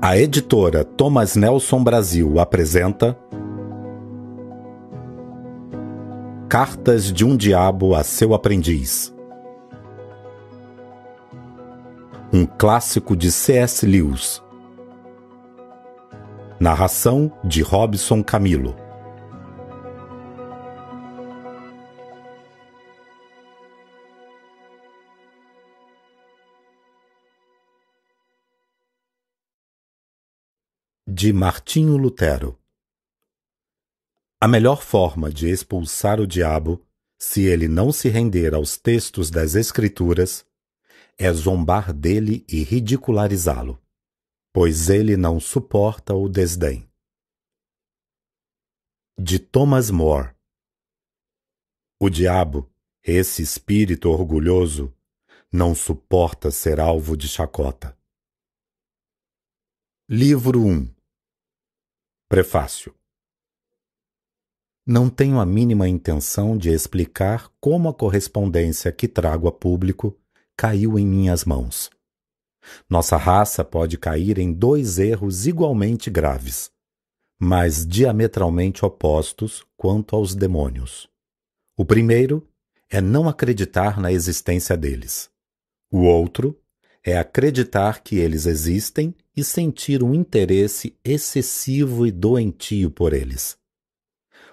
A editora Thomas Nelson Brasil apresenta Cartas de um Diabo a seu Aprendiz. Um clássico de C.S. Lewis. Narração de Robson Camilo. de Martinho Lutero. A melhor forma de expulsar o diabo, se ele não se render aos textos das Escrituras, é zombar dele e ridicularizá-lo, pois ele não suporta o desdém. De Thomas More O diabo, esse espírito orgulhoso, não suporta ser alvo de chacota. Livro 1 Prefácio Não tenho a mínima intenção de explicar como a correspondência que trago a público caiu em minhas mãos. Nossa raça pode cair em dois erros igualmente graves, mas diametralmente opostos quanto aos demônios. O primeiro é não acreditar na existência deles. O outro é acreditar que eles existem e sentir um interesse excessivo e doentio por eles.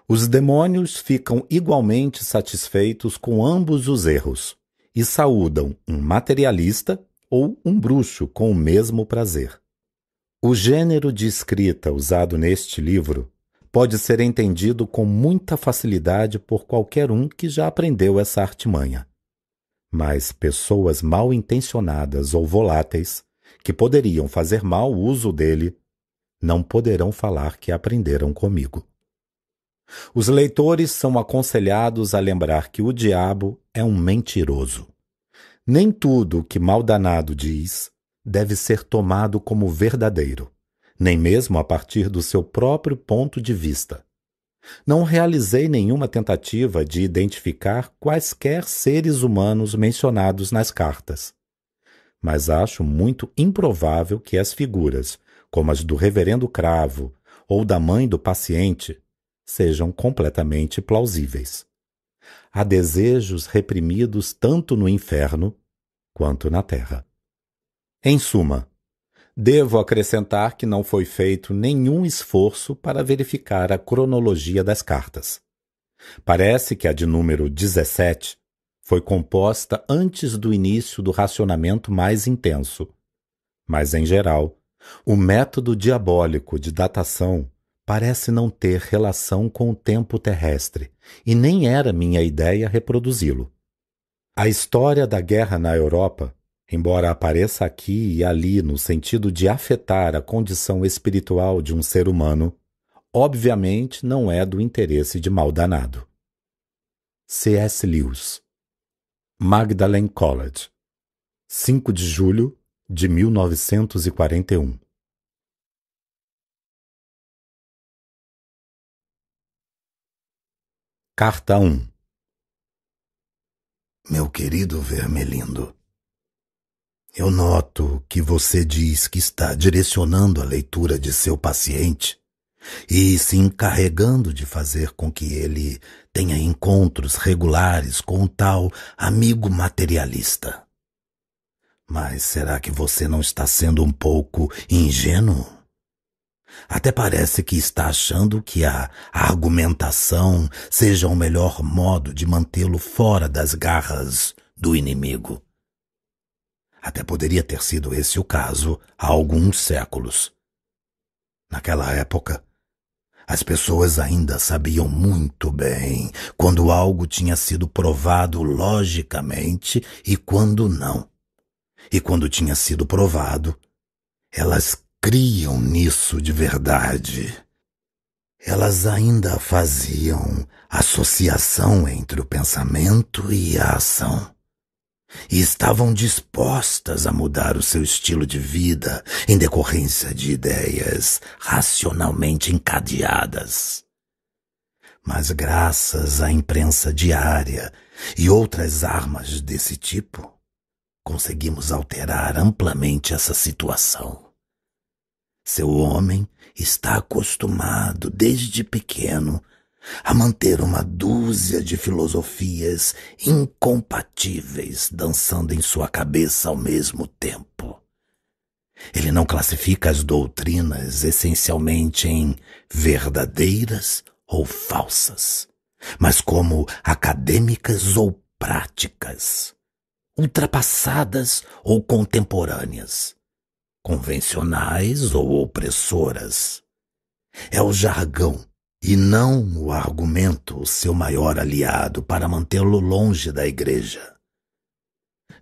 Os demônios ficam igualmente satisfeitos com ambos os erros e saúdam um materialista ou um bruxo com o mesmo prazer. O gênero de escrita usado neste livro pode ser entendido com muita facilidade por qualquer um que já aprendeu essa artimanha. Mas pessoas mal intencionadas ou voláteis que poderiam fazer mau uso dele, não poderão falar que aprenderam comigo. Os leitores são aconselhados a lembrar que o diabo é um mentiroso. Nem tudo o que Maldanado diz deve ser tomado como verdadeiro, nem mesmo a partir do seu próprio ponto de vista. Não realizei nenhuma tentativa de identificar quaisquer seres humanos mencionados nas cartas mas acho muito improvável que as figuras, como as do reverendo Cravo ou da mãe do paciente, sejam completamente plausíveis. Há desejos reprimidos tanto no inferno quanto na terra. Em suma, devo acrescentar que não foi feito nenhum esforço para verificar a cronologia das cartas. Parece que a de número 17 foi composta antes do início do racionamento mais intenso. Mas, em geral, o método diabólico de datação parece não ter relação com o tempo terrestre, e nem era minha ideia reproduzi-lo. A história da guerra na Europa, embora apareça aqui e ali no sentido de afetar a condição espiritual de um ser humano, obviamente não é do interesse de Maldanado. C.S. Lewis Magdalen College, 5 de julho de 1941. Carta 1 Meu querido Vermelindo, eu noto que você diz que está direcionando a leitura de seu paciente e se encarregando de fazer com que ele tenha encontros regulares com o tal amigo materialista. Mas será que você não está sendo um pouco ingênuo? Até parece que está achando que a argumentação seja o melhor modo de mantê-lo fora das garras do inimigo. Até poderia ter sido esse o caso há alguns séculos. Naquela época, as pessoas ainda sabiam muito bem quando algo tinha sido provado logicamente e quando não. E quando tinha sido provado, elas criam nisso de verdade. Elas ainda faziam associação entre o pensamento e a ação e estavam dispostas a mudar o seu estilo de vida em decorrência de ideias racionalmente encadeadas. Mas graças à imprensa diária e outras armas desse tipo, conseguimos alterar amplamente essa situação. Seu homem está acostumado desde pequeno a manter uma dúzia de filosofias incompatíveis dançando em sua cabeça ao mesmo tempo. Ele não classifica as doutrinas essencialmente em verdadeiras ou falsas, mas como acadêmicas ou práticas, ultrapassadas ou contemporâneas, convencionais ou opressoras. É o jargão e não o argumento, o seu maior aliado, para mantê-lo longe da igreja.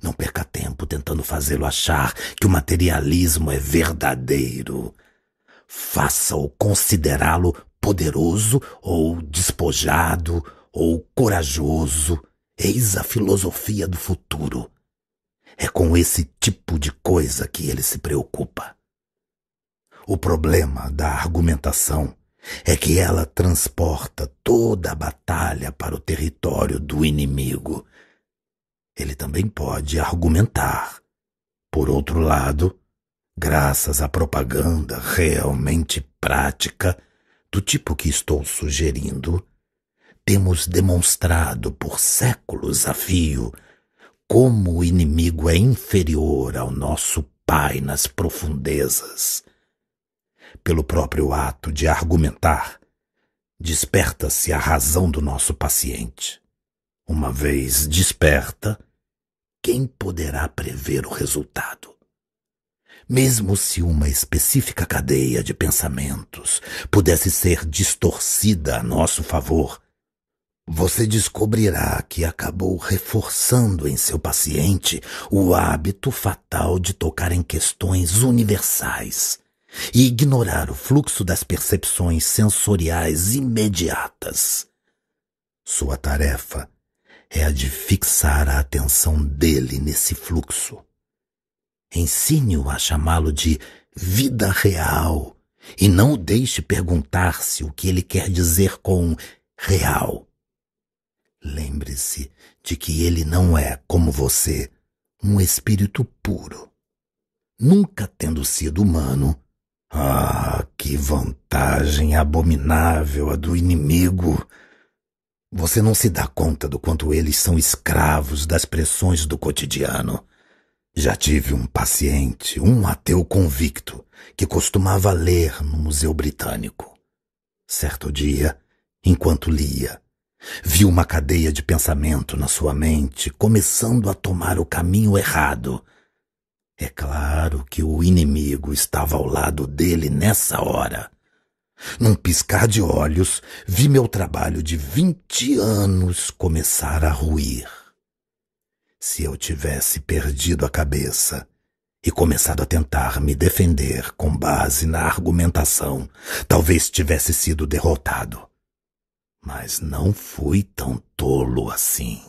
Não perca tempo tentando fazê-lo achar que o materialismo é verdadeiro. Faça-o considerá-lo poderoso ou despojado ou corajoso. Eis a filosofia do futuro. É com esse tipo de coisa que ele se preocupa. O problema da argumentação é que ela transporta toda a batalha para o território do inimigo. Ele também pode argumentar. Por outro lado, graças à propaganda realmente prática, do tipo que estou sugerindo, temos demonstrado por séculos a fio como o inimigo é inferior ao nosso Pai nas profundezas pelo próprio ato de argumentar, desperta-se a razão do nosso paciente. Uma vez desperta, quem poderá prever o resultado? Mesmo se uma específica cadeia de pensamentos pudesse ser distorcida a nosso favor, você descobrirá que acabou reforçando em seu paciente o hábito fatal de tocar em questões universais, e ignorar o fluxo das percepções sensoriais imediatas. Sua tarefa é a de fixar a atenção dele nesse fluxo. Ensine-o a chamá-lo de vida real e não o deixe perguntar-se o que ele quer dizer com real. Lembre-se de que ele não é, como você, um espírito puro. Nunca tendo sido humano, ah, que vantagem abominável a do inimigo! Você não se dá conta do quanto eles são escravos das pressões do cotidiano. Já tive um paciente, um ateu convicto, que costumava ler no Museu Britânico. Certo dia, enquanto lia, viu uma cadeia de pensamento na sua mente começando a tomar o caminho errado é claro que o inimigo estava ao lado dele nessa hora. Num piscar de olhos, vi meu trabalho de vinte anos começar a ruir. Se eu tivesse perdido a cabeça e começado a tentar me defender com base na argumentação, talvez tivesse sido derrotado. Mas não fui tão tolo assim.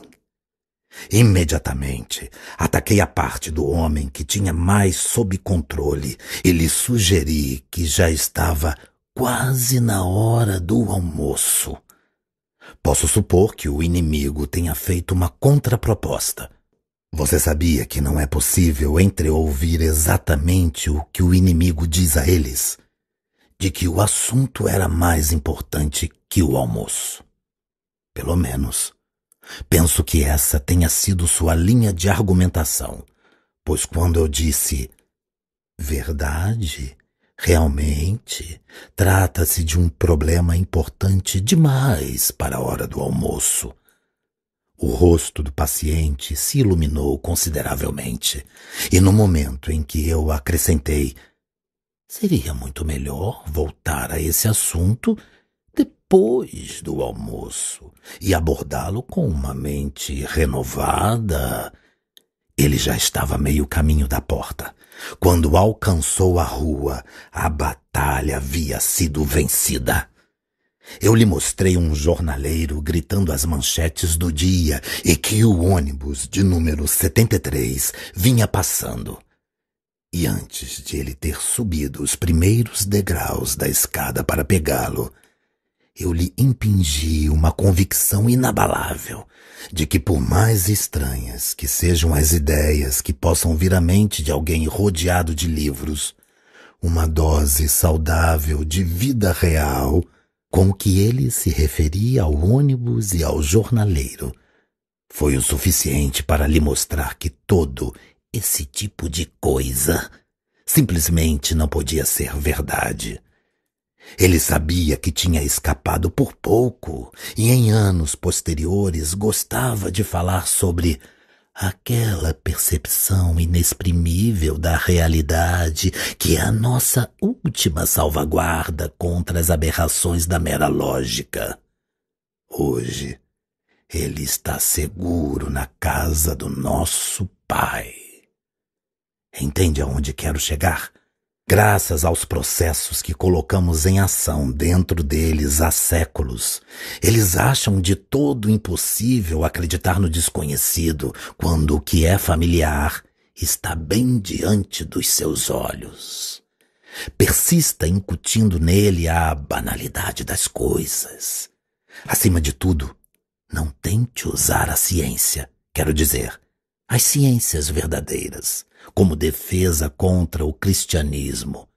Imediatamente ataquei a parte do homem que tinha mais sob controle e lhe sugeri que já estava quase na hora do almoço. Posso supor que o inimigo tenha feito uma contraproposta. Você sabia que não é possível entreouvir exatamente o que o inimigo diz a eles? De que o assunto era mais importante que o almoço. Pelo menos Penso que essa tenha sido sua linha de argumentação, pois quando eu disse verdade, realmente trata-se de um problema importante demais para a hora do almoço. O rosto do paciente se iluminou consideravelmente, e no momento em que eu acrescentei Seria muito melhor voltar a esse assunto depois do almoço e abordá-lo com uma mente renovada. Ele já estava meio caminho da porta. Quando alcançou a rua, a batalha havia sido vencida. Eu lhe mostrei um jornaleiro gritando as manchetes do dia e que o ônibus de número 73 vinha passando. E antes de ele ter subido os primeiros degraus da escada para pegá-lo, eu lhe impingi uma convicção inabalável de que, por mais estranhas que sejam as ideias que possam vir à mente de alguém rodeado de livros, uma dose saudável de vida real com que ele se referia ao ônibus e ao jornaleiro foi o suficiente para lhe mostrar que todo esse tipo de coisa simplesmente não podia ser verdade. Ele sabia que tinha escapado por pouco e em anos posteriores gostava de falar sobre aquela percepção inexprimível da realidade que é a nossa última salvaguarda contra as aberrações da mera lógica. Hoje, ele está seguro na casa do nosso Pai. Entende aonde quero chegar? Graças aos processos que colocamos em ação dentro deles há séculos, eles acham de todo impossível acreditar no desconhecido quando o que é familiar está bem diante dos seus olhos. Persista incutindo nele a banalidade das coisas. Acima de tudo, não tente usar a ciência, quero dizer, as ciências verdadeiras como defesa contra o cristianismo.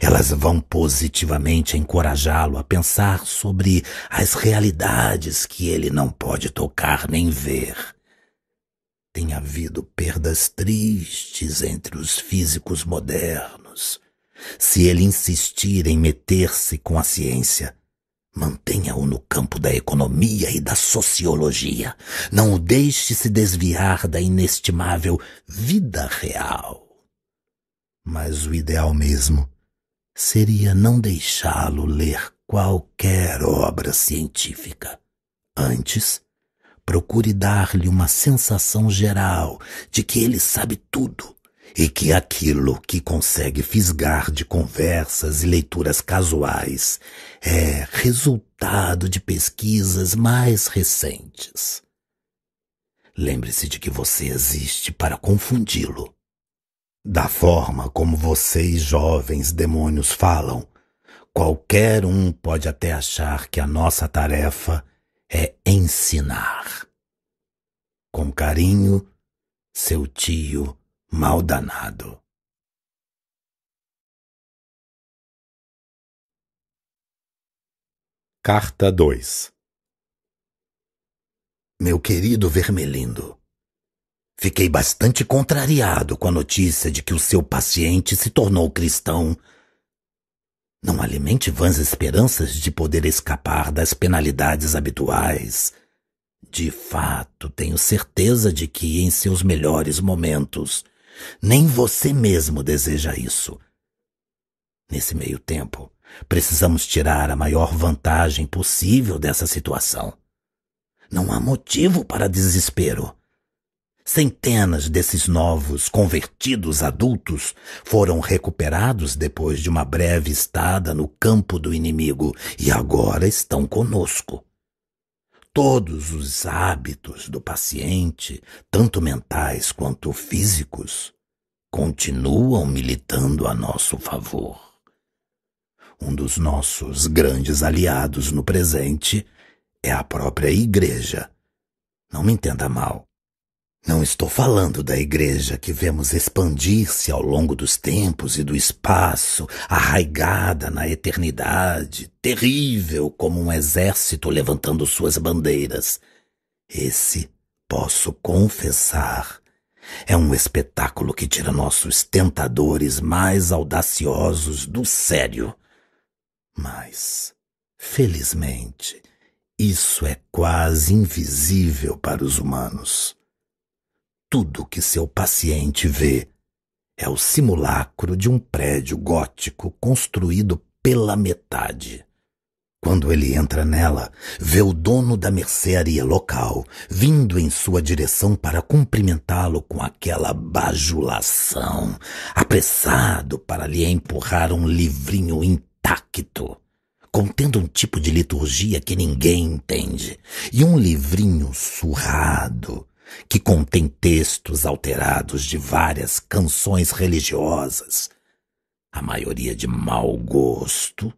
Elas vão positivamente encorajá-lo a pensar sobre as realidades que ele não pode tocar nem ver. Tem havido perdas tristes entre os físicos modernos. Se ele insistir em meter-se com a ciência, Mantenha-o no campo da economia e da sociologia. Não o deixe se desviar da inestimável vida real. Mas o ideal mesmo seria não deixá-lo ler qualquer obra científica. Antes, procure dar-lhe uma sensação geral de que ele sabe tudo e que aquilo que consegue fisgar de conversas e leituras casuais é resultado de pesquisas mais recentes. Lembre-se de que você existe para confundi-lo. Da forma como vocês jovens demônios falam, qualquer um pode até achar que a nossa tarefa é ensinar. Com carinho, seu tio mal danado. Carta 2 Meu querido Vermelindo, fiquei bastante contrariado com a notícia de que o seu paciente se tornou cristão. Não alimente vãs esperanças de poder escapar das penalidades habituais. De fato, tenho certeza de que, em seus melhores momentos, nem você mesmo deseja isso. Nesse meio tempo, precisamos tirar a maior vantagem possível dessa situação. Não há motivo para desespero. Centenas desses novos convertidos adultos foram recuperados depois de uma breve estada no campo do inimigo e agora estão conosco todos os hábitos do paciente, tanto mentais quanto físicos, continuam militando a nosso favor. Um dos nossos grandes aliados no presente é a própria Igreja. Não me entenda mal. Não estou falando da igreja que vemos expandir-se ao longo dos tempos e do espaço, arraigada na eternidade, terrível como um exército levantando suas bandeiras. Esse, posso confessar, é um espetáculo que tira nossos tentadores mais audaciosos do sério. Mas, felizmente, isso é quase invisível para os humanos tudo que seu paciente vê é o simulacro de um prédio gótico construído pela metade. Quando ele entra nela, vê o dono da mercearia local vindo em sua direção para cumprimentá-lo com aquela bajulação, apressado para lhe empurrar um livrinho intacto, contendo um tipo de liturgia que ninguém entende, e um livrinho surrado que contém textos alterados de várias canções religiosas, a maioria de mau gosto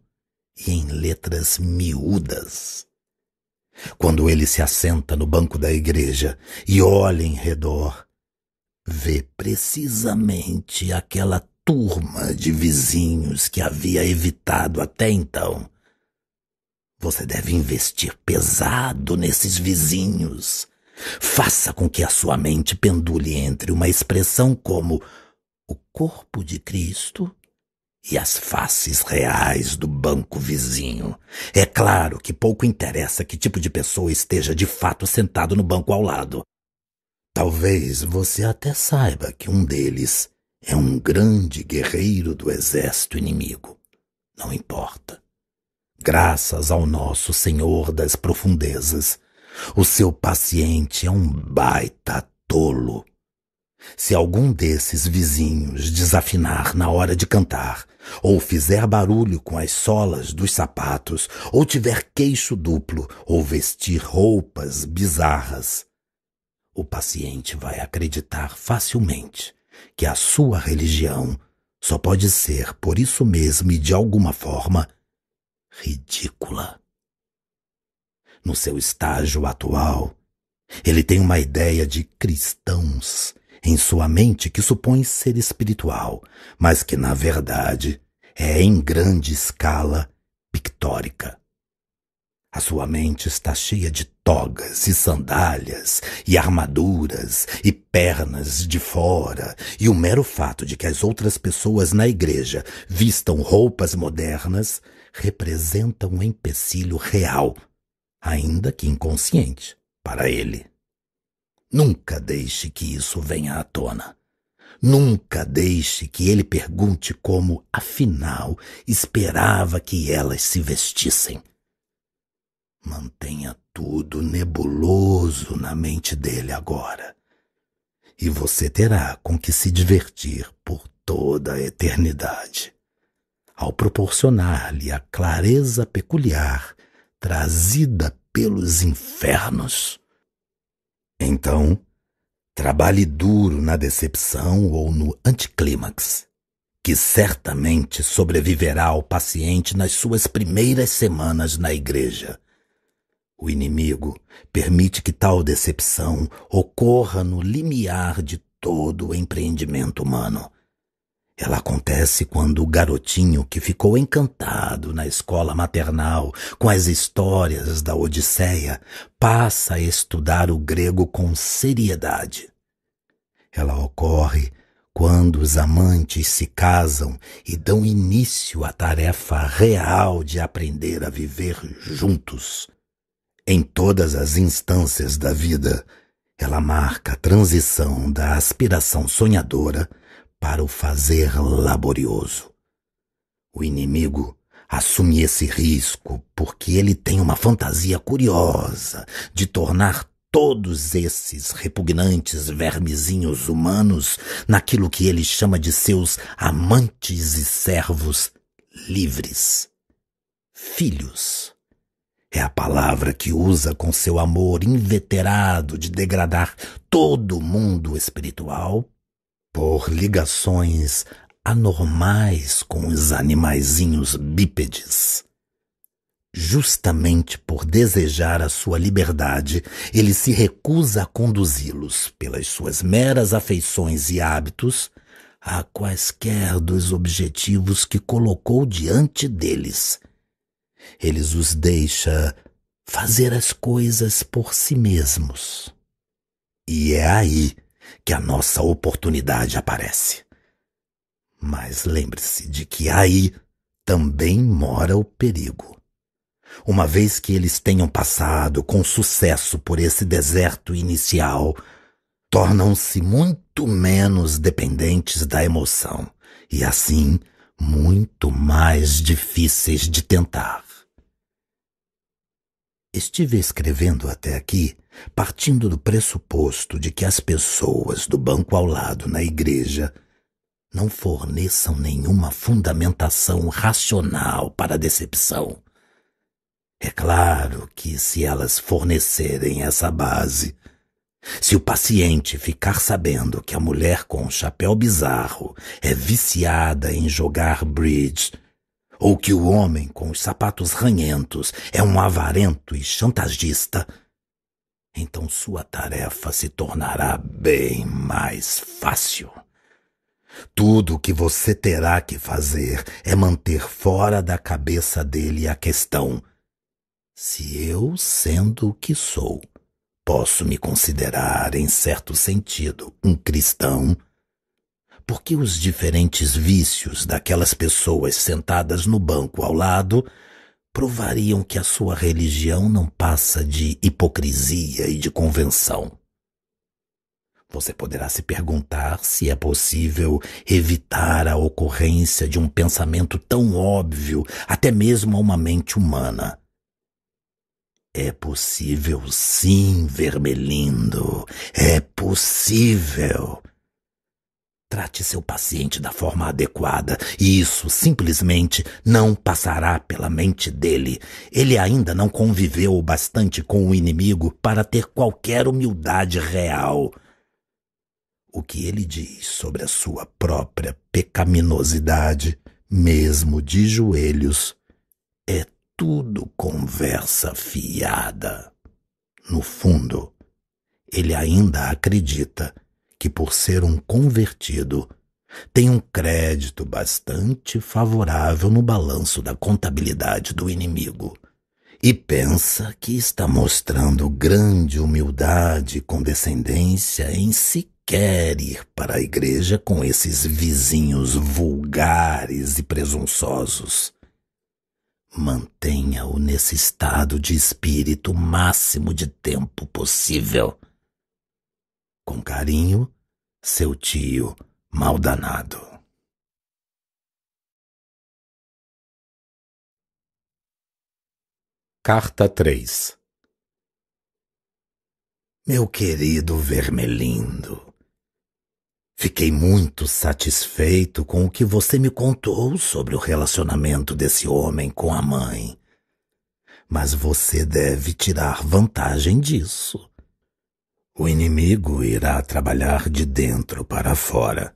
e em letras miúdas. Quando ele se assenta no banco da igreja e olha em redor, vê precisamente aquela turma de vizinhos que havia evitado até então. Você deve investir pesado nesses vizinhos Faça com que a sua mente pendule entre uma expressão como o corpo de Cristo e as faces reais do banco vizinho. É claro que pouco interessa que tipo de pessoa esteja de fato sentado no banco ao lado. Talvez você até saiba que um deles é um grande guerreiro do exército inimigo. Não importa. Graças ao nosso Senhor das Profundezas, o seu paciente é um baita tolo. Se algum desses vizinhos desafinar na hora de cantar, ou fizer barulho com as solas dos sapatos, ou tiver queixo duplo, ou vestir roupas bizarras, o paciente vai acreditar facilmente que a sua religião só pode ser, por isso mesmo e de alguma forma, ridícula no seu estágio atual. Ele tem uma ideia de cristãos em sua mente que supõe ser espiritual, mas que, na verdade, é em grande escala pictórica. A sua mente está cheia de togas e sandálias e armaduras e pernas de fora, e o mero fato de que as outras pessoas na igreja vistam roupas modernas representa um empecilho real ainda que inconsciente, para ele. Nunca deixe que isso venha à tona. Nunca deixe que ele pergunte como, afinal, esperava que elas se vestissem. Mantenha tudo nebuloso na mente dele agora. E você terá com que se divertir por toda a eternidade, ao proporcionar-lhe a clareza peculiar trazida pelos infernos. Então, trabalhe duro na decepção ou no anticlímax, que certamente sobreviverá ao paciente nas suas primeiras semanas na igreja. O inimigo permite que tal decepção ocorra no limiar de todo o empreendimento humano. Ela acontece quando o garotinho que ficou encantado na escola maternal com as histórias da Odisseia passa a estudar o grego com seriedade. Ela ocorre quando os amantes se casam e dão início à tarefa real de aprender a viver juntos. Em todas as instâncias da vida, ela marca a transição da aspiração sonhadora para o fazer laborioso. O inimigo assume esse risco porque ele tem uma fantasia curiosa de tornar todos esses repugnantes vermezinhos humanos naquilo que ele chama de seus amantes e servos livres. Filhos. É a palavra que usa com seu amor inveterado de degradar todo o mundo espiritual por ligações anormais com os animaizinhos bípedes. Justamente por desejar a sua liberdade, ele se recusa a conduzi-los, pelas suas meras afeições e hábitos, a quaisquer dos objetivos que colocou diante deles. Eles os deixa fazer as coisas por si mesmos. E é aí que a nossa oportunidade aparece. Mas lembre-se de que aí também mora o perigo. Uma vez que eles tenham passado com sucesso por esse deserto inicial, tornam-se muito menos dependentes da emoção e, assim, muito mais difíceis de tentar. Estive escrevendo até aqui partindo do pressuposto de que as pessoas do banco ao lado na igreja não forneçam nenhuma fundamentação racional para a decepção. É claro que, se elas fornecerem essa base, se o paciente ficar sabendo que a mulher com o chapéu bizarro é viciada em jogar bridge ou que o homem com os sapatos ranhentos é um avarento e chantagista, então sua tarefa se tornará bem mais fácil. Tudo o que você terá que fazer é manter fora da cabeça dele a questão: se eu, sendo o que sou, posso me considerar, em certo sentido, um cristão, porque os diferentes vícios daquelas pessoas sentadas no banco ao lado provariam que a sua religião não passa de hipocrisia e de convenção. Você poderá se perguntar se é possível evitar a ocorrência de um pensamento tão óbvio, até mesmo a uma mente humana. É possível sim, Vermelindo, é possível. Trate seu paciente da forma adequada e isso simplesmente não passará pela mente dele. Ele ainda não conviveu o bastante com o inimigo para ter qualquer humildade real. O que ele diz sobre a sua própria pecaminosidade, mesmo de joelhos, é tudo conversa fiada. No fundo, ele ainda acredita que, por ser um convertido, tem um crédito bastante favorável no balanço da contabilidade do inimigo e pensa que está mostrando grande humildade e condescendência em sequer ir para a igreja com esses vizinhos vulgares e presunçosos. Mantenha-o nesse estado de espírito o máximo de tempo possível. Com carinho, seu tio Maldanado. Carta 3 Meu querido Vermelindo, fiquei muito satisfeito com o que você me contou sobre o relacionamento desse homem com a mãe. Mas você deve tirar vantagem disso o inimigo irá trabalhar de dentro para fora,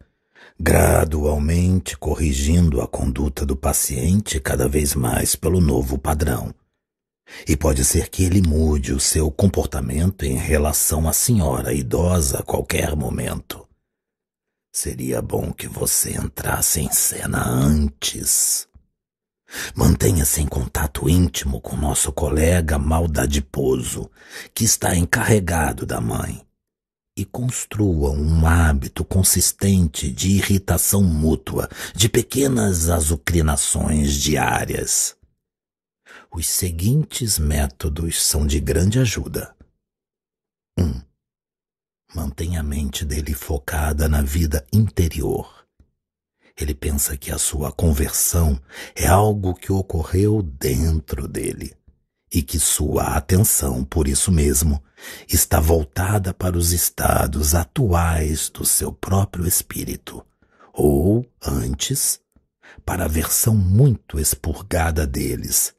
gradualmente corrigindo a conduta do paciente cada vez mais pelo novo padrão. E pode ser que ele mude o seu comportamento em relação à senhora idosa a qualquer momento. Seria bom que você entrasse em cena antes. Mantenha-se em contato íntimo com nosso colega maldadiposo, que está encarregado da mãe, e construa um hábito consistente de irritação mútua, de pequenas azucrinações diárias. Os seguintes métodos são de grande ajuda. 1. Um, mantenha a mente dele focada na vida interior. Ele pensa que a sua conversão é algo que ocorreu dentro dele e que sua atenção, por isso mesmo, está voltada para os estados atuais do seu próprio espírito, ou, antes, para a versão muito expurgada deles,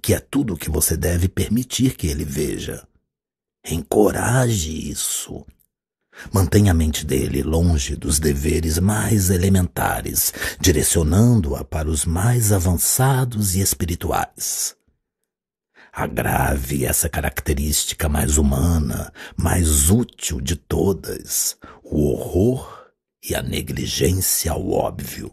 que é tudo o que você deve permitir que ele veja. Encoraje isso Mantenha a mente dele longe dos deveres mais elementares, direcionando-a para os mais avançados e espirituais. Agrave essa característica mais humana, mais útil de todas, o horror e a negligência ao óbvio.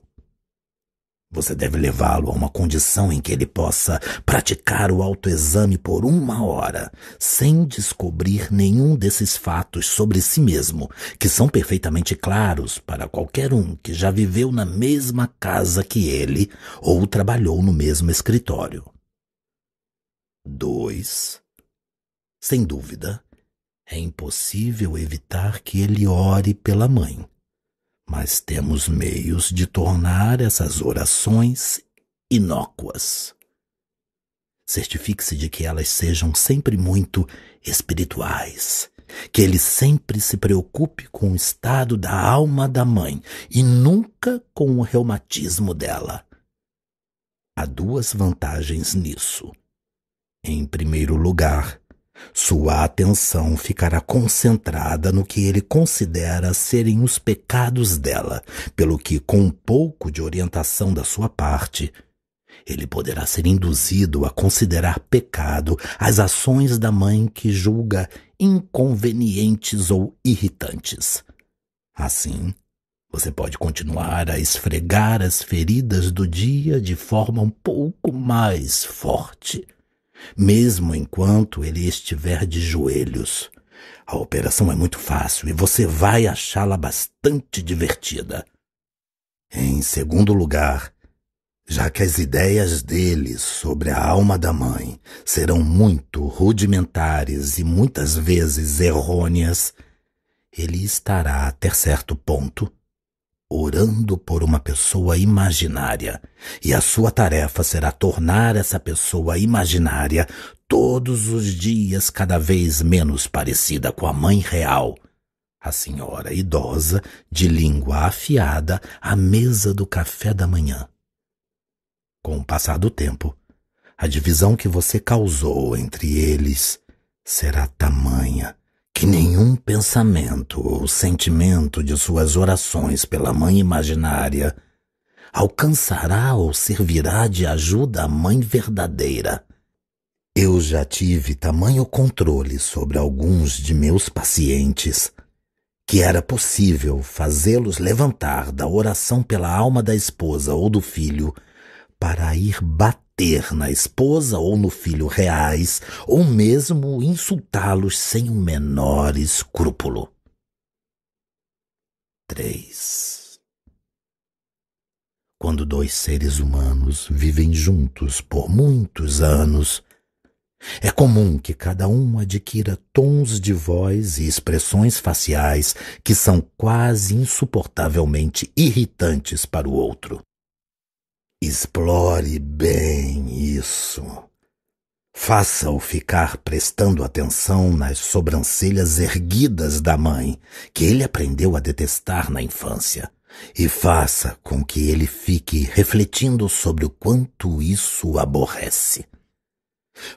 Você deve levá-lo a uma condição em que ele possa praticar o autoexame por uma hora, sem descobrir nenhum desses fatos sobre si mesmo, que são perfeitamente claros para qualquer um que já viveu na mesma casa que ele ou trabalhou no mesmo escritório. 2. Sem dúvida, é impossível evitar que ele ore pela mãe mas temos meios de tornar essas orações inócuas. Certifique-se de que elas sejam sempre muito espirituais, que ele sempre se preocupe com o estado da alma da mãe e nunca com o reumatismo dela. Há duas vantagens nisso. Em primeiro lugar, sua atenção ficará concentrada no que ele considera serem os pecados dela, pelo que, com um pouco de orientação da sua parte, ele poderá ser induzido a considerar pecado as ações da mãe que julga inconvenientes ou irritantes. Assim, você pode continuar a esfregar as feridas do dia de forma um pouco mais forte mesmo enquanto ele estiver de joelhos. A operação é muito fácil e você vai achá-la bastante divertida. Em segundo lugar, já que as ideias dele sobre a alma da mãe serão muito rudimentares e muitas vezes errôneas, ele estará, até certo ponto, orando por uma pessoa imaginária, e a sua tarefa será tornar essa pessoa imaginária todos os dias cada vez menos parecida com a mãe real, a senhora idosa, de língua afiada, à mesa do café da manhã. Com o passar do tempo, a divisão que você causou entre eles será tamanha que nenhum pensamento ou sentimento de suas orações pela mãe imaginária alcançará ou servirá de ajuda à mãe verdadeira. Eu já tive tamanho controle sobre alguns de meus pacientes que era possível fazê-los levantar da oração pela alma da esposa ou do filho para ir bater ter na esposa ou no filho reais, ou mesmo insultá-los sem o menor escrúpulo. 3. Quando dois seres humanos vivem juntos por muitos anos, é comum que cada um adquira tons de voz e expressões faciais que são quase insuportavelmente irritantes para o outro. Explore bem isso. Faça-o ficar prestando atenção nas sobrancelhas erguidas da mãe, que ele aprendeu a detestar na infância, e faça com que ele fique refletindo sobre o quanto isso aborrece.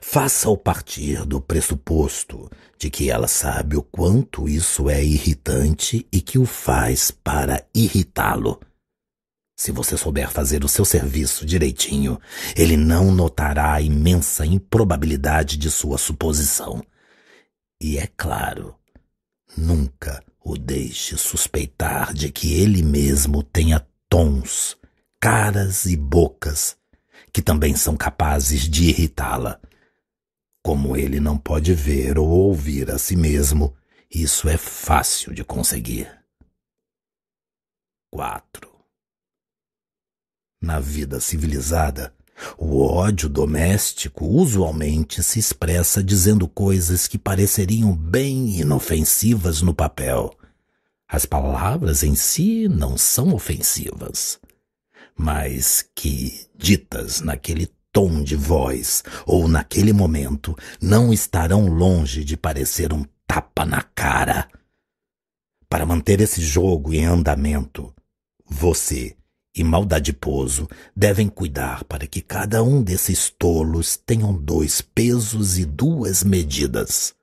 Faça-o partir do pressuposto de que ela sabe o quanto isso é irritante e que o faz para irritá-lo. Se você souber fazer o seu serviço direitinho, ele não notará a imensa improbabilidade de sua suposição. E é claro, nunca o deixe suspeitar de que ele mesmo tenha tons, caras e bocas que também são capazes de irritá-la. Como ele não pode ver ou ouvir a si mesmo, isso é fácil de conseguir. 4. Na vida civilizada, o ódio doméstico usualmente se expressa dizendo coisas que pareceriam bem inofensivas no papel. As palavras em si não são ofensivas, mas que, ditas naquele tom de voz ou naquele momento, não estarão longe de parecer um tapa na cara. Para manter esse jogo em andamento, você e maldadiposo devem cuidar para que cada um desses tolos tenham dois pesos e duas medidas.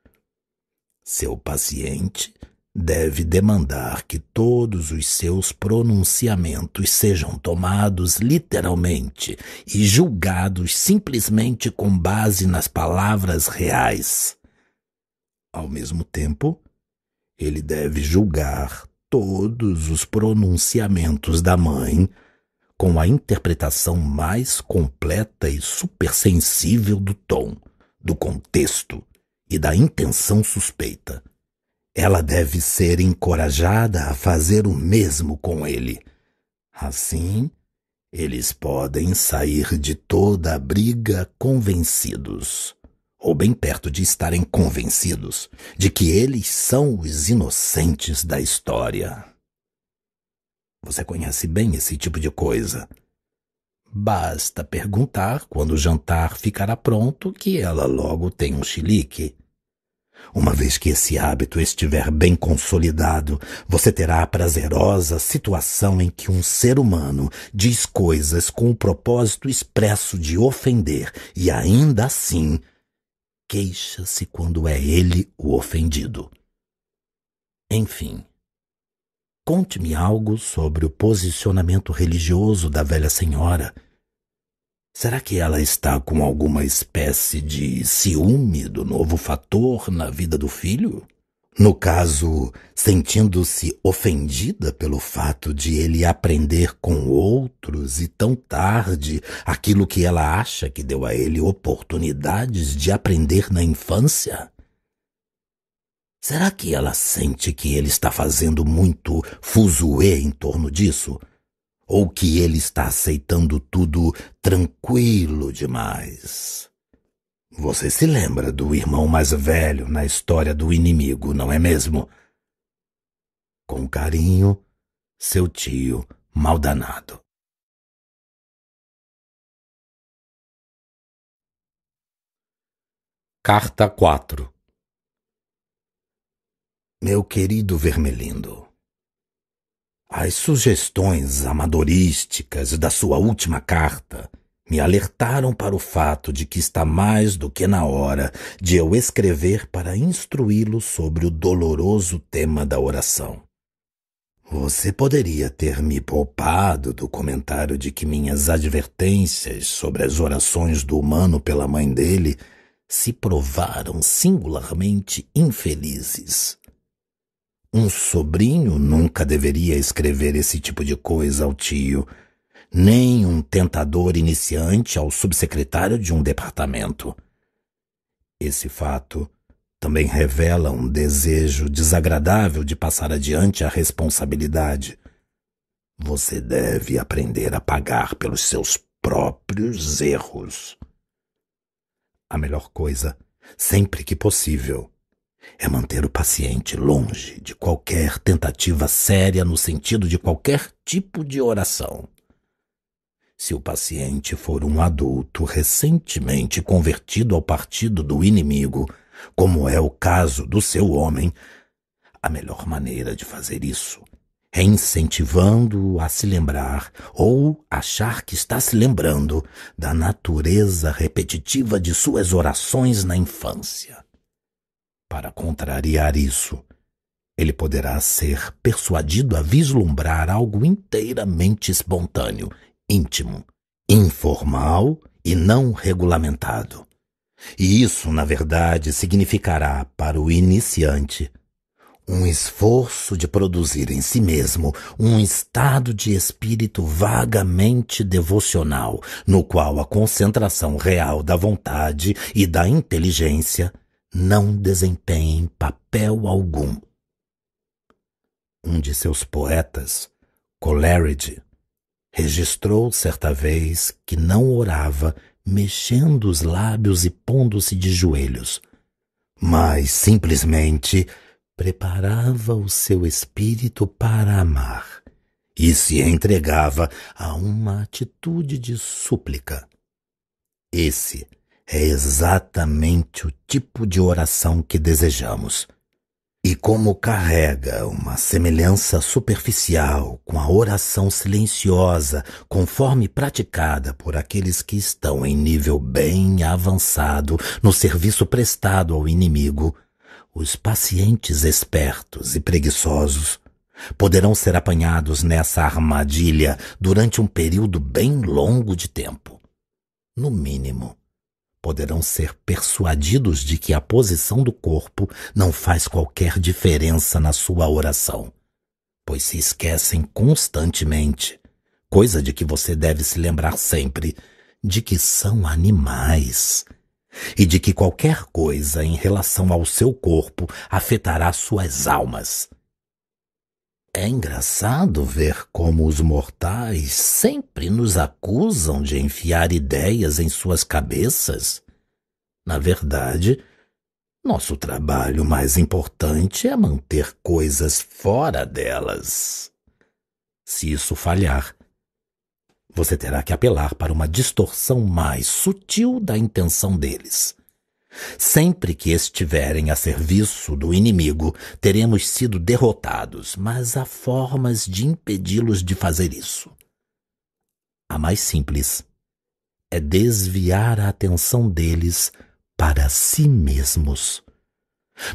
Seu paciente deve demandar que todos os seus pronunciamentos sejam tomados literalmente e julgados simplesmente com base nas palavras reais. Ao mesmo tempo, ele deve julgar todos os pronunciamentos da mãe com a interpretação mais completa e supersensível do tom, do contexto e da intenção suspeita. Ela deve ser encorajada a fazer o mesmo com ele. Assim, eles podem sair de toda a briga convencidos ou bem perto de estarem convencidos de que eles são os inocentes da história. Você conhece bem esse tipo de coisa. Basta perguntar quando o jantar ficará pronto que ela logo tem um chilique. Uma vez que esse hábito estiver bem consolidado, você terá a prazerosa situação em que um ser humano diz coisas com o propósito expresso de ofender e ainda assim queixa-se quando é ele o ofendido. Enfim, conte-me algo sobre o posicionamento religioso da velha senhora. Será que ela está com alguma espécie de ciúme do novo fator na vida do filho? No caso, sentindo-se ofendida pelo fato de ele aprender com outros e tão tarde aquilo que ela acha que deu a ele oportunidades de aprender na infância? Será que ela sente que ele está fazendo muito fuzuê em torno disso? Ou que ele está aceitando tudo tranquilo demais? Você se lembra do irmão mais velho na história do inimigo, não é mesmo? Com carinho, seu tio maldanado. Carta 4 Meu querido Vermelindo, as sugestões amadorísticas da sua última carta me alertaram para o fato de que está mais do que na hora de eu escrever para instruí-lo sobre o doloroso tema da oração. Você poderia ter me poupado do comentário de que minhas advertências sobre as orações do humano pela mãe dele se provaram singularmente infelizes. Um sobrinho nunca deveria escrever esse tipo de coisa ao tio nem um tentador iniciante ao subsecretário de um departamento. Esse fato também revela um desejo desagradável de passar adiante a responsabilidade. Você deve aprender a pagar pelos seus próprios erros. A melhor coisa, sempre que possível, é manter o paciente longe de qualquer tentativa séria no sentido de qualquer tipo de oração. Se o paciente for um adulto recentemente convertido ao partido do inimigo, como é o caso do seu homem, a melhor maneira de fazer isso é incentivando-o a se lembrar ou achar que está se lembrando da natureza repetitiva de suas orações na infância. Para contrariar isso, ele poderá ser persuadido a vislumbrar algo inteiramente espontâneo íntimo, informal e não regulamentado. E isso, na verdade, significará para o iniciante um esforço de produzir em si mesmo um estado de espírito vagamente devocional, no qual a concentração real da vontade e da inteligência não desempenhem papel algum. Um de seus poetas, Coleridge, registrou certa vez que não orava, mexendo os lábios e pondo-se de joelhos, mas simplesmente preparava o seu espírito para amar e se entregava a uma atitude de súplica. Esse é exatamente o tipo de oração que desejamos e como carrega uma semelhança superficial com a oração silenciosa, conforme praticada por aqueles que estão em nível bem avançado no serviço prestado ao inimigo, os pacientes espertos e preguiçosos poderão ser apanhados nessa armadilha durante um período bem longo de tempo no mínimo poderão ser persuadidos de que a posição do corpo não faz qualquer diferença na sua oração, pois se esquecem constantemente, coisa de que você deve se lembrar sempre, de que são animais e de que qualquer coisa em relação ao seu corpo afetará suas almas. É engraçado ver como os mortais sempre nos acusam de enfiar ideias em suas cabeças. Na verdade, nosso trabalho mais importante é manter coisas fora delas. Se isso falhar, você terá que apelar para uma distorção mais sutil da intenção deles. Sempre que estiverem a serviço do inimigo, teremos sido derrotados, mas há formas de impedi-los de fazer isso. A mais simples é desviar a atenção deles para si mesmos.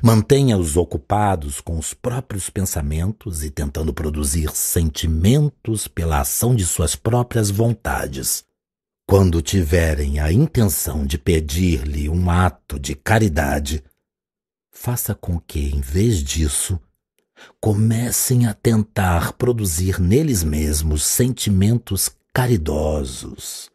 Mantenha-os ocupados com os próprios pensamentos e tentando produzir sentimentos pela ação de suas próprias vontades quando tiverem a intenção de pedir-lhe um ato de caridade, faça com que, em vez disso, comecem a tentar produzir neles mesmos sentimentos caridosos,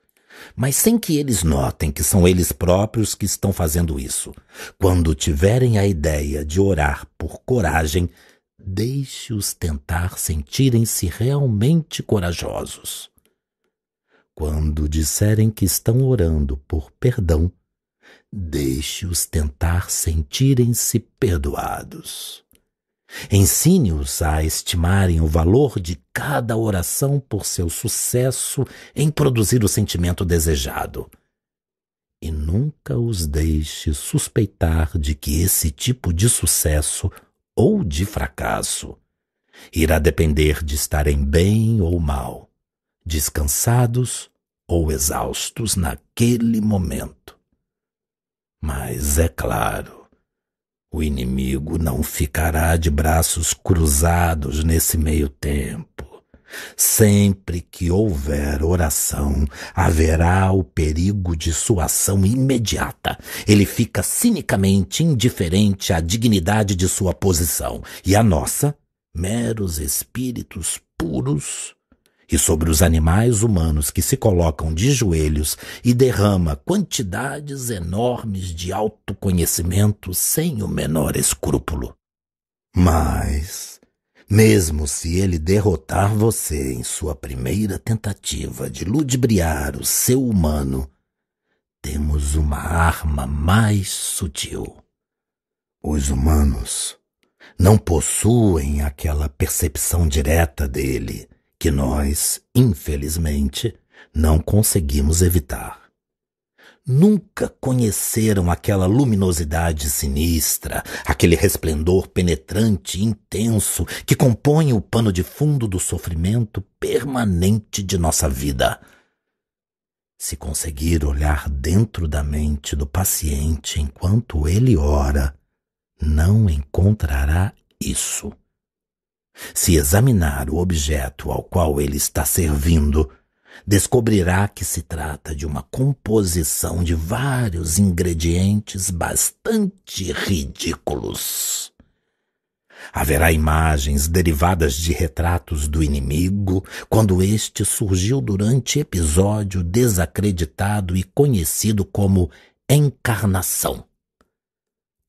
mas sem que eles notem que são eles próprios que estão fazendo isso. Quando tiverem a ideia de orar por coragem, deixe-os tentar sentirem-se realmente corajosos. Quando disserem que estão orando por perdão, deixe-os tentar sentirem-se perdoados. Ensine-os a estimarem o valor de cada oração por seu sucesso em produzir o sentimento desejado. E nunca os deixe suspeitar de que esse tipo de sucesso ou de fracasso irá depender de estarem bem ou mal descansados ou exaustos naquele momento. Mas é claro, o inimigo não ficará de braços cruzados nesse meio tempo. Sempre que houver oração, haverá o perigo de sua ação imediata. Ele fica cinicamente indiferente à dignidade de sua posição e a nossa, meros espíritos puros, e sobre os animais humanos que se colocam de joelhos e derrama quantidades enormes de autoconhecimento sem o menor escrúpulo. Mas, mesmo se ele derrotar você em sua primeira tentativa de ludibriar o seu humano, temos uma arma mais sutil. Os humanos não possuem aquela percepção direta dele que nós, infelizmente, não conseguimos evitar. Nunca conheceram aquela luminosidade sinistra, aquele resplendor penetrante e intenso que compõe o pano de fundo do sofrimento permanente de nossa vida. Se conseguir olhar dentro da mente do paciente enquanto ele ora, não encontrará isso. Se examinar o objeto ao qual ele está servindo, descobrirá que se trata de uma composição de vários ingredientes bastante ridículos. Haverá imagens derivadas de retratos do inimigo quando este surgiu durante episódio desacreditado e conhecido como encarnação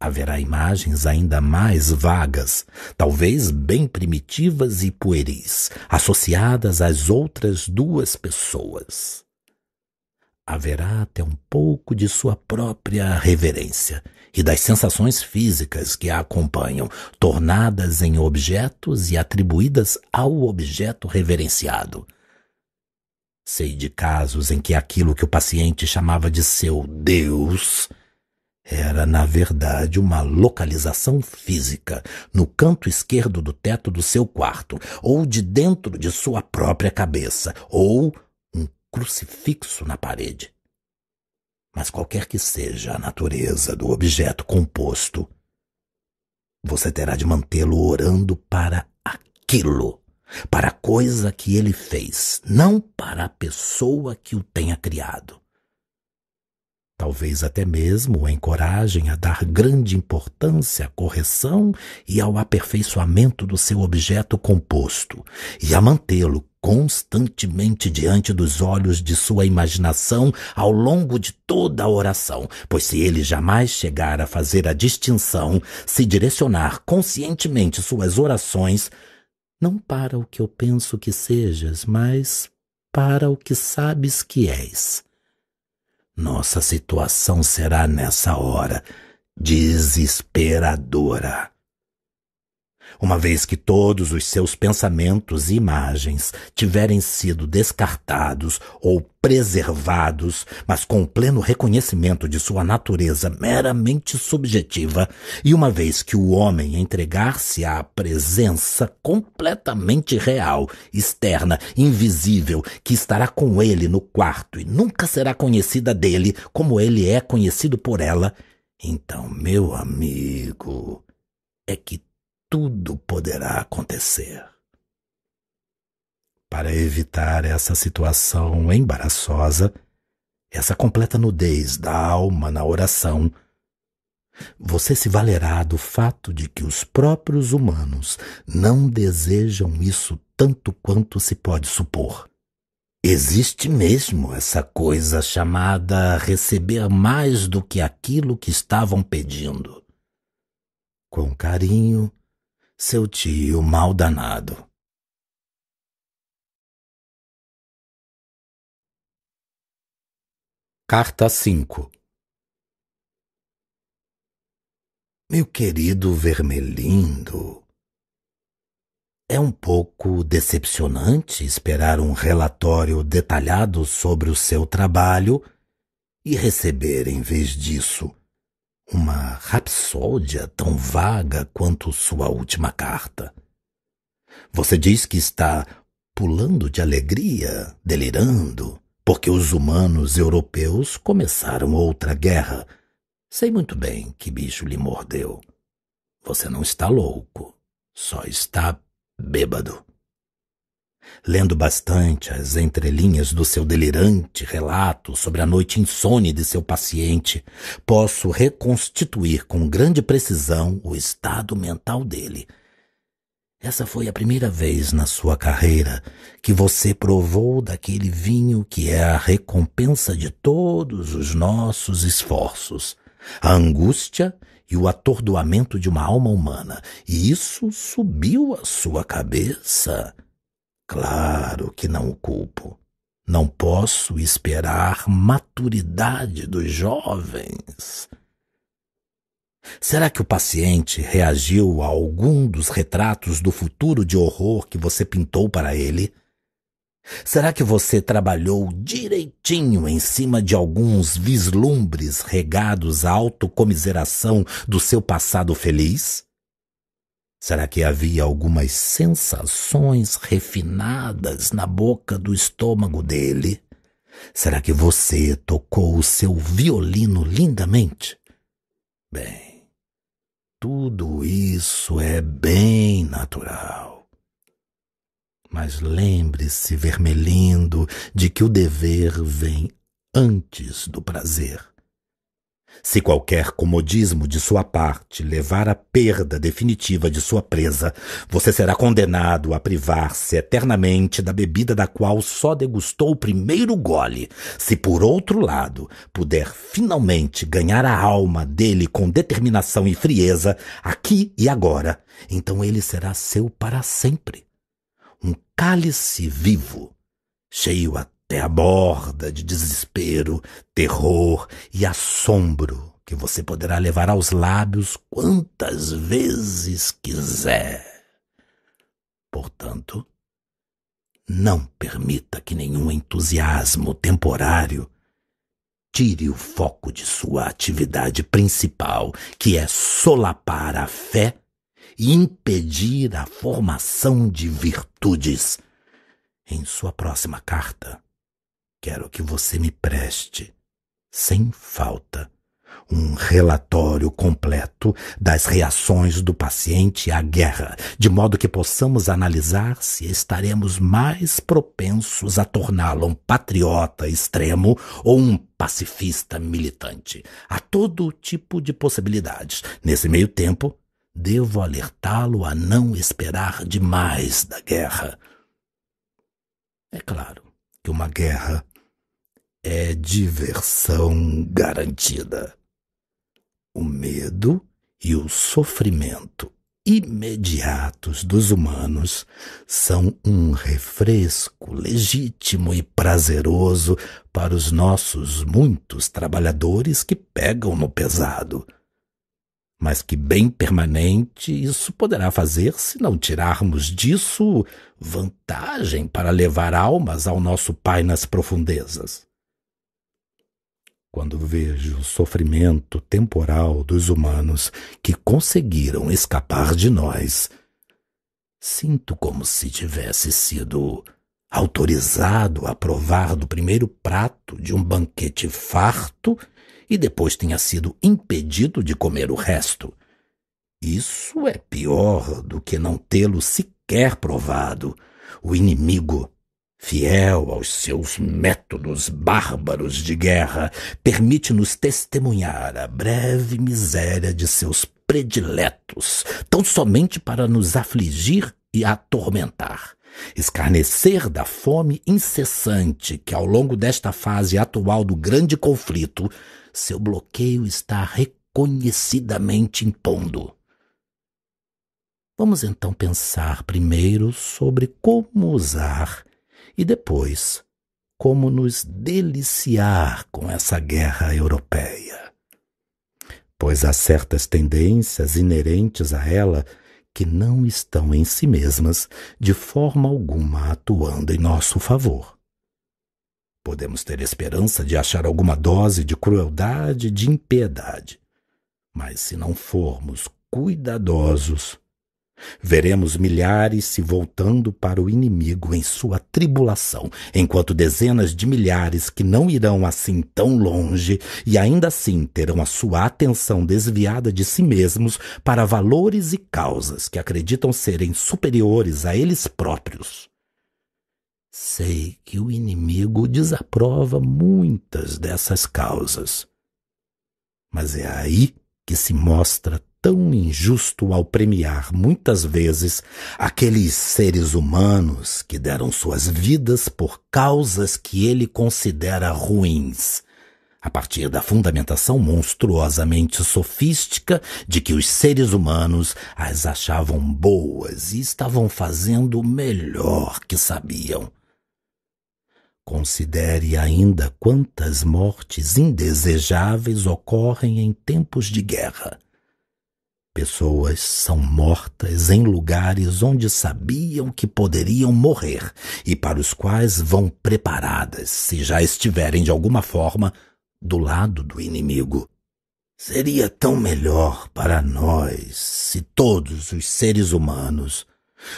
haverá imagens ainda mais vagas, talvez bem primitivas e pueris, associadas às outras duas pessoas. Haverá até um pouco de sua própria reverência e das sensações físicas que a acompanham, tornadas em objetos e atribuídas ao objeto reverenciado. Sei de casos em que aquilo que o paciente chamava de seu Deus era, na verdade, uma localização física, no canto esquerdo do teto do seu quarto, ou de dentro de sua própria cabeça, ou um crucifixo na parede. Mas qualquer que seja a natureza do objeto composto, você terá de mantê-lo orando para aquilo, para a coisa que ele fez, não para a pessoa que o tenha criado. Talvez até mesmo o encorajem a dar grande importância à correção e ao aperfeiçoamento do seu objeto composto, e a mantê-lo constantemente diante dos olhos de sua imaginação ao longo de toda a oração, pois se ele jamais chegar a fazer a distinção, se direcionar conscientemente suas orações, não para o que eu penso que sejas, mas para o que sabes que és. Nossa situação será nessa hora desesperadora uma vez que todos os seus pensamentos e imagens tiverem sido descartados ou preservados, mas com o pleno reconhecimento de sua natureza meramente subjetiva, e uma vez que o homem entregar-se à presença completamente real, externa, invisível, que estará com ele no quarto e nunca será conhecida dele como ele é conhecido por ela, então, meu amigo, é que tudo poderá acontecer. Para evitar essa situação embaraçosa, essa completa nudez da alma na oração, você se valerá do fato de que os próprios humanos não desejam isso tanto quanto se pode supor. Existe mesmo essa coisa chamada receber mais do que aquilo que estavam pedindo. Com carinho, seu tio mal danado. Carta 5 Meu querido Vermelindo, é um pouco decepcionante esperar um relatório detalhado sobre o seu trabalho e receber, em vez disso, uma rapsódia tão vaga quanto sua última carta. Você diz que está pulando de alegria, delirando, porque os humanos europeus começaram outra guerra. Sei muito bem que bicho lhe mordeu. Você não está louco, só está bêbado lendo bastante as entrelinhas do seu delirante relato sobre a noite insone de seu paciente, posso reconstituir com grande precisão o estado mental dele. Essa foi a primeira vez na sua carreira que você provou daquele vinho que é a recompensa de todos os nossos esforços, a angústia e o atordoamento de uma alma humana, e isso subiu à sua cabeça Claro que não o culpo. Não posso esperar maturidade dos jovens. Será que o paciente reagiu a algum dos retratos do futuro de horror que você pintou para ele? Será que você trabalhou direitinho em cima de alguns vislumbres regados à autocomiseração do seu passado feliz? Será que havia algumas sensações refinadas na boca do estômago dele? Será que você tocou o seu violino lindamente? Bem, tudo isso é bem natural. Mas lembre-se, vermelhindo, de que o dever vem antes do prazer. Se qualquer comodismo de sua parte levar à perda definitiva de sua presa, você será condenado a privar-se eternamente da bebida da qual só degustou o primeiro gole. Se, por outro lado, puder finalmente ganhar a alma dele com determinação e frieza, aqui e agora, então ele será seu para sempre. Um cálice vivo, cheio a até a borda de desespero, terror e assombro que você poderá levar aos lábios quantas vezes quiser. Portanto, não permita que nenhum entusiasmo temporário tire o foco de sua atividade principal, que é solapar a fé e impedir a formação de virtudes. Em sua próxima carta, Quero que você me preste, sem falta, um relatório completo das reações do paciente à guerra, de modo que possamos analisar se estaremos mais propensos a torná-lo um patriota extremo ou um pacifista militante. Há todo tipo de possibilidades. Nesse meio tempo, devo alertá-lo a não esperar demais da guerra. É claro que uma guerra é diversão garantida. O medo e o sofrimento imediatos dos humanos são um refresco legítimo e prazeroso para os nossos muitos trabalhadores que pegam no pesado. Mas que bem permanente isso poderá fazer se não tirarmos disso vantagem para levar almas ao nosso Pai nas profundezas quando vejo o sofrimento temporal dos humanos que conseguiram escapar de nós, sinto como se tivesse sido autorizado a provar do primeiro prato de um banquete farto e depois tenha sido impedido de comer o resto. Isso é pior do que não tê-lo sequer provado. O inimigo fiel aos seus métodos bárbaros de guerra, permite-nos testemunhar a breve miséria de seus prediletos, tão somente para nos afligir e atormentar. Escarnecer da fome incessante que, ao longo desta fase atual do grande conflito, seu bloqueio está reconhecidamente impondo. Vamos então pensar primeiro sobre como usar e depois, como nos deliciar com essa guerra europeia. Pois há certas tendências inerentes a ela que não estão em si mesmas de forma alguma atuando em nosso favor. Podemos ter esperança de achar alguma dose de crueldade, de impiedade, mas se não formos cuidadosos, Veremos milhares se voltando para o inimigo em sua tribulação, enquanto dezenas de milhares que não irão assim tão longe e ainda assim terão a sua atenção desviada de si mesmos para valores e causas que acreditam serem superiores a eles próprios. Sei que o inimigo desaprova muitas dessas causas, mas é aí que se mostra tão injusto ao premiar muitas vezes aqueles seres humanos que deram suas vidas por causas que ele considera ruins, a partir da fundamentação monstruosamente sofística de que os seres humanos as achavam boas e estavam fazendo o melhor que sabiam. Considere ainda quantas mortes indesejáveis ocorrem em tempos de guerra Pessoas são mortas em lugares onde sabiam que poderiam morrer e para os quais vão preparadas se já estiverem de alguma forma do lado do inimigo. Seria tão melhor para nós se todos os seres humanos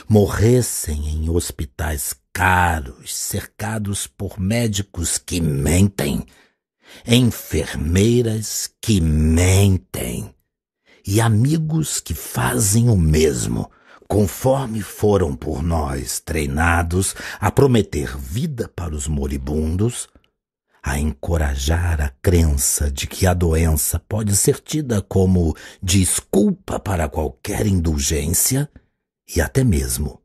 morressem em hospitais caros, cercados por médicos que mentem, enfermeiras que mentem e amigos que fazem o mesmo, conforme foram por nós treinados a prometer vida para os moribundos, a encorajar a crença de que a doença pode ser tida como desculpa para qualquer indulgência e até mesmo,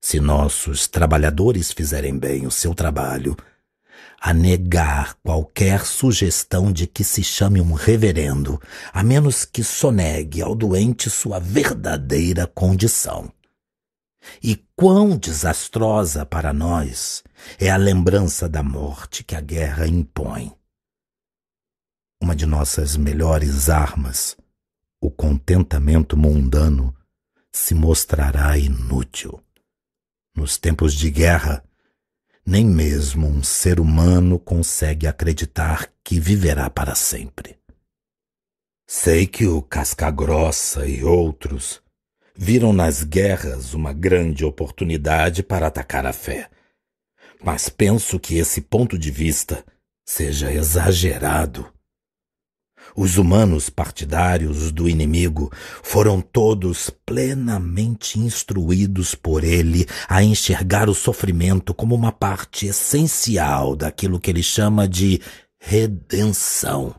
se nossos trabalhadores fizerem bem o seu trabalho, a negar qualquer sugestão de que se chame um reverendo, a menos que sonegue ao doente sua verdadeira condição. E quão desastrosa para nós é a lembrança da morte que a guerra impõe. Uma de nossas melhores armas, o contentamento mundano, se mostrará inútil. Nos tempos de guerra, nem mesmo um ser humano consegue acreditar que viverá para sempre. Sei que o Cascagrossa e outros viram nas guerras uma grande oportunidade para atacar a fé, mas penso que esse ponto de vista seja exagerado os humanos partidários do inimigo foram todos plenamente instruídos por ele a enxergar o sofrimento como uma parte essencial daquilo que ele chama de redenção.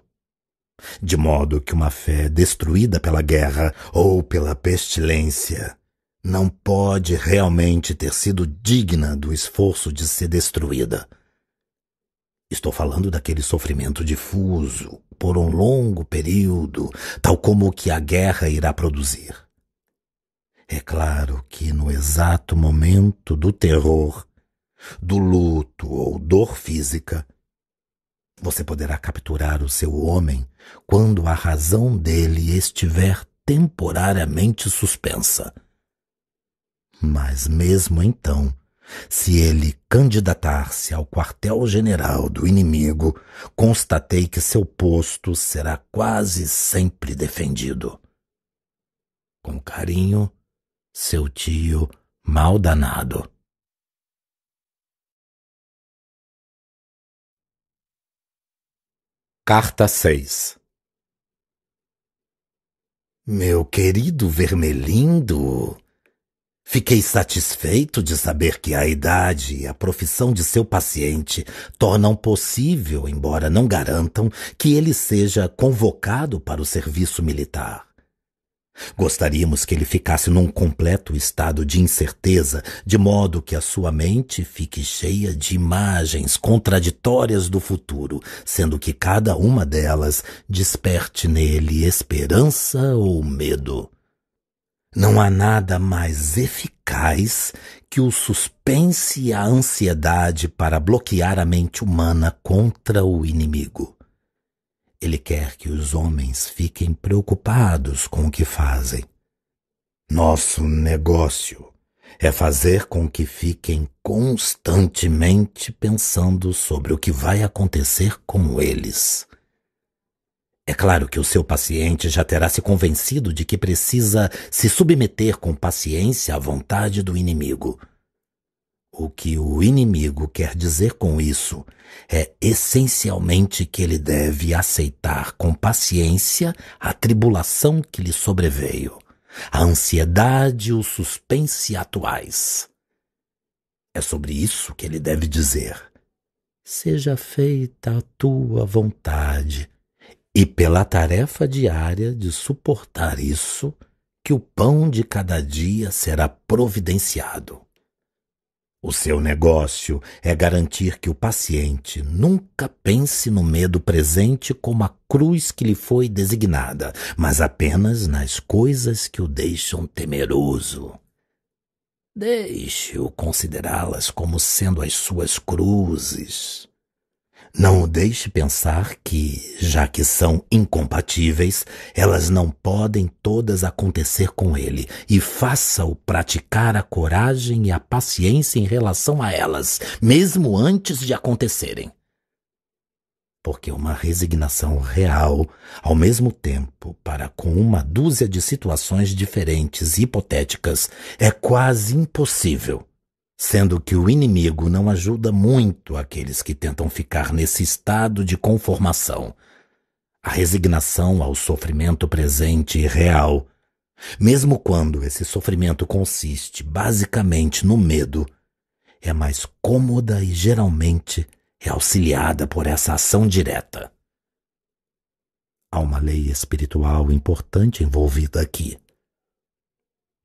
De modo que uma fé destruída pela guerra ou pela pestilência não pode realmente ter sido digna do esforço de ser destruída. Estou falando daquele sofrimento difuso, por um longo período, tal como o que a guerra irá produzir. É claro que no exato momento do terror, do luto ou dor física, você poderá capturar o seu homem quando a razão dele estiver temporariamente suspensa. Mas mesmo então, se ele candidatar-se ao quartel-general do inimigo, constatei que seu posto será quase sempre defendido. Com carinho, seu tio Maldanado. Carta 6 Meu querido Vermelindo, Fiquei satisfeito de saber que a idade e a profissão de seu paciente tornam possível, embora não garantam, que ele seja convocado para o serviço militar. Gostaríamos que ele ficasse num completo estado de incerteza, de modo que a sua mente fique cheia de imagens contraditórias do futuro, sendo que cada uma delas desperte nele esperança ou medo. Não há nada mais eficaz que o suspense e a ansiedade para bloquear a mente humana contra o inimigo. Ele quer que os homens fiquem preocupados com o que fazem. Nosso negócio é fazer com que fiquem constantemente pensando sobre o que vai acontecer com eles. É claro que o seu paciente já terá se convencido de que precisa se submeter com paciência à vontade do inimigo. O que o inimigo quer dizer com isso é essencialmente que ele deve aceitar com paciência a tribulação que lhe sobreveio, a ansiedade e o suspense atuais. É sobre isso que ele deve dizer: Seja feita a tua vontade e pela tarefa diária de suportar isso, que o pão de cada dia será providenciado. O seu negócio é garantir que o paciente nunca pense no medo presente como a cruz que lhe foi designada, mas apenas nas coisas que o deixam temeroso. Deixe-o considerá-las como sendo as suas cruzes. Não o deixe pensar que, já que são incompatíveis, elas não podem todas acontecer com ele, e faça-o praticar a coragem e a paciência em relação a elas, mesmo antes de acontecerem. Porque uma resignação real, ao mesmo tempo, para com uma dúzia de situações diferentes e hipotéticas, é quase impossível sendo que o inimigo não ajuda muito aqueles que tentam ficar nesse estado de conformação, a resignação ao sofrimento presente e real, mesmo quando esse sofrimento consiste basicamente no medo, é mais cômoda e geralmente é auxiliada por essa ação direta. Há uma lei espiritual importante envolvida aqui.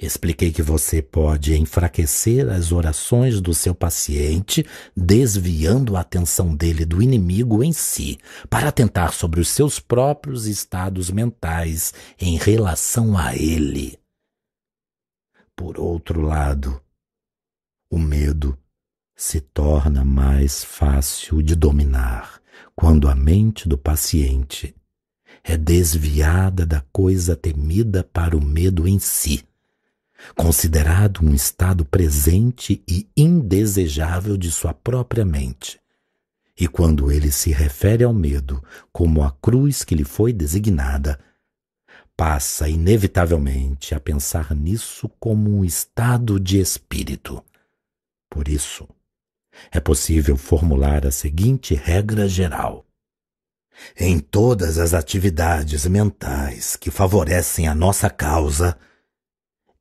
Expliquei que você pode enfraquecer as orações do seu paciente, desviando a atenção dele do inimigo em si, para atentar sobre os seus próprios estados mentais em relação a ele. Por outro lado, o medo se torna mais fácil de dominar quando a mente do paciente é desviada da coisa temida para o medo em si considerado um estado presente e indesejável de sua própria mente. E quando ele se refere ao medo como a cruz que lhe foi designada, passa inevitavelmente a pensar nisso como um estado de espírito. Por isso, é possível formular a seguinte regra geral: em todas as atividades mentais que favorecem a nossa causa,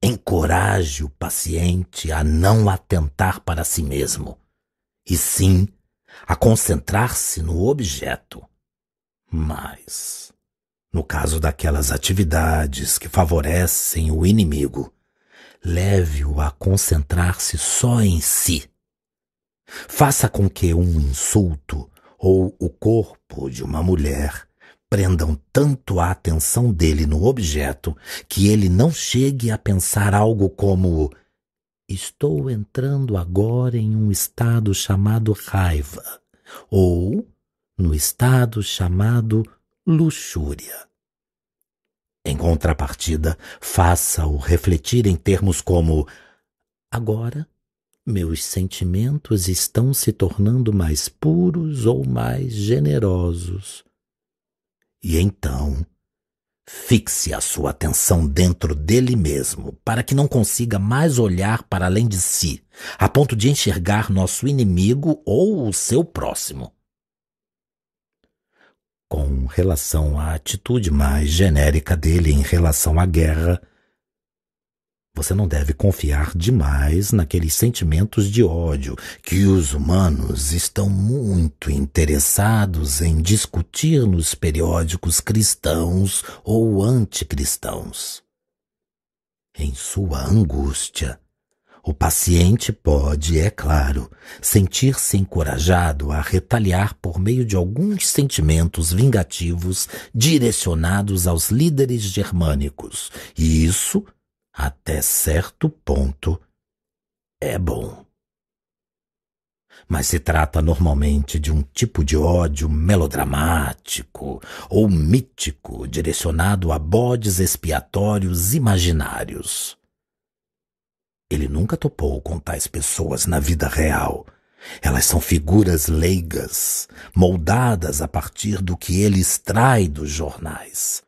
encoraje o paciente a não atentar para si mesmo, e sim a concentrar-se no objeto. Mas, no caso daquelas atividades que favorecem o inimigo, leve-o a concentrar-se só em si. Faça com que um insulto ou o corpo de uma mulher prendam tanto a atenção dele no objeto que ele não chegue a pensar algo como estou entrando agora em um estado chamado raiva ou no estado chamado luxúria. Em contrapartida, faça-o refletir em termos como: agora meus sentimentos estão se tornando mais puros ou mais generosos, e então, fixe a sua atenção dentro dele mesmo, para que não consiga mais olhar para além de si, a ponto de enxergar nosso inimigo ou o seu próximo. Com relação à atitude mais genérica dele em relação à guerra, você não deve confiar demais naqueles sentimentos de ódio que os humanos estão muito interessados em discutir nos periódicos cristãos ou anticristãos. Em sua angústia, o paciente pode, é claro, sentir-se encorajado a retaliar por meio de alguns sentimentos vingativos direcionados aos líderes germânicos, e isso até certo ponto, é bom. Mas se trata normalmente de um tipo de ódio melodramático ou mítico direcionado a bodes expiatórios imaginários. Ele nunca topou com tais pessoas na vida real. Elas são figuras leigas, moldadas a partir do que ele extrai dos jornais.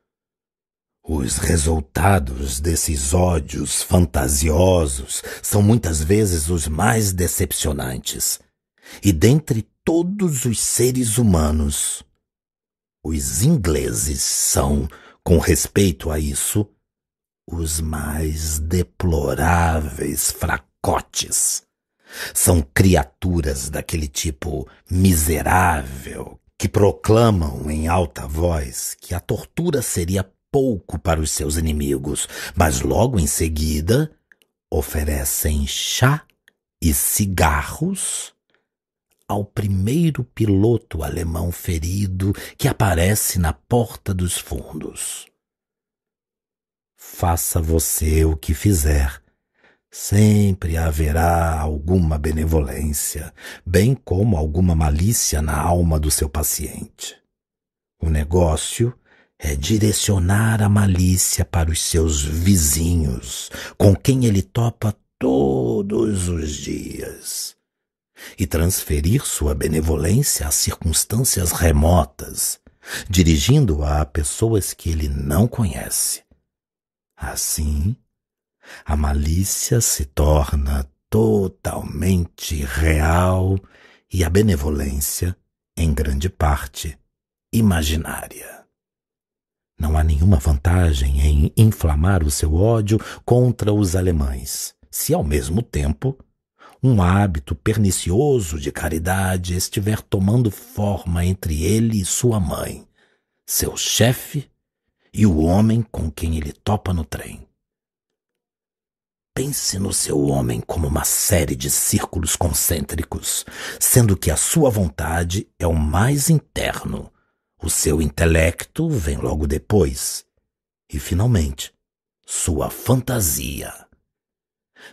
Os resultados desses ódios fantasiosos são muitas vezes os mais decepcionantes. E dentre todos os seres humanos, os ingleses são, com respeito a isso, os mais deploráveis fracotes. São criaturas daquele tipo miserável que proclamam em alta voz que a tortura seria pouco para os seus inimigos, mas logo em seguida oferecem chá e cigarros ao primeiro piloto alemão ferido que aparece na porta dos fundos. Faça você o que fizer, sempre haverá alguma benevolência, bem como alguma malícia na alma do seu paciente. O negócio é direcionar a malícia para os seus vizinhos, com quem ele topa todos os dias, e transferir sua benevolência a circunstâncias remotas, dirigindo-a a pessoas que ele não conhece. Assim, a malícia se torna totalmente real e a benevolência, em grande parte, imaginária. Não há nenhuma vantagem em inflamar o seu ódio contra os alemães, se ao mesmo tempo um hábito pernicioso de caridade estiver tomando forma entre ele e sua mãe, seu chefe e o homem com quem ele topa no trem. Pense no seu homem como uma série de círculos concêntricos, sendo que a sua vontade é o mais interno o seu intelecto vem logo depois. E, finalmente, sua fantasia.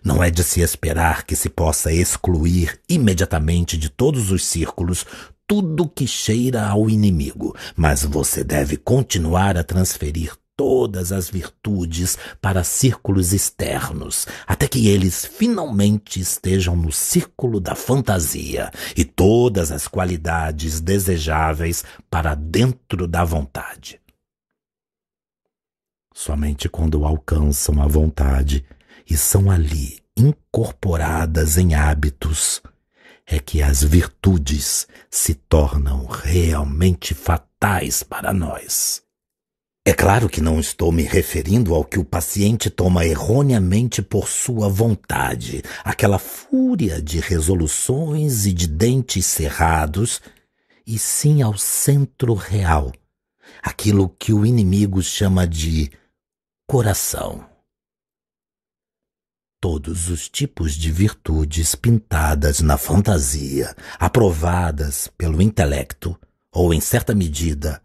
Não é de se esperar que se possa excluir imediatamente de todos os círculos tudo que cheira ao inimigo, mas você deve continuar a transferir todas as virtudes para círculos externos, até que eles finalmente estejam no círculo da fantasia e todas as qualidades desejáveis para dentro da vontade. Somente quando alcançam a vontade e são ali incorporadas em hábitos, é que as virtudes se tornam realmente fatais para nós. É claro que não estou me referindo ao que o paciente toma erroneamente por sua vontade, aquela fúria de resoluções e de dentes cerrados, e sim ao centro real, aquilo que o inimigo chama de coração. Todos os tipos de virtudes pintadas na fantasia, aprovadas pelo intelecto, ou em certa medida,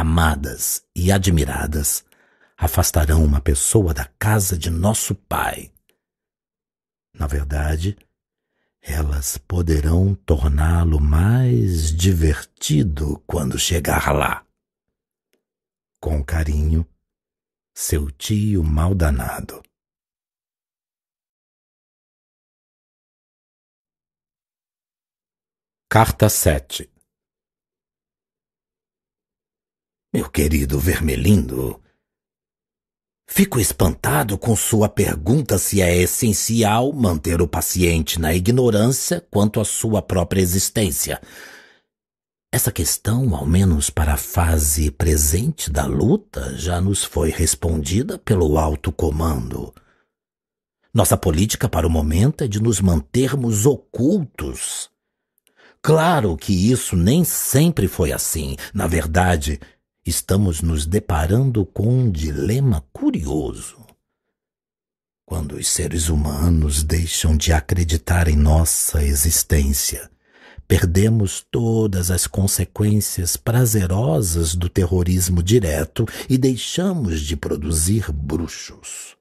amadas e admiradas, afastarão uma pessoa da casa de nosso Pai. Na verdade, elas poderão torná-lo mais divertido quando chegar lá. Com carinho, seu tio maldanado. Carta 7 meu querido Vermelindo. Fico espantado com sua pergunta se é essencial manter o paciente na ignorância quanto à sua própria existência. Essa questão, ao menos para a fase presente da luta, já nos foi respondida pelo alto comando. Nossa política para o momento é de nos mantermos ocultos. Claro que isso nem sempre foi assim. Na verdade, estamos nos deparando com um dilema curioso. Quando os seres humanos deixam de acreditar em nossa existência, perdemos todas as consequências prazerosas do terrorismo direto e deixamos de produzir bruxos.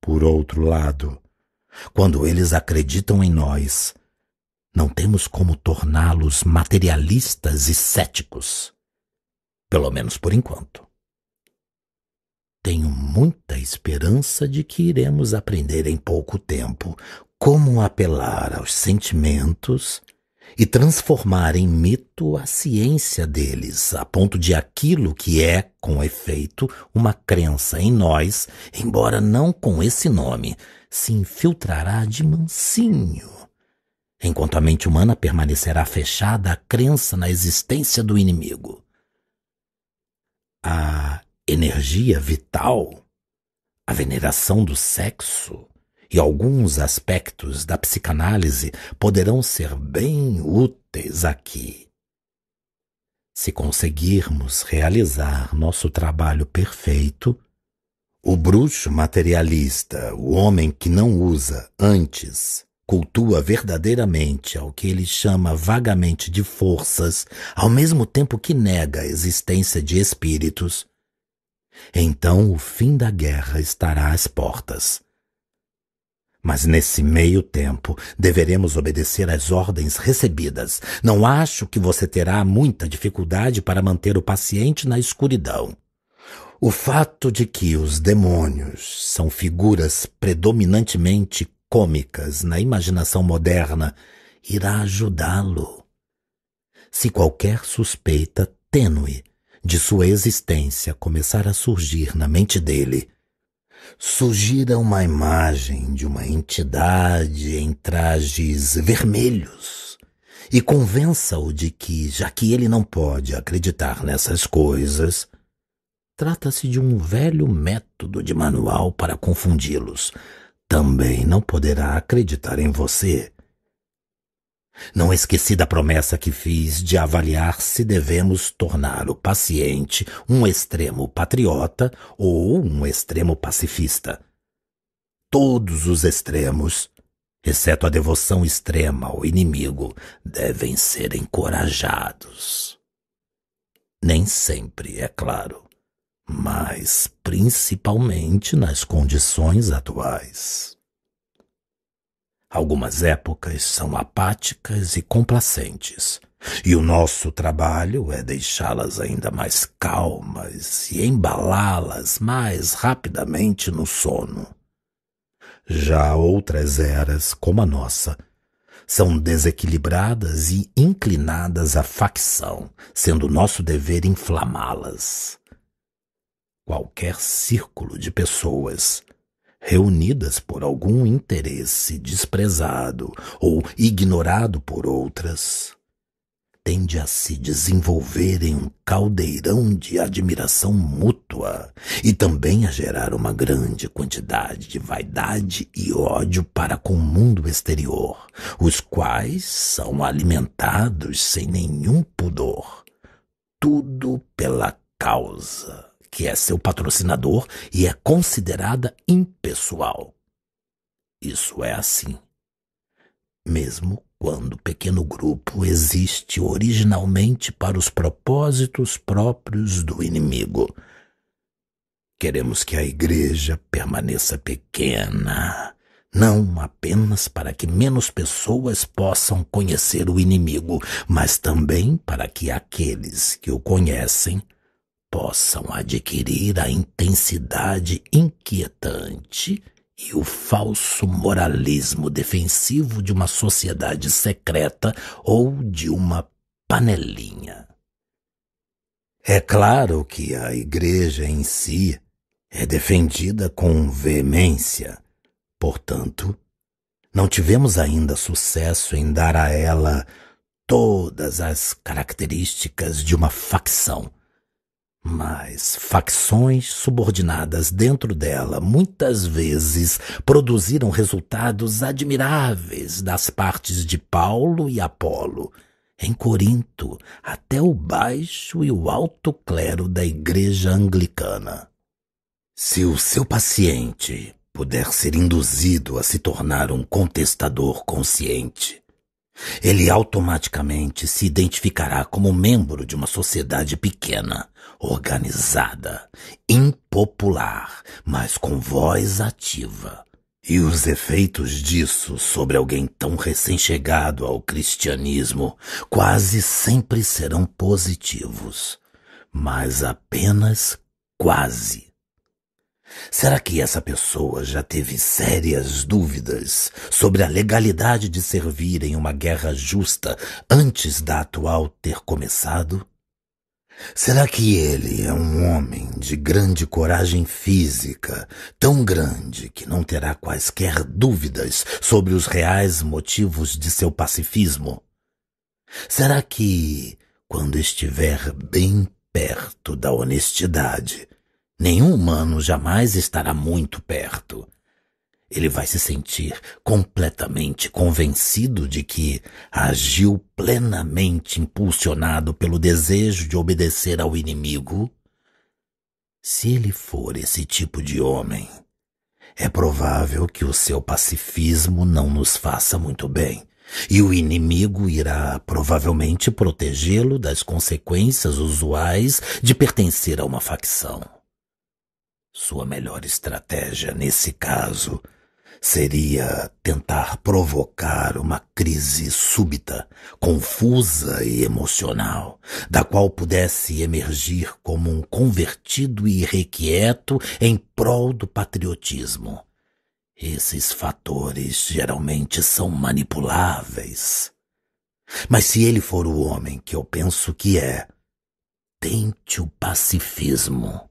Por outro lado, quando eles acreditam em nós, não temos como torná-los materialistas e céticos pelo menos por enquanto. Tenho muita esperança de que iremos aprender em pouco tempo como apelar aos sentimentos e transformar em mito a ciência deles, a ponto de aquilo que é, com efeito, uma crença em nós, embora não com esse nome, se infiltrará de mansinho. Enquanto a mente humana permanecerá fechada à crença na existência do inimigo a energia vital, a veneração do sexo e alguns aspectos da psicanálise poderão ser bem úteis aqui. Se conseguirmos realizar nosso trabalho perfeito, o bruxo materialista, o homem que não usa antes cultua verdadeiramente ao que ele chama vagamente de forças, ao mesmo tempo que nega a existência de espíritos, então o fim da guerra estará às portas. Mas nesse meio tempo deveremos obedecer às ordens recebidas. Não acho que você terá muita dificuldade para manter o paciente na escuridão. O fato de que os demônios são figuras predominantemente cômicas na imaginação moderna irá ajudá-lo. Se qualquer suspeita tênue de sua existência começar a surgir na mente dele, surgira uma imagem de uma entidade em trajes vermelhos e convença-o de que, já que ele não pode acreditar nessas coisas, trata-se de um velho método de manual para confundi-los, também não poderá acreditar em você. Não esqueci da promessa que fiz de avaliar se devemos tornar o paciente um extremo patriota ou um extremo pacifista. Todos os extremos, exceto a devoção extrema ao inimigo, devem ser encorajados. Nem sempre, é claro mas principalmente nas condições atuais. Algumas épocas são apáticas e complacentes, e o nosso trabalho é deixá-las ainda mais calmas e embalá-las mais rapidamente no sono. Já outras eras, como a nossa, são desequilibradas e inclinadas à facção, sendo nosso dever inflamá-las qualquer círculo de pessoas reunidas por algum interesse desprezado ou ignorado por outras, tende a se desenvolver em um caldeirão de admiração mútua e também a gerar uma grande quantidade de vaidade e ódio para com o mundo exterior, os quais são alimentados sem nenhum pudor, tudo pela causa que é seu patrocinador e é considerada impessoal. Isso é assim. Mesmo quando o pequeno grupo existe originalmente para os propósitos próprios do inimigo. Queremos que a igreja permaneça pequena, não apenas para que menos pessoas possam conhecer o inimigo, mas também para que aqueles que o conhecem possam adquirir a intensidade inquietante e o falso moralismo defensivo de uma sociedade secreta ou de uma panelinha. É claro que a Igreja em si é defendida com veemência, portanto, não tivemos ainda sucesso em dar a ela todas as características de uma facção mas facções subordinadas dentro dela muitas vezes produziram resultados admiráveis das partes de Paulo e Apolo, em Corinto, até o baixo e o alto clero da igreja anglicana. Se o seu paciente puder ser induzido a se tornar um contestador consciente, ele automaticamente se identificará como membro de uma sociedade pequena organizada, impopular, mas com voz ativa. E os efeitos disso sobre alguém tão recém-chegado ao cristianismo quase sempre serão positivos, mas apenas quase. Será que essa pessoa já teve sérias dúvidas sobre a legalidade de servir em uma guerra justa antes da atual ter começado? Será que ele é um homem de grande coragem física, tão grande que não terá quaisquer dúvidas sobre os reais motivos de seu pacifismo? Será que, quando estiver bem perto da honestidade, nenhum humano jamais estará muito perto? ele vai se sentir completamente convencido de que agiu plenamente impulsionado pelo desejo de obedecer ao inimigo. Se ele for esse tipo de homem, é provável que o seu pacifismo não nos faça muito bem. E o inimigo irá provavelmente protegê-lo das consequências usuais de pertencer a uma facção. Sua melhor estratégia nesse caso seria tentar provocar uma crise súbita, confusa e emocional, da qual pudesse emergir como um convertido e requieto em prol do patriotismo. Esses fatores geralmente são manipuláveis. Mas se ele for o homem que eu penso que é, tente o pacifismo.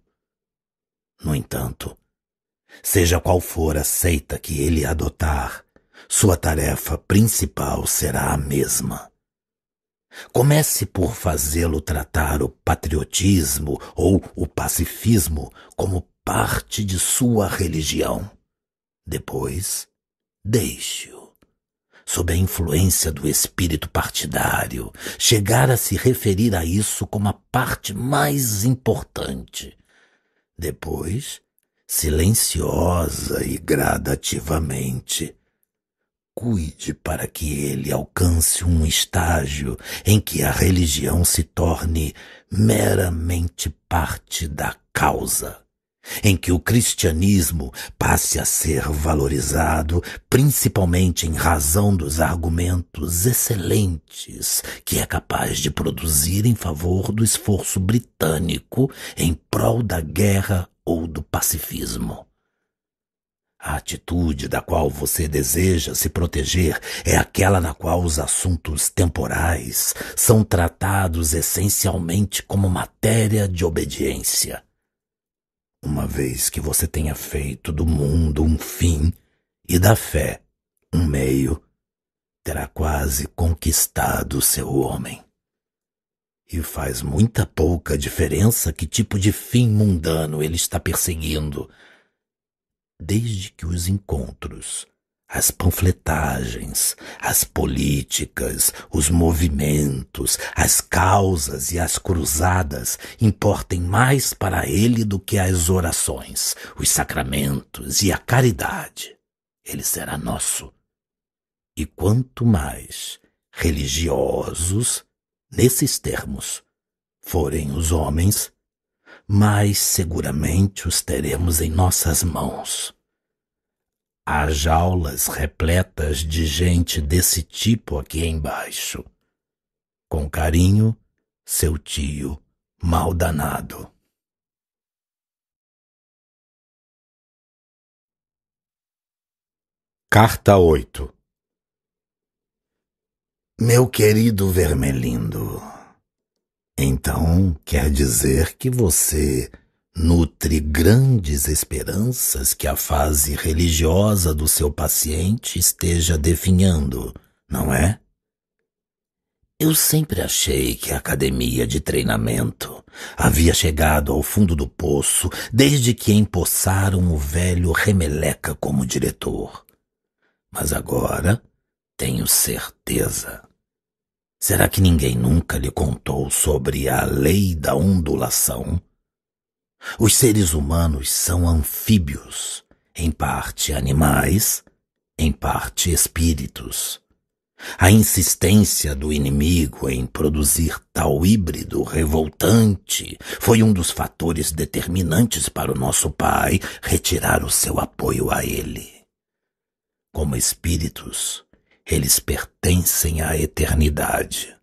No entanto, Seja qual for a seita que ele adotar, sua tarefa principal será a mesma. Comece por fazê-lo tratar o patriotismo ou o pacifismo como parte de sua religião. Depois, deixe-o, sob a influência do espírito partidário, chegar a se referir a isso como a parte mais importante. Depois, silenciosa e gradativamente. Cuide para que ele alcance um estágio em que a religião se torne meramente parte da causa, em que o cristianismo passe a ser valorizado principalmente em razão dos argumentos excelentes que é capaz de produzir em favor do esforço britânico em prol da guerra ou do pacifismo. A atitude da qual você deseja se proteger é aquela na qual os assuntos temporais são tratados essencialmente como matéria de obediência. Uma vez que você tenha feito do mundo um fim e da fé um meio, terá quase conquistado seu homem. E faz muita pouca diferença que tipo de fim mundano ele está perseguindo. Desde que os encontros, as panfletagens, as políticas, os movimentos, as causas e as cruzadas importem mais para ele do que as orações, os sacramentos e a caridade. Ele será nosso. E quanto mais religiosos nesses termos forem os homens, mais seguramente os teremos em nossas mãos. Há jaulas repletas de gente desse tipo aqui embaixo. Com carinho, seu tio maldanado. Carta 8 meu querido Vermelindo, então quer dizer que você nutre grandes esperanças que a fase religiosa do seu paciente esteja definhando, não é? Eu sempre achei que a academia de treinamento havia chegado ao fundo do poço desde que empossaram o velho Remeleca como diretor. Mas agora tenho certeza Será que ninguém nunca lhe contou sobre a lei da ondulação? Os seres humanos são anfíbios, em parte animais, em parte espíritos. A insistência do inimigo em produzir tal híbrido revoltante foi um dos fatores determinantes para o nosso pai retirar o seu apoio a ele. Como espíritos, eles pertencem à eternidade.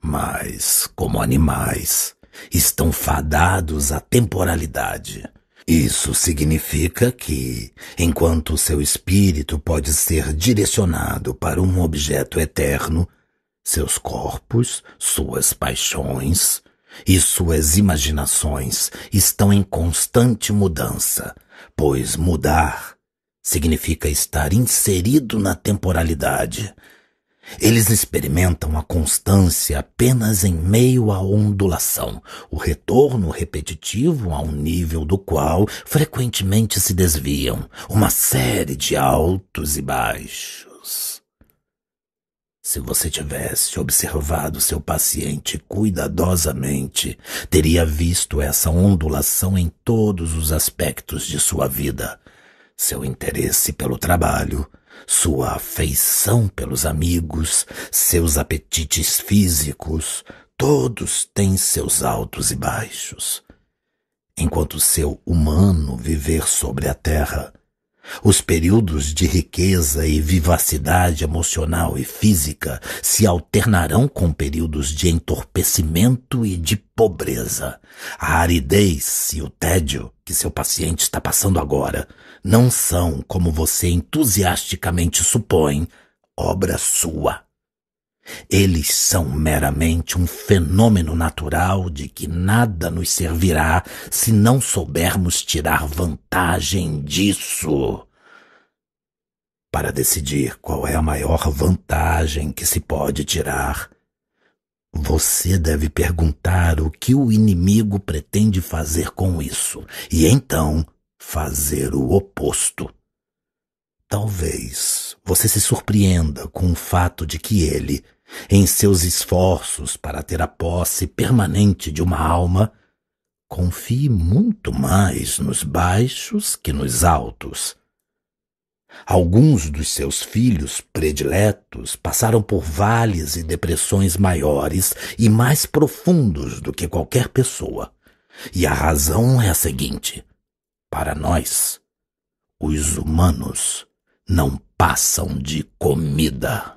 Mas, como animais, estão fadados à temporalidade. Isso significa que, enquanto seu espírito pode ser direcionado para um objeto eterno, seus corpos, suas paixões e suas imaginações estão em constante mudança, pois mudar significa estar inserido na temporalidade. Eles experimentam a constância apenas em meio à ondulação, o retorno repetitivo a um nível do qual frequentemente se desviam, uma série de altos e baixos. Se você tivesse observado seu paciente cuidadosamente, teria visto essa ondulação em todos os aspectos de sua vida seu interesse pelo trabalho, sua afeição pelos amigos, seus apetites físicos, todos têm seus altos e baixos. Enquanto seu humano viver sobre a terra, os períodos de riqueza e vivacidade emocional e física se alternarão com períodos de entorpecimento e de pobreza. A aridez e o tédio que seu paciente está passando agora não são, como você entusiasticamente supõe, obra sua. Eles são meramente um fenômeno natural de que nada nos servirá se não soubermos tirar vantagem disso. Para decidir qual é a maior vantagem que se pode tirar, você deve perguntar o que o inimigo pretende fazer com isso e então fazer o oposto. Talvez você se surpreenda com o fato de que ele, em seus esforços para ter a posse permanente de uma alma, confie muito mais nos baixos que nos altos. Alguns dos seus filhos prediletos passaram por vales e depressões maiores e mais profundos do que qualquer pessoa. E a razão é a seguinte: para nós, os humanos não passam de comida.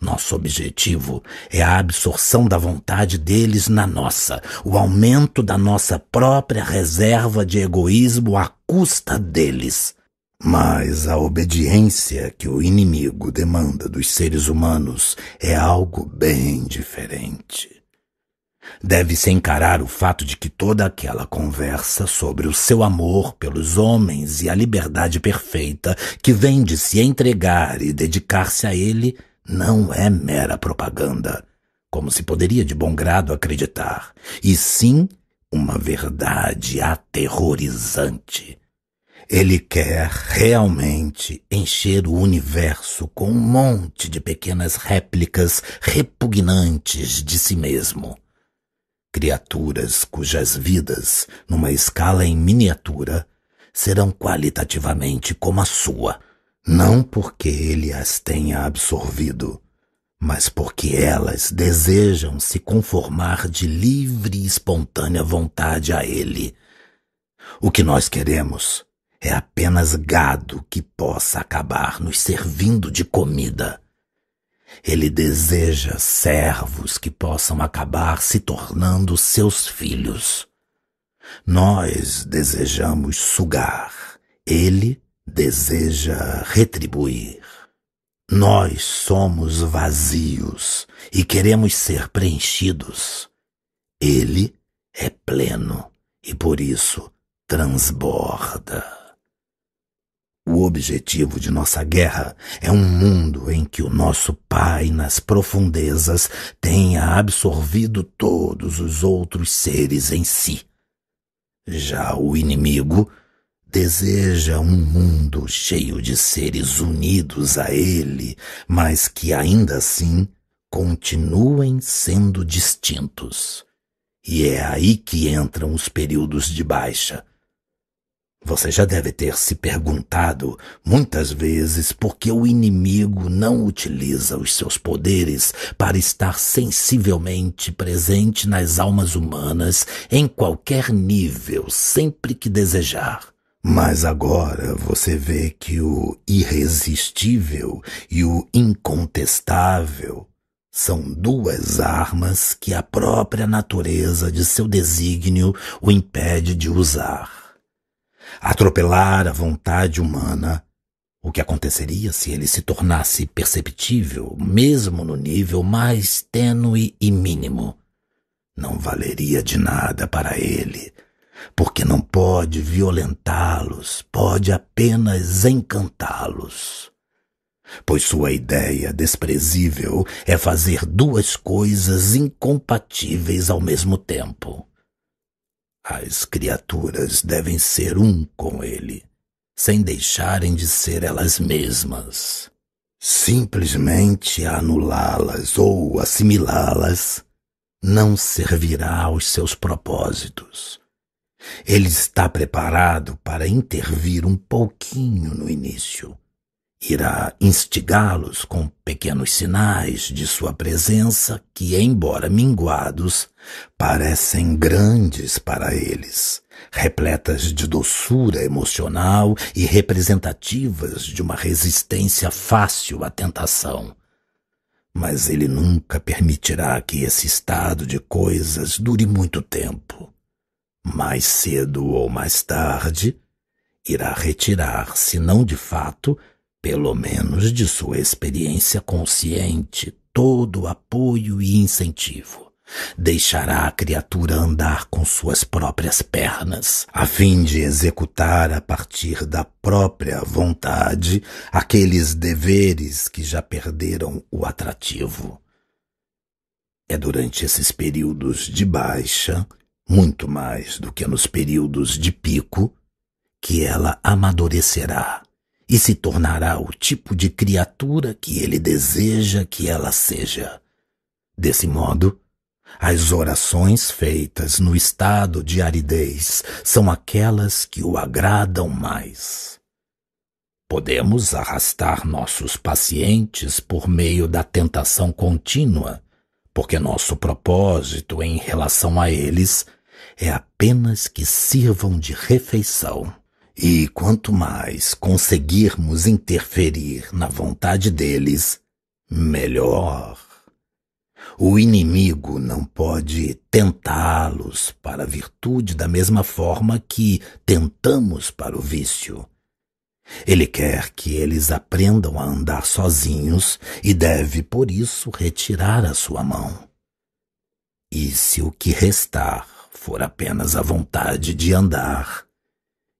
Nosso objetivo é a absorção da vontade deles na nossa, o aumento da nossa própria reserva de egoísmo à custa deles. Mas a obediência que o inimigo demanda dos seres humanos é algo bem diferente. Deve-se encarar o fato de que toda aquela conversa sobre o seu amor pelos homens e a liberdade perfeita que vem de se entregar e dedicar-se a ele não é mera propaganda, como se poderia de bom grado acreditar, e sim uma verdade aterrorizante. Ele quer realmente encher o universo com um monte de pequenas réplicas repugnantes de si mesmo criaturas cujas vidas, numa escala em miniatura, serão qualitativamente como a sua, não porque ele as tenha absorvido, mas porque elas desejam se conformar de livre e espontânea vontade a ele. O que nós queremos é apenas gado que possa acabar nos servindo de comida. Ele deseja servos que possam acabar se tornando seus filhos. Nós desejamos sugar, ele deseja retribuir. Nós somos vazios e queremos ser preenchidos. Ele é pleno e por isso transborda. O objetivo de nossa guerra é um mundo em que o nosso Pai nas profundezas tenha absorvido todos os outros seres em si. Já o inimigo deseja um mundo cheio de seres unidos a ele, mas que ainda assim continuem sendo distintos. E é aí que entram os períodos de baixa você já deve ter se perguntado muitas vezes por que o inimigo não utiliza os seus poderes para estar sensivelmente presente nas almas humanas em qualquer nível, sempre que desejar. Mas agora você vê que o irresistível e o incontestável são duas armas que a própria natureza de seu desígnio o impede de usar atropelar a vontade humana, o que aconteceria se ele se tornasse perceptível, mesmo no nível mais tênue e mínimo, não valeria de nada para ele, porque não pode violentá-los, pode apenas encantá-los. Pois sua ideia desprezível é fazer duas coisas incompatíveis ao mesmo tempo as criaturas devem ser um com ele, sem deixarem de ser elas mesmas. Simplesmente anulá-las ou assimilá-las não servirá aos seus propósitos. Ele está preparado para intervir um pouquinho no início irá instigá-los com pequenos sinais de sua presença que, embora minguados, parecem grandes para eles, repletas de doçura emocional e representativas de uma resistência fácil à tentação. Mas ele nunca permitirá que esse estado de coisas dure muito tempo. Mais cedo ou mais tarde, irá retirar, se não de fato, pelo menos de sua experiência consciente, todo o apoio e incentivo. Deixará a criatura andar com suas próprias pernas, a fim de executar a partir da própria vontade aqueles deveres que já perderam o atrativo. É durante esses períodos de baixa, muito mais do que nos períodos de pico, que ela amadurecerá e se tornará o tipo de criatura que ele deseja que ela seja. Desse modo, as orações feitas no estado de aridez são aquelas que o agradam mais. Podemos arrastar nossos pacientes por meio da tentação contínua, porque nosso propósito em relação a eles é apenas que sirvam de refeição. E quanto mais conseguirmos interferir na vontade deles, melhor. O inimigo não pode tentá-los para a virtude da mesma forma que tentamos para o vício. Ele quer que eles aprendam a andar sozinhos e deve, por isso, retirar a sua mão. E se o que restar for apenas a vontade de andar,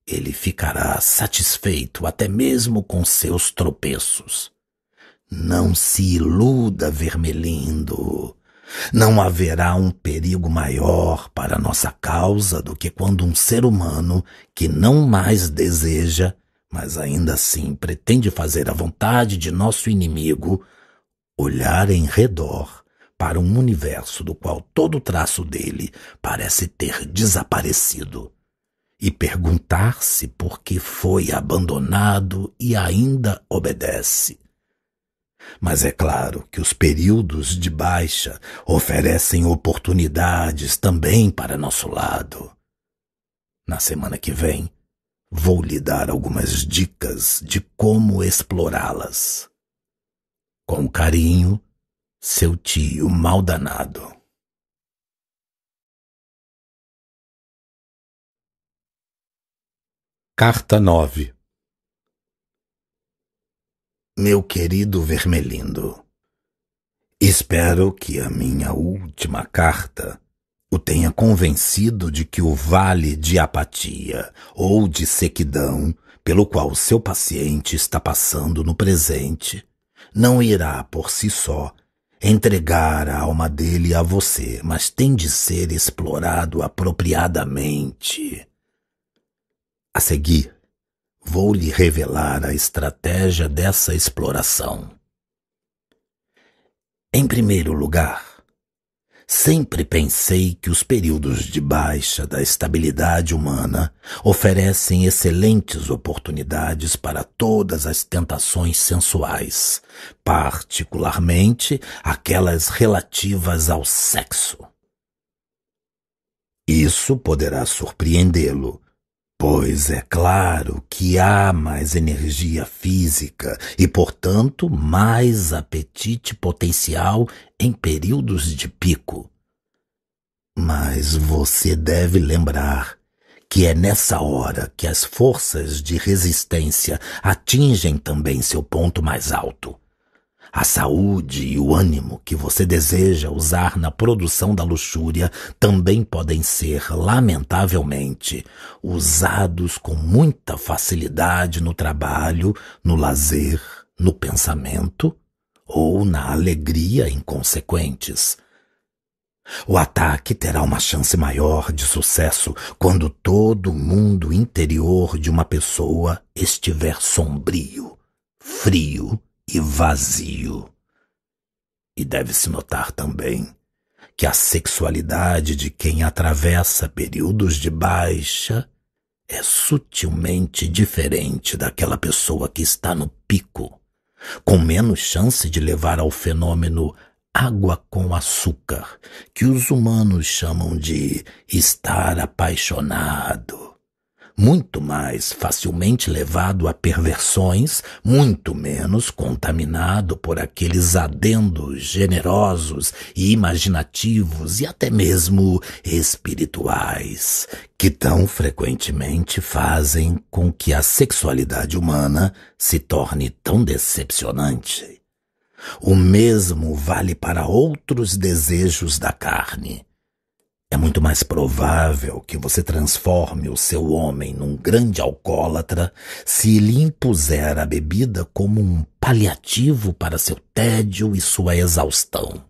ele ficará satisfeito até mesmo com seus tropeços. Não se iluda, Vermelindo. Não haverá um perigo maior para nossa causa do que quando um ser humano que não mais deseja, mas ainda assim pretende fazer a vontade de nosso inimigo, olhar em redor para um universo do qual todo traço dele parece ter desaparecido e perguntar-se por que foi abandonado e ainda obedece. Mas é claro que os períodos de baixa oferecem oportunidades também para nosso lado. Na semana que vem, vou lhe dar algumas dicas de como explorá-las. Com carinho, seu tio maldanado. Carta 9 Meu querido Vermelindo, espero que a minha última carta o tenha convencido de que o vale de apatia ou de sequidão pelo qual seu paciente está passando no presente não irá por si só entregar a alma dele a você, mas tem de ser explorado apropriadamente a seguir, vou lhe revelar a estratégia dessa exploração. Em primeiro lugar, sempre pensei que os períodos de baixa da estabilidade humana oferecem excelentes oportunidades para todas as tentações sensuais, particularmente aquelas relativas ao sexo. Isso poderá surpreendê-lo Pois é claro que há mais energia física e, portanto, mais apetite potencial em períodos de pico. Mas você deve lembrar que é nessa hora que as forças de resistência atingem também seu ponto mais alto. A saúde e o ânimo que você deseja usar na produção da luxúria também podem ser, lamentavelmente, usados com muita facilidade no trabalho, no lazer, no pensamento ou na alegria inconsequentes. O ataque terá uma chance maior de sucesso quando todo o mundo interior de uma pessoa estiver sombrio, frio e vazio. E deve-se notar também que a sexualidade de quem atravessa períodos de baixa é sutilmente diferente daquela pessoa que está no pico, com menos chance de levar ao fenômeno água com açúcar, que os humanos chamam de estar apaixonado muito mais facilmente levado a perversões, muito menos contaminado por aqueles adendos generosos e imaginativos e até mesmo espirituais que tão frequentemente fazem com que a sexualidade humana se torne tão decepcionante. O mesmo vale para outros desejos da carne. É muito mais provável que você transforme o seu homem num grande alcoólatra se lhe impuser a bebida como um paliativo para seu tédio e sua exaustão,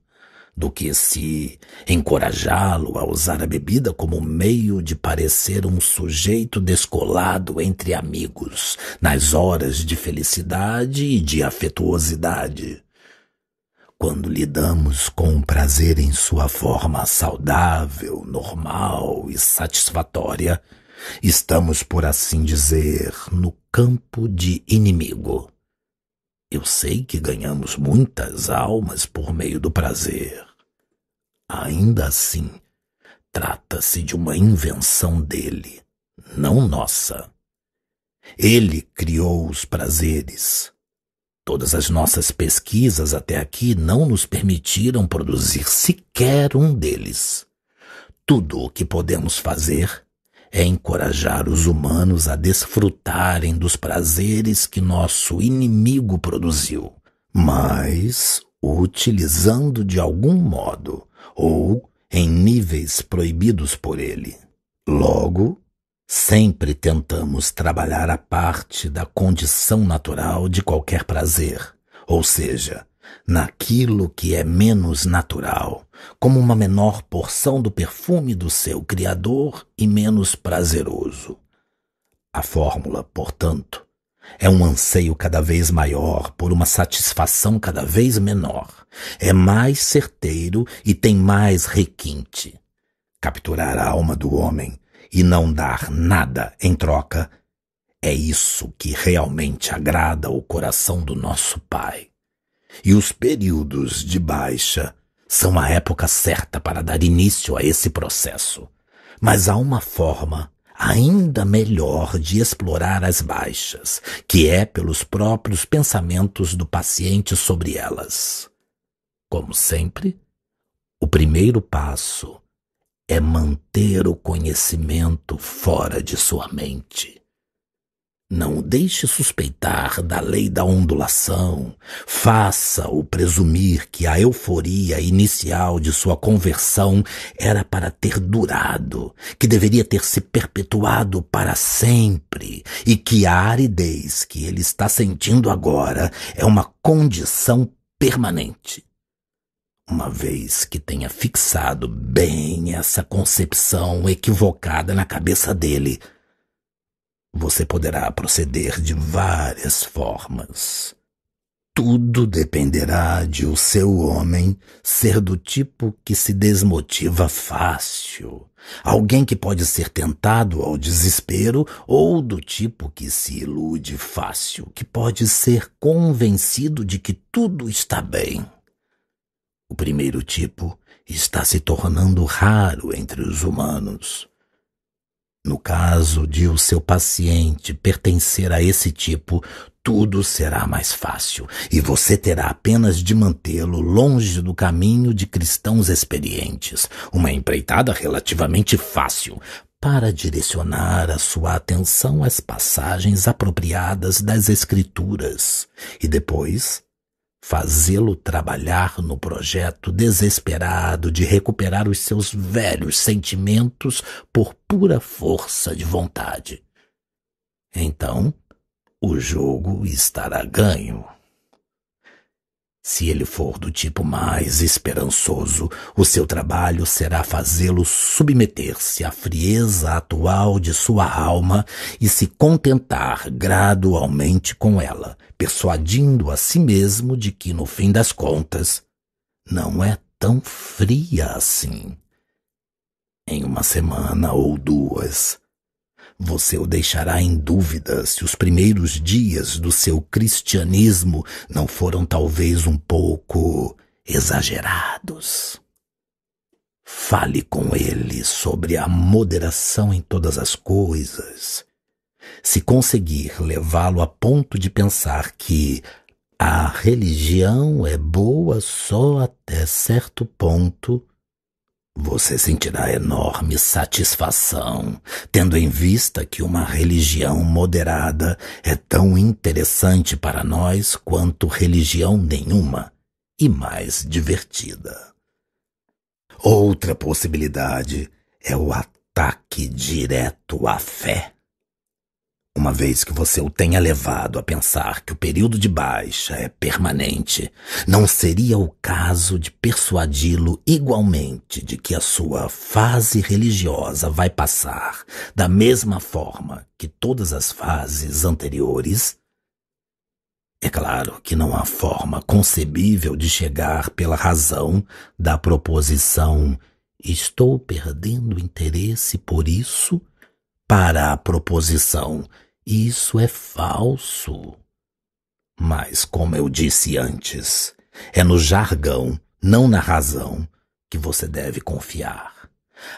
do que se encorajá-lo a usar a bebida como meio de parecer um sujeito descolado entre amigos, nas horas de felicidade e de afetuosidade quando lidamos com o prazer em sua forma saudável, normal e satisfatória, estamos, por assim dizer, no campo de inimigo. Eu sei que ganhamos muitas almas por meio do prazer. Ainda assim, trata-se de uma invenção dele, não nossa. Ele criou os prazeres, Todas as nossas pesquisas até aqui não nos permitiram produzir sequer um deles. Tudo o que podemos fazer é encorajar os humanos a desfrutarem dos prazeres que nosso inimigo produziu, mas utilizando de algum modo ou em níveis proibidos por ele. Logo, Sempre tentamos trabalhar a parte da condição natural de qualquer prazer, ou seja, naquilo que é menos natural, como uma menor porção do perfume do seu criador e menos prazeroso. A fórmula, portanto, é um anseio cada vez maior por uma satisfação cada vez menor. É mais certeiro e tem mais requinte. Capturar a alma do homem e não dar nada em troca, é isso que realmente agrada o coração do nosso Pai. E os períodos de baixa são a época certa para dar início a esse processo. Mas há uma forma ainda melhor de explorar as baixas, que é pelos próprios pensamentos do paciente sobre elas. Como sempre, o primeiro passo é manter o conhecimento fora de sua mente. Não o deixe suspeitar da lei da ondulação. Faça-o presumir que a euforia inicial de sua conversão era para ter durado, que deveria ter se perpetuado para sempre e que a aridez que ele está sentindo agora é uma condição permanente uma vez que tenha fixado bem essa concepção equivocada na cabeça dele, você poderá proceder de várias formas. Tudo dependerá de o seu homem ser do tipo que se desmotiva fácil, alguém que pode ser tentado ao desespero ou do tipo que se ilude fácil, que pode ser convencido de que tudo está bem. O primeiro tipo está se tornando raro entre os humanos. No caso de o seu paciente pertencer a esse tipo, tudo será mais fácil e você terá apenas de mantê-lo longe do caminho de cristãos experientes, uma empreitada relativamente fácil para direcionar a sua atenção às passagens apropriadas das Escrituras e depois fazê-lo trabalhar no projeto desesperado de recuperar os seus velhos sentimentos por pura força de vontade. Então, o jogo estará ganho. Se ele for do tipo mais esperançoso, o seu trabalho será fazê-lo submeter-se à frieza atual de sua alma e se contentar gradualmente com ela persuadindo a si mesmo de que, no fim das contas, não é tão fria assim. Em uma semana ou duas, você o deixará em dúvida se os primeiros dias do seu cristianismo não foram talvez um pouco exagerados. Fale com ele sobre a moderação em todas as coisas, se conseguir levá-lo a ponto de pensar que a religião é boa só até certo ponto, você sentirá enorme satisfação, tendo em vista que uma religião moderada é tão interessante para nós quanto religião nenhuma e mais divertida. Outra possibilidade é o ataque direto à fé. Uma vez que você o tenha levado a pensar que o período de baixa é permanente, não seria o caso de persuadi-lo igualmente de que a sua fase religiosa vai passar da mesma forma que todas as fases anteriores? É claro que não há forma concebível de chegar pela razão da proposição estou perdendo interesse por isso para a proposição isso é falso. Mas, como eu disse antes, é no jargão, não na razão, que você deve confiar.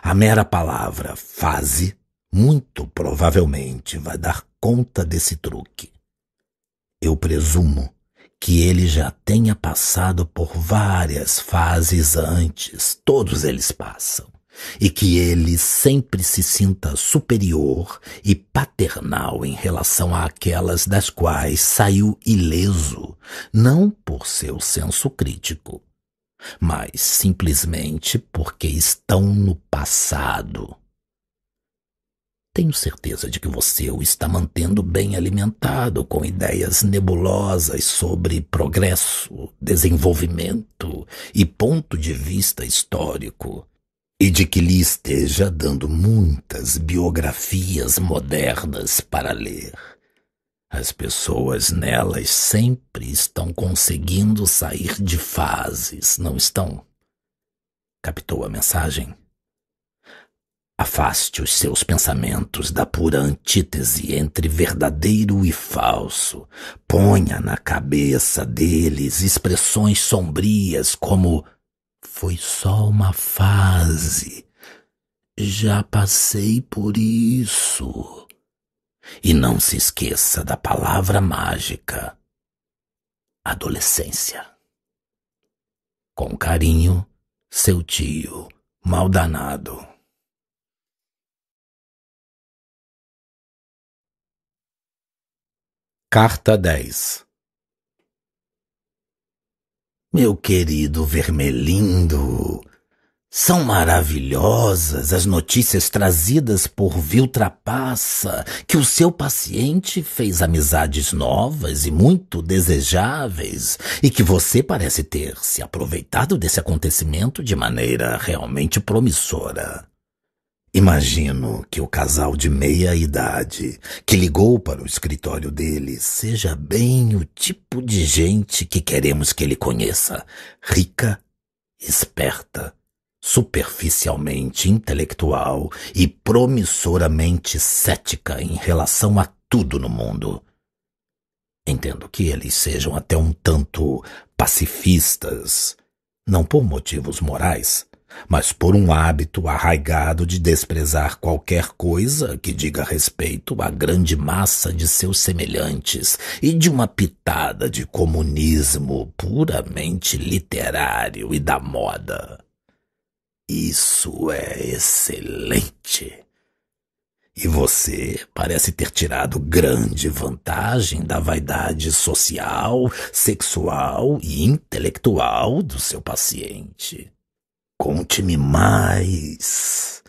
A mera palavra fase muito provavelmente vai dar conta desse truque. Eu presumo que ele já tenha passado por várias fases antes, todos eles passam e que ele sempre se sinta superior e paternal em relação àquelas das quais saiu ileso, não por seu senso crítico, mas simplesmente porque estão no passado. Tenho certeza de que você o está mantendo bem alimentado com ideias nebulosas sobre progresso, desenvolvimento e ponto de vista histórico e de que lhe esteja dando muitas biografias modernas para ler. As pessoas nelas sempre estão conseguindo sair de fases, não estão? Captou a mensagem? Afaste os seus pensamentos da pura antítese entre verdadeiro e falso. Ponha na cabeça deles expressões sombrias como foi só uma fase. Já passei por isso. E não se esqueça da palavra mágica: adolescência. Com carinho, seu tio maldanado. Carta 10 meu querido Vermelindo. São maravilhosas as notícias trazidas por Viltrapassa, que o seu paciente fez amizades novas e muito desejáveis, e que você parece ter se aproveitado desse acontecimento de maneira realmente promissora. Imagino que o casal de meia idade que ligou para o escritório dele seja bem o tipo de gente que queremos que ele conheça: rica, esperta, superficialmente intelectual e promissoramente cética em relação a tudo no mundo. Entendo que eles sejam até um tanto pacifistas, não por motivos morais, mas por um hábito arraigado de desprezar qualquer coisa que diga respeito à grande massa de seus semelhantes e de uma pitada de comunismo puramente literário e da moda. Isso é excelente. E você parece ter tirado grande vantagem da vaidade social, sexual e intelectual do seu paciente. Conte-me mais.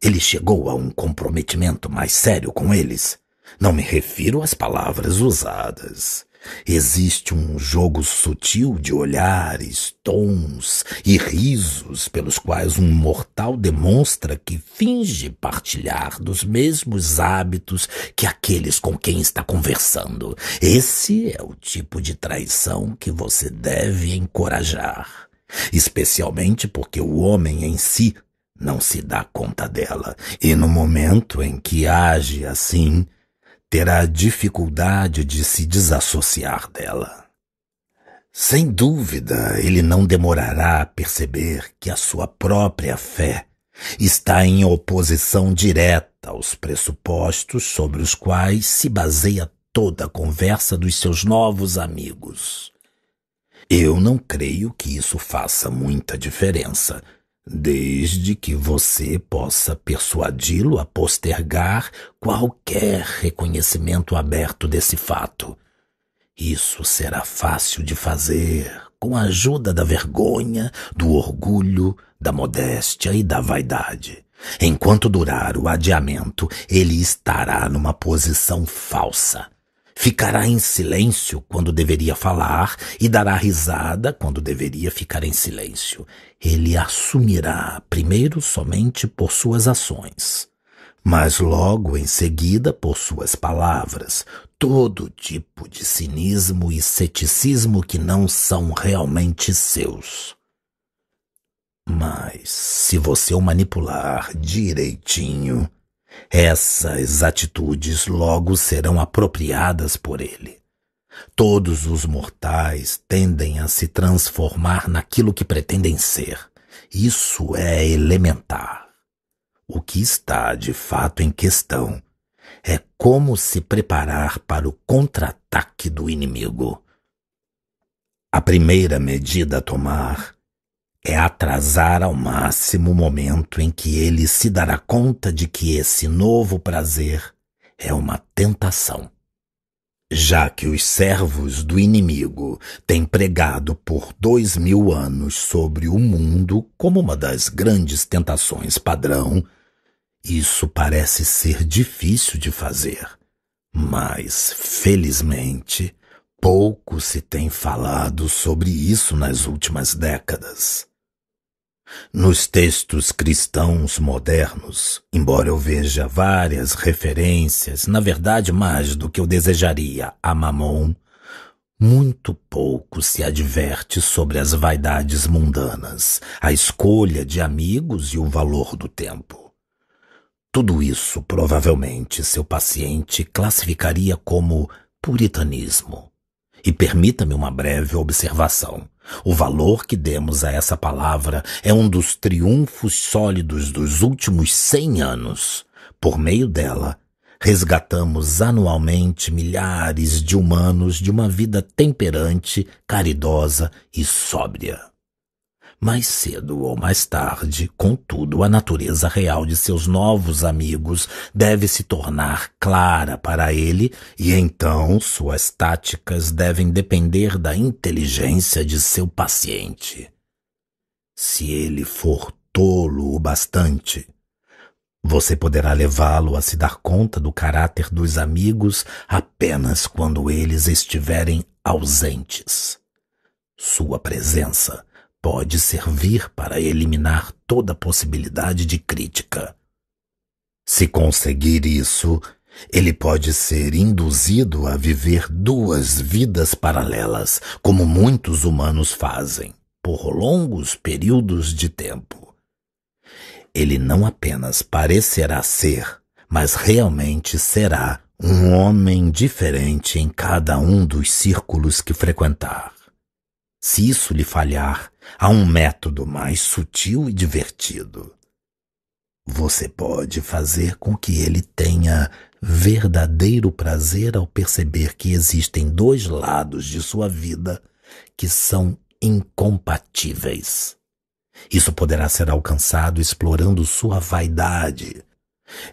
Ele chegou a um comprometimento mais sério com eles. Não me refiro às palavras usadas. Existe um jogo sutil de olhares, tons e risos pelos quais um mortal demonstra que finge partilhar dos mesmos hábitos que aqueles com quem está conversando. Esse é o tipo de traição que você deve encorajar especialmente porque o homem em si não se dá conta dela, e no momento em que age assim, terá dificuldade de se desassociar dela. Sem dúvida, ele não demorará a perceber que a sua própria fé está em oposição direta aos pressupostos sobre os quais se baseia toda a conversa dos seus novos amigos. Eu não creio que isso faça muita diferença, desde que você possa persuadi-lo a postergar qualquer reconhecimento aberto desse fato. Isso será fácil de fazer com a ajuda da vergonha, do orgulho, da modéstia e da vaidade. Enquanto durar o adiamento, ele estará numa posição falsa, Ficará em silêncio quando deveria falar e dará risada quando deveria ficar em silêncio. Ele assumirá, primeiro somente por suas ações, mas logo em seguida por suas palavras, todo tipo de cinismo e ceticismo que não são realmente seus. Mas se você o manipular direitinho, essas atitudes logo serão apropriadas por ele. Todos os mortais tendem a se transformar naquilo que pretendem ser. Isso é elementar. O que está de fato em questão é como se preparar para o contra-ataque do inimigo. A primeira medida a tomar é atrasar ao máximo o momento em que ele se dará conta de que esse novo prazer é uma tentação. Já que os servos do inimigo têm pregado por dois mil anos sobre o mundo como uma das grandes tentações padrão, isso parece ser difícil de fazer. Mas, felizmente, pouco se tem falado sobre isso nas últimas décadas. Nos textos cristãos modernos, embora eu veja várias referências, na verdade mais do que eu desejaria, a Mamon, muito pouco se adverte sobre as vaidades mundanas, a escolha de amigos e o valor do tempo. Tudo isso provavelmente seu paciente classificaria como puritanismo. E permita-me uma breve observação. O valor que demos a essa palavra é um dos triunfos sólidos dos últimos cem anos. Por meio dela, resgatamos anualmente milhares de humanos de uma vida temperante, caridosa e sóbria. Mais cedo ou mais tarde, contudo, a natureza real de seus novos amigos deve se tornar clara para ele, e então suas táticas devem depender da inteligência de seu paciente. Se ele for tolo o bastante, você poderá levá-lo a se dar conta do caráter dos amigos apenas quando eles estiverem ausentes. Sua presença pode servir para eliminar toda possibilidade de crítica. Se conseguir isso, ele pode ser induzido a viver duas vidas paralelas, como muitos humanos fazem, por longos períodos de tempo. Ele não apenas parecerá ser, mas realmente será um homem diferente em cada um dos círculos que frequentar. Se isso lhe falhar, Há um método mais sutil e divertido. Você pode fazer com que ele tenha verdadeiro prazer ao perceber que existem dois lados de sua vida que são incompatíveis. Isso poderá ser alcançado explorando sua vaidade,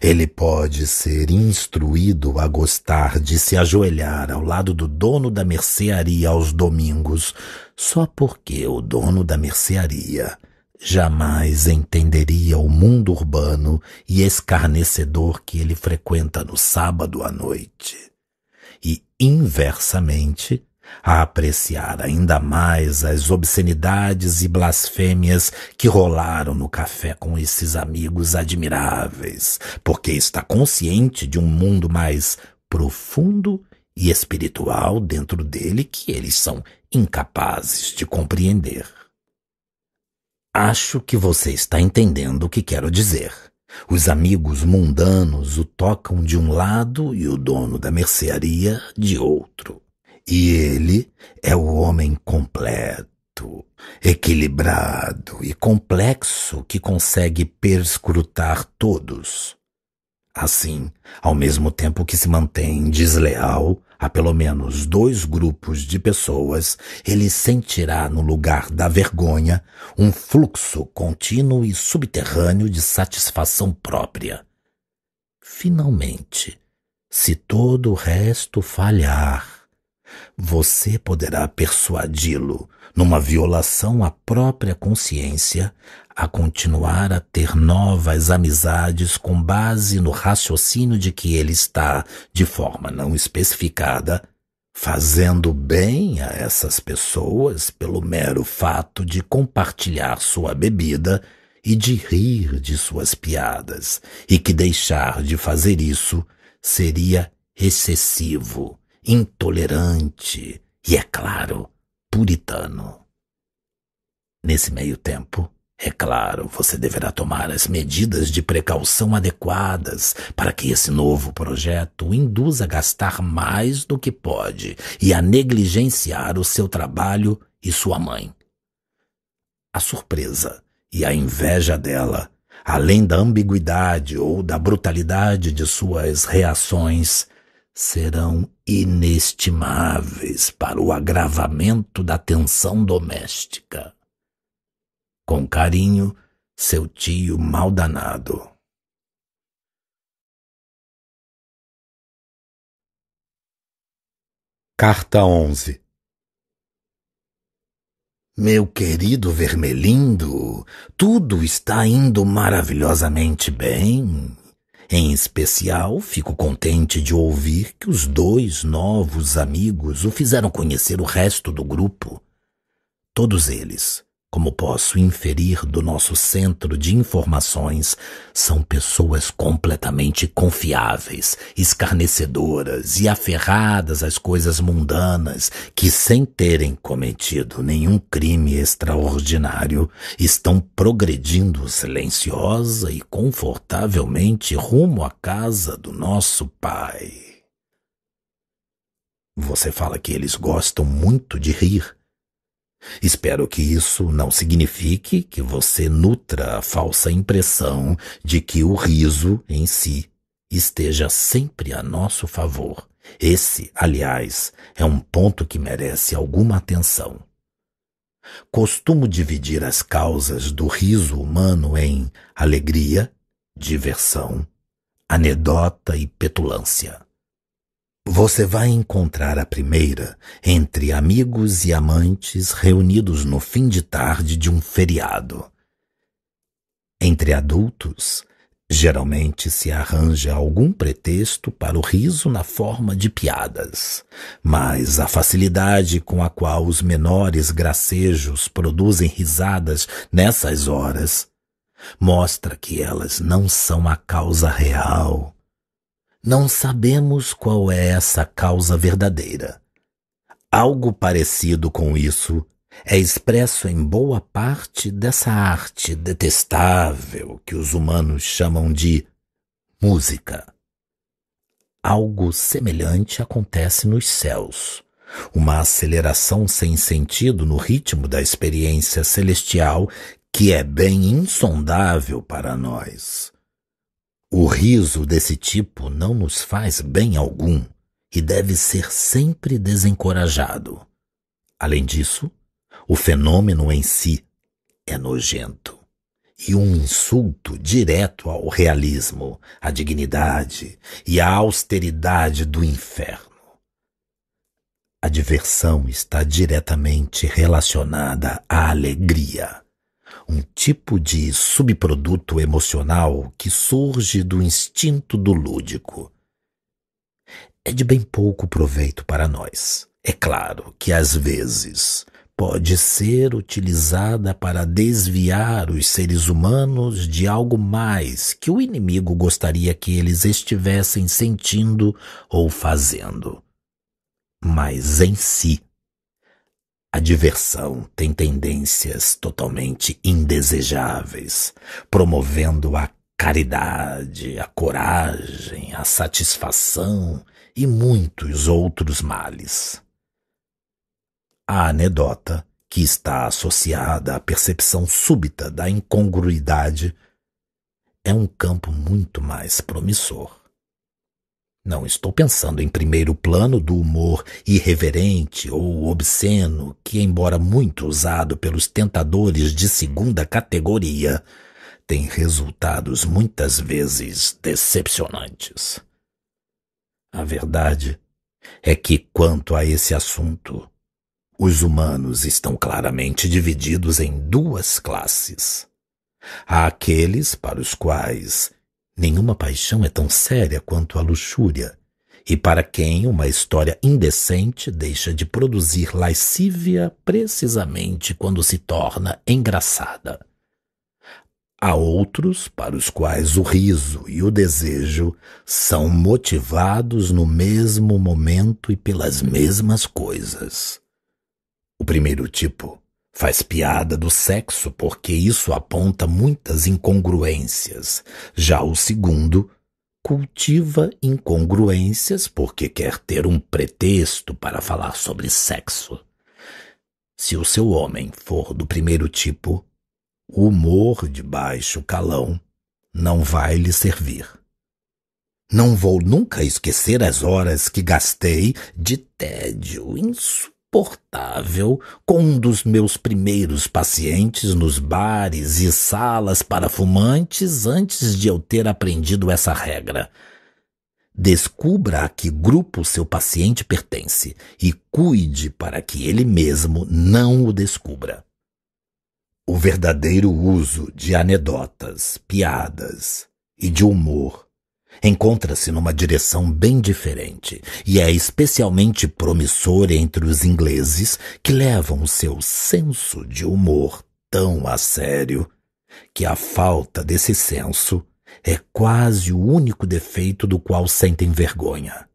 ele pode ser instruído a gostar de se ajoelhar ao lado do dono da mercearia aos domingos, só porque o dono da mercearia jamais entenderia o mundo urbano e escarnecedor que ele frequenta no sábado à noite. E, inversamente, a apreciar ainda mais as obscenidades e blasfêmias que rolaram no café com esses amigos admiráveis, porque está consciente de um mundo mais profundo e espiritual dentro dele que eles são incapazes de compreender. Acho que você está entendendo o que quero dizer. Os amigos mundanos o tocam de um lado e o dono da mercearia de outro. E ele é o homem completo, equilibrado e complexo que consegue perscrutar todos. Assim, ao mesmo tempo que se mantém desleal a pelo menos dois grupos de pessoas, ele sentirá no lugar da vergonha um fluxo contínuo e subterrâneo de satisfação própria. Finalmente, se todo o resto falhar, você poderá persuadi-lo, numa violação à própria consciência, a continuar a ter novas amizades com base no raciocínio de que ele está, de forma não especificada, fazendo bem a essas pessoas pelo mero fato de compartilhar sua bebida e de rir de suas piadas, e que deixar de fazer isso seria excessivo intolerante e, é claro, puritano. Nesse meio tempo, é claro, você deverá tomar as medidas de precaução adequadas para que esse novo projeto o induza a gastar mais do que pode e a negligenciar o seu trabalho e sua mãe. A surpresa e a inveja dela, além da ambiguidade ou da brutalidade de suas reações, serão inestimáveis para o agravamento da tensão doméstica. Com carinho, seu tio maldanado. Carta 11 Meu querido Vermelindo, tudo está indo maravilhosamente bem. Em especial, fico contente de ouvir que os dois novos amigos o fizeram conhecer o resto do grupo. Todos eles, como posso inferir do nosso centro de informações, são pessoas completamente confiáveis, escarnecedoras e aferradas às coisas mundanas que, sem terem cometido nenhum crime extraordinário, estão progredindo silenciosa e confortavelmente rumo à casa do nosso Pai. Você fala que eles gostam muito de rir Espero que isso não signifique que você nutra a falsa impressão de que o riso em si esteja sempre a nosso favor. Esse, aliás, é um ponto que merece alguma atenção. Costumo dividir as causas do riso humano em alegria, diversão, anedota e petulância. Você vai encontrar a primeira entre amigos e amantes reunidos no fim de tarde de um feriado. Entre adultos, geralmente se arranja algum pretexto para o riso na forma de piadas, mas a facilidade com a qual os menores gracejos produzem risadas nessas horas mostra que elas não são a causa real não sabemos qual é essa causa verdadeira. Algo parecido com isso é expresso em boa parte dessa arte detestável que os humanos chamam de música. Algo semelhante acontece nos céus. Uma aceleração sem sentido no ritmo da experiência celestial que é bem insondável para nós. O riso desse tipo não nos faz bem algum e deve ser sempre desencorajado. Além disso, o fenômeno em si é nojento e um insulto direto ao realismo, à dignidade e à austeridade do inferno. A diversão está diretamente relacionada à alegria um tipo de subproduto emocional que surge do instinto do lúdico. É de bem pouco proveito para nós. É claro que às vezes pode ser utilizada para desviar os seres humanos de algo mais que o inimigo gostaria que eles estivessem sentindo ou fazendo. Mas em si, a diversão tem tendências totalmente indesejáveis, promovendo a caridade, a coragem, a satisfação e muitos outros males. A anedota, que está associada à percepção súbita da incongruidade, é um campo muito mais promissor. Não estou pensando em primeiro plano do humor irreverente ou obsceno, que, embora muito usado pelos tentadores de segunda categoria, tem resultados muitas vezes decepcionantes. A verdade é que, quanto a esse assunto, os humanos estão claramente divididos em duas classes. Há aqueles para os quais Nenhuma paixão é tão séria quanto a luxúria, e para quem uma história indecente deixa de produzir lascívia precisamente quando se torna engraçada. Há outros para os quais o riso e o desejo são motivados no mesmo momento e pelas mesmas coisas. O primeiro tipo Faz piada do sexo porque isso aponta muitas incongruências. Já o segundo cultiva incongruências porque quer ter um pretexto para falar sobre sexo. Se o seu homem for do primeiro tipo, o humor de baixo calão não vai lhe servir. Não vou nunca esquecer as horas que gastei de tédio, insuportável insuportável com um dos meus primeiros pacientes nos bares e salas para fumantes antes de eu ter aprendido essa regra. Descubra a que grupo seu paciente pertence e cuide para que ele mesmo não o descubra. O verdadeiro uso de anedotas, piadas e de humor encontra-se numa direção bem diferente e é especialmente promissor entre os ingleses que levam o seu senso de humor tão a sério que a falta desse senso é quase o único defeito do qual sentem vergonha.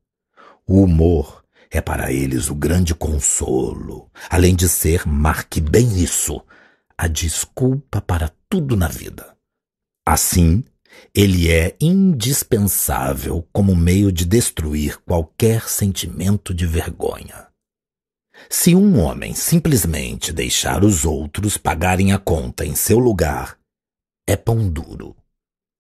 O humor é para eles o grande consolo, além de ser, marque bem isso, a desculpa para tudo na vida. Assim, ele é indispensável como meio de destruir qualquer sentimento de vergonha. Se um homem simplesmente deixar os outros pagarem a conta em seu lugar, é pão duro.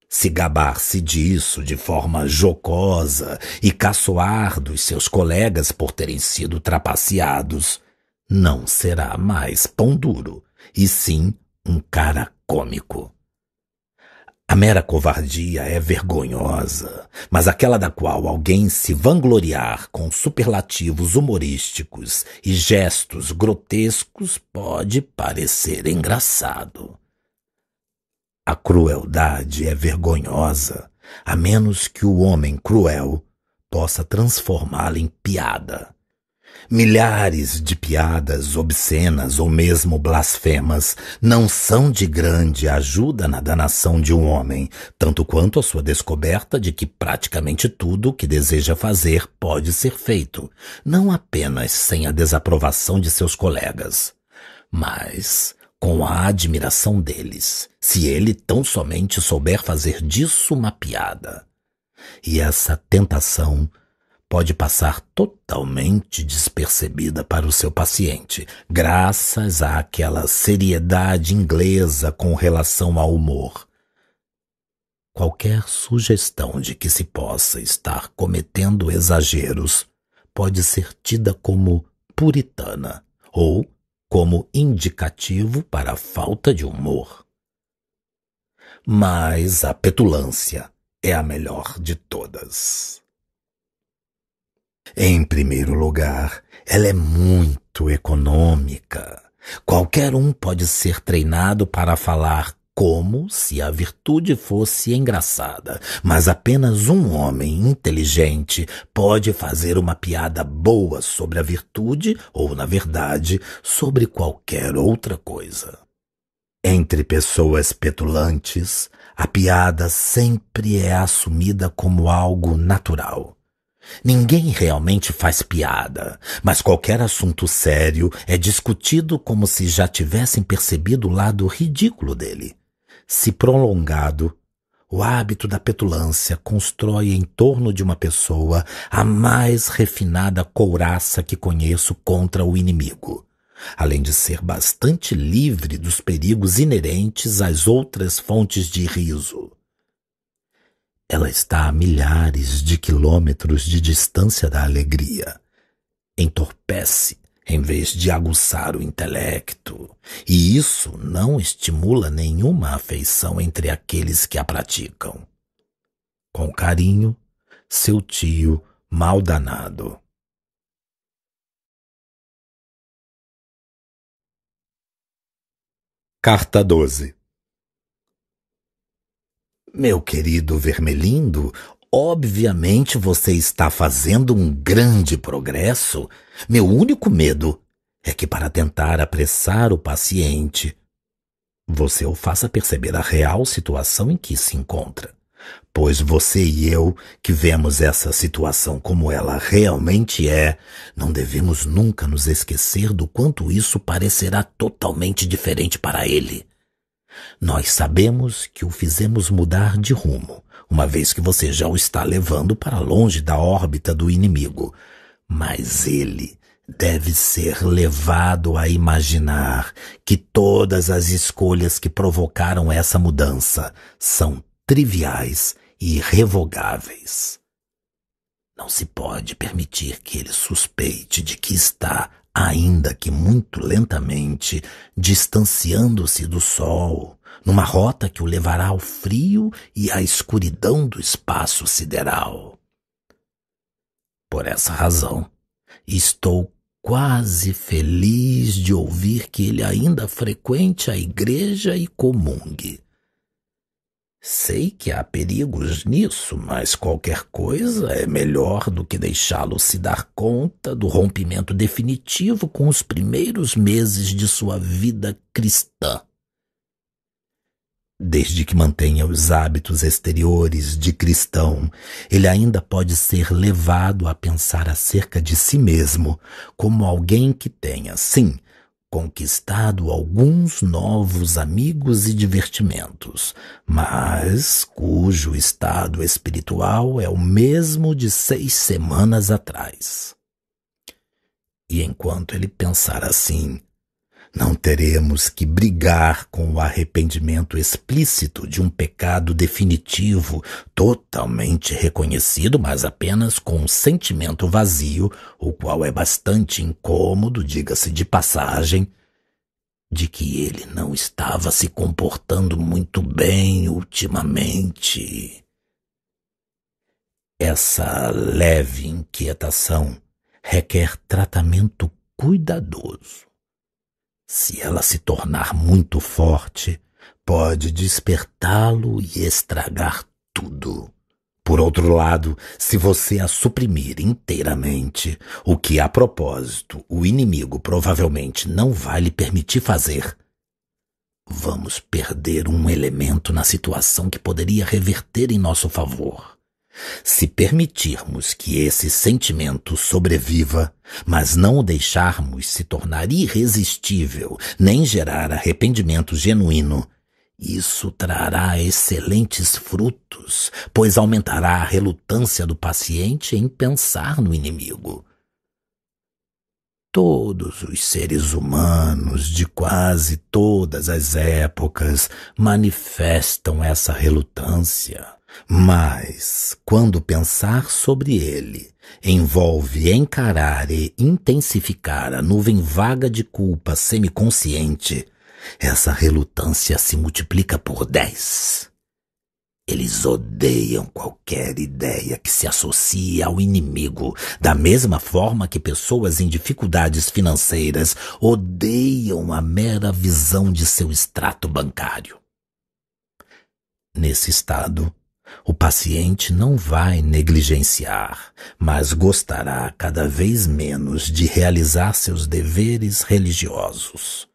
Se gabar-se disso de forma jocosa e caçoar dos seus colegas por terem sido trapaceados, não será mais pão duro, e sim um cara cômico. A mera covardia é vergonhosa, mas aquela da qual alguém se vangloriar com superlativos humorísticos e gestos grotescos pode parecer engraçado. A crueldade é vergonhosa, a menos que o homem cruel possa transformá-la em piada. Milhares de piadas obscenas ou mesmo blasfemas não são de grande ajuda na danação de um homem, tanto quanto a sua descoberta de que praticamente tudo o que deseja fazer pode ser feito, não apenas sem a desaprovação de seus colegas, mas com a admiração deles, se ele tão somente souber fazer disso uma piada. E essa tentação pode passar totalmente despercebida para o seu paciente, graças àquela seriedade inglesa com relação ao humor. Qualquer sugestão de que se possa estar cometendo exageros pode ser tida como puritana ou como indicativo para a falta de humor. Mas a petulância é a melhor de todas. Em primeiro lugar, ela é muito econômica. Qualquer um pode ser treinado para falar como se a virtude fosse engraçada, mas apenas um homem inteligente pode fazer uma piada boa sobre a virtude ou, na verdade, sobre qualquer outra coisa. Entre pessoas petulantes, a piada sempre é assumida como algo natural. Ninguém realmente faz piada, mas qualquer assunto sério é discutido como se já tivessem percebido o lado ridículo dele. Se prolongado, o hábito da petulância constrói em torno de uma pessoa a mais refinada couraça que conheço contra o inimigo, além de ser bastante livre dos perigos inerentes às outras fontes de riso. Ela está a milhares de quilômetros de distância da alegria. Entorpece em vez de aguçar o intelecto, e isso não estimula nenhuma afeição entre aqueles que a praticam. Com carinho, seu tio mal danado. Carta 12 meu querido Vermelindo, obviamente você está fazendo um grande progresso. Meu único medo é que, para tentar apressar o paciente, você o faça perceber a real situação em que se encontra. Pois você e eu, que vemos essa situação como ela realmente é, não devemos nunca nos esquecer do quanto isso parecerá totalmente diferente para ele. Nós sabemos que o fizemos mudar de rumo, uma vez que você já o está levando para longe da órbita do inimigo. Mas ele deve ser levado a imaginar que todas as escolhas que provocaram essa mudança são triviais e irrevogáveis. Não se pode permitir que ele suspeite de que está ainda que muito lentamente, distanciando-se do sol, numa rota que o levará ao frio e à escuridão do espaço sideral. Por essa razão, estou quase feliz de ouvir que ele ainda frequente a igreja e comungue. Sei que há perigos nisso, mas qualquer coisa é melhor do que deixá-lo se dar conta do rompimento definitivo com os primeiros meses de sua vida cristã. Desde que mantenha os hábitos exteriores de cristão, ele ainda pode ser levado a pensar acerca de si mesmo como alguém que tenha, sim, conquistado alguns novos amigos e divertimentos, mas cujo estado espiritual é o mesmo de seis semanas atrás. E enquanto ele pensar assim, não teremos que brigar com o arrependimento explícito de um pecado definitivo, totalmente reconhecido, mas apenas com um sentimento vazio, o qual é bastante incômodo, diga-se de passagem, de que ele não estava se comportando muito bem ultimamente. Essa leve inquietação requer tratamento cuidadoso se ela se tornar muito forte, pode despertá-lo e estragar tudo. Por outro lado, se você a suprimir inteiramente, o que a propósito o inimigo provavelmente não vai lhe permitir fazer, vamos perder um elemento na situação que poderia reverter em nosso favor. Se permitirmos que esse sentimento sobreviva, mas não o deixarmos se tornar irresistível nem gerar arrependimento genuíno, isso trará excelentes frutos, pois aumentará a relutância do paciente em pensar no inimigo. Todos os seres humanos de quase todas as épocas manifestam essa relutância mas, quando pensar sobre ele, envolve encarar e intensificar a nuvem vaga de culpa semiconsciente, essa relutância se multiplica por dez. Eles odeiam qualquer ideia que se associe ao inimigo, da mesma forma que pessoas em dificuldades financeiras odeiam a mera visão de seu extrato bancário. Nesse estado, o paciente não vai negligenciar, mas gostará cada vez menos de realizar seus deveres religiosos.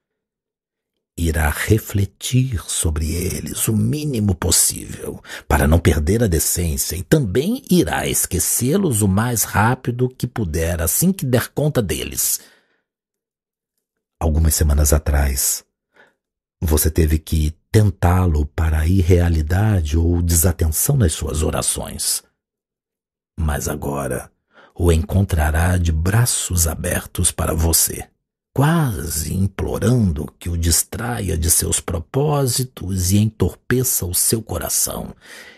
Irá refletir sobre eles o mínimo possível, para não perder a decência, e também irá esquecê-los o mais rápido que puder assim que der conta deles. Algumas semanas atrás, você teve que tentá-lo para a irrealidade ou desatenção nas suas orações. Mas agora o encontrará de braços abertos para você, quase implorando que o distraia de seus propósitos e entorpeça o seu coração.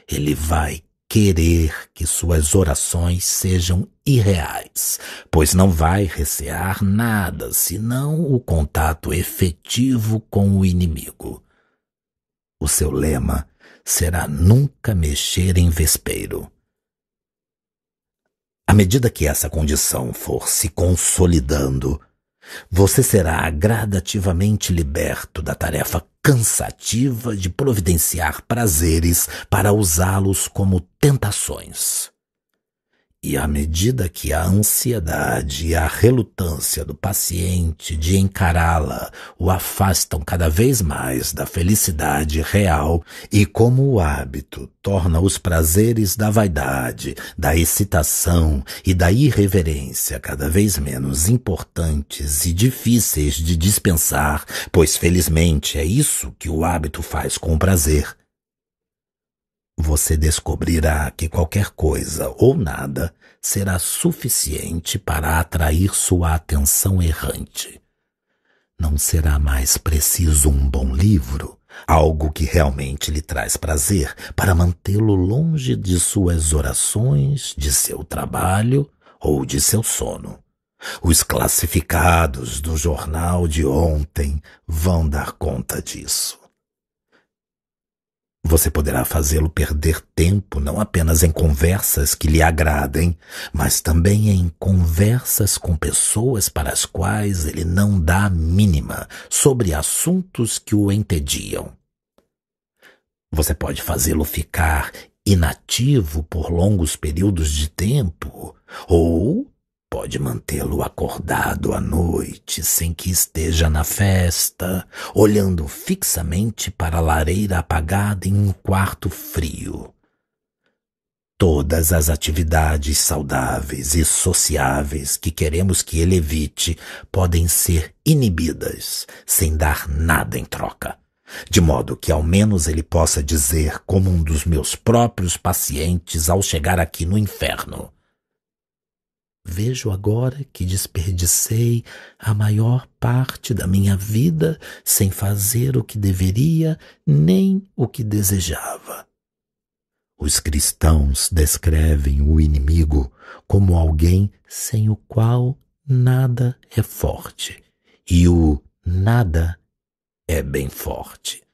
Ele vai querer que suas orações sejam irreais, pois não vai recear nada senão o contato efetivo com o inimigo. O seu lema será nunca mexer em vespeiro. À medida que essa condição for se consolidando, você será gradativamente liberto da tarefa cansativa de providenciar prazeres para usá-los como tentações. E à medida que a ansiedade e a relutância do paciente de encará-la o afastam cada vez mais da felicidade real, e como o hábito torna os prazeres da vaidade, da excitação e da irreverência cada vez menos importantes e difíceis de dispensar, pois felizmente é isso que o hábito faz com o prazer, você descobrirá que qualquer coisa ou nada será suficiente para atrair sua atenção errante. Não será mais preciso um bom livro, algo que realmente lhe traz prazer, para mantê-lo longe de suas orações, de seu trabalho ou de seu sono. Os classificados do jornal de ontem vão dar conta disso. Você poderá fazê-lo perder tempo não apenas em conversas que lhe agradem, mas também em conversas com pessoas para as quais ele não dá mínima sobre assuntos que o entediam. Você pode fazê-lo ficar inativo por longos períodos de tempo ou Pode mantê-lo acordado à noite sem que esteja na festa, olhando fixamente para a lareira apagada em um quarto frio. Todas as atividades saudáveis e sociáveis que queremos que ele evite podem ser inibidas sem dar nada em troca de modo que ao menos ele possa dizer, como um dos meus próprios pacientes ao chegar aqui no inferno: Vejo agora que desperdicei a maior parte da minha vida sem fazer o que deveria nem o que desejava. Os cristãos descrevem o inimigo como alguém sem o qual nada é forte, e o nada é bem forte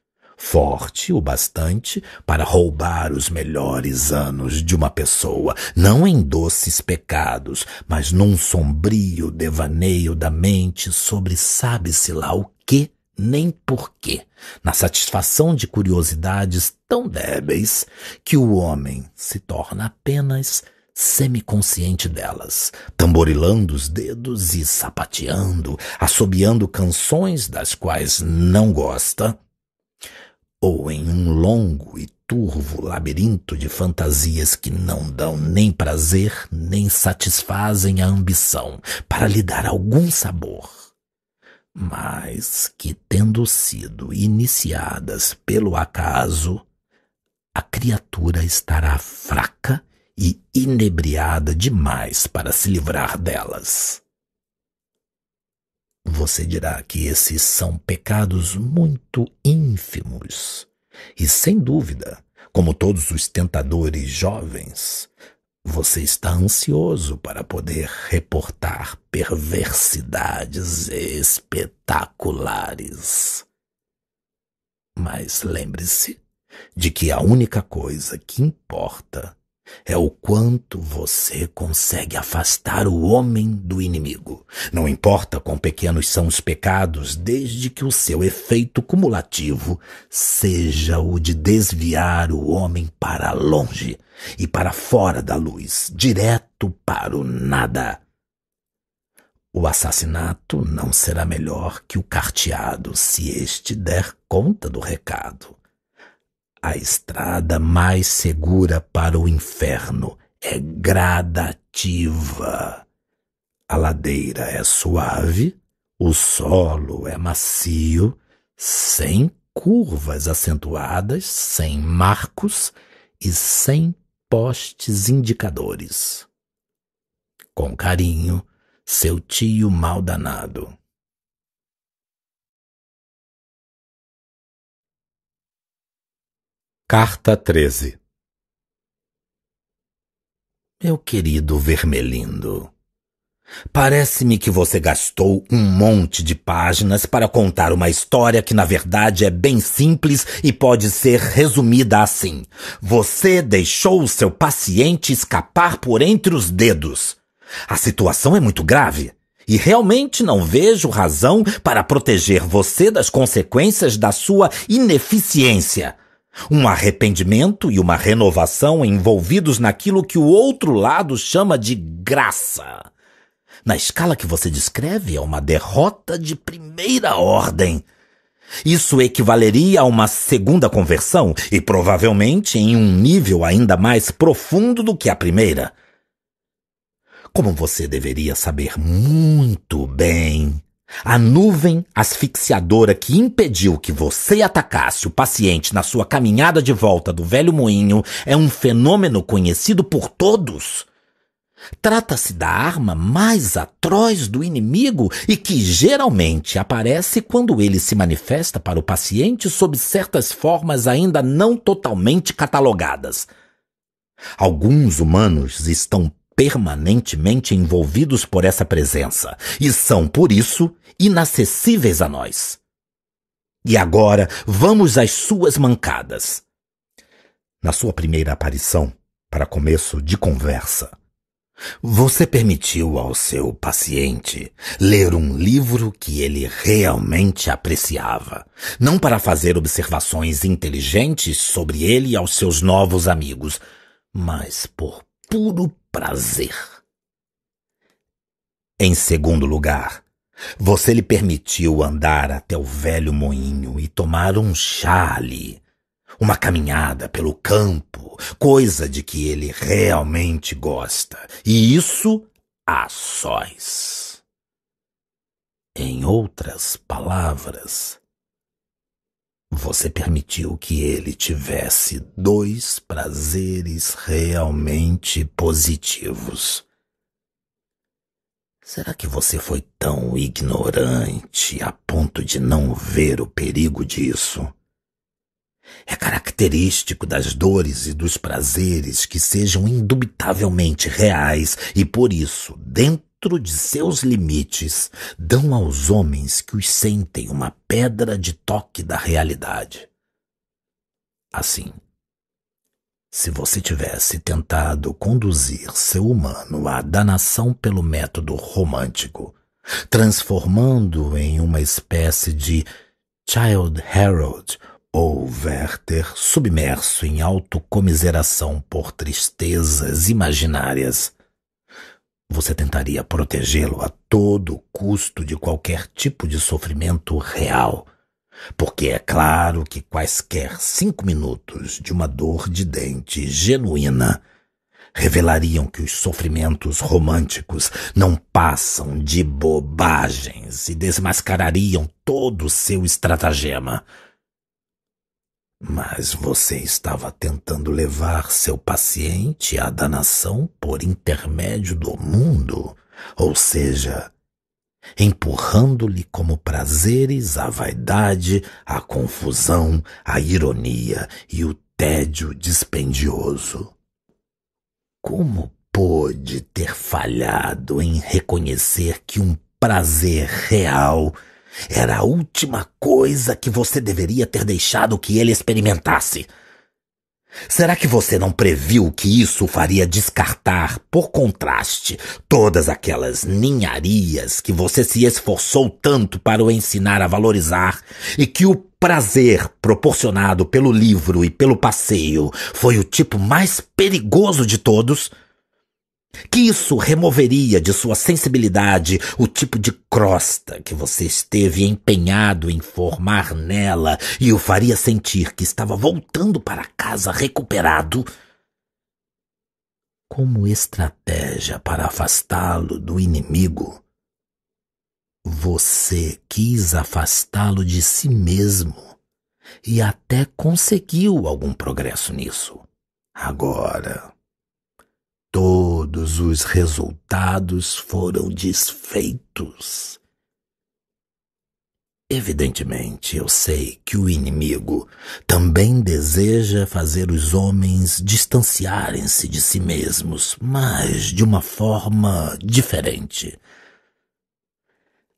forte o bastante para roubar os melhores anos de uma pessoa, não em doces pecados, mas num sombrio devaneio da mente sobre sabe-se lá o que nem porquê, na satisfação de curiosidades tão débeis que o homem se torna apenas semiconsciente delas, tamborilando os dedos e sapateando, assobiando canções das quais não gosta, ou em um longo e turvo labirinto de fantasias que não dão nem prazer nem satisfazem a ambição para lhe dar algum sabor, mas que, tendo sido iniciadas pelo acaso, a criatura estará fraca e inebriada demais para se livrar delas. Você dirá que esses são pecados muito ínfimos. E sem dúvida, como todos os tentadores jovens, você está ansioso para poder reportar perversidades espetaculares. Mas lembre-se de que a única coisa que importa é o quanto você consegue afastar o homem do inimigo. Não importa quão pequenos são os pecados, desde que o seu efeito cumulativo seja o de desviar o homem para longe e para fora da luz, direto para o nada. O assassinato não será melhor que o carteado se este der conta do recado. A estrada mais segura para o inferno é gradativa. A ladeira é suave, o solo é macio, sem curvas acentuadas, sem marcos e sem postes indicadores. Com carinho, seu tio mal danado. Carta 13 Meu querido Vermelindo, parece-me que você gastou um monte de páginas para contar uma história que, na verdade, é bem simples e pode ser resumida assim: Você deixou o seu paciente escapar por entre os dedos. A situação é muito grave. E realmente não vejo razão para proteger você das consequências da sua ineficiência um arrependimento e uma renovação envolvidos naquilo que o outro lado chama de graça. Na escala que você descreve, é uma derrota de primeira ordem. Isso equivaleria a uma segunda conversão e provavelmente em um nível ainda mais profundo do que a primeira. Como você deveria saber muito bem, a nuvem asfixiadora que impediu que você atacasse o paciente na sua caminhada de volta do velho moinho é um fenômeno conhecido por todos. Trata-se da arma mais atroz do inimigo e que geralmente aparece quando ele se manifesta para o paciente sob certas formas ainda não totalmente catalogadas. Alguns humanos estão permanentemente envolvidos por essa presença e são, por isso, inacessíveis a nós. E agora vamos às suas mancadas. Na sua primeira aparição, para começo de conversa, você permitiu ao seu paciente ler um livro que ele realmente apreciava, não para fazer observações inteligentes sobre ele e aos seus novos amigos, mas por puro prazer. Em segundo lugar, você lhe permitiu andar até o velho moinho e tomar um chá ali, uma caminhada pelo campo, coisa de que ele realmente gosta, e isso a sós. Em outras palavras, você permitiu que ele tivesse dois prazeres realmente positivos. Será que você foi tão ignorante a ponto de não ver o perigo disso? É característico das dores e dos prazeres que sejam indubitavelmente reais e, por isso, dentro dentro de seus limites, dão aos homens que os sentem uma pedra de toque da realidade. Assim, se você tivesse tentado conduzir seu humano à danação pelo método romântico, transformando-o em uma espécie de Child Harold ou Werther submerso em autocomiseração por tristezas imaginárias, você tentaria protegê-lo a todo custo de qualquer tipo de sofrimento real. Porque é claro que quaisquer cinco minutos de uma dor de dente genuína revelariam que os sofrimentos românticos não passam de bobagens e desmascarariam todo o seu estratagema. Mas você estava tentando levar seu paciente à danação por intermédio do mundo, ou seja, empurrando-lhe como prazeres a vaidade, a confusão, a ironia e o tédio dispendioso. Como pôde ter falhado em reconhecer que um prazer real era a última coisa que você deveria ter deixado que ele experimentasse. Será que você não previu que isso faria descartar, por contraste, todas aquelas ninharias que você se esforçou tanto para o ensinar a valorizar e que o prazer proporcionado pelo livro e pelo passeio foi o tipo mais perigoso de todos? que isso removeria de sua sensibilidade o tipo de crosta que você esteve empenhado em formar nela e o faria sentir que estava voltando para casa recuperado? Como estratégia para afastá-lo do inimigo, você quis afastá-lo de si mesmo e até conseguiu algum progresso nisso. Agora Todos os resultados foram desfeitos. Evidentemente, eu sei que o inimigo também deseja fazer os homens distanciarem-se de si mesmos, mas de uma forma diferente.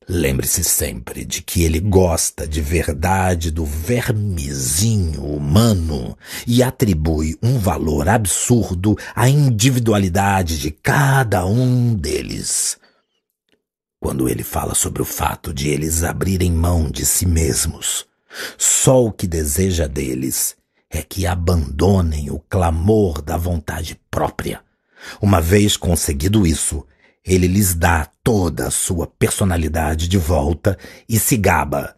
Lembre-se sempre de que ele gosta de verdade do vermezinho humano e atribui um valor absurdo à individualidade de cada um deles. Quando ele fala sobre o fato de eles abrirem mão de si mesmos, só o que deseja deles é que abandonem o clamor da vontade própria. Uma vez conseguido isso, ele lhes dá toda a sua personalidade de volta e se gaba.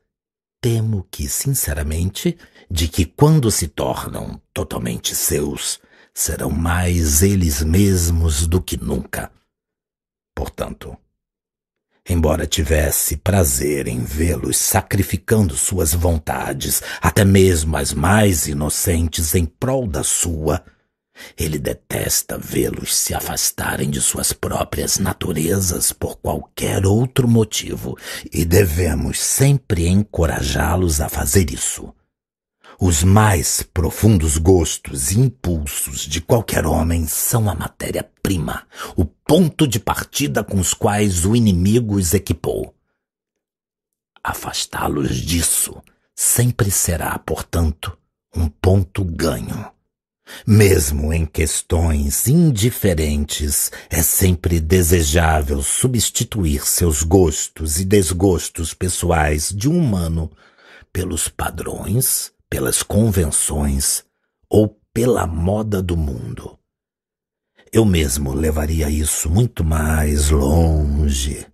Temo que, sinceramente, de que quando se tornam totalmente seus, serão mais eles mesmos do que nunca. Portanto, embora tivesse prazer em vê-los sacrificando suas vontades, até mesmo as mais inocentes, em prol da sua, ele detesta vê-los se afastarem de suas próprias naturezas por qualquer outro motivo, e devemos sempre encorajá-los a fazer isso. Os mais profundos gostos e impulsos de qualquer homem são a matéria-prima, o ponto de partida com os quais o inimigo os equipou. Afastá-los disso sempre será, portanto, um ponto ganho. Mesmo em questões indiferentes, é sempre desejável substituir seus gostos e desgostos pessoais de um humano pelos padrões, pelas convenções ou pela moda do mundo. Eu mesmo levaria isso muito mais longe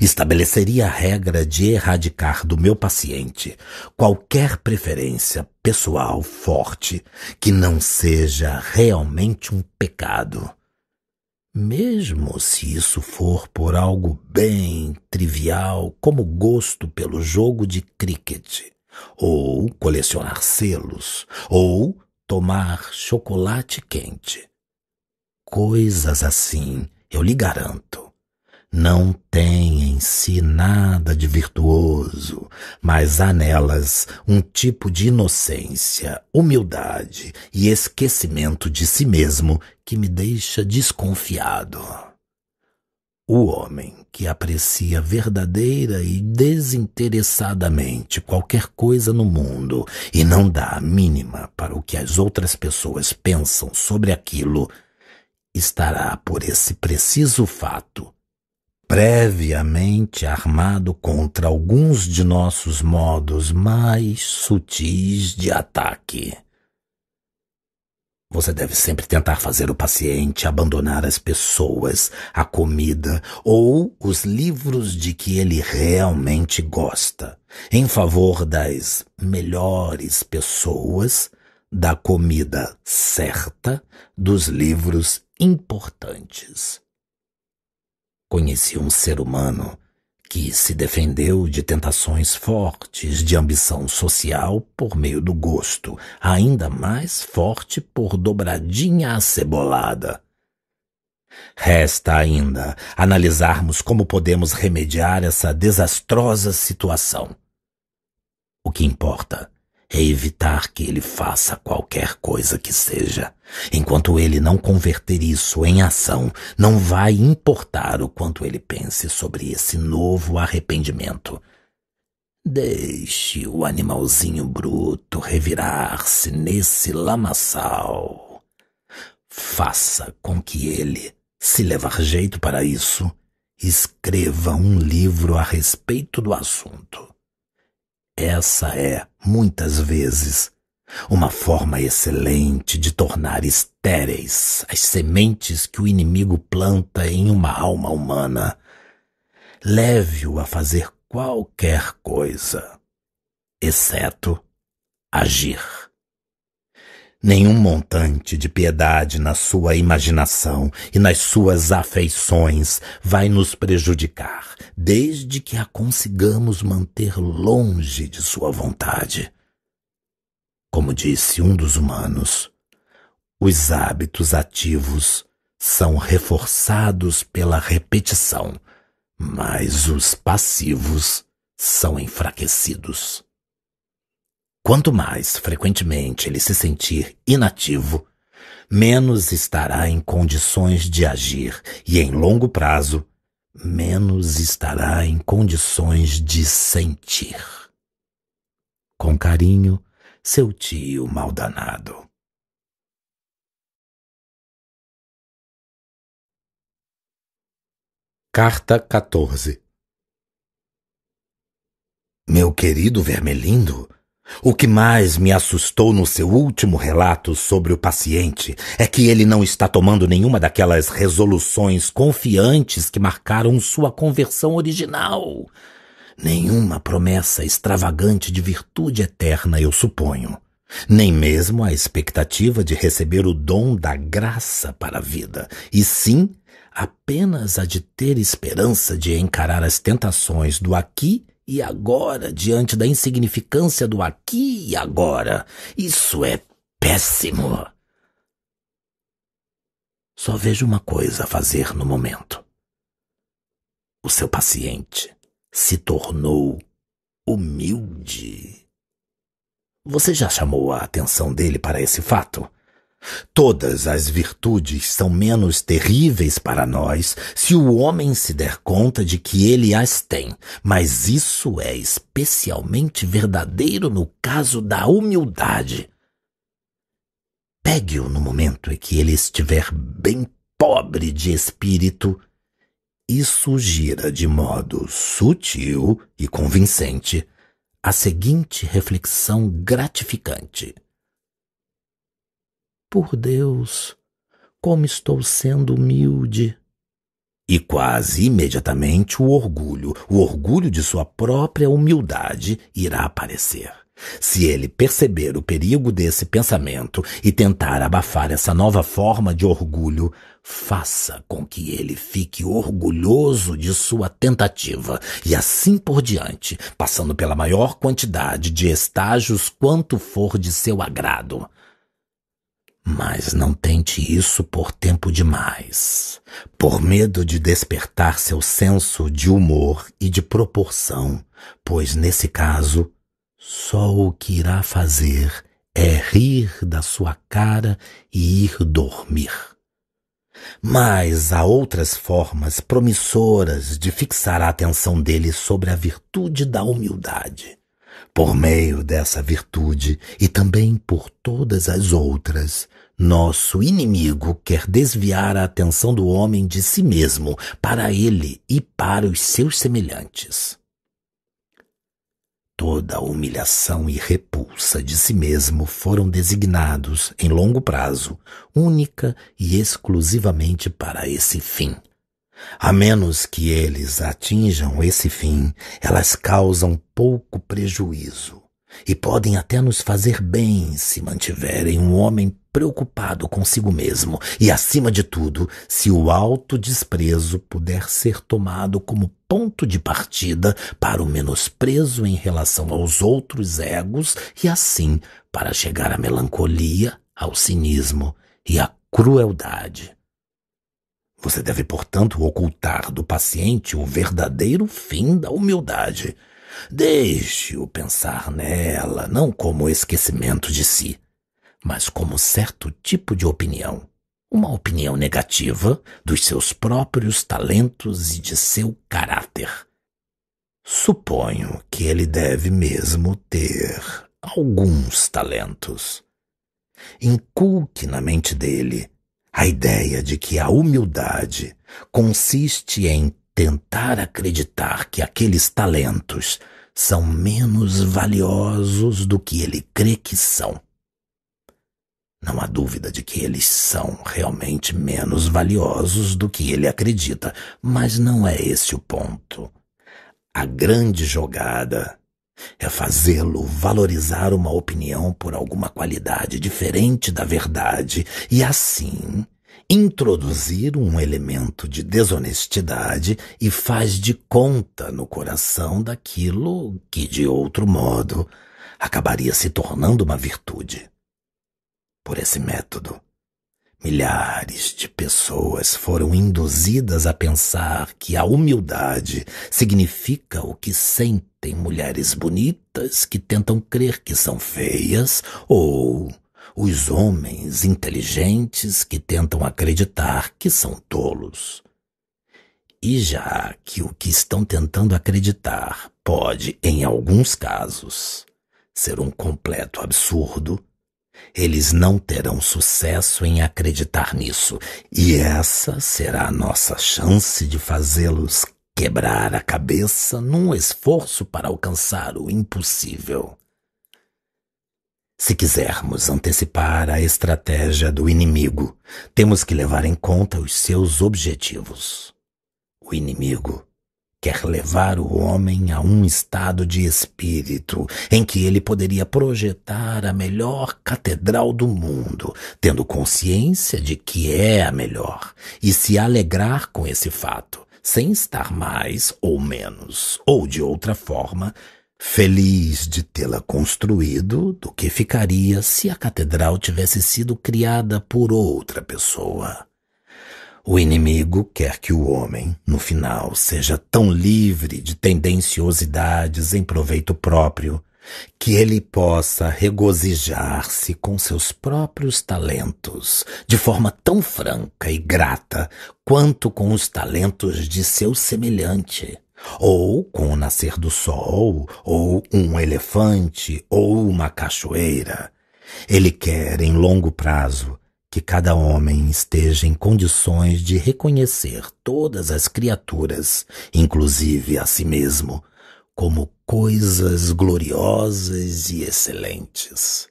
Estabeleceria a regra de erradicar do meu paciente qualquer preferência pessoal forte que não seja realmente um pecado. Mesmo se isso for por algo bem trivial, como gosto pelo jogo de cricket, ou colecionar selos, ou tomar chocolate quente. Coisas assim, eu lhe garanto não tem em si nada de virtuoso, mas há nelas um tipo de inocência, humildade e esquecimento de si mesmo que me deixa desconfiado. O homem que aprecia verdadeira e desinteressadamente qualquer coisa no mundo e não dá a mínima para o que as outras pessoas pensam sobre aquilo, estará por esse preciso fato previamente armado contra alguns de nossos modos mais sutis de ataque. Você deve sempre tentar fazer o paciente abandonar as pessoas, a comida ou os livros de que ele realmente gosta, em favor das melhores pessoas, da comida certa, dos livros importantes. Conheci um ser humano que se defendeu de tentações fortes de ambição social por meio do gosto, ainda mais forte por dobradinha acebolada. Resta ainda analisarmos como podemos remediar essa desastrosa situação. O que importa é evitar que ele faça qualquer coisa que seja. Enquanto ele não converter isso em ação, não vai importar o quanto ele pense sobre esse novo arrependimento. Deixe o animalzinho bruto revirar-se nesse lamaçal. Faça com que ele, se levar jeito para isso, escreva um livro a respeito do assunto. Essa é, muitas vezes, uma forma excelente de tornar estéreis as sementes que o inimigo planta em uma alma humana. Leve-o a fazer qualquer coisa, exceto agir. Nenhum montante de piedade na sua imaginação e nas suas afeições vai nos prejudicar, desde que a consigamos manter longe de sua vontade. Como disse um dos humanos, os hábitos ativos são reforçados pela repetição, mas os passivos são enfraquecidos. Quanto mais frequentemente ele se sentir inativo, menos estará em condições de agir e, em longo prazo, menos estará em condições de sentir. Com carinho, seu tio maldanado. Carta 14 Meu querido Vermelindo, o que mais me assustou no seu último relato sobre o paciente é que ele não está tomando nenhuma daquelas resoluções confiantes que marcaram sua conversão original. Nenhuma promessa extravagante de virtude eterna, eu suponho, nem mesmo a expectativa de receber o dom da graça para a vida, e sim apenas a de ter esperança de encarar as tentações do aqui e agora diante da insignificância do aqui e agora. Isso é péssimo. Só vejo uma coisa a fazer no momento. O seu paciente se tornou humilde. Você já chamou a atenção dele para esse fato? Todas as virtudes são menos terríveis para nós se o homem se der conta de que ele as tem, mas isso é especialmente verdadeiro no caso da humildade. Pegue-o no momento em que ele estiver bem pobre de espírito e sugira de modo sutil e convincente a seguinte reflexão gratificante: Por Deus, como estou sendo humilde! E quase imediatamente o orgulho, o orgulho de sua própria humildade, irá aparecer. Se ele perceber o perigo desse pensamento e tentar abafar essa nova forma de orgulho, faça com que ele fique orgulhoso de sua tentativa e assim por diante, passando pela maior quantidade de estágios quanto for de seu agrado. Mas não tente isso por tempo demais, por medo de despertar seu senso de humor e de proporção, pois nesse caso só o que irá fazer é rir da sua cara e ir dormir. Mas há outras formas promissoras de fixar a atenção dele sobre a virtude da humildade. Por meio dessa virtude e também por todas as outras, nosso inimigo quer desviar a atenção do homem de si mesmo, para ele e para os seus semelhantes toda a humilhação e repulsa de si mesmo foram designados, em longo prazo, única e exclusivamente para esse fim. A menos que eles atinjam esse fim, elas causam pouco prejuízo e podem até nos fazer bem se mantiverem um homem preocupado consigo mesmo e, acima de tudo, se o alto desprezo puder ser tomado como ponto de partida para o menosprezo em relação aos outros egos e assim para chegar à melancolia, ao cinismo e à crueldade. Você deve, portanto, ocultar do paciente o verdadeiro fim da humildade. Deixe-o pensar nela, não como esquecimento de si, mas como certo tipo de opinião uma opinião negativa dos seus próprios talentos e de seu caráter. Suponho que ele deve mesmo ter alguns talentos. Inculque na mente dele a ideia de que a humildade consiste em tentar acreditar que aqueles talentos são menos valiosos do que ele crê que são. Não há dúvida de que eles são realmente menos valiosos do que ele acredita, mas não é esse o ponto. A grande jogada é fazê-lo valorizar uma opinião por alguma qualidade diferente da verdade e, assim, introduzir um elemento de desonestidade e faz de conta no coração daquilo que, de outro modo, acabaria se tornando uma virtude. Por esse método, milhares de pessoas foram induzidas a pensar que a humildade significa o que sentem mulheres bonitas que tentam crer que são feias ou os homens inteligentes que tentam acreditar que são tolos. E já que o que estão tentando acreditar pode, em alguns casos, ser um completo absurdo, eles não terão sucesso em acreditar nisso, e essa será a nossa chance de fazê-los quebrar a cabeça num esforço para alcançar o impossível. Se quisermos antecipar a estratégia do inimigo, temos que levar em conta os seus objetivos. O inimigo quer levar o homem a um estado de espírito em que ele poderia projetar a melhor catedral do mundo, tendo consciência de que é a melhor, e se alegrar com esse fato, sem estar mais ou menos, ou de outra forma, feliz de tê-la construído do que ficaria se a catedral tivesse sido criada por outra pessoa. O inimigo quer que o homem, no final, seja tão livre de tendenciosidades em proveito próprio que ele possa regozijar-se com seus próprios talentos de forma tão franca e grata quanto com os talentos de seu semelhante, ou com o nascer do sol, ou um elefante, ou uma cachoeira. Ele quer, em longo prazo, que cada homem esteja em condições de reconhecer todas as criaturas, inclusive a si mesmo, como coisas gloriosas e excelentes.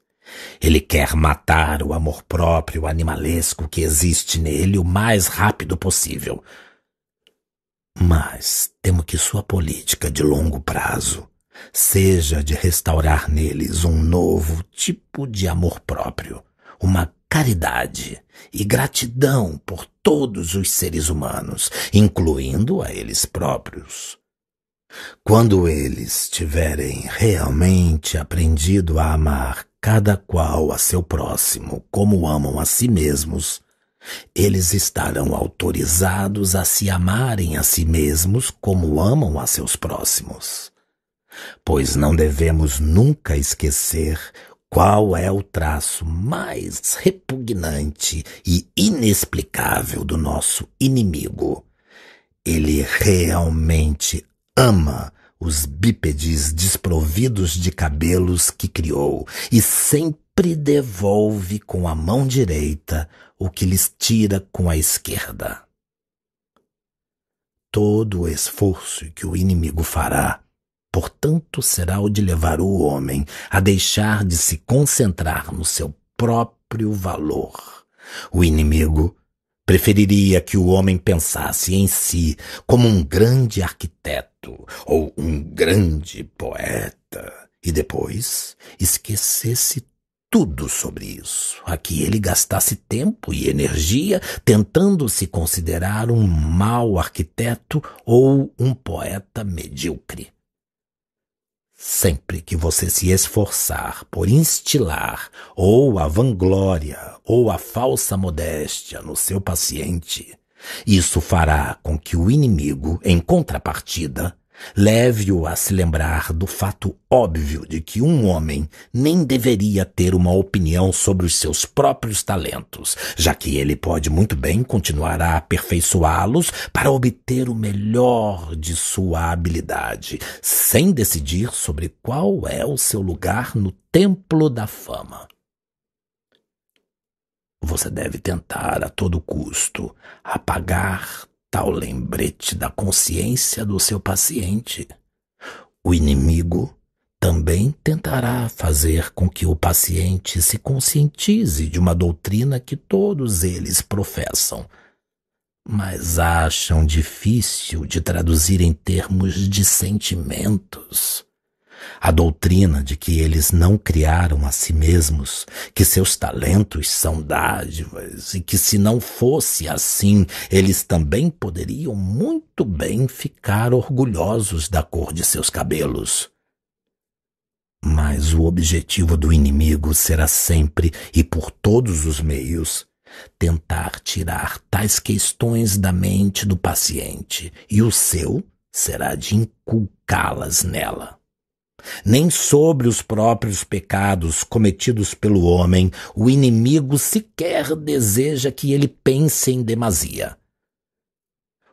Ele quer matar o amor próprio animalesco que existe nele o mais rápido possível. Mas temo que sua política de longo prazo seja de restaurar neles um novo tipo de amor próprio, uma caridade e gratidão por todos os seres humanos, incluindo a eles próprios. Quando eles tiverem realmente aprendido a amar cada qual a seu próximo como amam a si mesmos, eles estarão autorizados a se amarem a si mesmos como amam a seus próximos. Pois não devemos nunca esquecer qual é o traço mais repugnante e inexplicável do nosso inimigo? Ele realmente ama os bípedes desprovidos de cabelos que criou e sempre devolve com a mão direita o que lhes tira com a esquerda. Todo o esforço que o inimigo fará portanto, será o de levar o homem a deixar de se concentrar no seu próprio valor. O inimigo preferiria que o homem pensasse em si como um grande arquiteto ou um grande poeta e depois esquecesse tudo sobre isso, a que ele gastasse tempo e energia tentando se considerar um mau arquiteto ou um poeta medíocre. Sempre que você se esforçar por instilar ou a vanglória ou a falsa modéstia no seu paciente, isso fará com que o inimigo, em contrapartida, Leve-o a se lembrar do fato óbvio de que um homem nem deveria ter uma opinião sobre os seus próprios talentos, já que ele pode muito bem continuar a aperfeiçoá-los para obter o melhor de sua habilidade, sem decidir sobre qual é o seu lugar no templo da fama. Você deve tentar a todo custo apagar tal lembrete da consciência do seu paciente. O inimigo também tentará fazer com que o paciente se conscientize de uma doutrina que todos eles professam, mas acham difícil de traduzir em termos de sentimentos. A doutrina de que eles não criaram a si mesmos, que seus talentos são dádivas e que se não fosse assim, eles também poderiam muito bem ficar orgulhosos da cor de seus cabelos. Mas o objetivo do inimigo será sempre e por todos os meios tentar tirar tais questões da mente do paciente e o seu será de inculcá-las nela. Nem sobre os próprios pecados cometidos pelo homem o inimigo sequer deseja que ele pense em demasia.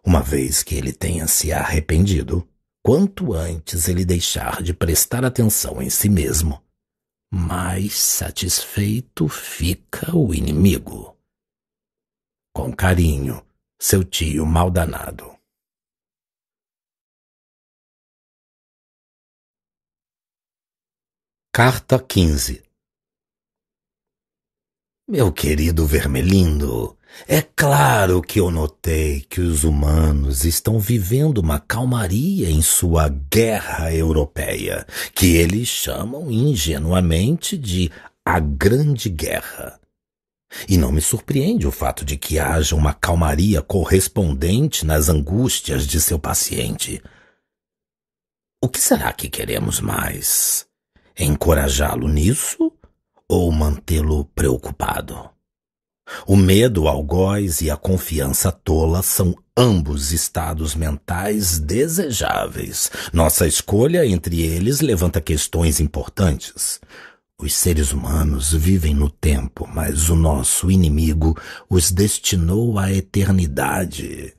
Uma vez que ele tenha se arrependido, quanto antes ele deixar de prestar atenção em si mesmo, mais satisfeito fica o inimigo. Com carinho, seu tio maldanado. Carta 15 Meu querido Vermelindo, é claro que eu notei que os humanos estão vivendo uma calmaria em sua guerra europeia, que eles chamam ingenuamente de a Grande Guerra. E não me surpreende o fato de que haja uma calmaria correspondente nas angústias de seu paciente. O que será que queremos mais? encorajá-lo nisso ou mantê-lo preocupado? O medo algoz e a confiança tola são ambos estados mentais desejáveis. Nossa escolha entre eles levanta questões importantes. Os seres humanos vivem no tempo, mas o nosso inimigo os destinou à eternidade.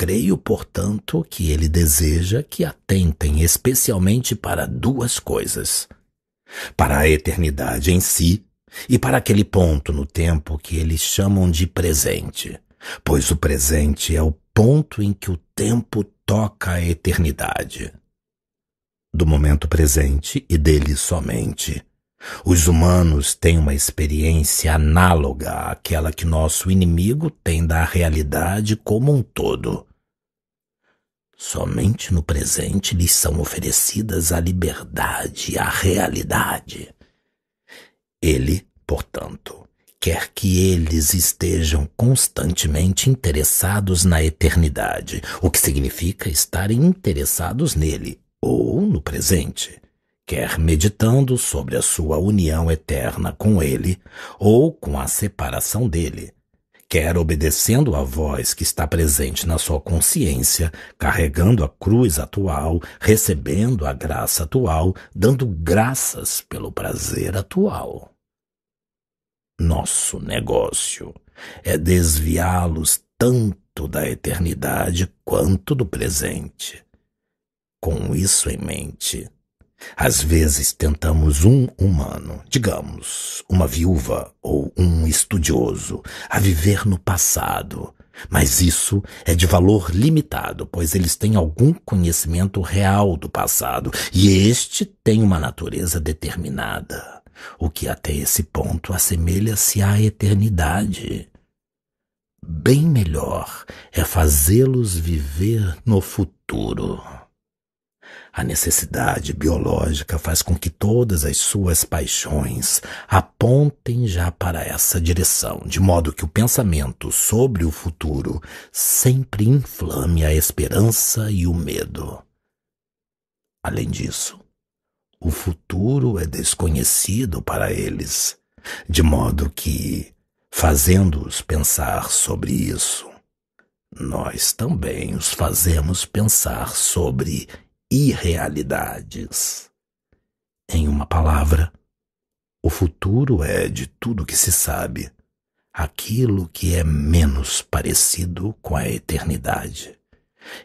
Creio, portanto, que ele deseja que atentem especialmente para duas coisas: para a eternidade em si e para aquele ponto no tempo que eles chamam de presente, pois o presente é o ponto em que o tempo toca a eternidade. Do momento presente e dele somente. Os humanos têm uma experiência análoga àquela que nosso inimigo tem da realidade como um todo. Somente no presente lhes são oferecidas a liberdade, e a realidade. Ele, portanto, quer que eles estejam constantemente interessados na eternidade, o que significa estarem interessados nele ou no presente, quer meditando sobre a sua união eterna com ele ou com a separação dele quer obedecendo à voz que está presente na sua consciência, carregando a cruz atual, recebendo a graça atual, dando graças pelo prazer atual. Nosso negócio é desviá-los tanto da eternidade quanto do presente. Com isso em mente, às vezes tentamos um humano, digamos, uma viúva ou um estudioso, a viver no passado, mas isso é de valor limitado, pois eles têm algum conhecimento real do passado e este tem uma natureza determinada, o que até esse ponto assemelha-se à eternidade. Bem melhor é fazê-los viver no futuro. A necessidade biológica faz com que todas as suas paixões apontem já para essa direção, de modo que o pensamento sobre o futuro sempre inflame a esperança e o medo. Além disso, o futuro é desconhecido para eles, de modo que, fazendo-os pensar sobre isso, nós também os fazemos pensar sobre irrealidades. Em uma palavra, o futuro é, de tudo que se sabe, aquilo que é menos parecido com a eternidade,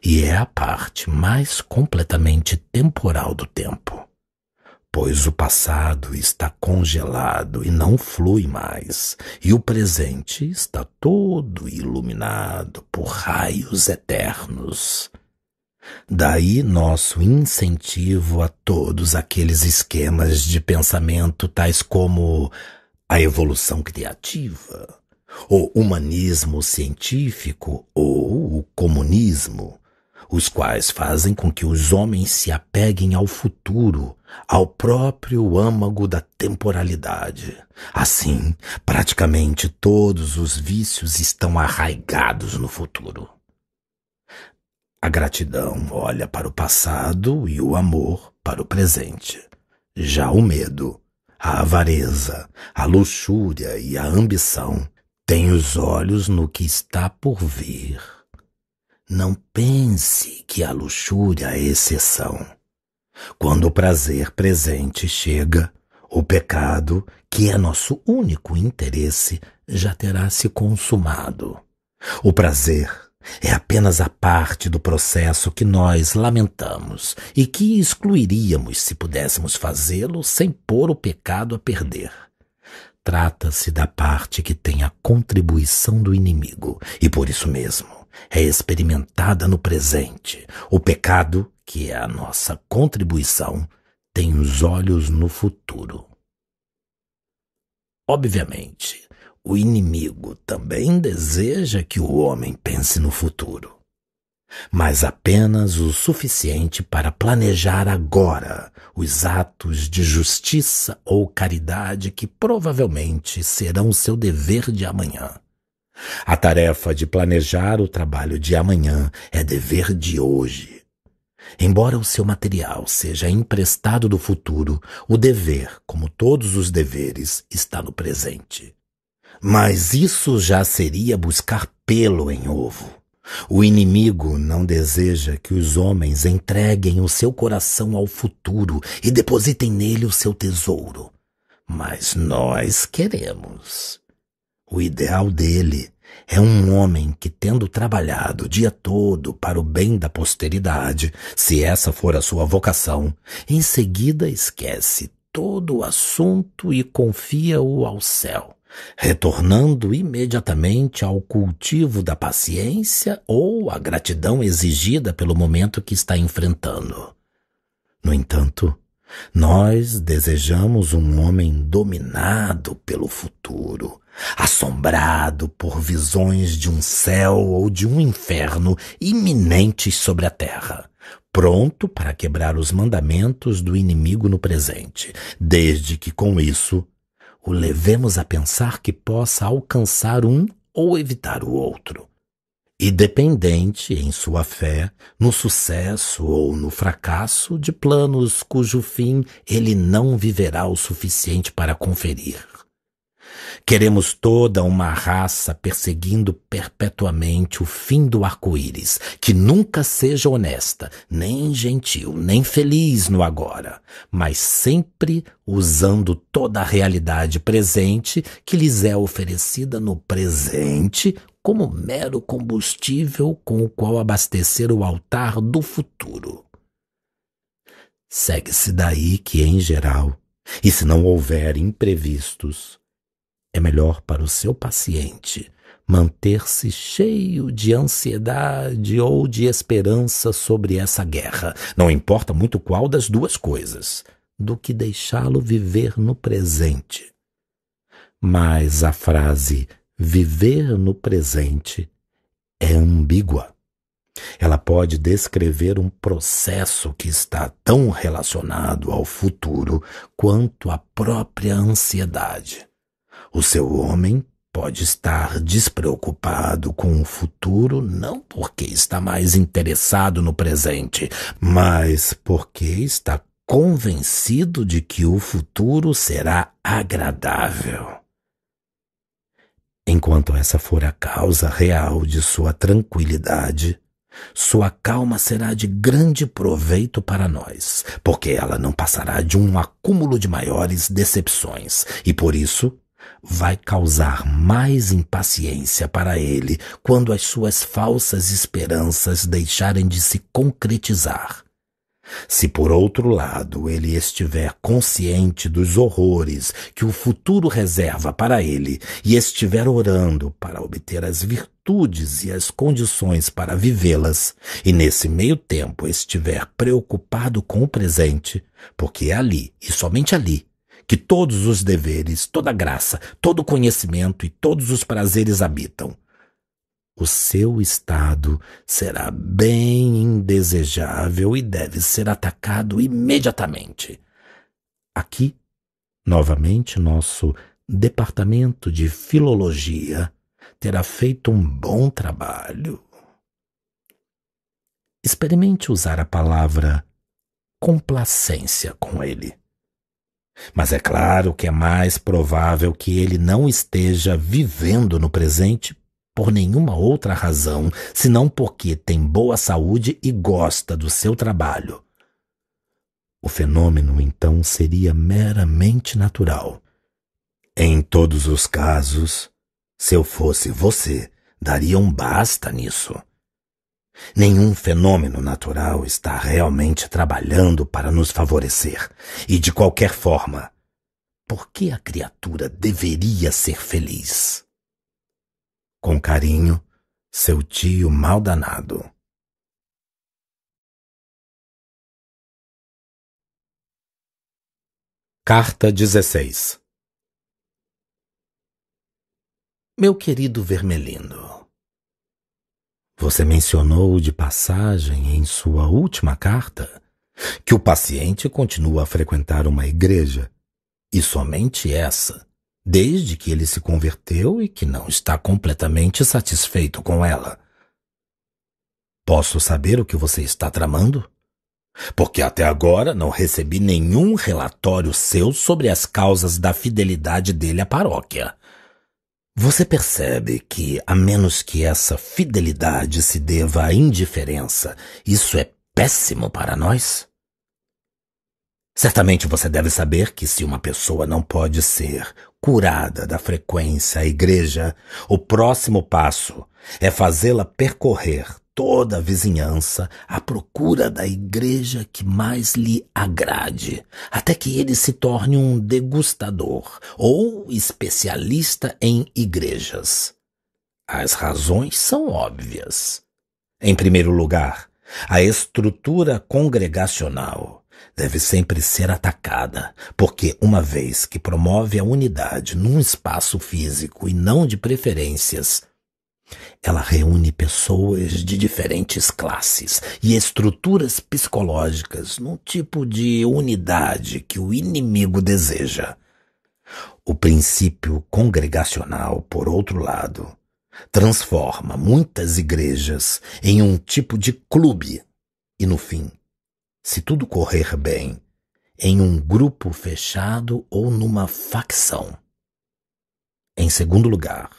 e é a parte mais completamente temporal do tempo, pois o passado está congelado e não flui mais, e o presente está todo iluminado por raios eternos, Daí nosso incentivo a todos aqueles esquemas de pensamento, tais como a evolução criativa, o humanismo científico ou o comunismo, os quais fazem com que os homens se apeguem ao futuro, ao próprio âmago da temporalidade. Assim, praticamente todos os vícios estão arraigados no futuro. A gratidão olha para o passado e o amor para o presente. Já o medo, a avareza, a luxúria e a ambição têm os olhos no que está por vir. Não pense que a luxúria é exceção. Quando o prazer presente chega, o pecado, que é nosso único interesse, já terá se consumado. O prazer é apenas a parte do processo que nós lamentamos e que excluiríamos se pudéssemos fazê-lo sem pôr o pecado a perder. Trata-se da parte que tem a contribuição do inimigo e por isso mesmo é experimentada no presente. O pecado, que é a nossa contribuição, tem os olhos no futuro. Obviamente, o inimigo também deseja que o homem pense no futuro, mas apenas o suficiente para planejar agora os atos de justiça ou caridade que provavelmente serão seu dever de amanhã. A tarefa de planejar o trabalho de amanhã é dever de hoje. Embora o seu material seja emprestado do futuro, o dever, como todos os deveres, está no presente. Mas isso já seria buscar pelo em ovo. O inimigo não deseja que os homens entreguem o seu coração ao futuro e depositem nele o seu tesouro. Mas nós queremos. O ideal dele é um homem que, tendo trabalhado o dia todo para o bem da posteridade, se essa for a sua vocação, em seguida esquece todo o assunto e confia-o ao céu retornando imediatamente ao cultivo da paciência ou à gratidão exigida pelo momento que está enfrentando. No entanto, nós desejamos um homem dominado pelo futuro, assombrado por visões de um céu ou de um inferno iminentes sobre a terra, pronto para quebrar os mandamentos do inimigo no presente, desde que com isso o levemos a pensar que possa alcançar um ou evitar o outro. E dependente, em sua fé, no sucesso ou no fracasso de planos cujo fim ele não viverá o suficiente para conferir. Queremos toda uma raça perseguindo perpetuamente o fim do arco-íris, que nunca seja honesta, nem gentil, nem feliz no agora, mas sempre usando toda a realidade presente que lhes é oferecida no presente como mero combustível com o qual abastecer o altar do futuro. Segue-se daí que, em geral, e se não houver imprevistos, é melhor para o seu paciente manter-se cheio de ansiedade ou de esperança sobre essa guerra, não importa muito qual das duas coisas, do que deixá-lo viver no presente. Mas a frase viver no presente é ambígua. Ela pode descrever um processo que está tão relacionado ao futuro quanto à própria ansiedade. O seu homem pode estar despreocupado com o futuro não porque está mais interessado no presente, mas porque está convencido de que o futuro será agradável. Enquanto essa for a causa real de sua tranquilidade, sua calma será de grande proveito para nós, porque ela não passará de um acúmulo de maiores decepções e por isso vai causar mais impaciência para ele quando as suas falsas esperanças deixarem de se concretizar. Se por outro lado ele estiver consciente dos horrores que o futuro reserva para ele e estiver orando para obter as virtudes e as condições para vivê-las, e nesse meio tempo estiver preocupado com o presente, porque é ali e somente ali que todos os deveres, toda graça, todo conhecimento e todos os prazeres habitam. O seu estado será bem indesejável e deve ser atacado imediatamente. Aqui, novamente, nosso departamento de filologia terá feito um bom trabalho. Experimente usar a palavra complacência com ele. Mas é claro que é mais provável que ele não esteja vivendo no presente por nenhuma outra razão, senão porque tem boa saúde e gosta do seu trabalho. O fenômeno, então, seria meramente natural. Em todos os casos, se eu fosse você, daria um basta nisso. Nenhum fenômeno natural está realmente trabalhando para nos favorecer. E de qualquer forma, por que a criatura deveria ser feliz? Com carinho, seu tio mal danado. Carta 16 Meu querido Vermelino, você mencionou de passagem em sua última carta que o paciente continua a frequentar uma igreja, e somente essa, desde que ele se converteu e que não está completamente satisfeito com ela. Posso saber o que você está tramando? Porque até agora não recebi nenhum relatório seu sobre as causas da fidelidade dele à paróquia. Você percebe que, a menos que essa fidelidade se deva à indiferença, isso é péssimo para nós? Certamente você deve saber que se uma pessoa não pode ser curada da frequência à igreja, o próximo passo é fazê-la percorrer toda a vizinhança à procura da igreja que mais lhe agrade, até que ele se torne um degustador ou especialista em igrejas. As razões são óbvias. Em primeiro lugar, a estrutura congregacional deve sempre ser atacada, porque uma vez que promove a unidade num espaço físico e não de preferências, ela reúne pessoas de diferentes classes e estruturas psicológicas num tipo de unidade que o inimigo deseja. O princípio congregacional, por outro lado, transforma muitas igrejas em um tipo de clube e, no fim, se tudo correr bem, em um grupo fechado ou numa facção. Em segundo lugar,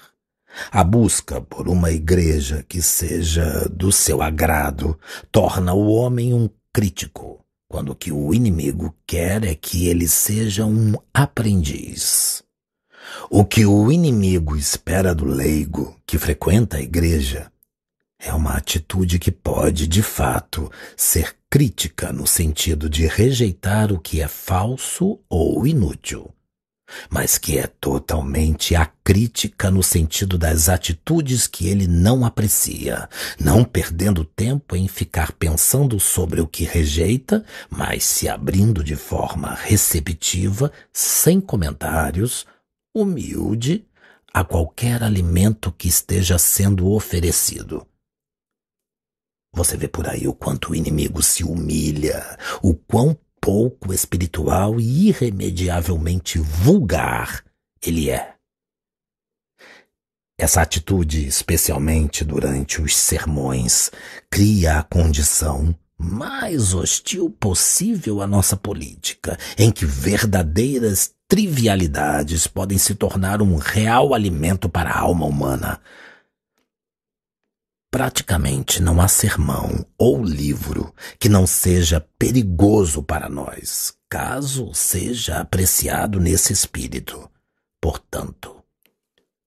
a busca por uma igreja que seja do seu agrado torna o homem um crítico, quando o que o inimigo quer é que ele seja um aprendiz. O que o inimigo espera do leigo que frequenta a igreja é uma atitude que pode, de fato, ser crítica no sentido de rejeitar o que é falso ou inútil, mas que é totalmente acrítica no sentido das atitudes que ele não aprecia, não perdendo tempo em ficar pensando sobre o que rejeita, mas se abrindo de forma receptiva, sem comentários, humilde, a qualquer alimento que esteja sendo oferecido. Você vê por aí o quanto o inimigo se humilha, o quão pouco espiritual e irremediavelmente vulgar ele é. Essa atitude, especialmente durante os sermões, cria a condição mais hostil possível à nossa política, em que verdadeiras trivialidades podem se tornar um real alimento para a alma humana. Praticamente não há sermão ou livro que não seja perigoso para nós, caso seja apreciado nesse espírito. Portanto,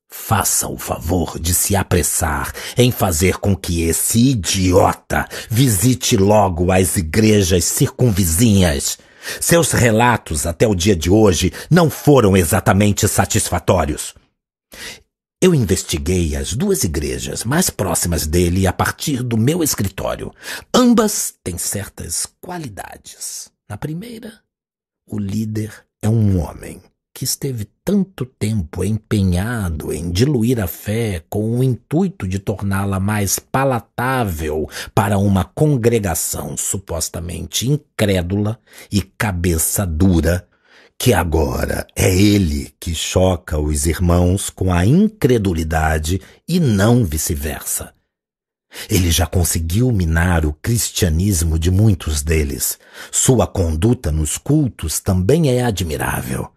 faça o favor de se apressar em fazer com que esse idiota visite logo as igrejas circunvizinhas. Seus relatos até o dia de hoje não foram exatamente satisfatórios. Eu investiguei as duas igrejas mais próximas dele a partir do meu escritório. Ambas têm certas qualidades. Na primeira, o líder é um homem que esteve tanto tempo empenhado em diluir a fé com o intuito de torná-la mais palatável para uma congregação supostamente incrédula e cabeça dura que agora é ele que choca os irmãos com a incredulidade e não vice-versa. Ele já conseguiu minar o cristianismo de muitos deles. Sua conduta nos cultos também é admirável.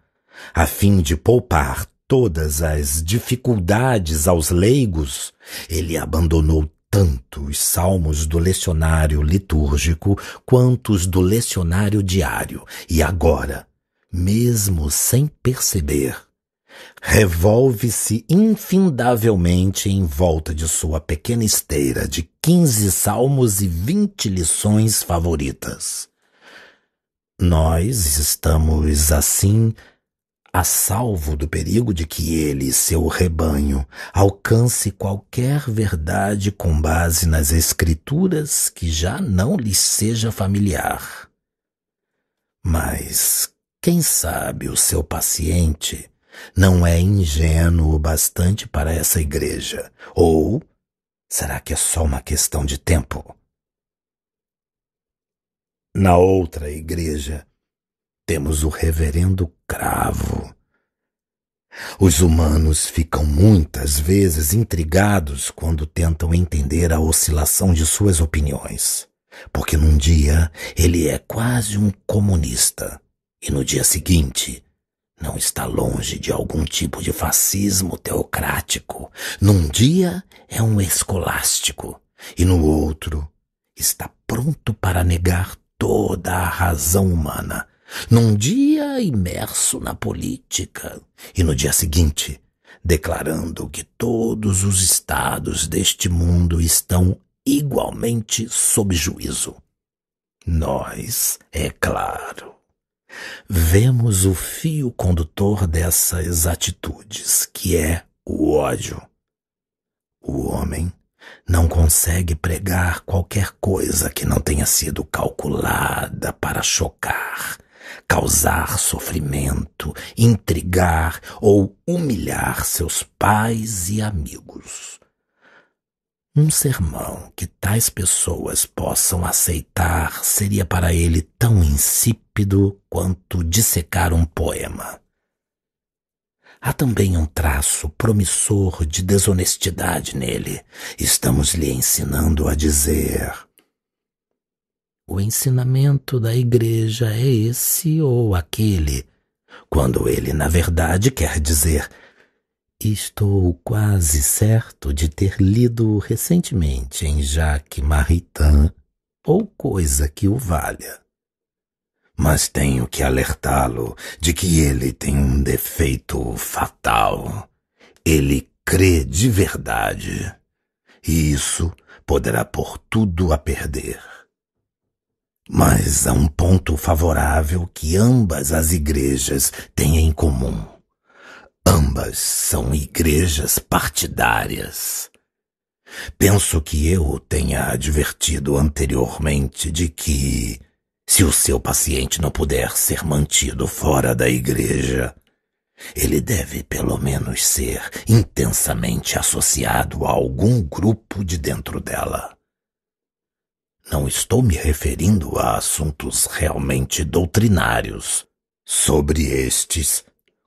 A fim de poupar todas as dificuldades aos leigos, ele abandonou tanto os salmos do lecionário litúrgico quanto os do lecionário diário, e agora mesmo sem perceber. Revolve-se infindavelmente em volta de sua pequena esteira de quinze salmos e vinte lições favoritas. Nós estamos assim a salvo do perigo de que ele e seu rebanho alcance qualquer verdade com base nas escrituras que já não lhes seja familiar. Mas quem sabe o seu paciente não é ingênuo bastante para essa igreja? Ou será que é só uma questão de tempo? Na outra igreja, temos o reverendo Cravo. Os humanos ficam muitas vezes intrigados quando tentam entender a oscilação de suas opiniões, porque num dia ele é quase um comunista, e no dia seguinte não está longe de algum tipo de fascismo teocrático. Num dia é um escolástico e no outro está pronto para negar toda a razão humana. Num dia imerso na política e no dia seguinte declarando que todos os estados deste mundo estão igualmente sob juízo. Nós, é claro, vemos o fio condutor dessas atitudes, que é o ódio. O homem não consegue pregar qualquer coisa que não tenha sido calculada para chocar, causar sofrimento, intrigar ou humilhar seus pais e amigos. Um sermão que tais pessoas possam aceitar seria para ele tão insípido quanto dissecar um poema. Há também um traço promissor de desonestidade nele. Estamos lhe ensinando a dizer. O ensinamento da igreja é esse ou aquele, quando ele, na verdade, quer dizer Estou quase certo de ter lido recentemente em Jacques Maritain ou coisa que o valha. Mas tenho que alertá-lo de que ele tem um defeito fatal. Ele crê de verdade. E isso poderá pôr tudo a perder. Mas há um ponto favorável que ambas as igrejas têm em comum Ambas são igrejas partidárias. Penso que eu tenha advertido anteriormente de que, se o seu paciente não puder ser mantido fora da igreja, ele deve pelo menos ser intensamente associado a algum grupo de dentro dela. Não estou me referindo a assuntos realmente doutrinários. Sobre estes,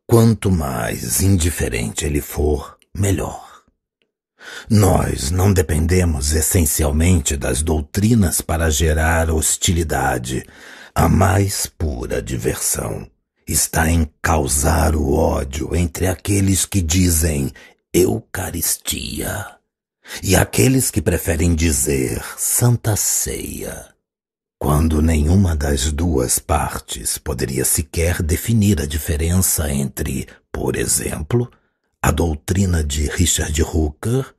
Quanto mais indiferente ele for, melhor. Nós não dependemos essencialmente das doutrinas para gerar hostilidade. A mais pura diversão está em causar o ódio entre aqueles que dizem Eucaristia e aqueles que preferem dizer Santa Ceia quando nenhuma das duas partes poderia sequer definir a diferença entre, por exemplo, a doutrina de Richard Hooker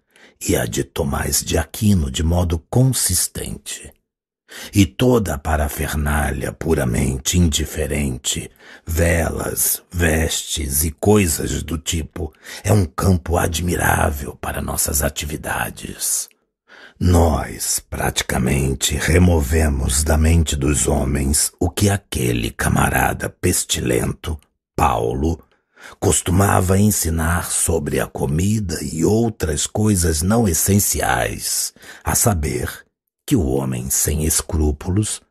e a de Tomás de Aquino de modo consistente. E toda a parafernália puramente indiferente, velas, vestes e coisas do tipo, é um campo admirável para nossas atividades. Nós praticamente removemos da mente dos homens o que aquele camarada pestilento, Paulo, costumava ensinar sobre a comida e outras coisas não essenciais, a saber que o homem sem escrúpulos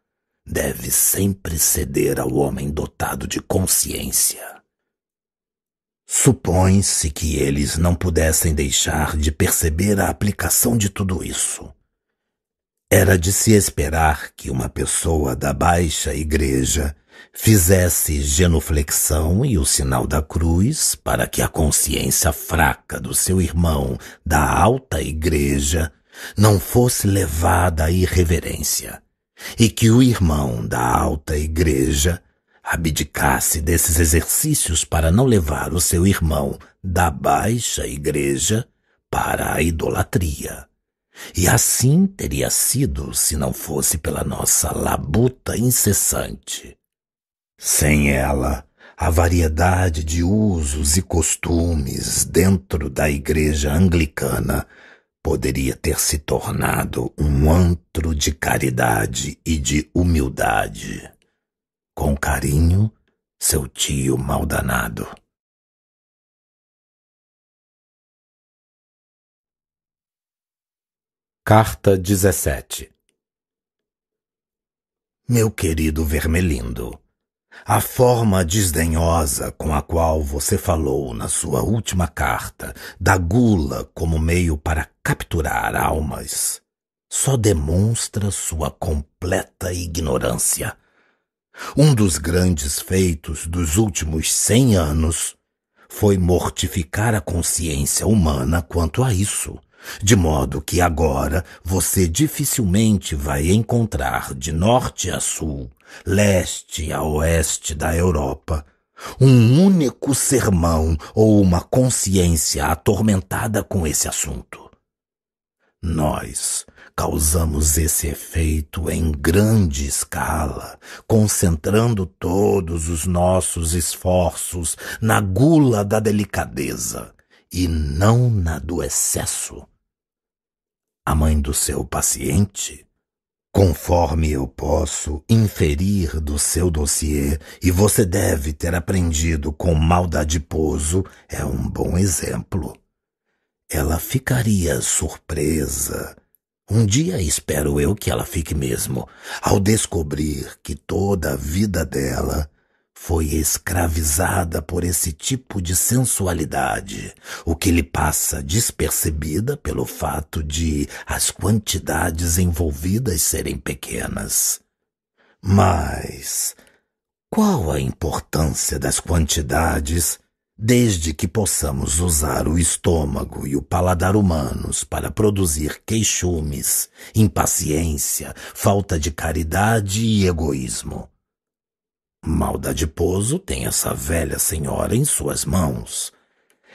deve sempre ceder ao homem dotado de consciência. Supõe-se que eles não pudessem deixar de perceber a aplicação de tudo isso. Era de se esperar que uma pessoa da baixa igreja fizesse genuflexão e o sinal da cruz para que a consciência fraca do seu irmão da alta igreja não fosse levada à irreverência, e que o irmão da alta igreja abdicasse desses exercícios para não levar o seu irmão da baixa igreja para a idolatria. E assim teria sido se não fosse pela nossa labuta incessante. Sem ela, a variedade de usos e costumes dentro da igreja anglicana poderia ter se tornado um antro de caridade e de humildade com carinho, seu tio maldanado. Carta 17 Meu querido Vermelindo, a forma desdenhosa com a qual você falou na sua última carta da gula como meio para capturar almas só demonstra sua completa ignorância um dos grandes feitos dos últimos cem anos foi mortificar a consciência humana quanto a isso, de modo que agora você dificilmente vai encontrar de norte a sul, leste a oeste da Europa, um único sermão ou uma consciência atormentada com esse assunto. Nós, causamos esse efeito em grande escala, concentrando todos os nossos esforços na gula da delicadeza e não na do excesso. A mãe do seu paciente, conforme eu posso inferir do seu dossiê, e você deve ter aprendido com maldadiposo, é um bom exemplo. Ela ficaria surpresa um dia espero eu que ela fique mesmo, ao descobrir que toda a vida dela foi escravizada por esse tipo de sensualidade, o que lhe passa despercebida pelo fato de as quantidades envolvidas serem pequenas. Mas qual a importância das quantidades desde que possamos usar o estômago e o paladar humanos para produzir queixumes, impaciência, falta de caridade e egoísmo. Maldadiposo tem essa velha senhora em suas mãos.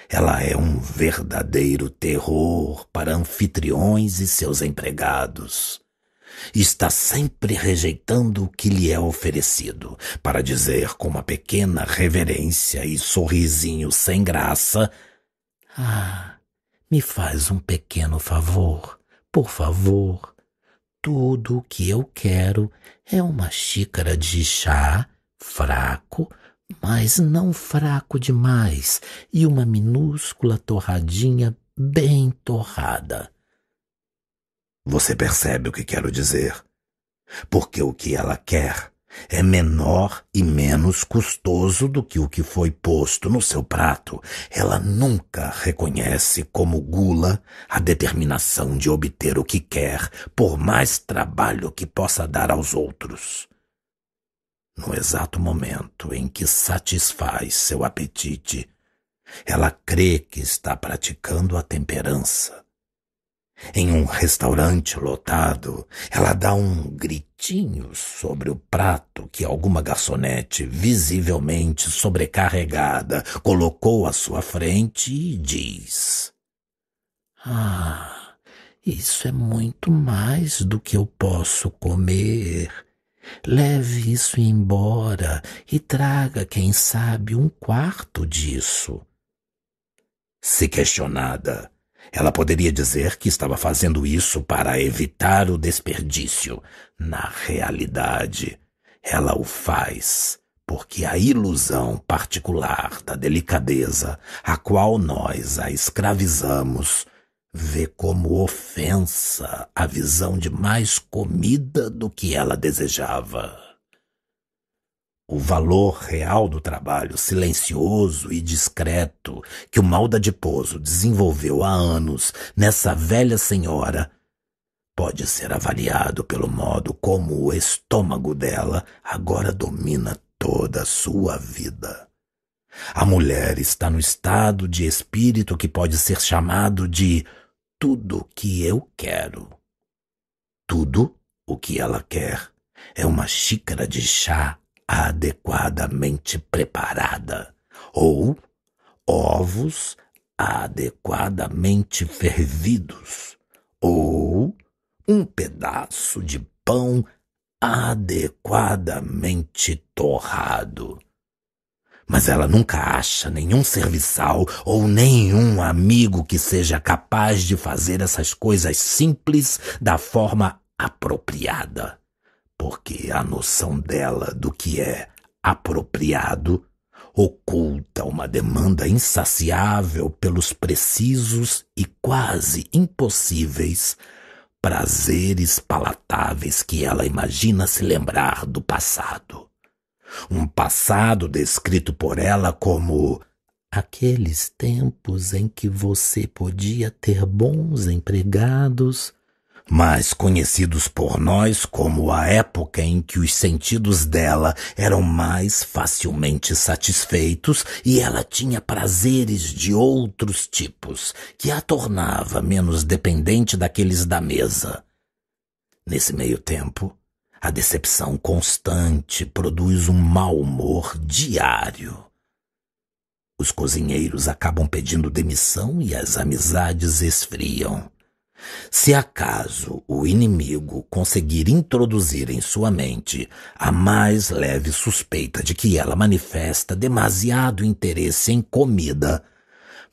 Ela é um verdadeiro terror para anfitriões e seus empregados está sempre rejeitando o que lhe é oferecido, para dizer com uma pequena reverência e sorrisinho sem graça: Ah, me faz um pequeno favor, por favor. Tudo o que eu quero é uma xícara de chá fraco, mas não fraco demais, e uma minúscula torradinha bem torrada. Você percebe o que quero dizer? Porque o que ela quer é menor e menos custoso do que o que foi posto no seu prato. Ela nunca reconhece como gula a determinação de obter o que quer, por mais trabalho que possa dar aos outros. No exato momento em que satisfaz seu apetite, ela crê que está praticando a temperança em um restaurante lotado, ela dá um gritinho sobre o prato que alguma garçonete, visivelmente sobrecarregada, colocou à sua frente e diz: Ah, isso é muito mais do que eu posso comer. Leve isso embora e traga, quem sabe, um quarto disso. Se questionada, ela poderia dizer que estava fazendo isso para evitar o desperdício. Na realidade, ela o faz porque a ilusão particular da delicadeza a qual nós a escravizamos vê como ofensa a visão de mais comida do que ela desejava o valor real do trabalho silencioso e discreto que o mal adiposo desenvolveu há anos nessa velha senhora pode ser avaliado pelo modo como o estômago dela agora domina toda a sua vida. A mulher está no estado de espírito que pode ser chamado de tudo que eu quero. Tudo o que ela quer é uma xícara de chá adequadamente preparada ou ovos adequadamente fervidos ou um pedaço de pão adequadamente torrado. Mas ela nunca acha nenhum serviçal ou nenhum amigo que seja capaz de fazer essas coisas simples da forma apropriada porque a noção dela do que é apropriado oculta uma demanda insaciável pelos precisos e quase impossíveis prazeres palatáveis que ela imagina se lembrar do passado. Um passado descrito por ela como aqueles tempos em que você podia ter bons empregados, mas conhecidos por nós como a época em que os sentidos dela eram mais facilmente satisfeitos e ela tinha prazeres de outros tipos, que a tornava menos dependente daqueles da mesa. Nesse meio tempo, a decepção constante produz um mau humor diário. Os cozinheiros acabam pedindo demissão e as amizades esfriam. Se acaso o inimigo conseguir introduzir em sua mente a mais leve suspeita de que ela manifesta demasiado interesse em comida,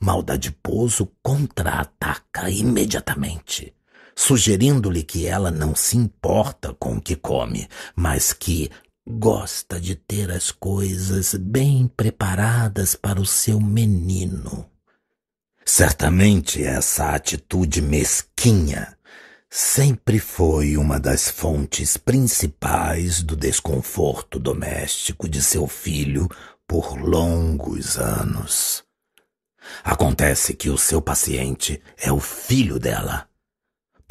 Maldadiposo contra-ataca imediatamente, sugerindo-lhe que ela não se importa com o que come, mas que gosta de ter as coisas bem preparadas para o seu menino. Certamente essa atitude mesquinha sempre foi uma das fontes principais do desconforto doméstico de seu filho por longos anos. Acontece que o seu paciente é o filho dela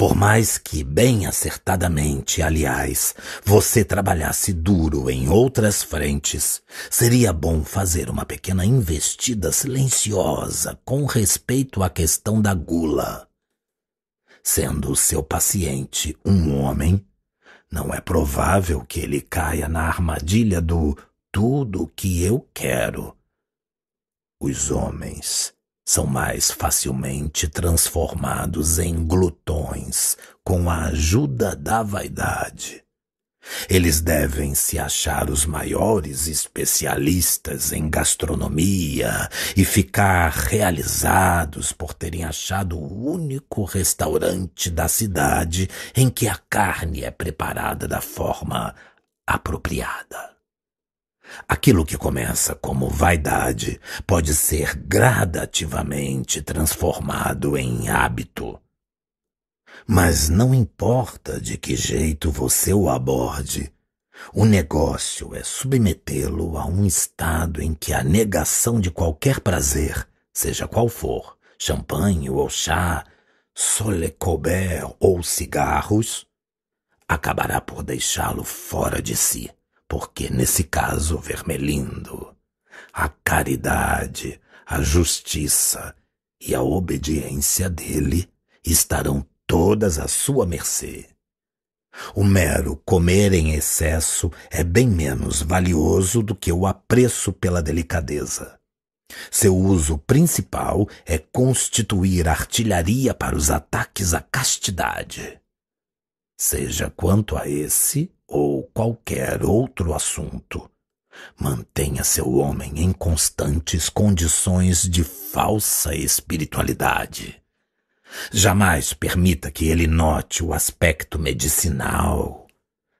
por mais que, bem acertadamente, aliás, você trabalhasse duro em outras frentes, seria bom fazer uma pequena investida silenciosa com respeito à questão da gula. Sendo seu paciente um homem, não é provável que ele caia na armadilha do tudo que eu quero. Os homens são mais facilmente transformados em glutões com a ajuda da vaidade. Eles devem se achar os maiores especialistas em gastronomia e ficar realizados por terem achado o único restaurante da cidade em que a carne é preparada da forma apropriada. Aquilo que começa como vaidade pode ser gradativamente transformado em hábito. Mas não importa de que jeito você o aborde, o negócio é submetê-lo a um estado em que a negação de qualquer prazer, seja qual for, champanhe ou chá, sole ou cigarros, acabará por deixá-lo fora de si porque nesse caso, Vermelindo, a caridade, a justiça e a obediência dele estarão todas à sua mercê. O mero comer em excesso é bem menos valioso do que o apreço pela delicadeza. Seu uso principal é constituir artilharia para os ataques à castidade. Seja quanto a esse, ou qualquer outro assunto. Mantenha seu homem em constantes condições de falsa espiritualidade. Jamais permita que ele note o aspecto medicinal.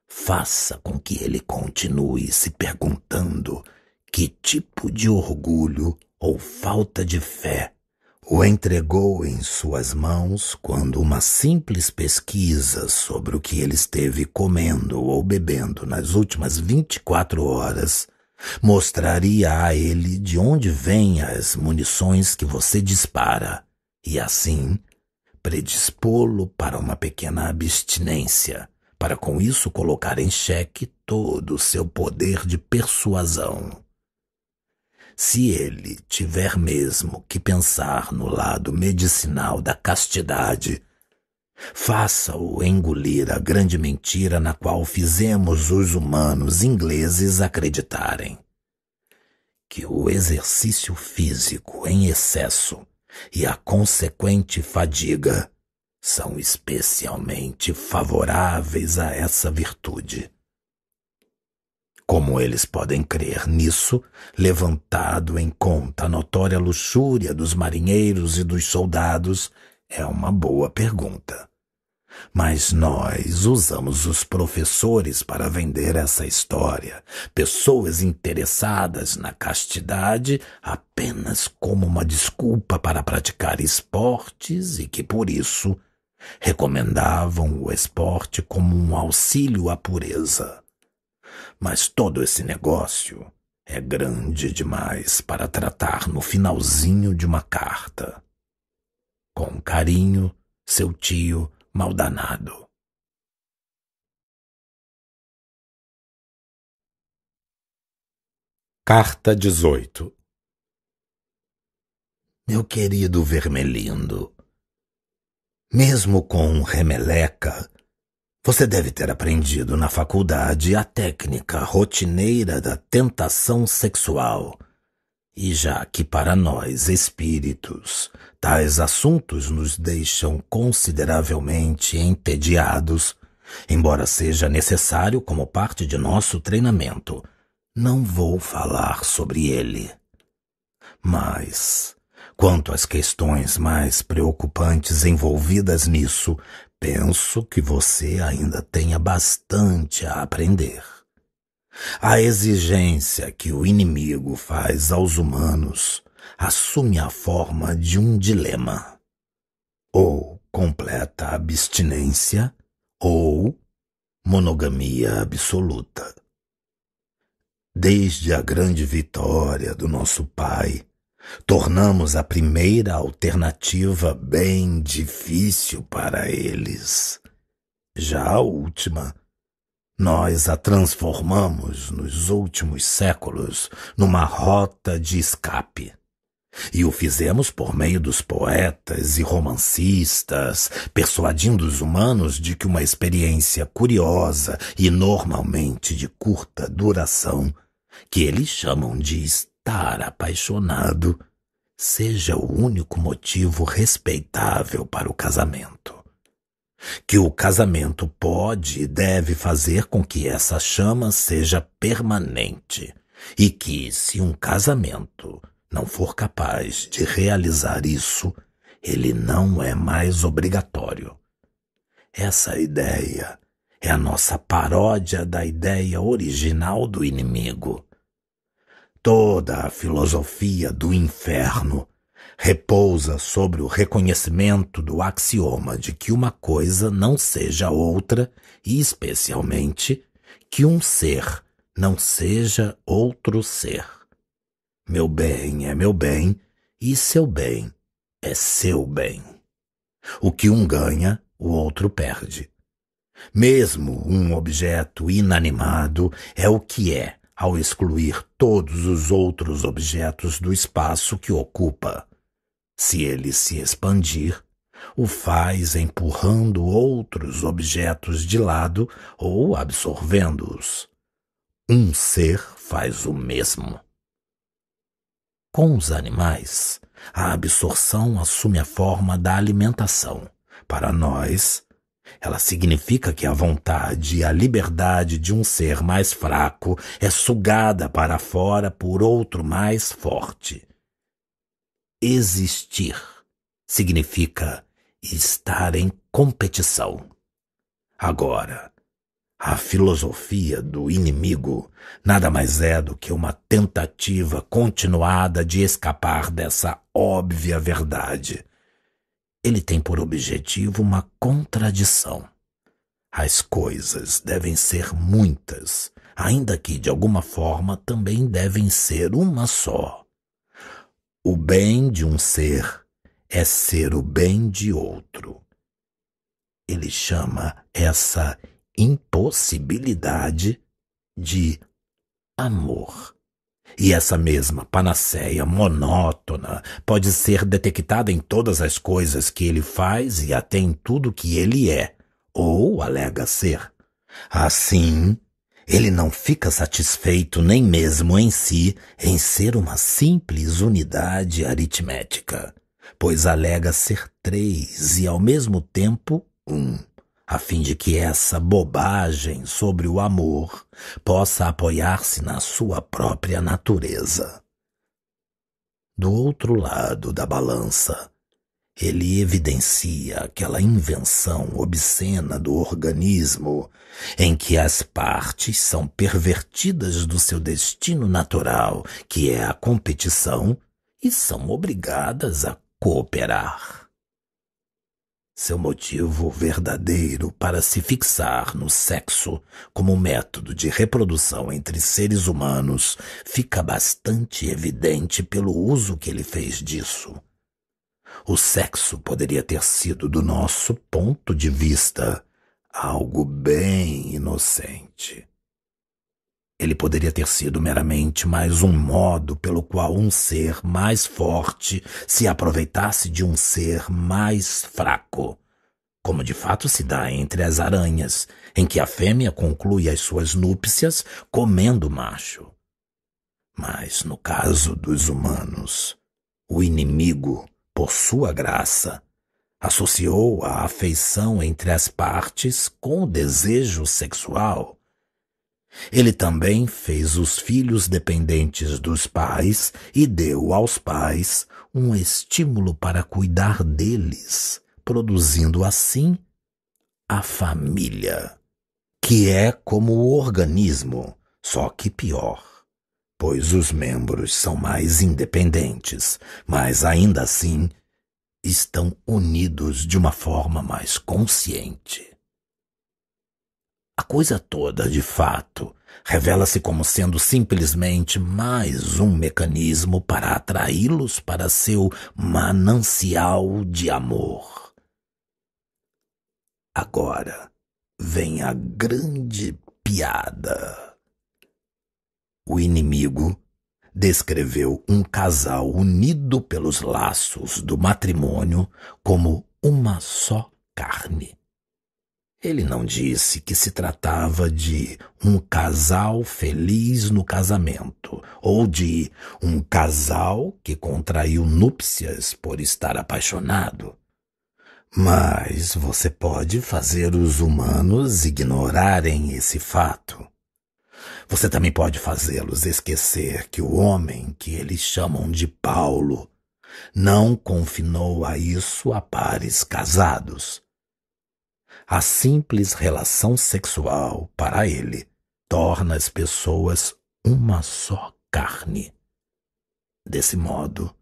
Faça com que ele continue se perguntando que tipo de orgulho ou falta de fé o entregou em suas mãos quando uma simples pesquisa sobre o que ele esteve comendo ou bebendo nas últimas 24 horas mostraria a ele de onde vêm as munições que você dispara e assim predispô-lo para uma pequena abstinência, para com isso colocar em xeque todo o seu poder de persuasão se ele tiver mesmo que pensar no lado medicinal da castidade, faça-o engolir a grande mentira na qual fizemos os humanos ingleses acreditarem que o exercício físico em excesso e a consequente fadiga são especialmente favoráveis a essa virtude. Como eles podem crer nisso, levantado em conta a notória luxúria dos marinheiros e dos soldados, é uma boa pergunta. Mas nós usamos os professores para vender essa história, pessoas interessadas na castidade apenas como uma desculpa para praticar esportes e que por isso recomendavam o esporte como um auxílio à pureza mas todo esse negócio é grande demais para tratar no finalzinho de uma carta. Com carinho, seu tio Maldanado. Carta 18 Meu querido Vermelindo, mesmo com remeleca, você deve ter aprendido na faculdade a técnica rotineira da tentação sexual. E já que para nós espíritos tais assuntos nos deixam consideravelmente entediados, embora seja necessário como parte de nosso treinamento, não vou falar sobre ele. Mas, quanto às questões mais preocupantes envolvidas nisso, Penso que você ainda tenha bastante a aprender. A exigência que o inimigo faz aos humanos assume a forma de um dilema. Ou completa abstinência ou monogamia absoluta. Desde a grande vitória do nosso pai tornamos a primeira alternativa bem difícil para eles. Já a última, nós a transformamos nos últimos séculos numa rota de escape. E o fizemos por meio dos poetas e romancistas, persuadindo os humanos de que uma experiência curiosa e normalmente de curta duração, que eles chamam de estar apaixonado seja o único motivo respeitável para o casamento. Que o casamento pode e deve fazer com que essa chama seja permanente e que, se um casamento não for capaz de realizar isso, ele não é mais obrigatório. Essa ideia é a nossa paródia da ideia original do inimigo. Toda a filosofia do inferno repousa sobre o reconhecimento do axioma de que uma coisa não seja outra e, especialmente, que um ser não seja outro ser. Meu bem é meu bem e seu bem é seu bem. O que um ganha, o outro perde. Mesmo um objeto inanimado é o que é, ao excluir todos os outros objetos do espaço que ocupa. Se ele se expandir, o faz empurrando outros objetos de lado ou absorvendo-os. Um ser faz o mesmo. Com os animais, a absorção assume a forma da alimentação. Para nós, ela significa que a vontade e a liberdade de um ser mais fraco é sugada para fora por outro mais forte. Existir significa estar em competição. Agora, a filosofia do inimigo nada mais é do que uma tentativa continuada de escapar dessa óbvia verdade ele tem por objetivo uma contradição. As coisas devem ser muitas, ainda que de alguma forma também devem ser uma só. O bem de um ser é ser o bem de outro. Ele chama essa impossibilidade de amor. E essa mesma panaceia monótona pode ser detectada em todas as coisas que ele faz e até em tudo que ele é, ou alega ser. Assim, ele não fica satisfeito nem mesmo em si em ser uma simples unidade aritmética, pois alega ser três e ao mesmo tempo um a fim de que essa bobagem sobre o amor possa apoiar-se na sua própria natureza. Do outro lado da balança, ele evidencia aquela invenção obscena do organismo em que as partes são pervertidas do seu destino natural, que é a competição, e são obrigadas a cooperar seu motivo verdadeiro para se fixar no sexo como método de reprodução entre seres humanos fica bastante evidente pelo uso que ele fez disso. O sexo poderia ter sido, do nosso ponto de vista, algo bem inocente. Ele poderia ter sido meramente mais um modo pelo qual um ser mais forte se aproveitasse de um ser mais fraco, como de fato se dá entre as aranhas, em que a fêmea conclui as suas núpcias comendo o macho. Mas no caso dos humanos, o inimigo, por sua graça, associou a afeição entre as partes com o desejo sexual ele também fez os filhos dependentes dos pais e deu aos pais um estímulo para cuidar deles, produzindo assim a família, que é como o organismo, só que pior, pois os membros são mais independentes, mas ainda assim estão unidos de uma forma mais consciente. A coisa toda, de fato, revela-se como sendo simplesmente mais um mecanismo para atraí-los para seu manancial de amor. Agora vem a grande piada. O inimigo descreveu um casal unido pelos laços do matrimônio como uma só carne. Ele não disse que se tratava de um casal feliz no casamento, ou de um casal que contraiu núpcias por estar apaixonado. Mas você pode fazer os humanos ignorarem esse fato. Você também pode fazê-los esquecer que o homem que eles chamam de Paulo não confinou a isso a pares casados a simples relação sexual, para ele, torna as pessoas uma só carne. Desse modo,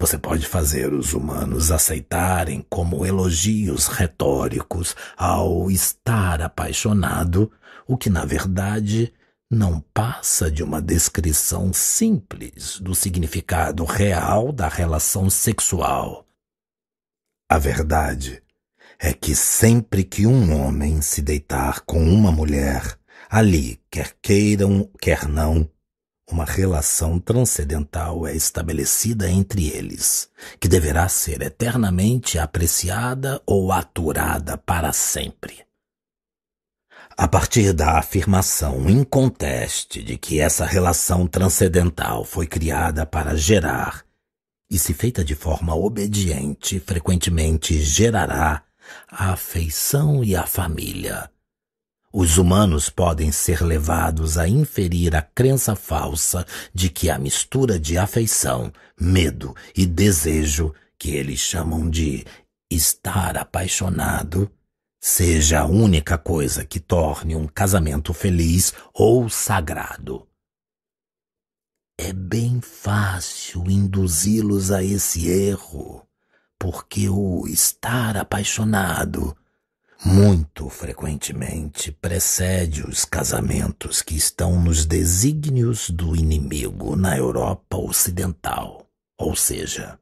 você pode fazer os humanos aceitarem como elogios retóricos ao estar apaixonado, o que na verdade não passa de uma descrição simples do significado real da relação sexual. A verdade é que sempre que um homem se deitar com uma mulher, ali, quer queiram, quer não, uma relação transcendental é estabelecida entre eles, que deverá ser eternamente apreciada ou aturada para sempre. A partir da afirmação inconteste de que essa relação transcendental foi criada para gerar, e se feita de forma obediente, frequentemente gerará a afeição e a família. Os humanos podem ser levados a inferir a crença falsa de que a mistura de afeição, medo e desejo, que eles chamam de estar apaixonado, seja a única coisa que torne um casamento feliz ou sagrado. É bem fácil induzi-los a esse erro porque o estar apaixonado muito frequentemente precede os casamentos que estão nos desígnios do inimigo na Europa Ocidental, ou seja,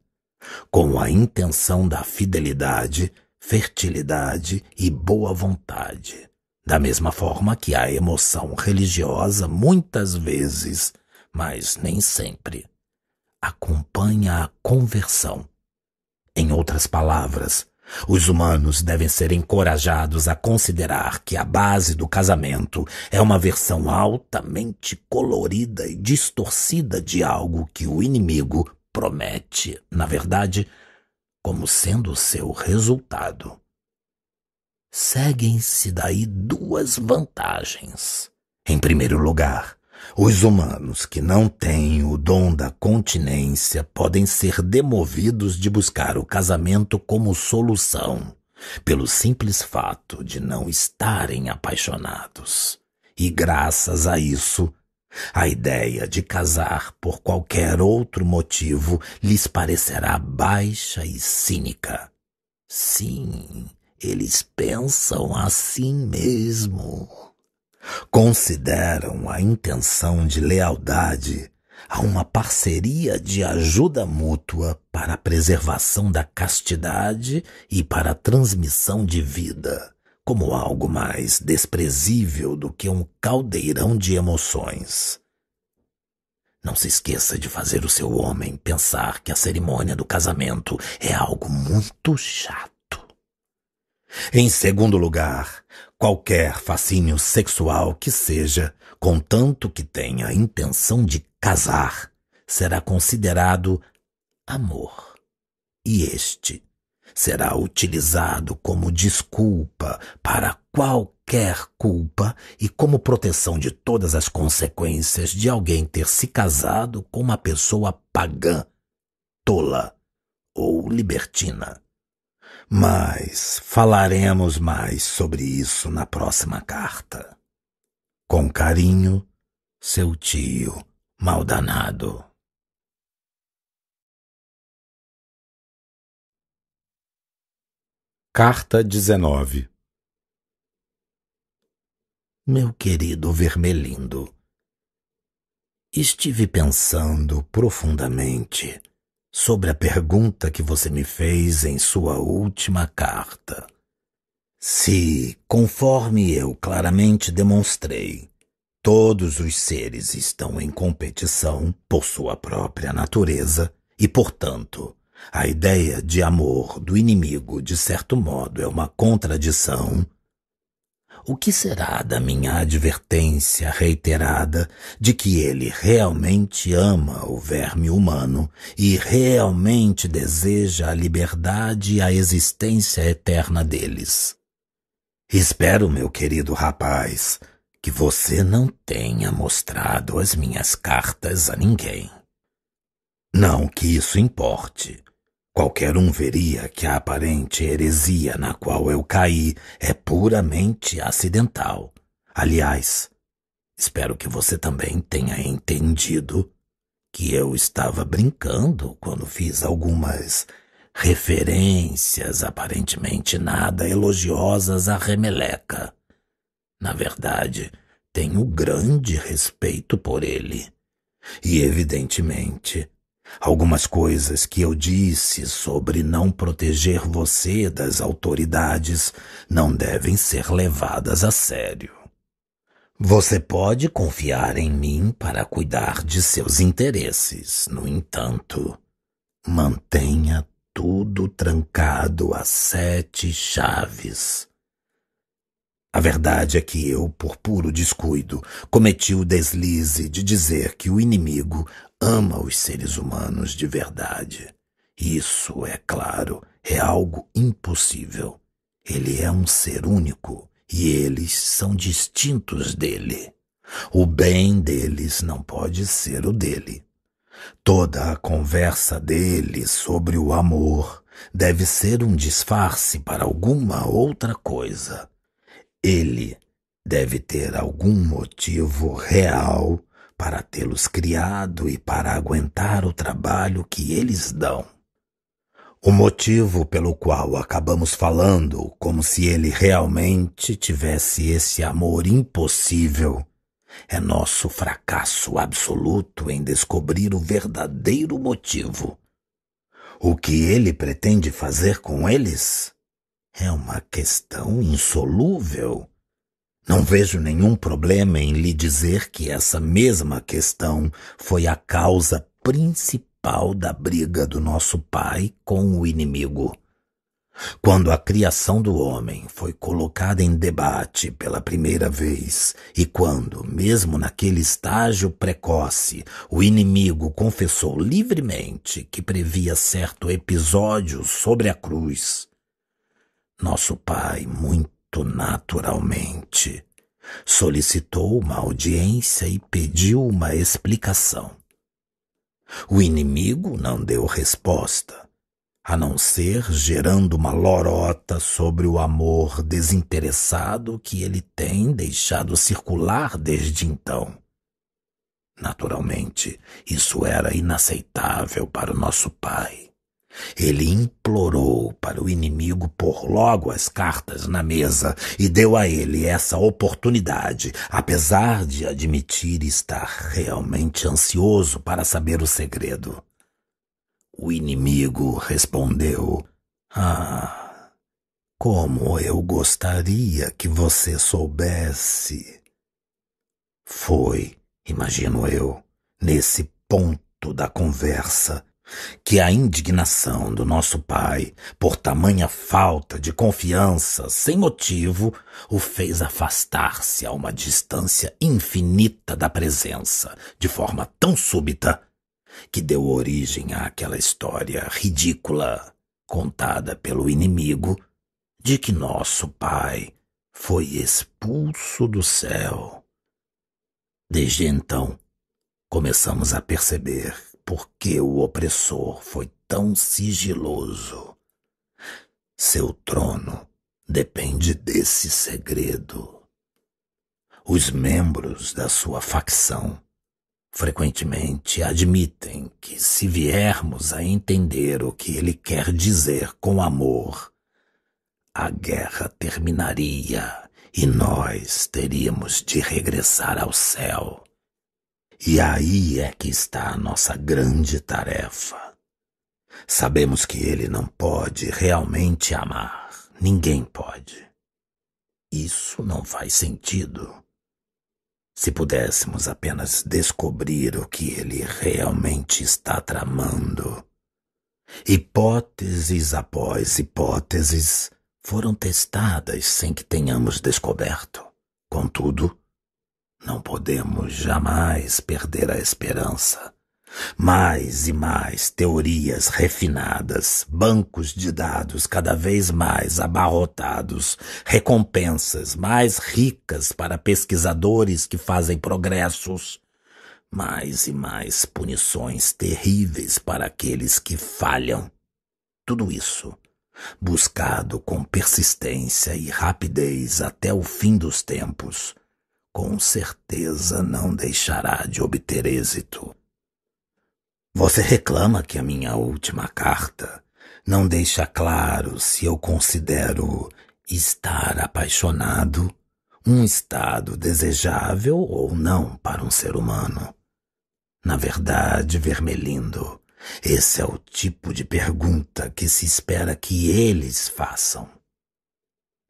com a intenção da fidelidade, fertilidade e boa vontade, da mesma forma que a emoção religiosa muitas vezes, mas nem sempre, acompanha a conversão em outras palavras, os humanos devem ser encorajados a considerar que a base do casamento é uma versão altamente colorida e distorcida de algo que o inimigo promete, na verdade, como sendo seu resultado. Seguem-se daí duas vantagens. Em primeiro lugar, os humanos que não têm o dom da continência podem ser demovidos de buscar o casamento como solução, pelo simples fato de não estarem apaixonados. E graças a isso, a ideia de casar por qualquer outro motivo lhes parecerá baixa e cínica. Sim, eles pensam assim mesmo consideram a intenção de lealdade a uma parceria de ajuda mútua para a preservação da castidade e para a transmissão de vida, como algo mais desprezível do que um caldeirão de emoções. Não se esqueça de fazer o seu homem pensar que a cerimônia do casamento é algo muito chato. Em segundo lugar, Qualquer fascínio sexual que seja, contanto que tenha a intenção de casar, será considerado amor. E este será utilizado como desculpa para qualquer culpa e como proteção de todas as consequências de alguém ter se casado com uma pessoa pagã, tola ou libertina mas falaremos mais sobre isso na próxima carta. Com carinho, seu tio Maldanado. Carta 19 Meu querido Vermelindo, estive pensando profundamente sobre a pergunta que você me fez em sua última carta. Se, conforme eu claramente demonstrei, todos os seres estão em competição por sua própria natureza e, portanto, a ideia de amor do inimigo, de certo modo, é uma contradição o que será da minha advertência reiterada de que ele realmente ama o verme humano e realmente deseja a liberdade e a existência eterna deles? Espero, meu querido rapaz, que você não tenha mostrado as minhas cartas a ninguém. Não que isso importe. Qualquer um veria que a aparente heresia na qual eu caí é puramente acidental. Aliás, espero que você também tenha entendido que eu estava brincando quando fiz algumas referências aparentemente nada elogiosas à Remeleca. Na verdade, tenho grande respeito por ele. E, evidentemente, Algumas coisas que eu disse sobre não proteger você das autoridades não devem ser levadas a sério. Você pode confiar em mim para cuidar de seus interesses, no entanto, mantenha tudo trancado a sete chaves. A verdade é que eu, por puro descuido, cometi o deslize de dizer que o inimigo ama os seres humanos de verdade. Isso, é claro, é algo impossível. Ele é um ser único e eles são distintos dele. O bem deles não pode ser o dele. Toda a conversa dele sobre o amor deve ser um disfarce para alguma outra coisa. Ele deve ter algum motivo real para tê-los criado e para aguentar o trabalho que eles dão. O motivo pelo qual acabamos falando como se ele realmente tivesse esse amor impossível é nosso fracasso absoluto em descobrir o verdadeiro motivo. O que ele pretende fazer com eles é uma questão insolúvel não vejo nenhum problema em lhe dizer que essa mesma questão foi a causa principal da briga do nosso pai com o inimigo. Quando a criação do homem foi colocada em debate pela primeira vez, e quando, mesmo naquele estágio precoce, o inimigo confessou livremente que previa certo episódio sobre a cruz, nosso pai, muito muito naturalmente. Solicitou uma audiência e pediu uma explicação. O inimigo não deu resposta, a não ser gerando uma lorota sobre o amor desinteressado que ele tem deixado circular desde então. Naturalmente, isso era inaceitável para o nosso pai. Ele implorou para o inimigo pôr logo as cartas na mesa e deu a ele essa oportunidade, apesar de admitir estar realmente ansioso para saber o segredo. O inimigo respondeu: Ah, como eu gostaria que você soubesse. Foi, imagino eu, nesse ponto da conversa que a indignação do nosso pai, por tamanha falta de confiança sem motivo, o fez afastar-se a uma distância infinita da presença, de forma tão súbita, que deu origem àquela história ridícula contada pelo inimigo de que nosso pai foi expulso do céu. Desde então, começamos a perceber por que o opressor foi tão sigiloso. Seu trono depende desse segredo. Os membros da sua facção frequentemente admitem que, se viermos a entender o que ele quer dizer com amor, a guerra terminaria e nós teríamos de regressar ao céu. E aí é que está a nossa grande tarefa. Sabemos que ele não pode realmente amar, ninguém pode. Isso não faz sentido. Se pudéssemos apenas descobrir o que ele realmente está tramando. Hipóteses após hipóteses foram testadas sem que tenhamos descoberto. Contudo, não podemos jamais perder a esperança. Mais e mais teorias refinadas, bancos de dados cada vez mais abarrotados, recompensas mais ricas para pesquisadores que fazem progressos, mais e mais punições terríveis para aqueles que falham. Tudo isso buscado com persistência e rapidez até o fim dos tempos com certeza não deixará de obter êxito. Você reclama que a minha última carta não deixa claro se eu considero estar apaixonado um estado desejável ou não para um ser humano. Na verdade, Vermelindo, esse é o tipo de pergunta que se espera que eles façam.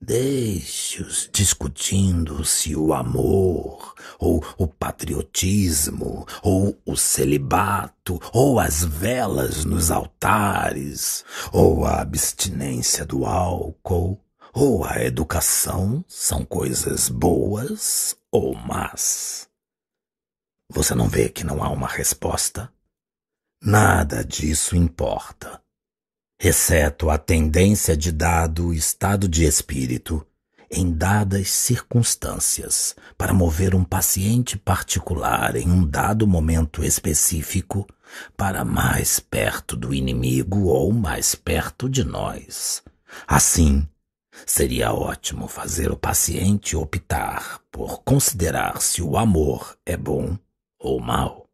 Deixe-os discutindo se o amor, ou o patriotismo, ou o celibato, ou as velas nos altares, ou a abstinência do álcool, ou a educação são coisas boas ou más. Você não vê que não há uma resposta? Nada disso importa exceto a tendência de dado estado de espírito, em dadas circunstâncias, para mover um paciente particular em um dado momento específico para mais perto do inimigo ou mais perto de nós. Assim, seria ótimo fazer o paciente optar por considerar se o amor é bom ou mal.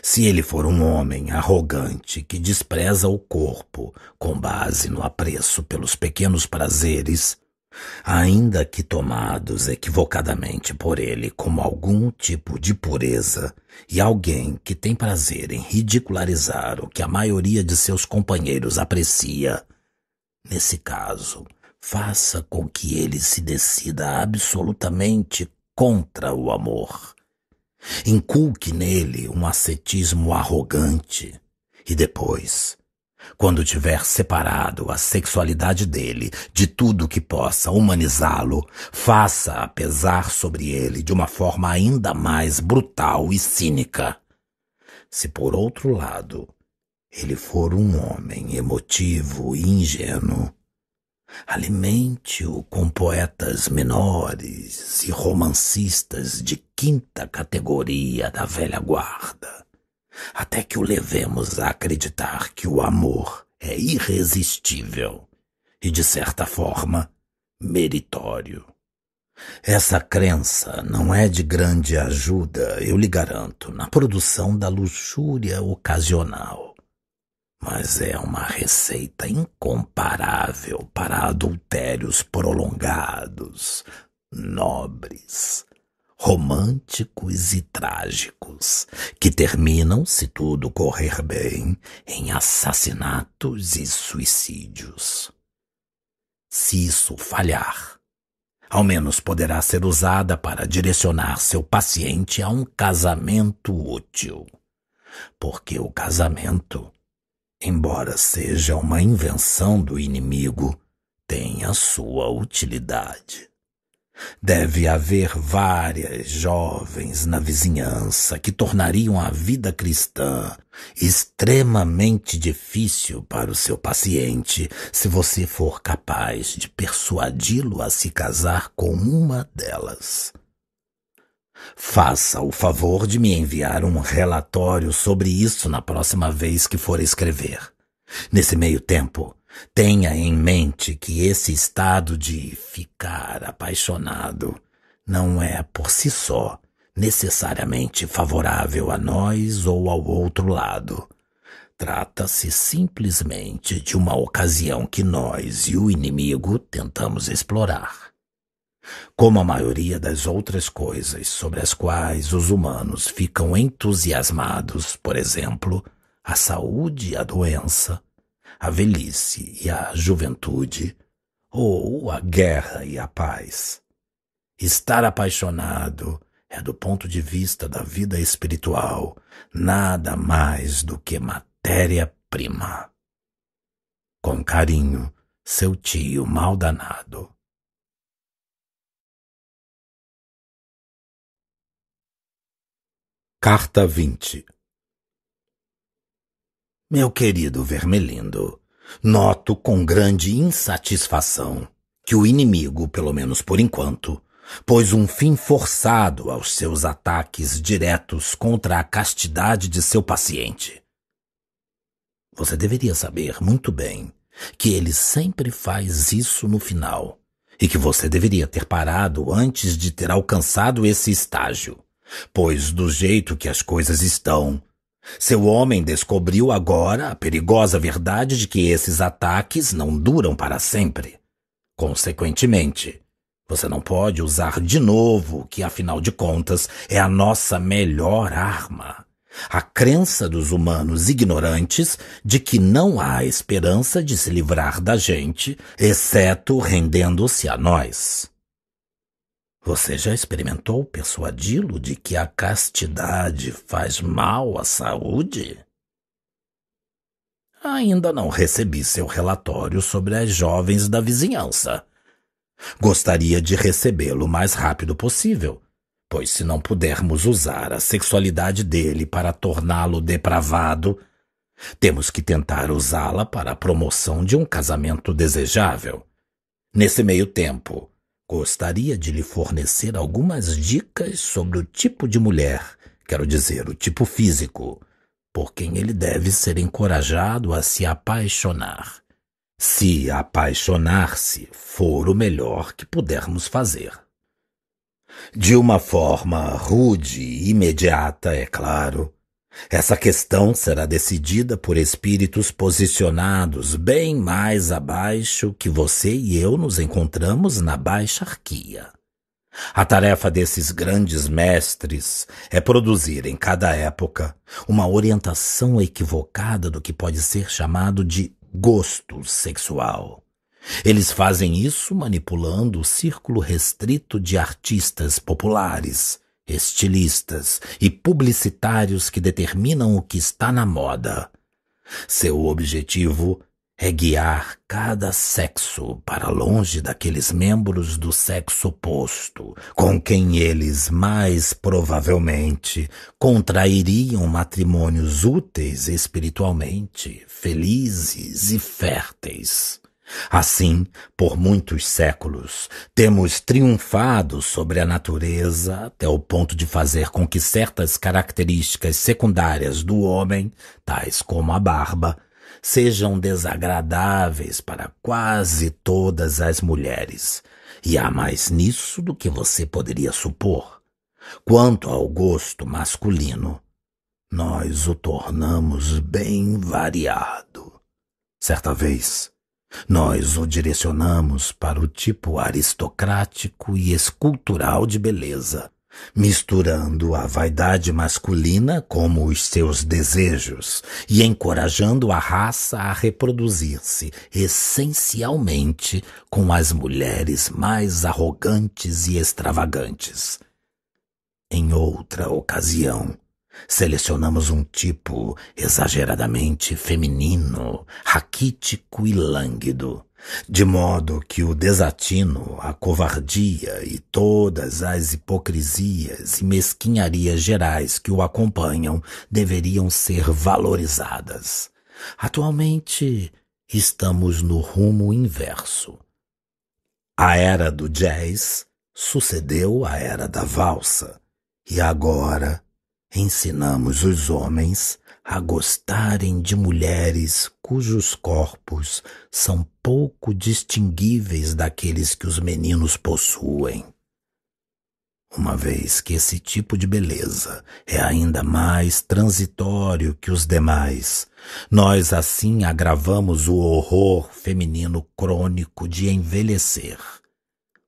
Se ele for um homem arrogante que despreza o corpo com base no apreço pelos pequenos prazeres, ainda que tomados equivocadamente por ele como algum tipo de pureza, e alguém que tem prazer em ridicularizar o que a maioria de seus companheiros aprecia, nesse caso, faça com que ele se decida absolutamente contra o amor Inculque nele um ascetismo arrogante e depois, quando tiver separado a sexualidade dele de tudo que possa humanizá-lo, faça-a pesar sobre ele de uma forma ainda mais brutal e cínica. Se por outro lado, ele for um homem emotivo e ingênuo, Alimente-o com poetas menores e romancistas de quinta categoria da velha guarda, até que o levemos a acreditar que o amor é irresistível e, de certa forma, meritório. Essa crença não é de grande ajuda, eu lhe garanto, na produção da luxúria ocasional mas é uma receita incomparável para adultérios prolongados, nobres, românticos e trágicos, que terminam, se tudo correr bem, em assassinatos e suicídios. Se isso falhar, ao menos poderá ser usada para direcionar seu paciente a um casamento útil. Porque o casamento embora seja uma invenção do inimigo, tem a sua utilidade. Deve haver várias jovens na vizinhança que tornariam a vida cristã extremamente difícil para o seu paciente se você for capaz de persuadi-lo a se casar com uma delas. Faça o favor de me enviar um relatório sobre isso na próxima vez que for escrever. Nesse meio tempo, tenha em mente que esse estado de ficar apaixonado não é por si só necessariamente favorável a nós ou ao outro lado. Trata-se simplesmente de uma ocasião que nós e o inimigo tentamos explorar como a maioria das outras coisas sobre as quais os humanos ficam entusiasmados, por exemplo, a saúde e a doença, a velhice e a juventude, ou a guerra e a paz. Estar apaixonado é, do ponto de vista da vida espiritual, nada mais do que matéria-prima. Com carinho, seu tio mal danado. Carta 20 Meu querido Vermelindo, noto com grande insatisfação que o inimigo, pelo menos por enquanto, pôs um fim forçado aos seus ataques diretos contra a castidade de seu paciente. Você deveria saber muito bem que ele sempre faz isso no final e que você deveria ter parado antes de ter alcançado esse estágio. Pois, do jeito que as coisas estão, seu homem descobriu agora a perigosa verdade de que esses ataques não duram para sempre. Consequentemente, você não pode usar de novo o que, afinal de contas, é a nossa melhor arma. A crença dos humanos ignorantes de que não há esperança de se livrar da gente, exceto rendendo-se a nós. Você já experimentou persuadi-lo de que a castidade faz mal à saúde? Ainda não recebi seu relatório sobre as jovens da vizinhança. Gostaria de recebê-lo o mais rápido possível, pois se não pudermos usar a sexualidade dele para torná-lo depravado, temos que tentar usá-la para a promoção de um casamento desejável. Nesse meio tempo, Gostaria de lhe fornecer algumas dicas sobre o tipo de mulher, quero dizer, o tipo físico, por quem ele deve ser encorajado a se apaixonar. Se apaixonar-se for o melhor que pudermos fazer. De uma forma rude e imediata, é claro, essa questão será decidida por espíritos posicionados bem mais abaixo que você e eu nos encontramos na baixarquia. A tarefa desses grandes mestres é produzir em cada época uma orientação equivocada do que pode ser chamado de gosto sexual. Eles fazem isso manipulando o círculo restrito de artistas populares, estilistas e publicitários que determinam o que está na moda. Seu objetivo é guiar cada sexo para longe daqueles membros do sexo oposto, com quem eles mais provavelmente contrairiam matrimônios úteis espiritualmente, felizes e férteis. Assim, por muitos séculos, temos triunfado sobre a natureza até o ponto de fazer com que certas características secundárias do homem, tais como a barba, sejam desagradáveis para quase todas as mulheres. E há mais nisso do que você poderia supor. Quanto ao gosto masculino, nós o tornamos bem variado. Certa vez, nós o direcionamos para o tipo aristocrático e escultural de beleza, misturando a vaidade masculina como os seus desejos e encorajando a raça a reproduzir-se essencialmente com as mulheres mais arrogantes e extravagantes. Em outra ocasião, Selecionamos um tipo exageradamente feminino, raquítico e lânguido, de modo que o desatino, a covardia e todas as hipocrisias e mesquinharias gerais que o acompanham deveriam ser valorizadas. Atualmente, estamos no rumo inverso. A era do jazz sucedeu à era da valsa, e agora ensinamos os homens a gostarem de mulheres cujos corpos são pouco distinguíveis daqueles que os meninos possuem. Uma vez que esse tipo de beleza é ainda mais transitório que os demais, nós assim agravamos o horror feminino crônico de envelhecer,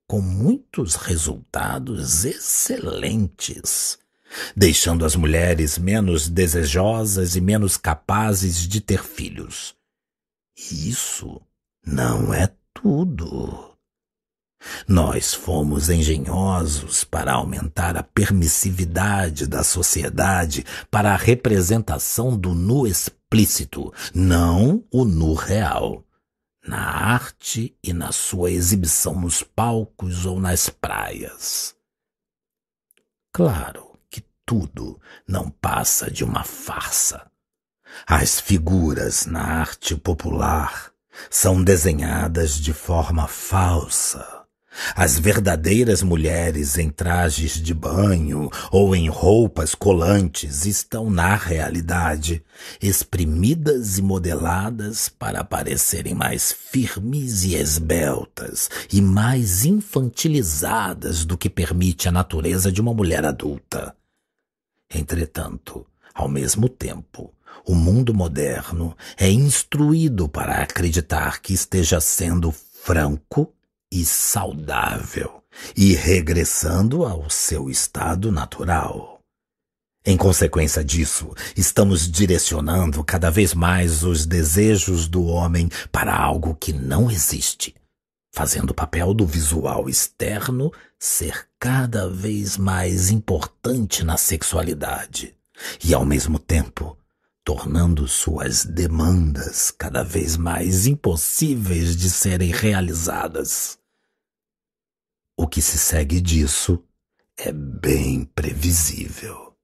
com muitos resultados excelentes deixando as mulheres menos desejosas e menos capazes de ter filhos. E isso não é tudo. Nós fomos engenhosos para aumentar a permissividade da sociedade para a representação do nu explícito, não o nu real, na arte e na sua exibição nos palcos ou nas praias. Claro, tudo não passa de uma farsa. As figuras na arte popular são desenhadas de forma falsa. As verdadeiras mulheres em trajes de banho ou em roupas colantes estão, na realidade, exprimidas e modeladas para parecerem mais firmes e esbeltas e mais infantilizadas do que permite a natureza de uma mulher adulta. Entretanto, ao mesmo tempo, o mundo moderno é instruído para acreditar que esteja sendo franco e saudável e regressando ao seu estado natural. Em consequência disso, estamos direcionando cada vez mais os desejos do homem para algo que não existe, fazendo o papel do visual externo ser cada vez mais importante na sexualidade e, ao mesmo tempo, tornando suas demandas cada vez mais impossíveis de serem realizadas. O que se segue disso é bem previsível.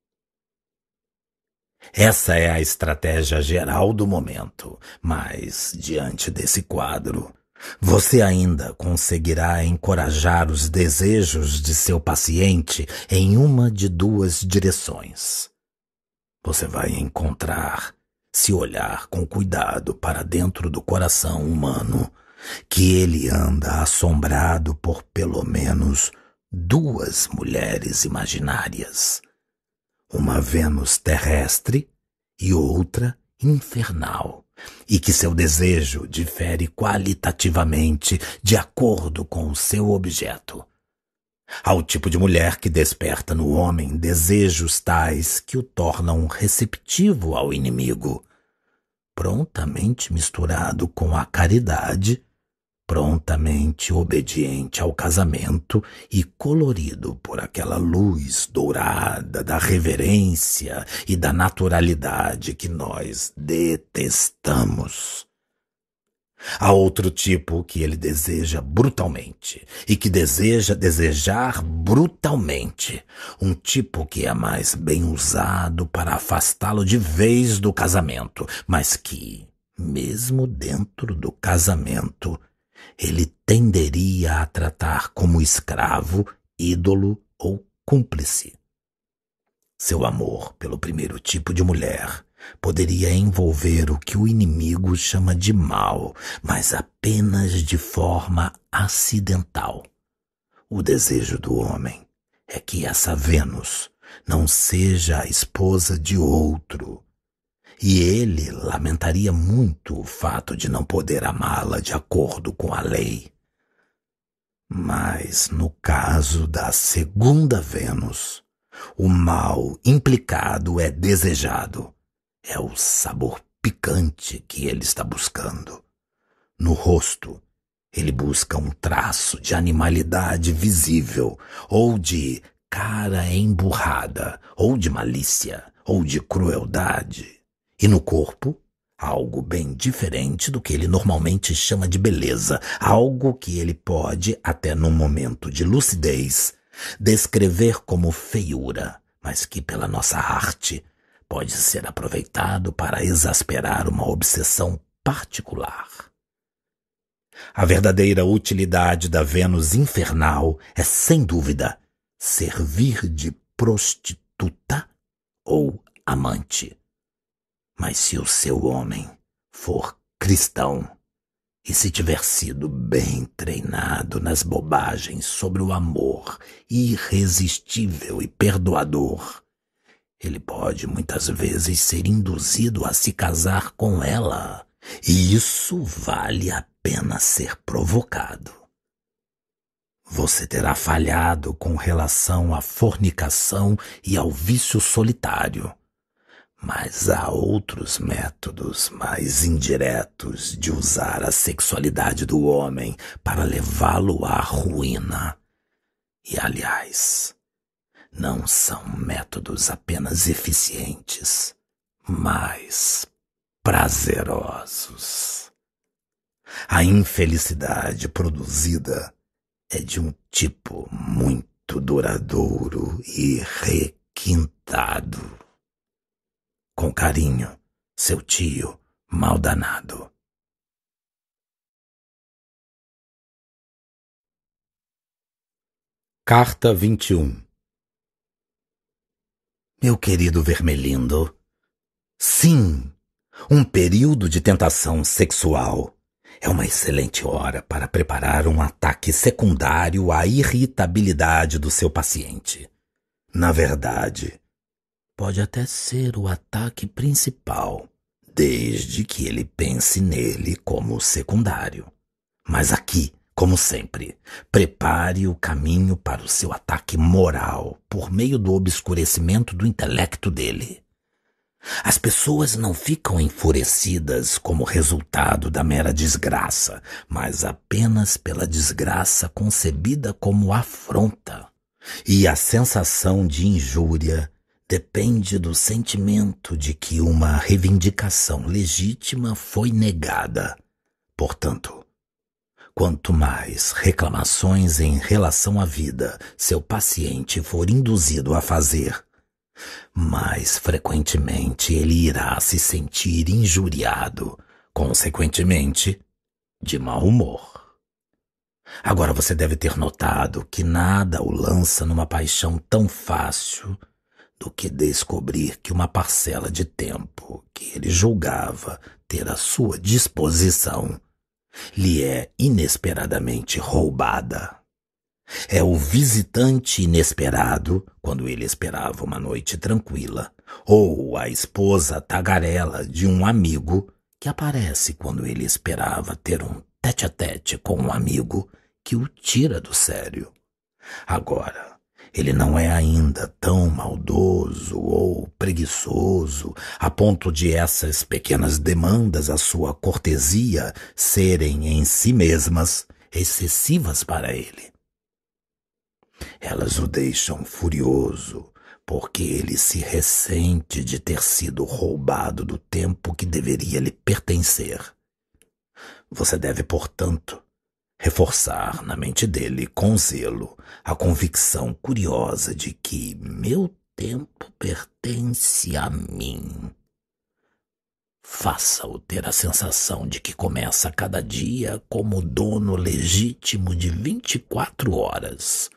Essa é a estratégia geral do momento, mas, diante desse quadro, você ainda conseguirá encorajar os desejos de seu paciente em uma de duas direções. Você vai encontrar, se olhar com cuidado para dentro do coração humano, que ele anda assombrado por pelo menos duas mulheres imaginárias. Uma Vênus terrestre e outra infernal e que seu desejo difere qualitativamente de acordo com o seu objeto. Ao tipo de mulher que desperta no homem desejos tais que o tornam receptivo ao inimigo, prontamente misturado com a caridade prontamente obediente ao casamento e colorido por aquela luz dourada da reverência e da naturalidade que nós detestamos. Há outro tipo que ele deseja brutalmente e que deseja desejar brutalmente. Um tipo que é mais bem usado para afastá-lo de vez do casamento, mas que, mesmo dentro do casamento, ele tenderia a tratar como escravo, ídolo ou cúmplice. Seu amor pelo primeiro tipo de mulher poderia envolver o que o inimigo chama de mal, mas apenas de forma acidental. O desejo do homem é que essa Vênus não seja a esposa de outro, e ele lamentaria muito o fato de não poder amá-la de acordo com a lei. Mas no caso da segunda Vênus, o mal implicado é desejado. É o sabor picante que ele está buscando. No rosto, ele busca um traço de animalidade visível, ou de cara emburrada, ou de malícia, ou de crueldade. E no corpo, algo bem diferente do que ele normalmente chama de beleza, algo que ele pode, até num momento de lucidez, descrever como feiura, mas que pela nossa arte pode ser aproveitado para exasperar uma obsessão particular. A verdadeira utilidade da Vênus infernal é, sem dúvida, servir de prostituta ou amante. Mas se o seu homem for cristão e se tiver sido bem treinado nas bobagens sobre o amor irresistível e perdoador, ele pode muitas vezes ser induzido a se casar com ela, e isso vale a pena ser provocado. Você terá falhado com relação à fornicação e ao vício solitário mas há outros métodos mais indiretos de usar a sexualidade do homem para levá-lo à ruína. E, aliás, não são métodos apenas eficientes, mas prazerosos. A infelicidade produzida é de um tipo muito duradouro e requintado. Com carinho, seu tio mal danado. Carta 21 Meu querido Vermelindo, sim, um período de tentação sexual é uma excelente hora para preparar um ataque secundário à irritabilidade do seu paciente. Na verdade, pode até ser o ataque principal, desde que ele pense nele como secundário. Mas aqui, como sempre, prepare o caminho para o seu ataque moral por meio do obscurecimento do intelecto dele. As pessoas não ficam enfurecidas como resultado da mera desgraça, mas apenas pela desgraça concebida como afronta. E a sensação de injúria depende do sentimento de que uma reivindicação legítima foi negada. Portanto, quanto mais reclamações em relação à vida seu paciente for induzido a fazer, mais frequentemente ele irá se sentir injuriado, consequentemente, de mau humor. Agora você deve ter notado que nada o lança numa paixão tão fácil do que descobrir que uma parcela de tempo que ele julgava ter à sua disposição lhe é inesperadamente roubada. É o visitante inesperado, quando ele esperava uma noite tranquila, ou a esposa tagarela de um amigo, que aparece quando ele esperava ter um tete a tete com um amigo que o tira do sério. Agora, ele não é ainda tão maldoso ou preguiçoso a ponto de essas pequenas demandas à sua cortesia serem em si mesmas excessivas para ele. Elas o deixam furioso, porque ele se ressente de ter sido roubado do tempo que deveria lhe pertencer. Você deve, portanto, reforçar na mente dele, com zelo, a convicção curiosa de que meu tempo pertence a mim. Faça-o ter a sensação de que começa cada dia como dono legítimo de 24 horas.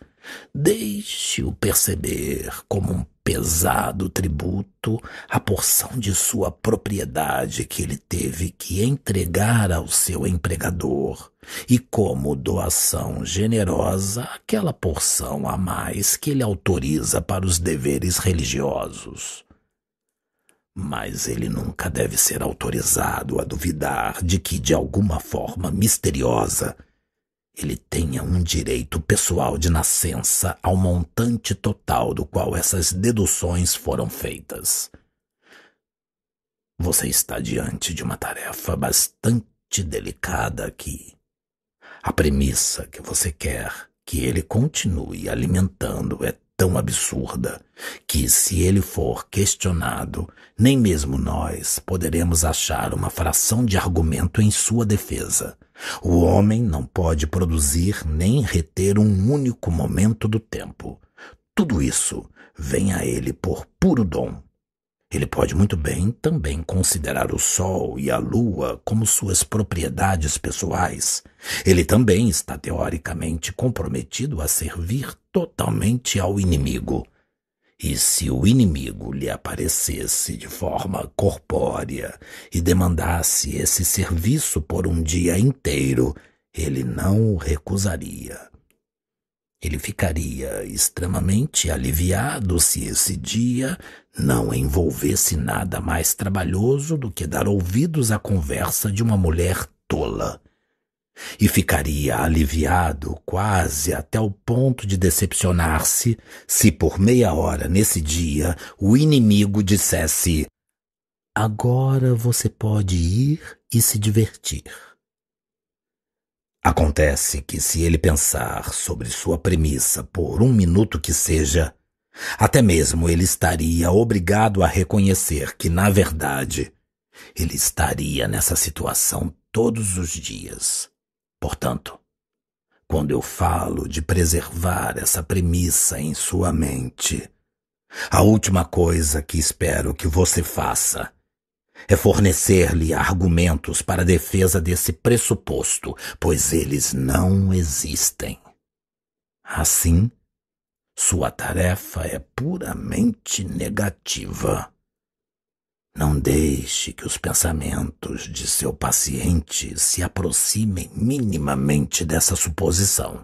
Deixe-o perceber como um pesado tributo a porção de sua propriedade que ele teve que entregar ao seu empregador, e como doação generosa, aquela porção a mais que ele autoriza para os deveres religiosos. Mas ele nunca deve ser autorizado a duvidar de que, de alguma forma misteriosa, ele tenha um direito pessoal de nascença ao montante total do qual essas deduções foram feitas. Você está diante de uma tarefa bastante delicada aqui. A premissa que você quer que ele continue alimentando é tão absurda que, se ele for questionado, nem mesmo nós poderemos achar uma fração de argumento em sua defesa o homem não pode produzir nem reter um único momento do tempo. Tudo isso vem a ele por puro dom. Ele pode muito bem também considerar o Sol e a Lua como suas propriedades pessoais. Ele também está teoricamente comprometido a servir totalmente ao inimigo. E se o inimigo lhe aparecesse de forma corpórea e demandasse esse serviço por um dia inteiro, ele não o recusaria. Ele ficaria extremamente aliviado se esse dia não envolvesse nada mais trabalhoso do que dar ouvidos à conversa de uma mulher tola e ficaria aliviado quase até o ponto de decepcionar-se se por meia hora nesse dia o inimigo dissesse: Agora você pode ir e se divertir. Acontece que se ele pensar sobre sua premissa por um minuto que seja, até mesmo ele estaria obrigado a reconhecer que, na verdade, ele estaria nessa situação todos os dias Portanto, quando eu falo de preservar essa premissa em sua mente, a última coisa que espero que você faça é fornecer-lhe argumentos para a defesa desse pressuposto, pois eles não existem. Assim, sua tarefa é puramente negativa. Não deixe que os pensamentos de seu paciente se aproximem minimamente dessa suposição.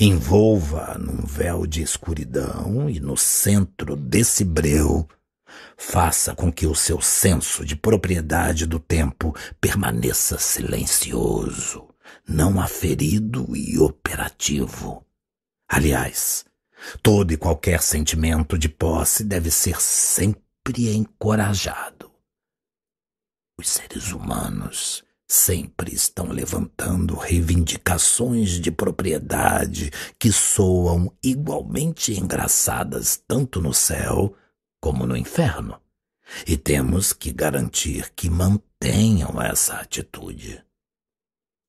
Envolva num véu de escuridão e no centro desse breu, faça com que o seu senso de propriedade do tempo permaneça silencioso, não aferido e operativo. Aliás, todo e qualquer sentimento de posse deve ser sempre sempre encorajado. Os seres humanos sempre estão levantando reivindicações de propriedade que soam igualmente engraçadas tanto no céu como no inferno. E temos que garantir que mantenham essa atitude.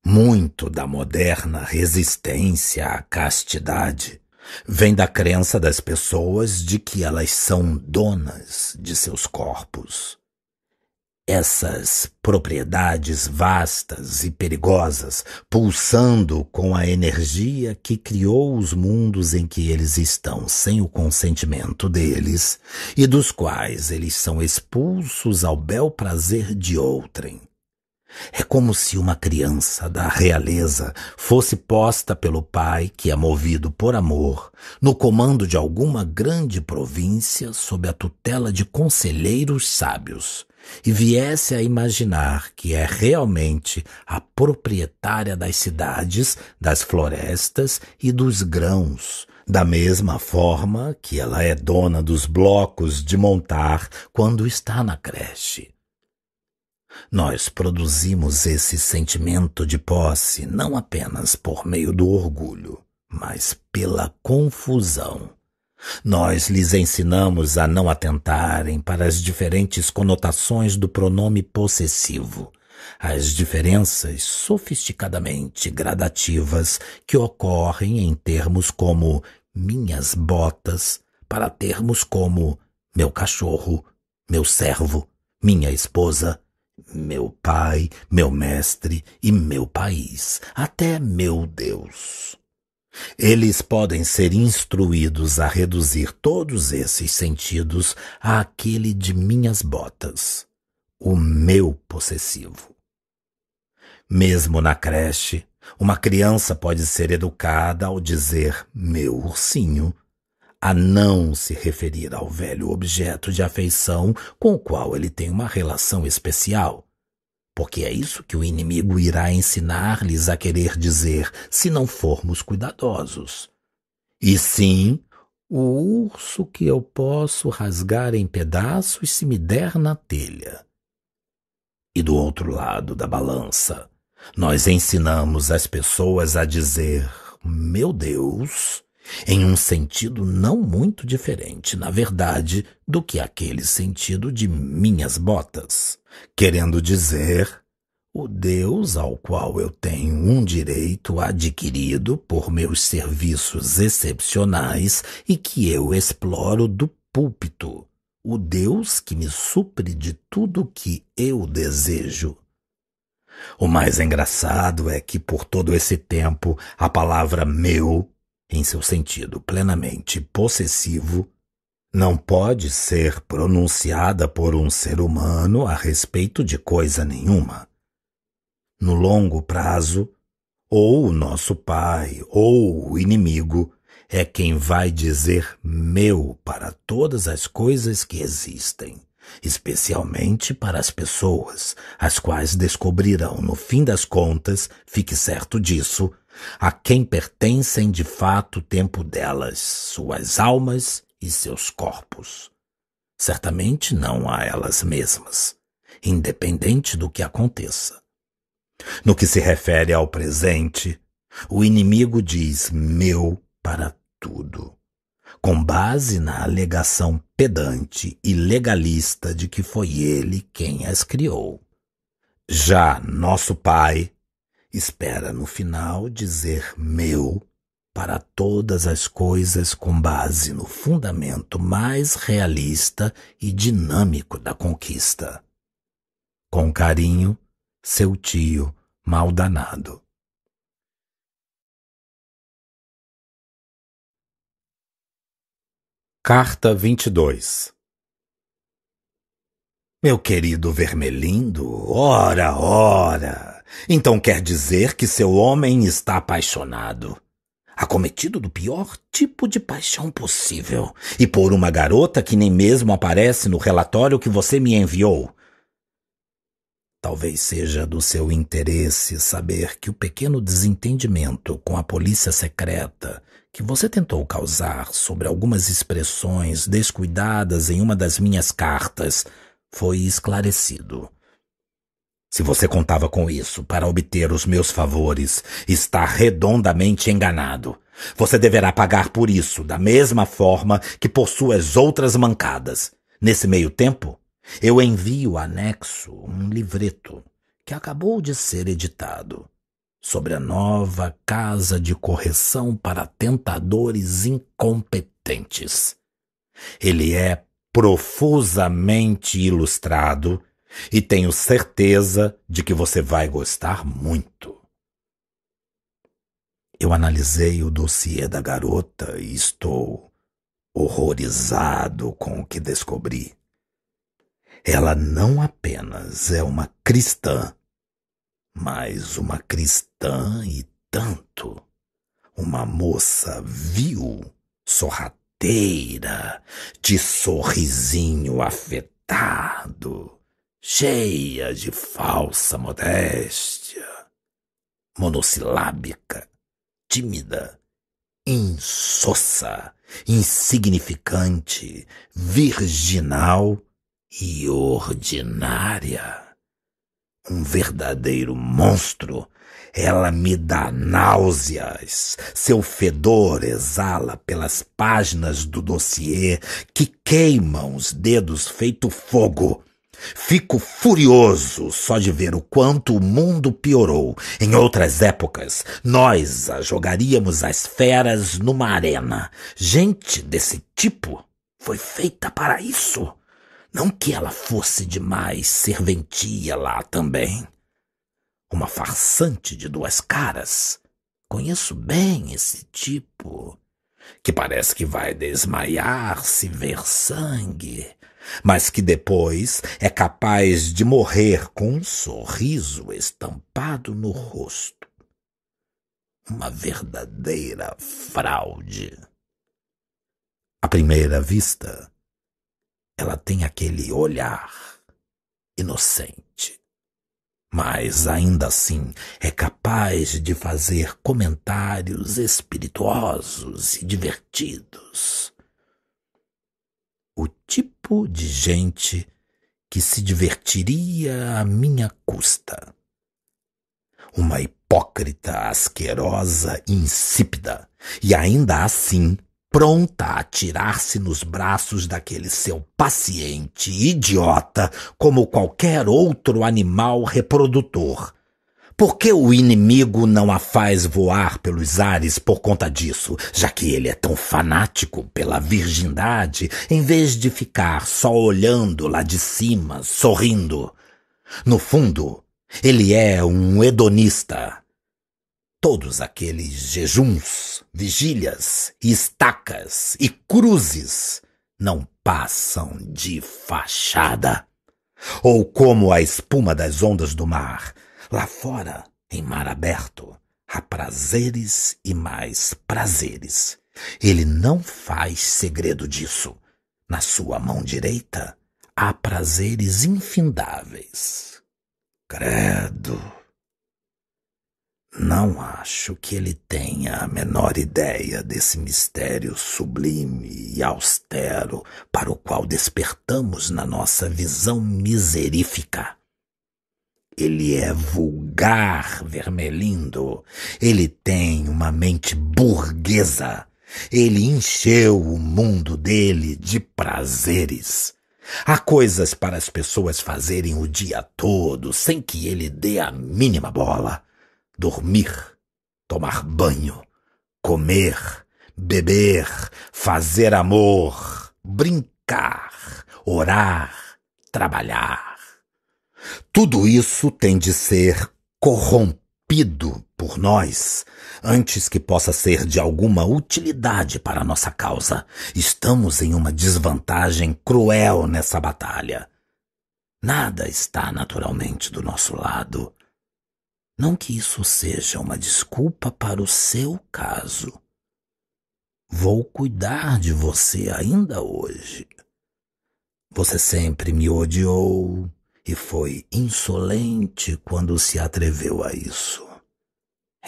Muito da moderna resistência à castidade vem da crença das pessoas de que elas são donas de seus corpos. Essas propriedades vastas e perigosas, pulsando com a energia que criou os mundos em que eles estão sem o consentimento deles e dos quais eles são expulsos ao bel prazer de outrem, é como se uma criança da realeza fosse posta pelo pai, que é movido por amor, no comando de alguma grande província sob a tutela de conselheiros sábios, e viesse a imaginar que é realmente a proprietária das cidades, das florestas e dos grãos, da mesma forma que ela é dona dos blocos de montar quando está na creche nós produzimos esse sentimento de posse não apenas por meio do orgulho, mas pela confusão. Nós lhes ensinamos a não atentarem para as diferentes conotações do pronome possessivo, as diferenças sofisticadamente gradativas que ocorrem em termos como minhas botas, para termos como meu cachorro, meu servo, minha esposa, meu Pai, meu Mestre e meu país, até meu Deus. Eles podem ser instruídos a reduzir todos esses sentidos àquele de minhas botas, o meu possessivo. Mesmo na creche, uma criança pode ser educada ao dizer meu ursinho a não se referir ao velho objeto de afeição com o qual ele tem uma relação especial. Porque é isso que o inimigo irá ensinar-lhes a querer dizer se não formos cuidadosos. E sim, o urso que eu posso rasgar em pedaços se me der na telha. E do outro lado da balança, nós ensinamos as pessoas a dizer: Meu Deus! em um sentido não muito diferente, na verdade, do que aquele sentido de minhas botas, querendo dizer o Deus ao qual eu tenho um direito adquirido por meus serviços excepcionais e que eu exploro do púlpito, o Deus que me supre de tudo que eu desejo. O mais engraçado é que por todo esse tempo a palavra meu em seu sentido plenamente possessivo, não pode ser pronunciada por um ser humano a respeito de coisa nenhuma. No longo prazo, ou o nosso pai ou o inimigo é quem vai dizer meu para todas as coisas que existem, especialmente para as pessoas, as quais descobrirão no fim das contas, fique certo disso, a quem pertencem de fato o tempo delas, suas almas e seus corpos. Certamente não a elas mesmas, independente do que aconteça. No que se refere ao presente, o inimigo diz meu para tudo, com base na alegação pedante e legalista de que foi ele quem as criou. Já nosso Pai espera no final dizer meu para todas as coisas com base no fundamento mais realista e dinâmico da conquista. Com carinho, seu tio maldanado. Carta 22 Meu querido Vermelindo, ora, ora! Então quer dizer que seu homem está apaixonado, acometido do pior tipo de paixão possível, e por uma garota que nem mesmo aparece no relatório que você me enviou. Talvez seja do seu interesse saber que o pequeno desentendimento com a polícia secreta que você tentou causar sobre algumas expressões descuidadas em uma das minhas cartas foi esclarecido se você contava com isso para obter os meus favores, está redondamente enganado. Você deverá pagar por isso, da mesma forma que por suas outras mancadas. Nesse meio tempo, eu envio anexo um livreto que acabou de ser editado sobre a nova casa de correção para tentadores incompetentes. Ele é profusamente ilustrado e tenho certeza de que você vai gostar muito. Eu analisei o dossiê da garota e estou horrorizado com o que descobri. Ela não apenas é uma cristã, mas uma cristã e tanto. Uma moça vil, sorrateira, de sorrisinho afetado cheia de falsa modéstia, monossilábica, tímida, insossa, insignificante, virginal e ordinária. Um verdadeiro monstro. Ela me dá náuseas. Seu fedor exala pelas páginas do dossiê que queimam os dedos feito fogo Fico furioso só de ver o quanto o mundo piorou. Em outras épocas, nós a jogaríamos as feras numa arena. Gente desse tipo foi feita para isso. Não que ela fosse demais serventia lá também. Uma farsante de duas caras. Conheço bem esse tipo, que parece que vai desmaiar se ver sangue mas que depois é capaz de morrer com um sorriso estampado no rosto. Uma verdadeira fraude. À primeira vista, ela tem aquele olhar inocente, mas ainda assim é capaz de fazer comentários espirituosos e divertidos tipo de gente que se divertiria à minha custa. Uma hipócrita, asquerosa, insípida, e ainda assim pronta a atirar-se nos braços daquele seu paciente idiota como qualquer outro animal reprodutor, por que o inimigo não a faz voar pelos ares por conta disso, já que ele é tão fanático pela virgindade, em vez de ficar só olhando lá de cima, sorrindo? No fundo, ele é um hedonista. Todos aqueles jejuns, vigílias, estacas e cruzes não passam de fachada. Ou como a espuma das ondas do mar, Lá fora, em mar aberto, há prazeres e mais prazeres. Ele não faz segredo disso. Na sua mão direita há prazeres infindáveis. Credo. Não acho que ele tenha a menor ideia desse mistério sublime e austero para o qual despertamos na nossa visão miserífica. Ele é vulgar, Vermelindo. Ele tem uma mente burguesa. Ele encheu o mundo dele de prazeres. Há coisas para as pessoas fazerem o dia todo sem que ele dê a mínima bola: dormir, tomar banho, comer, beber, fazer amor, brincar, orar, trabalhar. Tudo isso tem de ser corrompido por nós antes que possa ser de alguma utilidade para nossa causa. Estamos em uma desvantagem cruel nessa batalha. Nada está naturalmente do nosso lado. Não que isso seja uma desculpa para o seu caso. Vou cuidar de você ainda hoje. Você sempre me odiou, e foi insolente quando se atreveu a isso.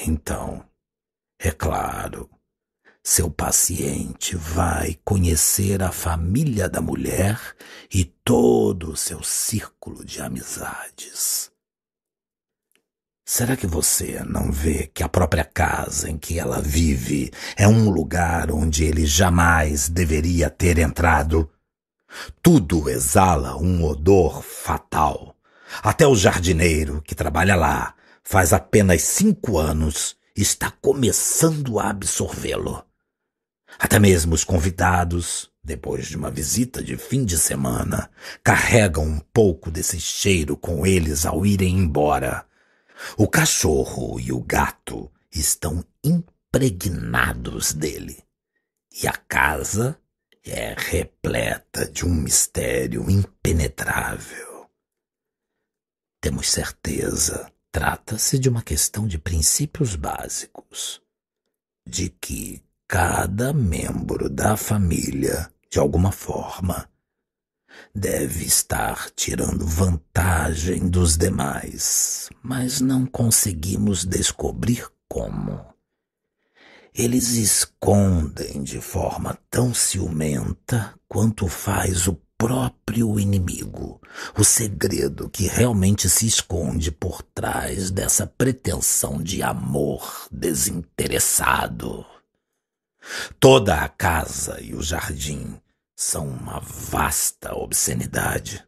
Então, é claro, seu paciente vai conhecer a família da mulher e todo o seu círculo de amizades. Será que você não vê que a própria casa em que ela vive é um lugar onde ele jamais deveria ter entrado? Tudo exala um odor fatal. Até o jardineiro que trabalha lá faz apenas cinco anos está começando a absorvê-lo. Até mesmo os convidados, depois de uma visita de fim de semana, carregam um pouco desse cheiro com eles ao irem embora. O cachorro e o gato estão impregnados dele. E a casa é repleta de um mistério impenetrável. Temos certeza, trata-se de uma questão de princípios básicos, de que cada membro da família, de alguma forma, deve estar tirando vantagem dos demais, mas não conseguimos descobrir como eles escondem de forma tão ciumenta quanto faz o próprio inimigo, o segredo que realmente se esconde por trás dessa pretensão de amor desinteressado. Toda a casa e o jardim são uma vasta obscenidade.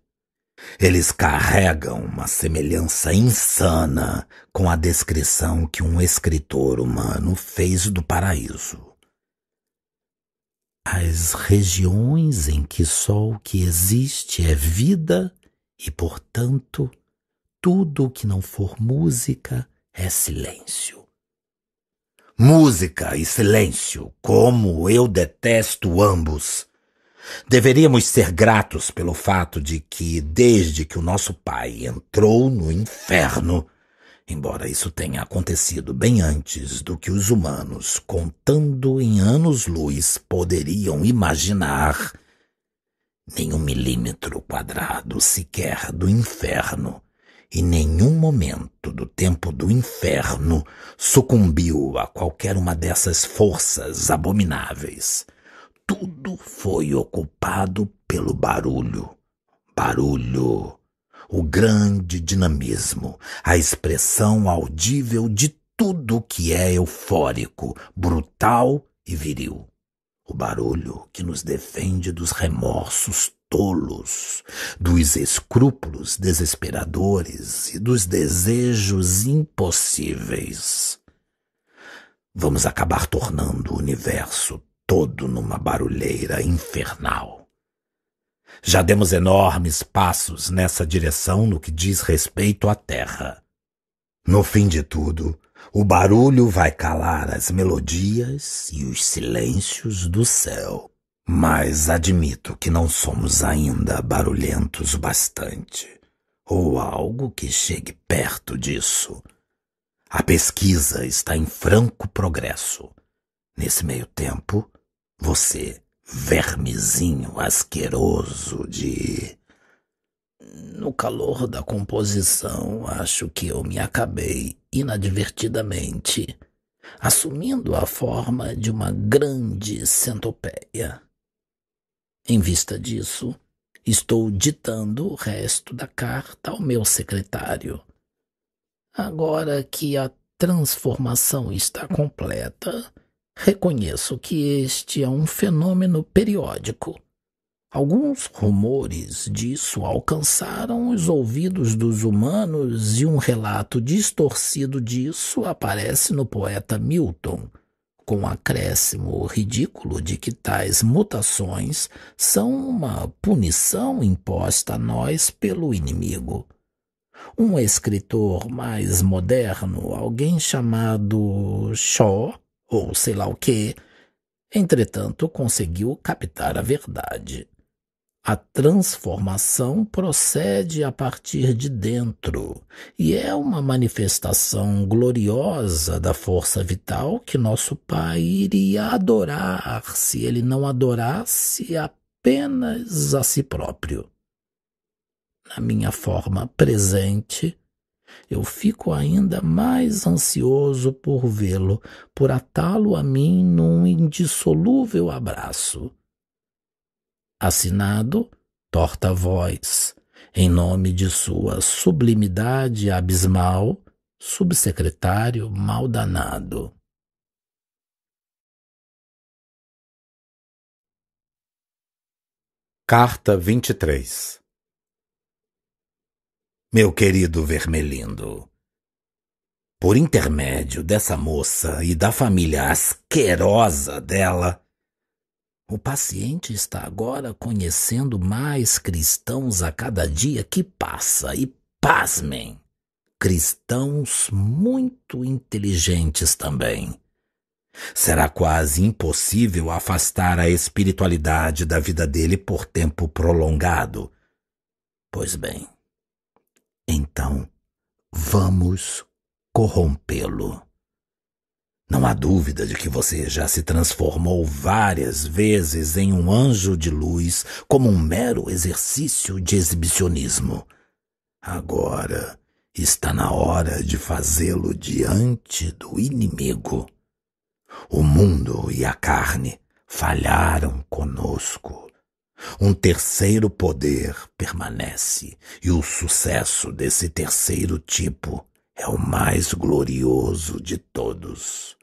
Eles carregam uma semelhança insana com a descrição que um escritor humano fez do paraíso. As regiões em que só o que existe é vida e, portanto, tudo o que não for música é silêncio. Música e silêncio, como eu detesto ambos! Deveríamos ser gratos pelo fato de que, desde que o nosso pai entrou no inferno, embora isso tenha acontecido bem antes do que os humanos, contando em anos-luz, poderiam imaginar, nenhum milímetro quadrado sequer do inferno e nenhum momento do tempo do inferno sucumbiu a qualquer uma dessas forças abomináveis tudo foi ocupado pelo barulho. Barulho. O grande dinamismo, a expressão audível de tudo que é eufórico, brutal e viril. O barulho que nos defende dos remorsos tolos, dos escrúpulos desesperadores e dos desejos impossíveis. Vamos acabar tornando o universo todo numa barulheira infernal. Já demos enormes passos nessa direção no que diz respeito à Terra. No fim de tudo, o barulho vai calar as melodias e os silêncios do céu. Mas admito que não somos ainda barulhentos o bastante, ou algo que chegue perto disso. A pesquisa está em franco progresso. Nesse meio tempo, você, vermezinho asqueroso de. No calor da composição, acho que eu me acabei inadvertidamente, assumindo a forma de uma grande centopeia. Em vista disso, estou ditando o resto da carta ao meu secretário. Agora que a transformação está completa, Reconheço que este é um fenômeno periódico. Alguns rumores disso alcançaram os ouvidos dos humanos e um relato distorcido disso aparece no poeta Milton, com um acréscimo ridículo de que tais mutações são uma punição imposta a nós pelo inimigo. Um escritor mais moderno, alguém chamado Shaw, ou sei lá o quê. Entretanto, conseguiu captar a verdade. A transformação procede a partir de dentro e é uma manifestação gloriosa da força vital que nosso Pai iria adorar se ele não adorasse apenas a si próprio. Na minha forma presente, eu fico ainda mais ansioso por vê-lo, por atá-lo a mim num indissolúvel abraço. Assinado Torta-Voz, em nome de sua sublimidade abismal, subsecretário maldanado. Carta 23 meu querido Vermelindo. Por intermédio dessa moça e da família asquerosa dela, o paciente está agora conhecendo mais cristãos a cada dia que passa e pasmem, cristãos muito inteligentes também. Será quase impossível afastar a espiritualidade da vida dele por tempo prolongado. Pois bem, então, vamos corrompê-lo. Não há dúvida de que você já se transformou várias vezes em um anjo de luz como um mero exercício de exibicionismo. Agora está na hora de fazê-lo diante do inimigo. O mundo e a carne falharam conosco. Um terceiro poder permanece, e o sucesso desse terceiro tipo é o mais glorioso de todos.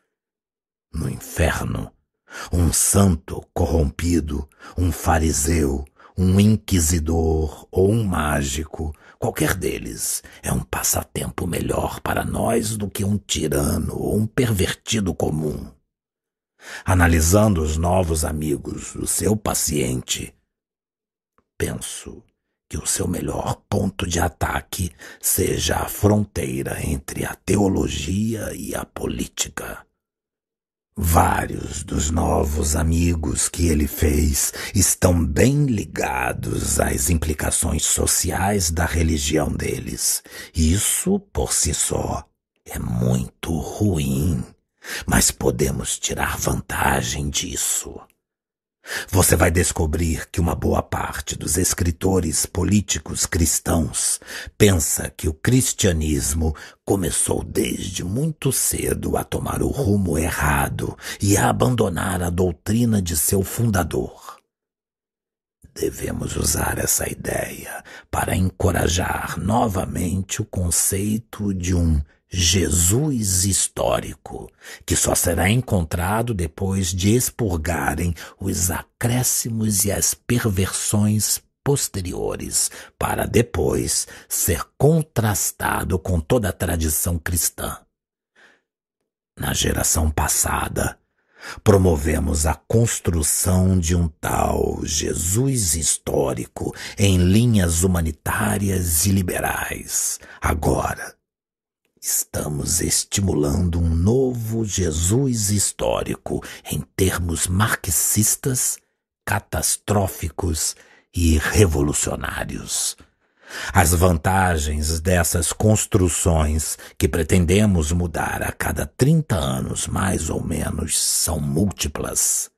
No inferno, um santo corrompido, um fariseu, um inquisidor ou um mágico, qualquer deles, é um passatempo melhor para nós do que um tirano ou um pervertido comum. Analisando os novos amigos do seu paciente, penso que o seu melhor ponto de ataque seja a fronteira entre a teologia e a política. Vários dos novos amigos que ele fez estão bem ligados às implicações sociais da religião deles. Isso, por si só, é muito ruim, mas podemos tirar vantagem disso. Você vai descobrir que uma boa parte dos escritores políticos cristãos pensa que o cristianismo começou desde muito cedo a tomar o rumo errado e a abandonar a doutrina de seu fundador. Devemos usar essa ideia para encorajar novamente o conceito de um Jesus histórico, que só será encontrado depois de expurgarem os acréscimos e as perversões posteriores, para depois ser contrastado com toda a tradição cristã. Na geração passada, promovemos a construção de um tal Jesus histórico em linhas humanitárias e liberais. Agora, Estamos estimulando um novo Jesus histórico em termos marxistas, catastróficos e revolucionários. As vantagens dessas construções que pretendemos mudar a cada 30 anos, mais ou menos, são múltiplas.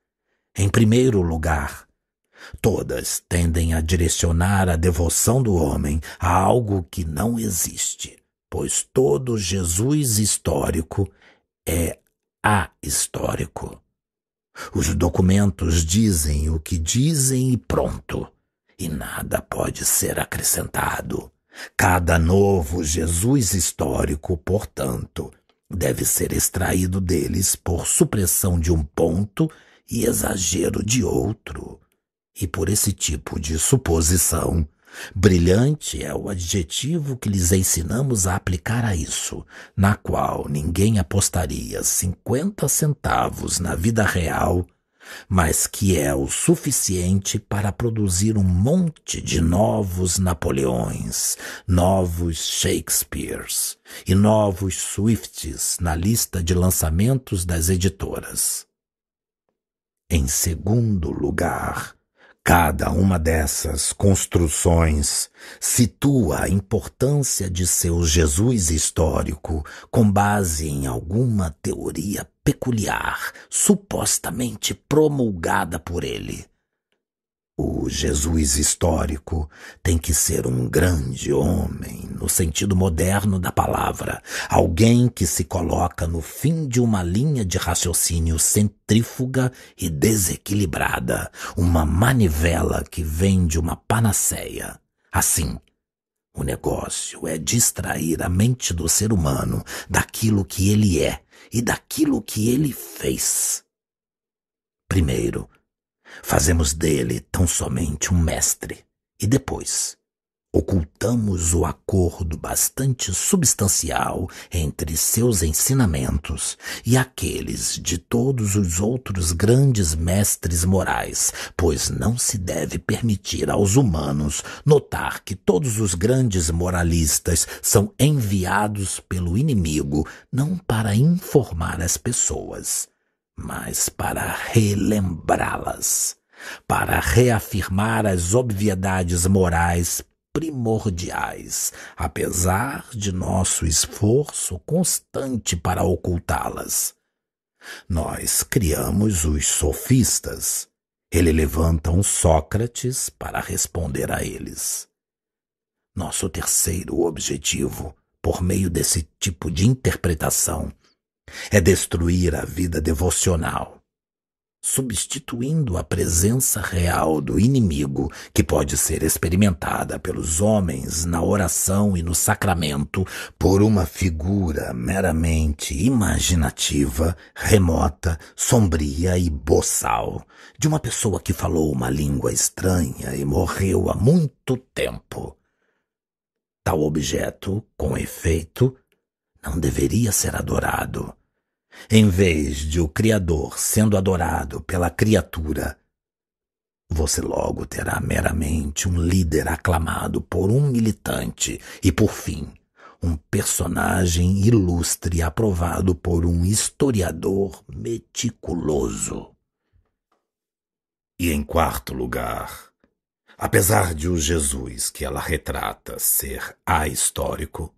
Em primeiro lugar, todas tendem a direcionar a devoção do homem a algo que não existe pois todo Jesus histórico é ahistórico. Os documentos dizem o que dizem e pronto, e nada pode ser acrescentado. Cada novo Jesus histórico, portanto, deve ser extraído deles por supressão de um ponto e exagero de outro. E por esse tipo de suposição, Brilhante é o adjetivo que lhes ensinamos a aplicar a isso, na qual ninguém apostaria 50 centavos na vida real, mas que é o suficiente para produzir um monte de novos Napoleões, novos Shakespeares e novos Swifts na lista de lançamentos das editoras. Em segundo lugar, Cada uma dessas construções situa a importância de seu Jesus histórico com base em alguma teoria peculiar, supostamente promulgada por ele. O Jesus histórico tem que ser um grande homem, no sentido moderno da palavra, alguém que se coloca no fim de uma linha de raciocínio centrífuga e desequilibrada, uma manivela que vem de uma panaceia. Assim, o negócio é distrair a mente do ser humano daquilo que ele é e daquilo que ele fez. Primeiro, Fazemos dele tão somente um mestre e depois ocultamos o acordo bastante substancial entre seus ensinamentos e aqueles de todos os outros grandes mestres morais, pois não se deve permitir aos humanos notar que todos os grandes moralistas são enviados pelo inimigo não para informar as pessoas, mas para relembrá-las, para reafirmar as obviedades morais primordiais, apesar de nosso esforço constante para ocultá-las. Nós criamos os sofistas. Ele levanta um Sócrates para responder a eles. Nosso terceiro objetivo, por meio desse tipo de interpretação, é destruir a vida devocional, substituindo a presença real do inimigo que pode ser experimentada pelos homens na oração e no sacramento por uma figura meramente imaginativa, remota, sombria e boçal, de uma pessoa que falou uma língua estranha e morreu há muito tempo. Tal objeto, com efeito, não deveria ser adorado em vez de o Criador sendo adorado pela criatura, você logo terá meramente um líder aclamado por um militante e, por fim, um personagem ilustre aprovado por um historiador meticuloso. E em quarto lugar, apesar de o Jesus que ela retrata ser ahistórico,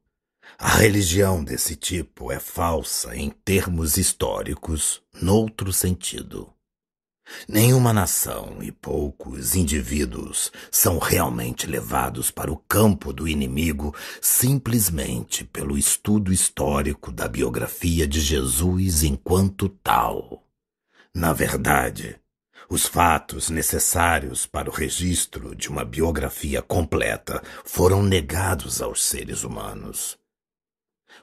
a religião desse tipo é falsa em termos históricos, noutro sentido. Nenhuma nação e poucos indivíduos são realmente levados para o campo do inimigo simplesmente pelo estudo histórico da biografia de Jesus enquanto tal. Na verdade, os fatos necessários para o registro de uma biografia completa foram negados aos seres humanos.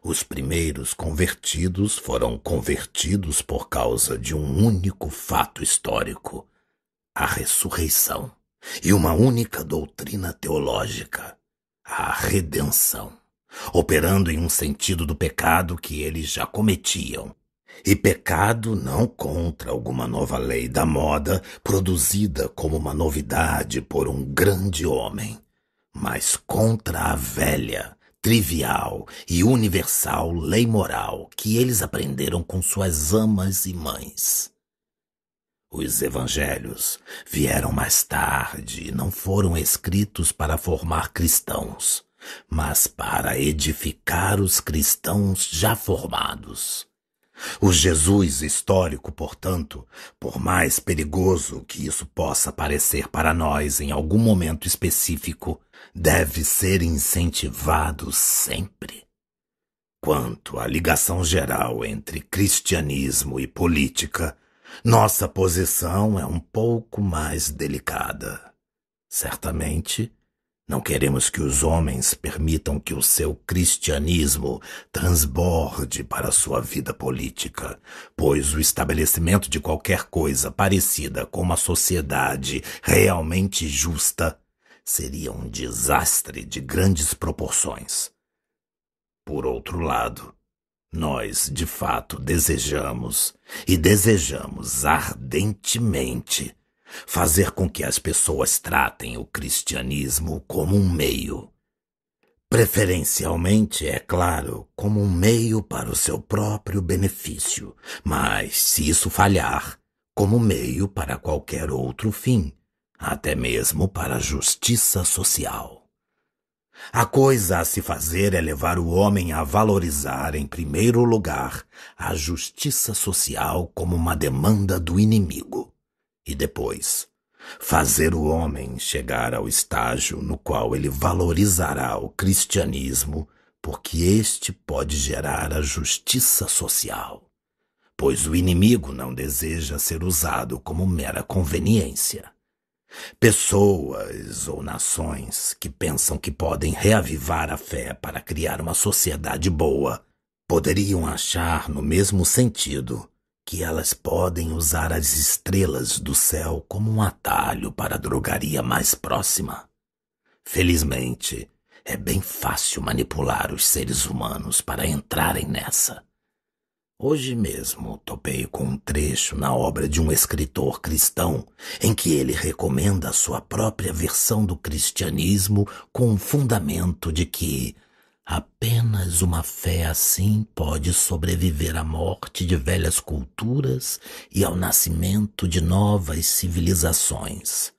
Os primeiros convertidos foram convertidos por causa de um único fato histórico: a ressurreição, e uma única doutrina teológica: a redenção, operando em um sentido do pecado que eles já cometiam. E pecado não contra alguma nova lei da moda produzida como uma novidade por um grande homem, mas contra a velha, trivial e universal lei moral que eles aprenderam com suas amas e mães. Os evangelhos vieram mais tarde e não foram escritos para formar cristãos, mas para edificar os cristãos já formados. O Jesus histórico, portanto, por mais perigoso que isso possa parecer para nós em algum momento específico, deve ser incentivado sempre. Quanto à ligação geral entre cristianismo e política, nossa posição é um pouco mais delicada. Certamente, não queremos que os homens permitam que o seu cristianismo transborde para sua vida política, pois o estabelecimento de qualquer coisa parecida com uma sociedade realmente justa seria um desastre de grandes proporções. Por outro lado, nós de fato desejamos, e desejamos ardentemente, fazer com que as pessoas tratem o cristianismo como um meio. Preferencialmente, é claro, como um meio para o seu próprio benefício, mas, se isso falhar, como meio para qualquer outro fim, até mesmo para a justiça social. A coisa a se fazer é levar o homem a valorizar, em primeiro lugar, a justiça social como uma demanda do inimigo, e depois, fazer o homem chegar ao estágio no qual ele valorizará o cristianismo, porque este pode gerar a justiça social. Pois o inimigo não deseja ser usado como mera conveniência. Pessoas ou nações que pensam que podem reavivar a fé para criar uma sociedade boa poderiam achar, no mesmo sentido, que elas podem usar as estrelas do céu como um atalho para a drogaria mais próxima. Felizmente, é bem fácil manipular os seres humanos para entrarem nessa. Hoje mesmo topei com um trecho na obra de um escritor cristão em que ele recomenda a sua própria versão do cristianismo com o fundamento de que apenas uma fé assim pode sobreviver à morte de velhas culturas e ao nascimento de novas civilizações.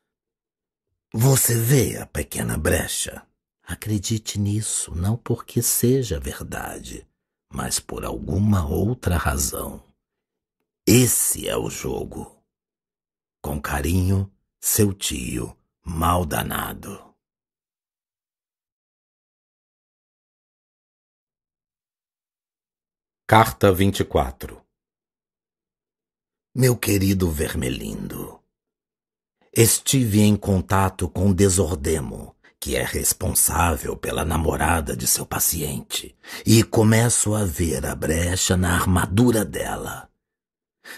Você vê a pequena brecha? Acredite nisso, não porque seja verdade mas por alguma outra razão. Esse é o jogo. Com carinho, seu tio, mal danado. Carta 24 Meu querido Vermelindo, estive em contato com Desordemo, que é responsável pela namorada de seu paciente e começo a ver a brecha na armadura dela.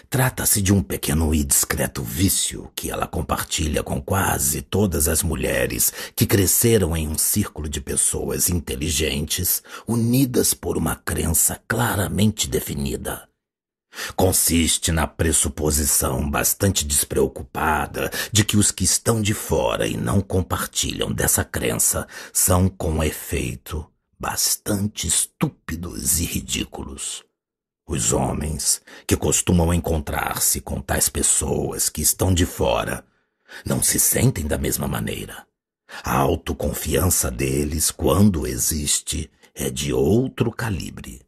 Trata-se de um pequeno e discreto vício que ela compartilha com quase todas as mulheres que cresceram em um círculo de pessoas inteligentes, unidas por uma crença claramente definida Consiste na pressuposição bastante despreocupada de que os que estão de fora e não compartilham dessa crença são, com efeito, bastante estúpidos e ridículos. Os homens que costumam encontrar-se com tais pessoas que estão de fora não se sentem da mesma maneira. A autoconfiança deles, quando existe, é de outro calibre.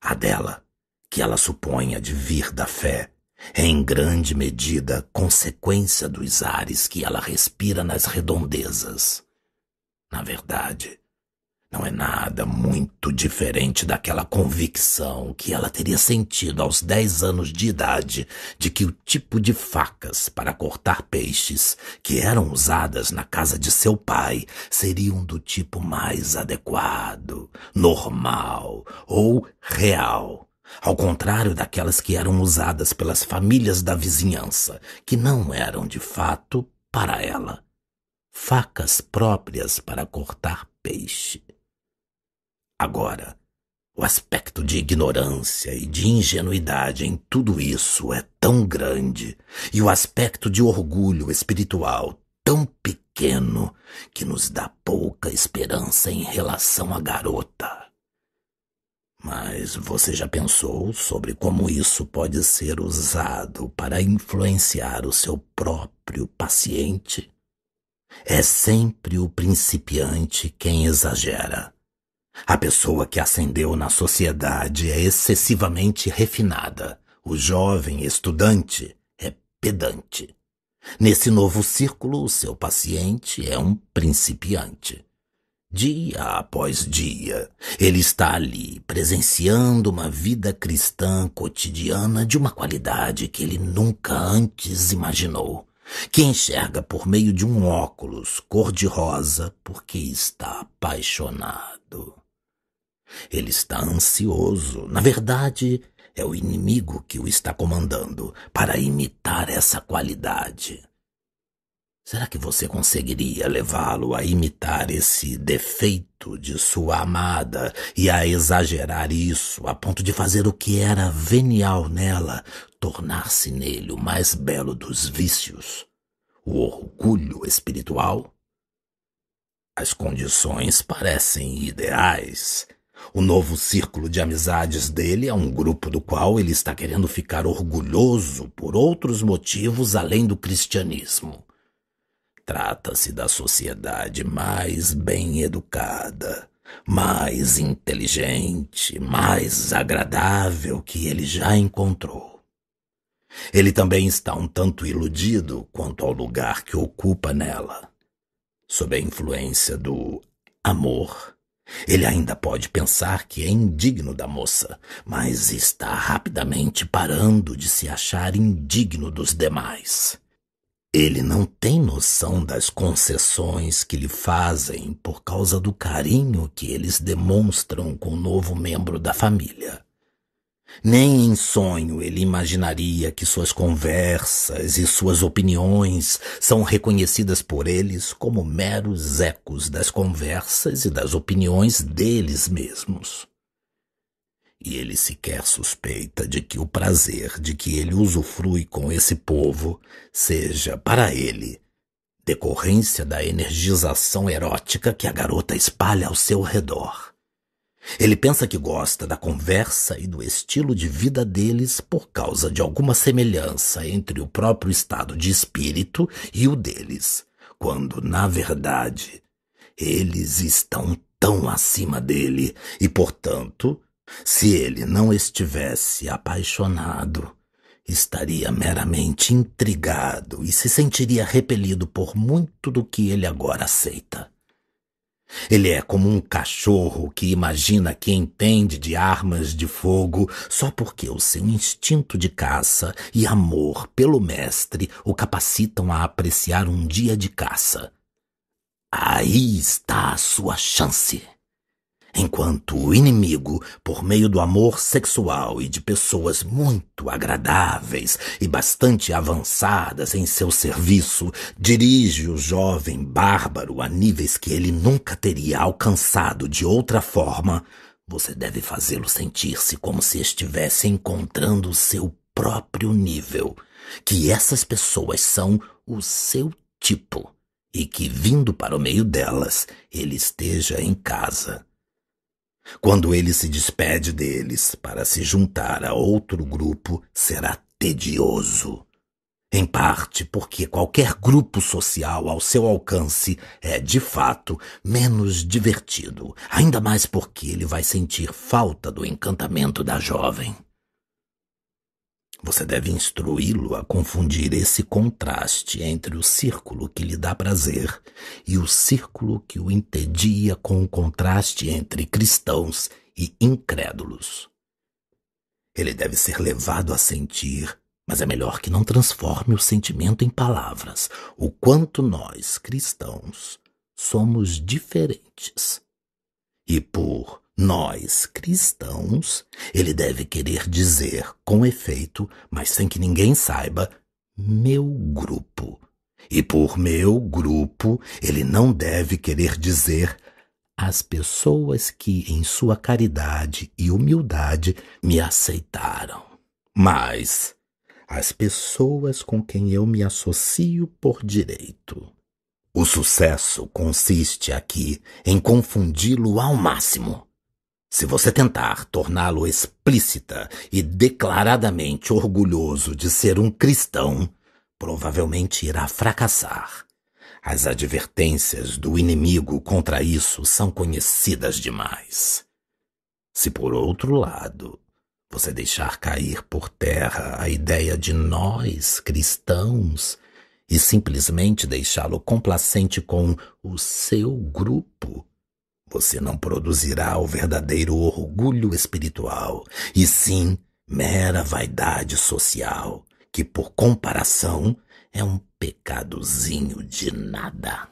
A dela que ela suponha de vir da fé é em grande medida consequência dos ares que ela respira nas redondezas. Na verdade, não é nada muito diferente daquela convicção que ela teria sentido aos dez anos de idade de que o tipo de facas para cortar peixes que eram usadas na casa de seu pai seriam do tipo mais adequado, normal ou real ao contrário daquelas que eram usadas pelas famílias da vizinhança, que não eram de fato para ela facas próprias para cortar peixe. Agora, o aspecto de ignorância e de ingenuidade em tudo isso é tão grande, e o aspecto de orgulho espiritual tão pequeno, que nos dá pouca esperança em relação à garota. Mas você já pensou sobre como isso pode ser usado para influenciar o seu próprio paciente? É sempre o principiante quem exagera. A pessoa que ascendeu na sociedade é excessivamente refinada. O jovem estudante é pedante. Nesse novo círculo, o seu paciente é um principiante. Dia após dia, ele está ali presenciando uma vida cristã cotidiana de uma qualidade que ele nunca antes imaginou, que enxerga por meio de um óculos cor-de-rosa porque está apaixonado. Ele está ansioso, na verdade, é o inimigo que o está comandando para imitar essa qualidade. Será que você conseguiria levá-lo a imitar esse defeito de sua amada e a exagerar isso a ponto de fazer o que era venial nela tornar-se nele o mais belo dos vícios? O orgulho espiritual? As condições parecem ideais. O novo círculo de amizades dele é um grupo do qual ele está querendo ficar orgulhoso por outros motivos além do cristianismo. Trata-se da sociedade mais bem educada, mais inteligente, mais agradável que ele já encontrou. Ele também está um tanto iludido quanto ao lugar que ocupa nela. Sob a influência do amor, ele ainda pode pensar que é indigno da moça, mas está rapidamente parando de se achar indigno dos demais. Ele não tem noção das concessões que lhe fazem por causa do carinho que eles demonstram com o novo membro da família. Nem em sonho ele imaginaria que suas conversas e suas opiniões são reconhecidas por eles como meros ecos das conversas e das opiniões deles mesmos e ele sequer suspeita de que o prazer de que ele usufrui com esse povo seja, para ele, decorrência da energização erótica que a garota espalha ao seu redor. Ele pensa que gosta da conversa e do estilo de vida deles por causa de alguma semelhança entre o próprio estado de espírito e o deles, quando, na verdade, eles estão tão acima dele e, portanto, se ele não estivesse apaixonado, estaria meramente intrigado e se sentiria repelido por muito do que ele agora aceita. Ele é como um cachorro que imagina que entende de armas de fogo só porque o seu instinto de caça e amor pelo mestre o capacitam a apreciar um dia de caça. Aí está a sua chance enquanto o inimigo, por meio do amor sexual e de pessoas muito agradáveis e bastante avançadas em seu serviço, dirige o jovem bárbaro a níveis que ele nunca teria alcançado de outra forma, você deve fazê-lo sentir-se como se estivesse encontrando o seu próprio nível, que essas pessoas são o seu tipo e que, vindo para o meio delas, ele esteja em casa quando ele se despede deles para se juntar a outro grupo, será tedioso. Em parte porque qualquer grupo social ao seu alcance é, de fato, menos divertido, ainda mais porque ele vai sentir falta do encantamento da jovem. Você deve instruí-lo a confundir esse contraste entre o círculo que lhe dá prazer e o círculo que o entedia com o contraste entre cristãos e incrédulos. Ele deve ser levado a sentir, mas é melhor que não transforme o sentimento em palavras, o quanto nós, cristãos, somos diferentes. E por nós, cristãos, ele deve querer dizer, com efeito, mas sem que ninguém saiba, meu grupo. E por meu grupo, ele não deve querer dizer as pessoas que, em sua caridade e humildade, me aceitaram. Mas as pessoas com quem eu me associo por direito. O sucesso consiste aqui em confundi-lo ao máximo se você tentar torná-lo explícita e declaradamente orgulhoso de ser um cristão, provavelmente irá fracassar. As advertências do inimigo contra isso são conhecidas demais. Se por outro lado, você deixar cair por terra a ideia de nós, cristãos, e simplesmente deixá-lo complacente com o seu grupo, você não produzirá o verdadeiro orgulho espiritual, e sim mera vaidade social, que por comparação é um pecadozinho de nada.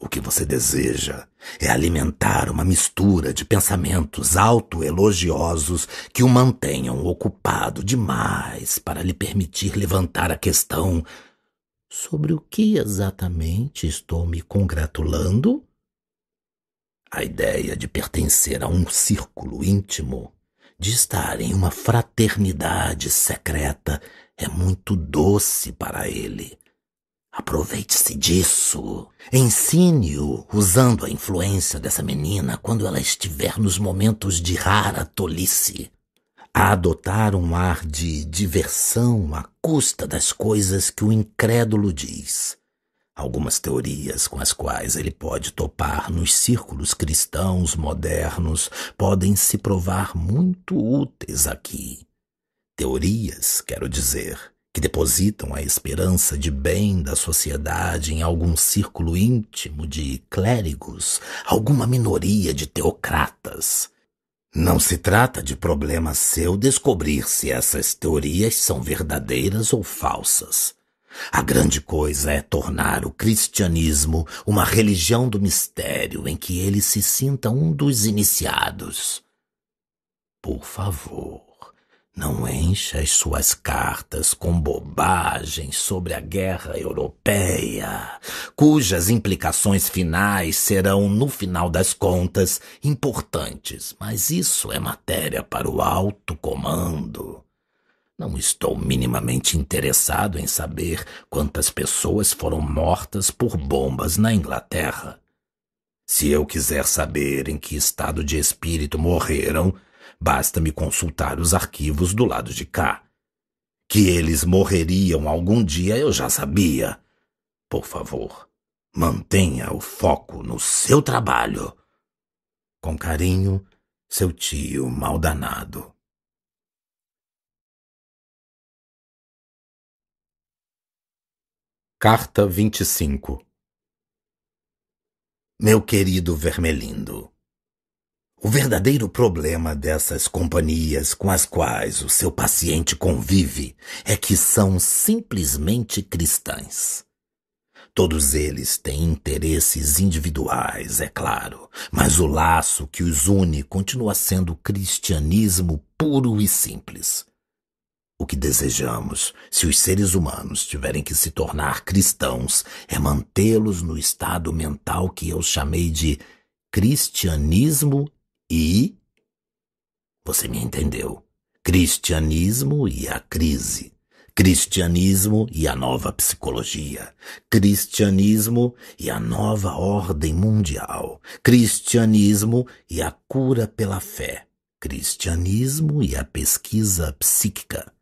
O que você deseja é alimentar uma mistura de pensamentos autoelogiosos que o mantenham ocupado demais para lhe permitir levantar a questão sobre o que exatamente estou me congratulando a ideia de pertencer a um círculo íntimo, de estar em uma fraternidade secreta, é muito doce para ele. Aproveite-se disso. Ensine-o usando a influência dessa menina quando ela estiver nos momentos de rara tolice. A adotar um ar de diversão à custa das coisas que o incrédulo diz algumas teorias com as quais ele pode topar nos círculos cristãos modernos podem se provar muito úteis aqui. Teorias, quero dizer, que depositam a esperança de bem da sociedade em algum círculo íntimo de clérigos, alguma minoria de teocratas. Não se trata de problema seu descobrir se essas teorias são verdadeiras ou falsas. A grande coisa é tornar o cristianismo uma religião do mistério em que ele se sinta um dos iniciados. Por favor, não encha as suas cartas com bobagens sobre a guerra europeia, cujas implicações finais serão, no final das contas, importantes, mas isso é matéria para o alto comando. Não estou minimamente interessado em saber quantas pessoas foram mortas por bombas na Inglaterra. Se eu quiser saber em que estado de espírito morreram, basta me consultar os arquivos do lado de cá. Que eles morreriam algum dia eu já sabia. Por favor, mantenha o foco no seu trabalho. Com carinho, seu tio maldanado. Carta 25 Meu querido Vermelindo, o verdadeiro problema dessas companhias com as quais o seu paciente convive é que são simplesmente cristãs. Todos eles têm interesses individuais, é claro, mas o laço que os une continua sendo o cristianismo puro e simples. O que desejamos, se os seres humanos tiverem que se tornar cristãos, é mantê-los no estado mental que eu chamei de cristianismo e. Você me entendeu? Cristianismo e a crise. Cristianismo e a nova psicologia, cristianismo e a nova ordem mundial, cristianismo e a cura pela fé, cristianismo e a pesquisa psíquica,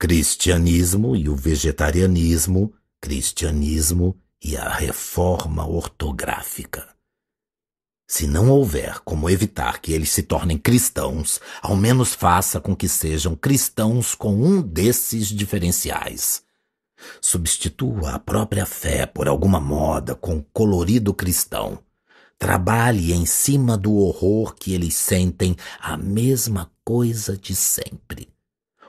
cristianismo e o vegetarianismo, cristianismo e a reforma ortográfica. Se não houver como evitar que eles se tornem cristãos, ao menos faça com que sejam cristãos com um desses diferenciais. Substitua a própria fé por alguma moda com colorido cristão. Trabalhe em cima do horror que eles sentem, a mesma coisa de sempre.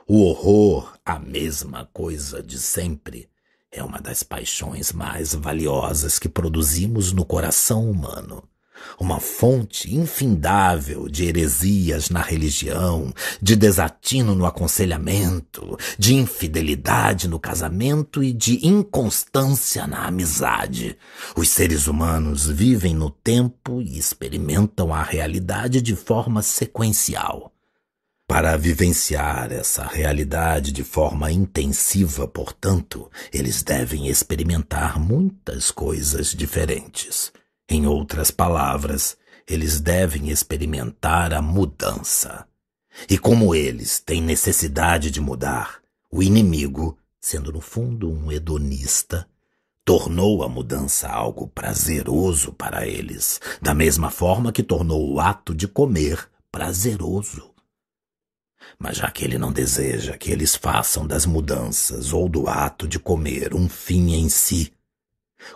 O horror a mesma coisa de sempre é uma das paixões mais valiosas que produzimos no coração humano. Uma fonte infindável de heresias na religião, de desatino no aconselhamento, de infidelidade no casamento e de inconstância na amizade. Os seres humanos vivem no tempo e experimentam a realidade de forma sequencial. Para vivenciar essa realidade de forma intensiva, portanto, eles devem experimentar muitas coisas diferentes. Em outras palavras, eles devem experimentar a mudança. E como eles têm necessidade de mudar, o inimigo, sendo no fundo um hedonista, tornou a mudança algo prazeroso para eles, da mesma forma que tornou o ato de comer prazeroso. Mas já que ele não deseja que eles façam das mudanças ou do ato de comer um fim em si,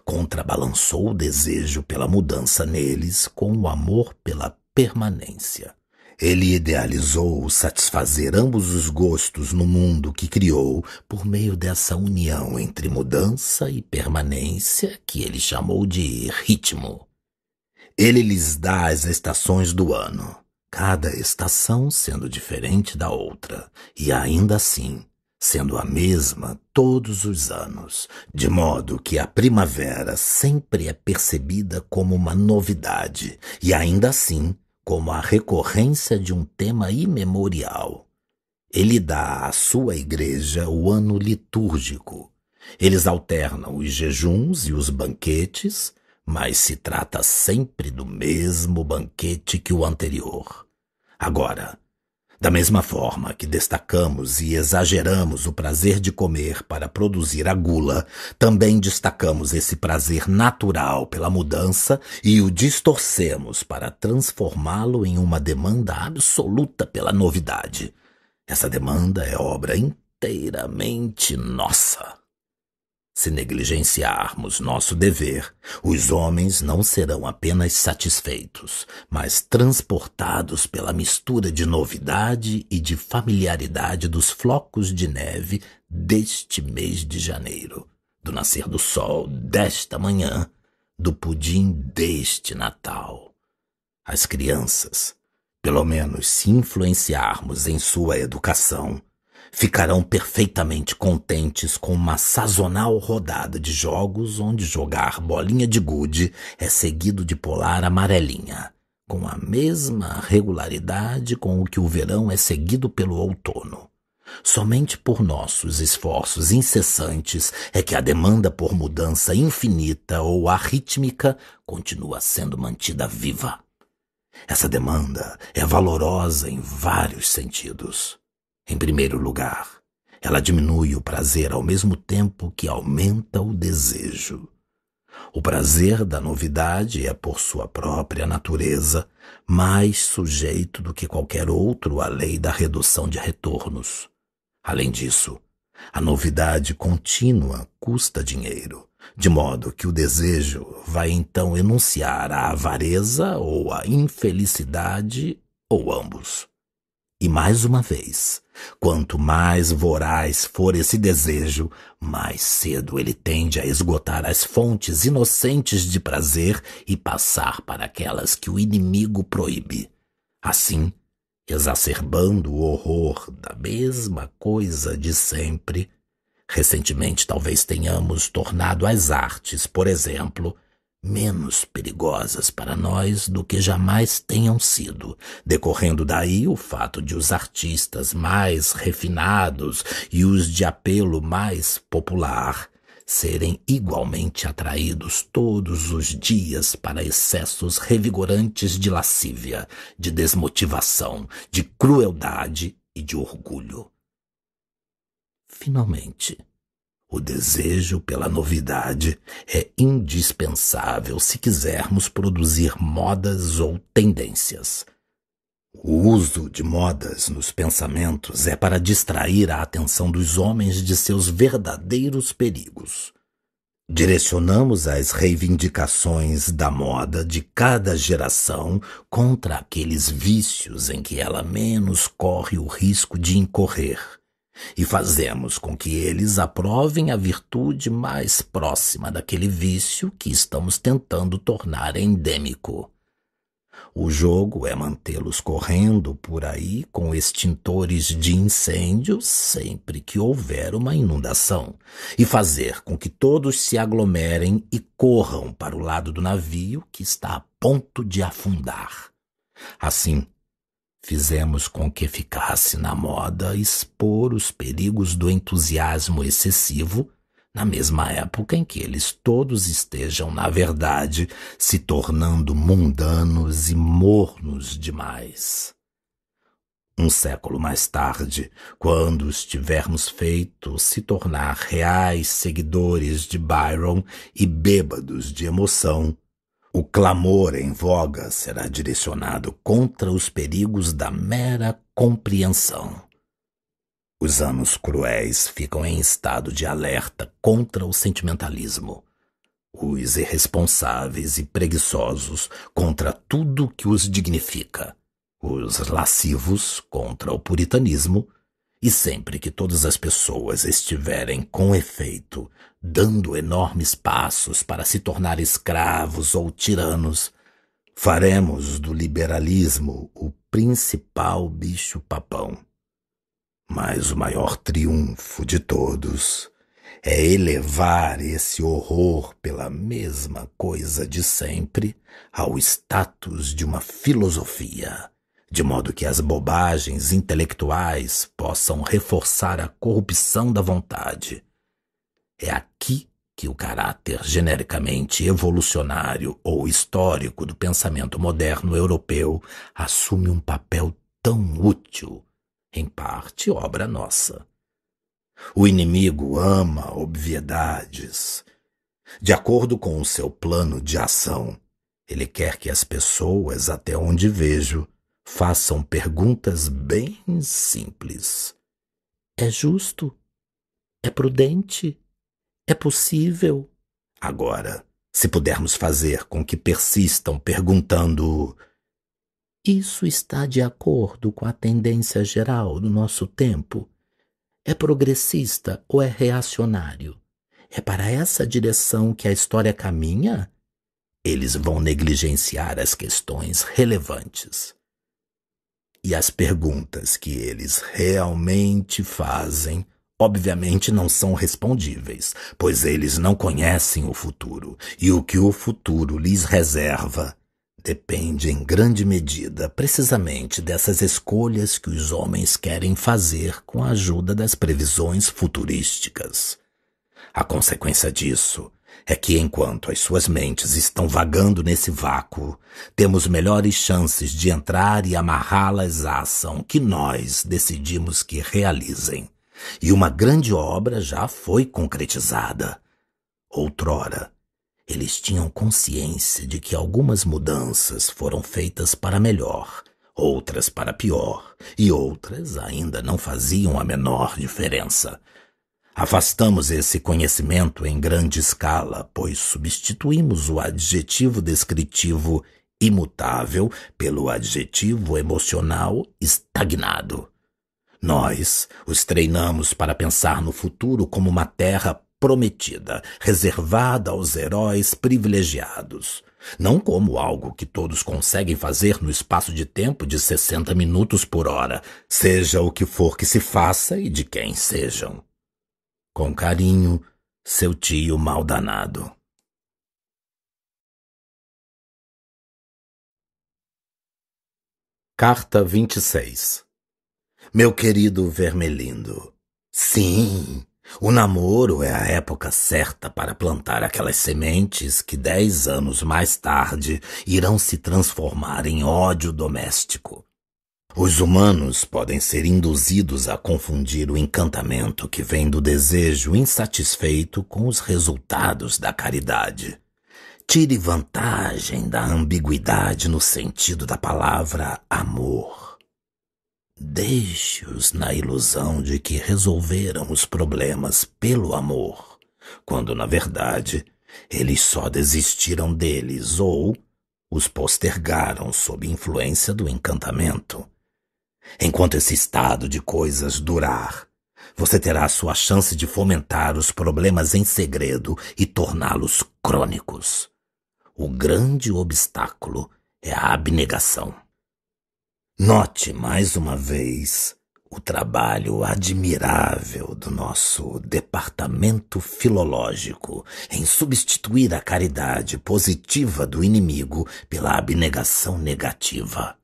contrabalançou o desejo pela mudança neles com o amor pela permanência. Ele idealizou satisfazer ambos os gostos no mundo que criou por meio dessa união entre mudança e permanência que ele chamou de ritmo. Ele lhes dá as estações do ano, cada estação sendo diferente da outra, e ainda assim sendo a mesma todos os anos, de modo que a primavera sempre é percebida como uma novidade e ainda assim como a recorrência de um tema imemorial. Ele dá à sua igreja o ano litúrgico. Eles alternam os jejuns e os banquetes, mas se trata sempre do mesmo banquete que o anterior agora. Da mesma forma que destacamos e exageramos o prazer de comer para produzir a gula, também destacamos esse prazer natural pela mudança e o distorcemos para transformá-lo em uma demanda absoluta pela novidade. Essa demanda é obra inteiramente nossa. Se negligenciarmos nosso dever, os homens não serão apenas satisfeitos, mas transportados pela mistura de novidade e de familiaridade dos flocos de neve deste mês de janeiro, do nascer do sol desta manhã, do pudim deste Natal. As crianças, pelo menos se influenciarmos em sua educação, ficarão perfeitamente contentes com uma sazonal rodada de jogos onde jogar bolinha de gude é seguido de polar amarelinha, com a mesma regularidade com o que o verão é seguido pelo outono. Somente por nossos esforços incessantes é que a demanda por mudança infinita ou arrítmica continua sendo mantida viva. Essa demanda é valorosa em vários sentidos. Em primeiro lugar, ela diminui o prazer ao mesmo tempo que aumenta o desejo. O prazer da novidade é, por sua própria natureza, mais sujeito do que qualquer outro à lei da redução de retornos. Além disso, a novidade contínua custa dinheiro, de modo que o desejo vai então enunciar a avareza ou a infelicidade, ou ambos. E mais uma vez, quanto mais voraz for esse desejo, mais cedo ele tende a esgotar as fontes inocentes de prazer e passar para aquelas que o inimigo proíbe. Assim, exacerbando o horror da mesma coisa de sempre, recentemente talvez tenhamos tornado as artes, por exemplo, menos perigosas para nós do que jamais tenham sido, decorrendo daí o fato de os artistas mais refinados e os de apelo mais popular serem igualmente atraídos todos os dias para excessos revigorantes de lascívia, de desmotivação, de crueldade e de orgulho. Finalmente, o desejo pela novidade é indispensável se quisermos produzir modas ou tendências. O uso de modas nos pensamentos é para distrair a atenção dos homens de seus verdadeiros perigos. Direcionamos as reivindicações da moda de cada geração contra aqueles vícios em que ela menos corre o risco de incorrer e fazemos com que eles aprovem a virtude mais próxima daquele vício que estamos tentando tornar endêmico. O jogo é mantê-los correndo por aí com extintores de incêndio sempre que houver uma inundação, e fazer com que todos se aglomerem e corram para o lado do navio que está a ponto de afundar. Assim, Fizemos com que ficasse na moda expor os perigos do entusiasmo excessivo, na mesma época em que eles todos estejam, na verdade, se tornando mundanos e mornos demais. Um século mais tarde, quando os tivermos feito se tornar reais seguidores de Byron e bêbados de emoção, o clamor em voga será direcionado contra os perigos da mera compreensão. Os anos cruéis ficam em estado de alerta contra o sentimentalismo. Os irresponsáveis e preguiçosos contra tudo que os dignifica. Os lascivos contra o puritanismo. E sempre que todas as pessoas estiverem com efeito dando enormes passos para se tornar escravos ou tiranos, faremos do liberalismo o principal bicho-papão. Mas o maior triunfo de todos é elevar esse horror pela mesma coisa de sempre ao status de uma filosofia, de modo que as bobagens intelectuais possam reforçar a corrupção da vontade é aqui que o caráter genericamente evolucionário ou histórico do pensamento moderno europeu assume um papel tão útil, em parte obra nossa. O inimigo ama obviedades. De acordo com o seu plano de ação, ele quer que as pessoas, até onde vejo, façam perguntas bem simples. É justo? É prudente? É possível. Agora, se pudermos fazer com que persistam perguntando: Isso está de acordo com a tendência geral do nosso tempo? É progressista ou é reacionário? É para essa direção que a história caminha? Eles vão negligenciar as questões relevantes. E as perguntas que eles realmente fazem obviamente não são respondíveis, pois eles não conhecem o futuro e o que o futuro lhes reserva depende em grande medida precisamente dessas escolhas que os homens querem fazer com a ajuda das previsões futurísticas. A consequência disso é que enquanto as suas mentes estão vagando nesse vácuo, temos melhores chances de entrar e amarrá-las à ação que nós decidimos que realizem e uma grande obra já foi concretizada. Outrora, eles tinham consciência de que algumas mudanças foram feitas para melhor, outras para pior, e outras ainda não faziam a menor diferença. Afastamos esse conhecimento em grande escala, pois substituímos o adjetivo descritivo imutável pelo adjetivo emocional estagnado. Nós os treinamos para pensar no futuro como uma terra prometida, reservada aos heróis privilegiados. Não como algo que todos conseguem fazer no espaço de tempo de 60 minutos por hora, seja o que for que se faça e de quem sejam. Com carinho, seu tio maldanado. Carta 26 meu querido Vermelindo, sim, o namoro é a época certa para plantar aquelas sementes que dez anos mais tarde irão se transformar em ódio doméstico. Os humanos podem ser induzidos a confundir o encantamento que vem do desejo insatisfeito com os resultados da caridade. Tire vantagem da ambiguidade no sentido da palavra amor. Deixe-os na ilusão de que resolveram os problemas pelo amor, quando, na verdade, eles só desistiram deles ou os postergaram sob influência do encantamento. Enquanto esse estado de coisas durar, você terá sua chance de fomentar os problemas em segredo e torná-los crônicos. O grande obstáculo é a abnegação. Note mais uma vez o trabalho admirável do nosso departamento filológico em substituir a caridade positiva do inimigo pela abnegação negativa.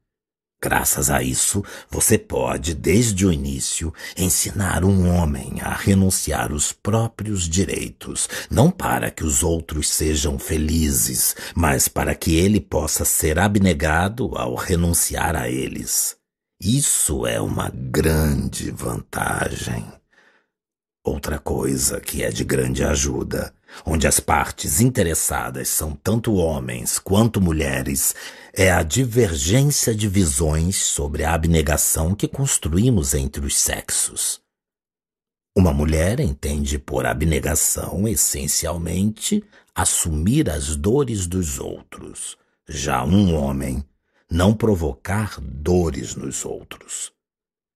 Graças a isso, você pode, desde o início, ensinar um homem a renunciar os próprios direitos, não para que os outros sejam felizes, mas para que ele possa ser abnegado ao renunciar a eles. Isso é uma grande vantagem. Outra coisa que é de grande ajuda, onde as partes interessadas são tanto homens quanto mulheres, é a divergência de visões sobre a abnegação que construímos entre os sexos. Uma mulher entende por abnegação essencialmente assumir as dores dos outros, já um homem não provocar dores nos outros.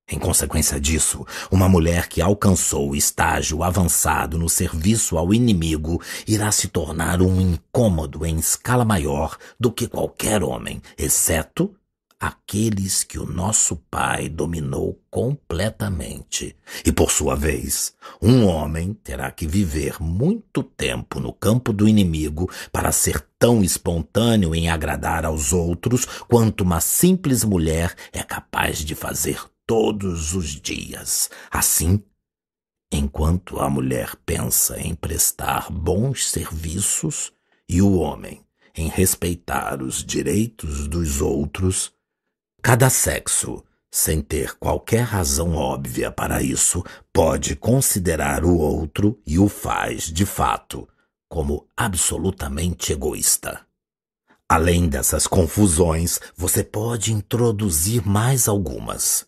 Em consequência disso, uma mulher que alcançou estágio avançado no serviço ao inimigo irá se tornar um incômodo em escala maior do que qualquer homem, exceto aqueles que o nosso Pai dominou completamente. E por sua vez, um homem terá que viver muito tempo no campo do inimigo para ser tão espontâneo em agradar aos outros quanto uma simples mulher é capaz de fazer todos os dias. Assim, enquanto a mulher pensa em prestar bons serviços e o homem em respeitar os direitos dos outros, cada sexo, sem ter qualquer razão óbvia para isso, pode considerar o outro e o faz, de fato, como absolutamente egoísta. Além dessas confusões, você pode introduzir mais algumas.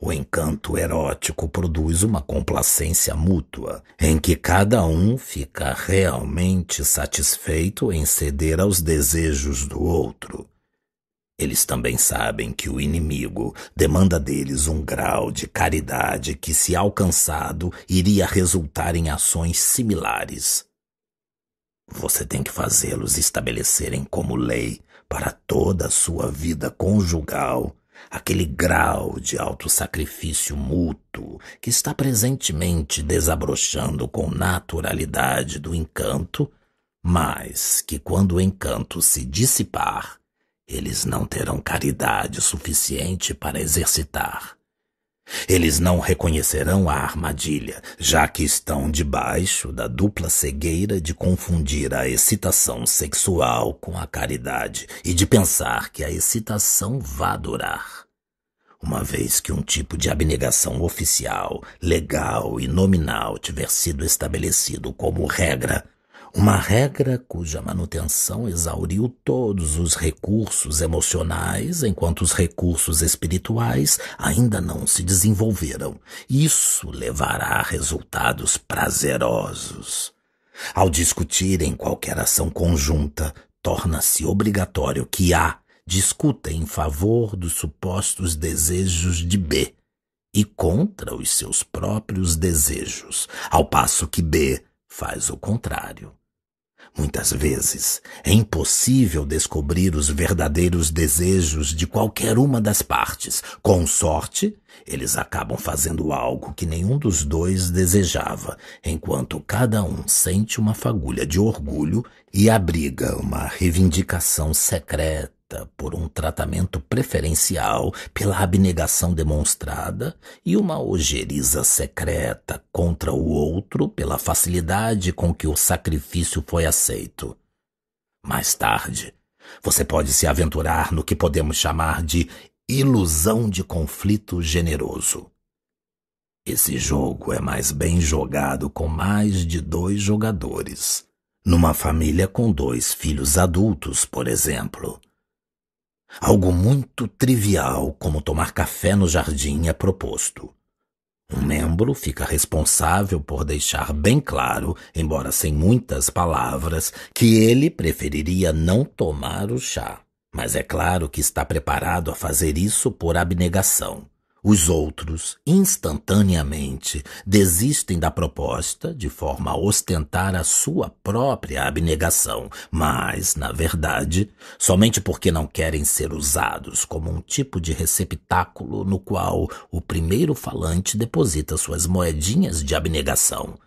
O encanto erótico produz uma complacência mútua, em que cada um fica realmente satisfeito em ceder aos desejos do outro. Eles também sabem que o inimigo demanda deles um grau de caridade que, se alcançado, iria resultar em ações similares. Você tem que fazê-los estabelecerem como lei para toda a sua vida conjugal aquele grau de autossacrifício mútuo que está presentemente desabrochando com naturalidade do encanto, mas que quando o encanto se dissipar, eles não terão caridade suficiente para exercitar eles não reconhecerão a armadilha, já que estão debaixo da dupla cegueira de confundir a excitação sexual com a caridade e de pensar que a excitação vá durar. Uma vez que um tipo de abnegação oficial, legal e nominal tiver sido estabelecido como regra, uma regra cuja manutenção exauriu todos os recursos emocionais, enquanto os recursos espirituais ainda não se desenvolveram. Isso levará a resultados prazerosos. Ao discutirem qualquer ação conjunta, torna-se obrigatório que A discuta em favor dos supostos desejos de B e contra os seus próprios desejos, ao passo que B faz o contrário. Muitas vezes é impossível descobrir os verdadeiros desejos de qualquer uma das partes. Com sorte, eles acabam fazendo algo que nenhum dos dois desejava, enquanto cada um sente uma fagulha de orgulho e abriga uma reivindicação secreta aceita por um tratamento preferencial pela abnegação demonstrada e uma ojeriza secreta contra o outro pela facilidade com que o sacrifício foi aceito. Mais tarde, você pode se aventurar no que podemos chamar de ilusão de conflito generoso. Esse jogo é mais bem jogado com mais de dois jogadores. Numa família com dois filhos adultos, por exemplo, Algo muito trivial, como tomar café no jardim, é proposto. Um membro fica responsável por deixar bem claro, embora sem muitas palavras, que ele preferiria não tomar o chá. Mas é claro que está preparado a fazer isso por abnegação. Os outros, instantaneamente, desistem da proposta de forma a ostentar a sua própria abnegação, mas, na verdade, somente porque não querem ser usados como um tipo de receptáculo no qual o primeiro falante deposita suas moedinhas de abnegação.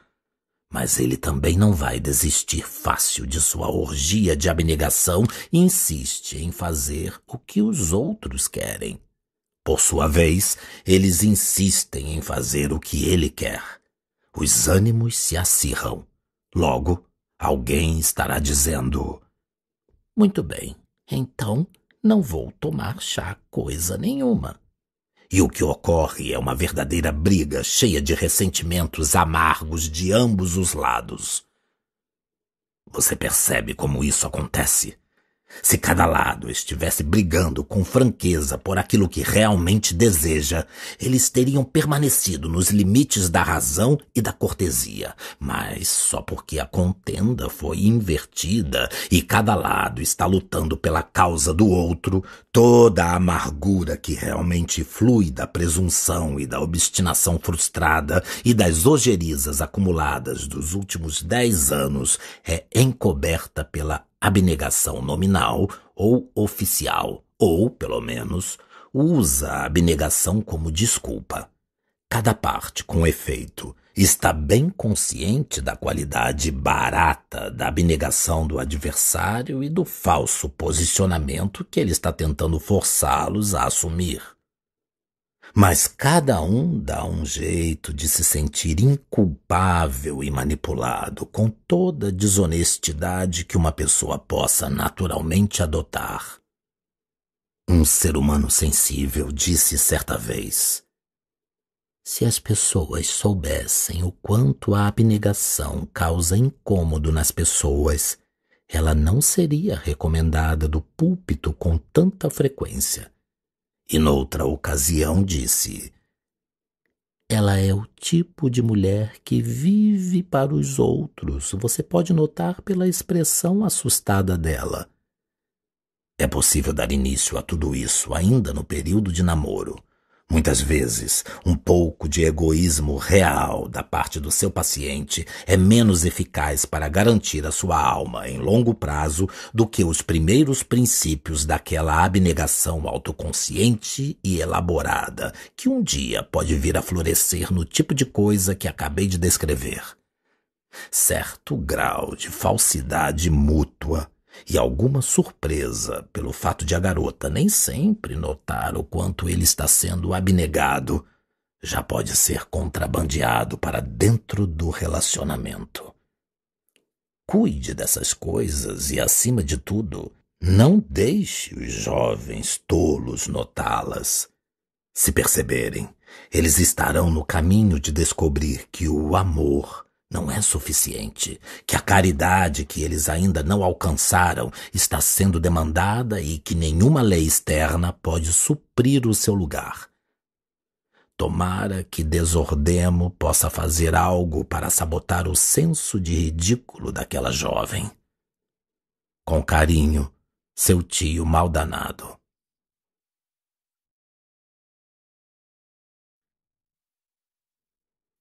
Mas ele também não vai desistir fácil de sua orgia de abnegação e insiste em fazer o que os outros querem. Por sua vez, eles insistem em fazer o que ele quer. Os ânimos se acirram. Logo, alguém estará dizendo: Muito bem, então não vou tomar chá coisa nenhuma. E o que ocorre é uma verdadeira briga cheia de ressentimentos amargos de ambos os lados. Você percebe como isso acontece? Se cada lado estivesse brigando com franqueza por aquilo que realmente deseja, eles teriam permanecido nos limites da razão e da cortesia. Mas só porque a contenda foi invertida e cada lado está lutando pela causa do outro, toda a amargura que realmente flui da presunção e da obstinação frustrada e das ojerizas acumuladas dos últimos dez anos é encoberta pela abnegação nominal ou oficial, ou, pelo menos, usa a abnegação como desculpa. Cada parte, com efeito, está bem consciente da qualidade barata da abnegação do adversário e do falso posicionamento que ele está tentando forçá-los a assumir mas cada um dá um jeito de se sentir inculpável e manipulado com toda a desonestidade que uma pessoa possa naturalmente adotar. Um ser humano sensível disse certa vez: Se as pessoas soubessem o quanto a abnegação causa incômodo nas pessoas, ela não seria recomendada do púlpito com tanta frequência e noutra ocasião disse: Ela é o tipo de mulher que vive para os outros. Você pode notar pela expressão assustada dela. É possível dar início a tudo isso ainda no período de namoro. Muitas vezes, um pouco de egoísmo real da parte do seu paciente é menos eficaz para garantir a sua alma em longo prazo do que os primeiros princípios daquela abnegação autoconsciente e elaborada que um dia pode vir a florescer no tipo de coisa que acabei de descrever. Certo grau de falsidade mútua e alguma surpresa pelo fato de a garota nem sempre notar o quanto ele está sendo abnegado, já pode ser contrabandeado para dentro do relacionamento. Cuide dessas coisas e, acima de tudo, não deixe os jovens tolos notá-las. Se perceberem, eles estarão no caminho de descobrir que o amor não é suficiente, que a caridade que eles ainda não alcançaram está sendo demandada e que nenhuma lei externa pode suprir o seu lugar. Tomara que Desordemo possa fazer algo para sabotar o senso de ridículo daquela jovem. Com carinho, seu tio maldanado.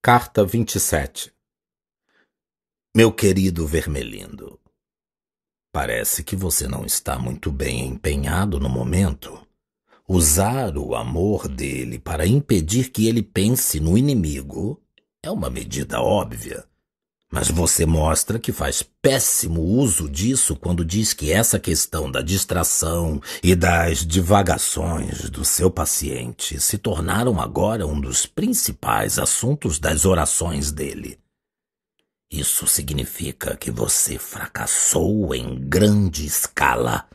Carta 27 meu querido Vermelindo, parece que você não está muito bem empenhado no momento. Usar o amor dele para impedir que ele pense no inimigo é uma medida óbvia, mas você mostra que faz péssimo uso disso quando diz que essa questão da distração e das divagações do seu paciente se tornaram agora um dos principais assuntos das orações dele. Isso significa que você fracassou em grande escala.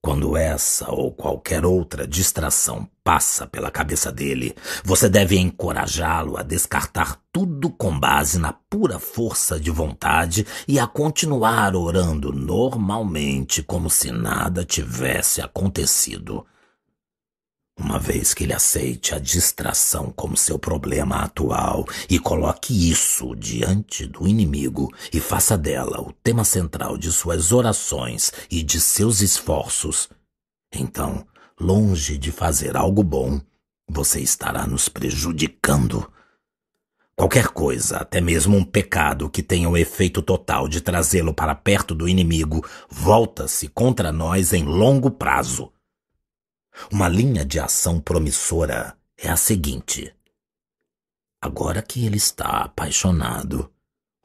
Quando essa ou qualquer outra distração passa pela cabeça dele, você deve encorajá-lo a descartar tudo com base na pura força de vontade e a continuar orando normalmente como se nada tivesse acontecido. Uma vez que ele aceite a distração como seu problema atual e coloque isso diante do inimigo e faça dela o tema central de suas orações e de seus esforços, então, longe de fazer algo bom, você estará nos prejudicando. Qualquer coisa, até mesmo um pecado que tenha o efeito total de trazê-lo para perto do inimigo, volta-se contra nós em longo prazo. Uma linha de ação promissora é a seguinte: agora que ele está apaixonado,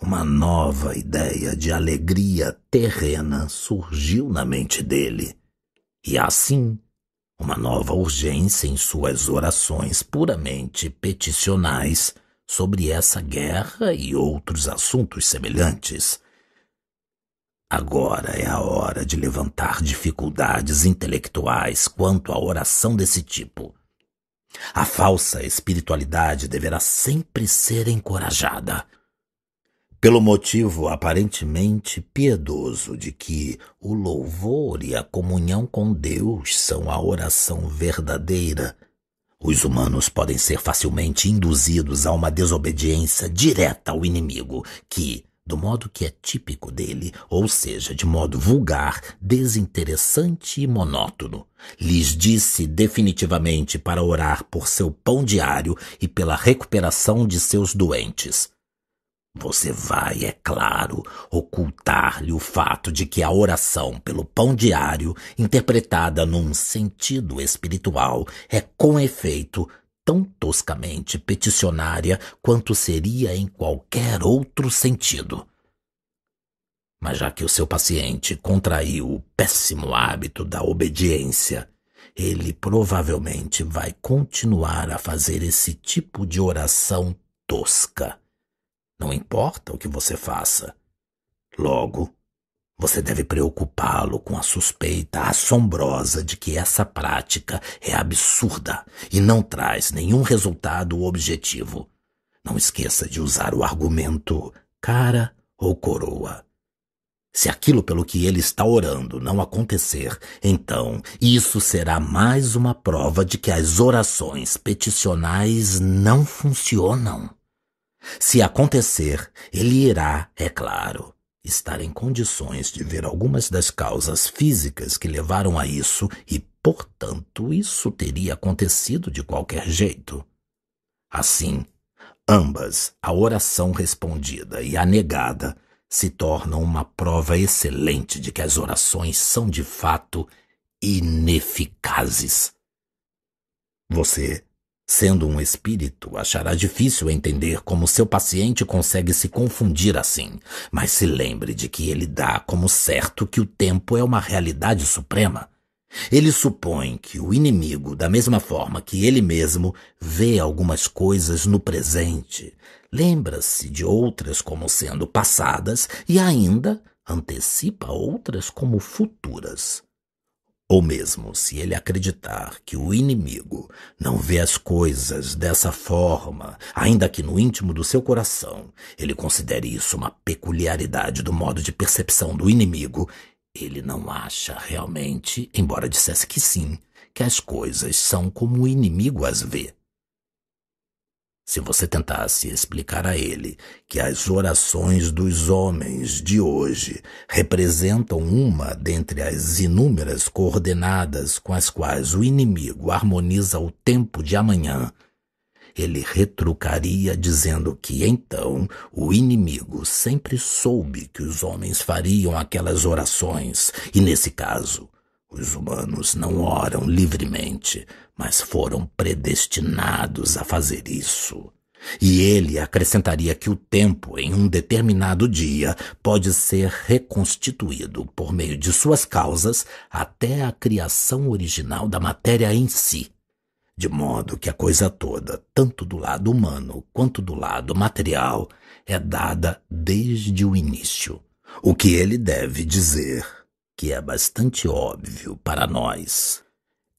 uma nova ideia de alegria terrena surgiu na mente dele, e assim, uma nova urgência em suas orações puramente peticionais sobre essa guerra e outros assuntos semelhantes Agora é a hora de levantar dificuldades intelectuais quanto à oração desse tipo. A falsa espiritualidade deverá sempre ser encorajada. Pelo motivo aparentemente piedoso de que o louvor e a comunhão com Deus são a oração verdadeira, os humanos podem ser facilmente induzidos a uma desobediência direta ao inimigo que, do modo que é típico dele, ou seja, de modo vulgar, desinteressante e monótono. Lhes disse definitivamente para orar por seu pão diário e pela recuperação de seus doentes. Você vai, é claro, ocultar-lhe o fato de que a oração pelo pão diário, interpretada num sentido espiritual, é com efeito tão toscamente peticionária quanto seria em qualquer outro sentido. Mas já que o seu paciente contraiu o péssimo hábito da obediência, ele provavelmente vai continuar a fazer esse tipo de oração tosca. Não importa o que você faça. Logo, você deve preocupá-lo com a suspeita assombrosa de que essa prática é absurda e não traz nenhum resultado objetivo. Não esqueça de usar o argumento cara ou coroa. Se aquilo pelo que ele está orando não acontecer, então isso será mais uma prova de que as orações peticionais não funcionam. Se acontecer, ele irá, é claro, estar em condições de ver algumas das causas físicas que levaram a isso e, portanto, isso teria acontecido de qualquer jeito. Assim, ambas, a oração respondida e a negada, se tornam uma prova excelente de que as orações são de fato ineficazes. Você Sendo um espírito, achará difícil entender como seu paciente consegue se confundir assim, mas se lembre de que ele dá como certo que o tempo é uma realidade suprema. Ele supõe que o inimigo, da mesma forma que ele mesmo, vê algumas coisas no presente, lembra-se de outras como sendo passadas e ainda antecipa outras como futuras. Ou mesmo se ele acreditar que o inimigo não vê as coisas dessa forma, ainda que no íntimo do seu coração ele considere isso uma peculiaridade do modo de percepção do inimigo, ele não acha realmente, embora dissesse que sim, que as coisas são como o inimigo as vê. Se você tentasse explicar a ele que as orações dos homens de hoje representam uma dentre as inúmeras coordenadas com as quais o inimigo harmoniza o tempo de amanhã, ele retrucaria dizendo que então o inimigo sempre soube que os homens fariam aquelas orações, e nesse caso, os humanos não oram livremente, mas foram predestinados a fazer isso. E ele acrescentaria que o tempo, em um determinado dia, pode ser reconstituído por meio de suas causas até a criação original da matéria em si. De modo que a coisa toda, tanto do lado humano quanto do lado material, é dada desde o início. O que ele deve dizer, que é bastante óbvio para nós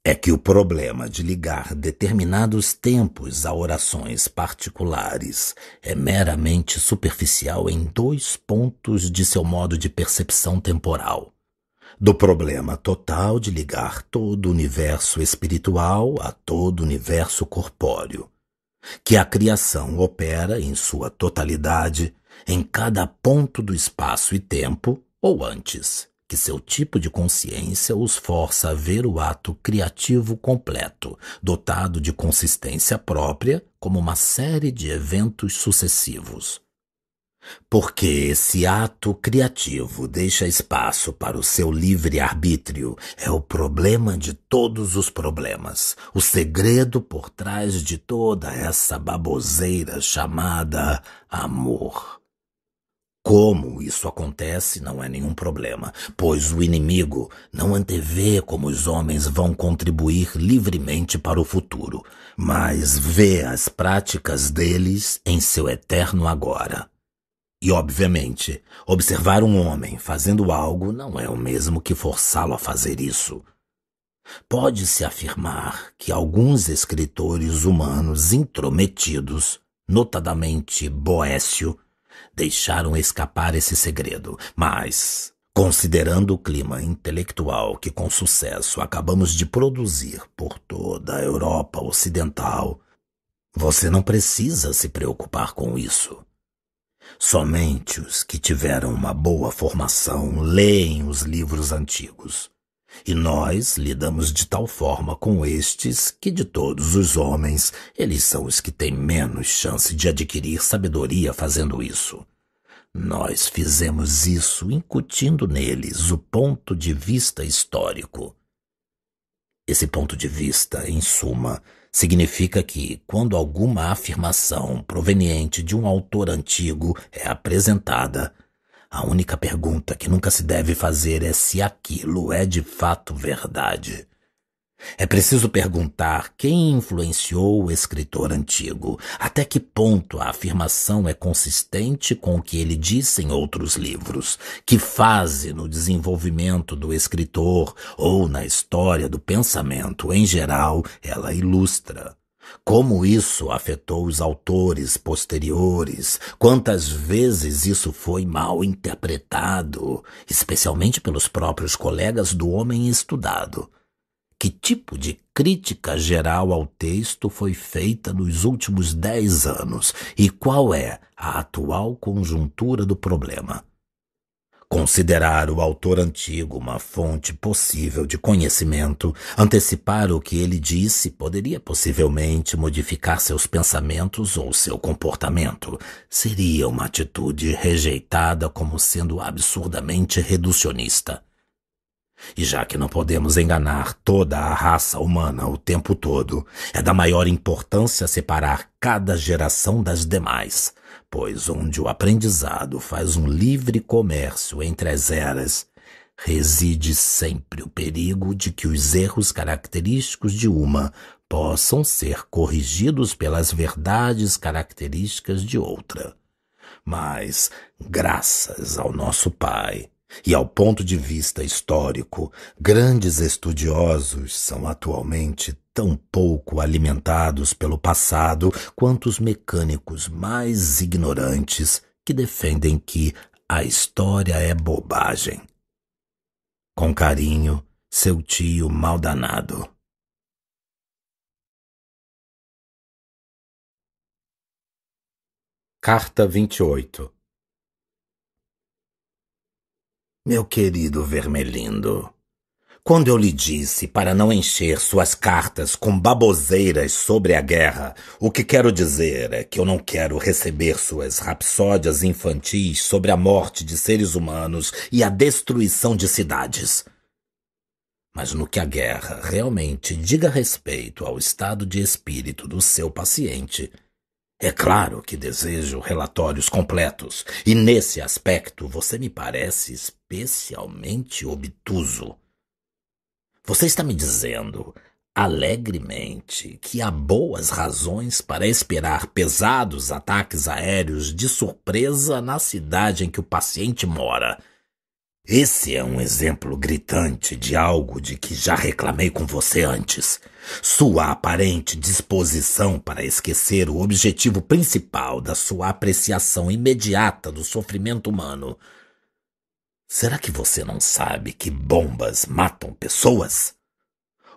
é que o problema de ligar determinados tempos a orações particulares é meramente superficial em dois pontos de seu modo de percepção temporal. Do problema total de ligar todo o universo espiritual a todo o universo corpóreo, que a criação opera em sua totalidade em cada ponto do espaço e tempo, ou antes, que seu tipo de consciência os força a ver o ato criativo completo, dotado de consistência própria, como uma série de eventos sucessivos. Porque esse ato criativo deixa espaço para o seu livre-arbítrio é o problema de todos os problemas, o segredo por trás de toda essa baboseira chamada amor. Como isso acontece não é nenhum problema, pois o inimigo não antevê como os homens vão contribuir livremente para o futuro, mas vê as práticas deles em seu eterno agora. E, obviamente, observar um homem fazendo algo não é o mesmo que forçá-lo a fazer isso. Pode-se afirmar que alguns escritores humanos intrometidos, notadamente Boécio, deixaram escapar esse segredo, mas Considerando o clima intelectual que com sucesso acabamos de produzir por toda a Europa Ocidental, você não precisa se preocupar com isso. Somente os que tiveram uma boa formação leem os livros antigos. E nós lidamos de tal forma com estes que, de todos os homens, eles são os que têm menos chance de adquirir sabedoria fazendo isso. Nós fizemos isso incutindo neles o ponto de vista histórico. Esse ponto de vista, em suma, significa que, quando alguma afirmação proveniente de um autor antigo é apresentada, a única pergunta que nunca se deve fazer é se aquilo é de fato verdade. É preciso perguntar quem influenciou o escritor antigo, até que ponto a afirmação é consistente com o que ele disse em outros livros, que fase no desenvolvimento do escritor ou na história do pensamento em geral ela ilustra. Como isso afetou os autores posteriores, quantas vezes isso foi mal interpretado, especialmente pelos próprios colegas do homem estudado. Que tipo de crítica geral ao texto foi feita nos últimos dez anos e qual é a atual conjuntura do problema? Considerar o autor antigo uma fonte possível de conhecimento, antecipar o que ele disse, poderia possivelmente modificar seus pensamentos ou seu comportamento. Seria uma atitude rejeitada como sendo absurdamente reducionista. E já que não podemos enganar toda a raça humana o tempo todo, é da maior importância separar cada geração das demais pois onde o aprendizado faz um livre comércio entre as eras, reside sempre o perigo de que os erros característicos de uma possam ser corrigidos pelas verdades características de outra. Mas, graças ao nosso Pai, e ao ponto de vista histórico, grandes estudiosos são atualmente tão pouco alimentados pelo passado quanto os mecânicos mais ignorantes que defendem que a história é bobagem. Com carinho, seu tio maldanado. Carta 28 Meu querido Vermelindo, quando eu lhe disse para não encher suas cartas com baboseiras sobre a guerra, o que quero dizer é que eu não quero receber suas rapsódias infantis sobre a morte de seres humanos e a destruição de cidades. Mas no que a guerra realmente diga respeito ao estado de espírito do seu paciente, é claro que desejo relatórios completos, e nesse aspecto você me parece especialmente obtuso. Você está me dizendo alegremente que há boas razões para esperar pesados ataques aéreos de surpresa na cidade em que o paciente mora. Esse é um exemplo gritante de algo de que já reclamei com você antes. Sua aparente disposição para esquecer o objetivo principal da sua apreciação imediata do sofrimento humano Será que você não sabe que bombas matam pessoas?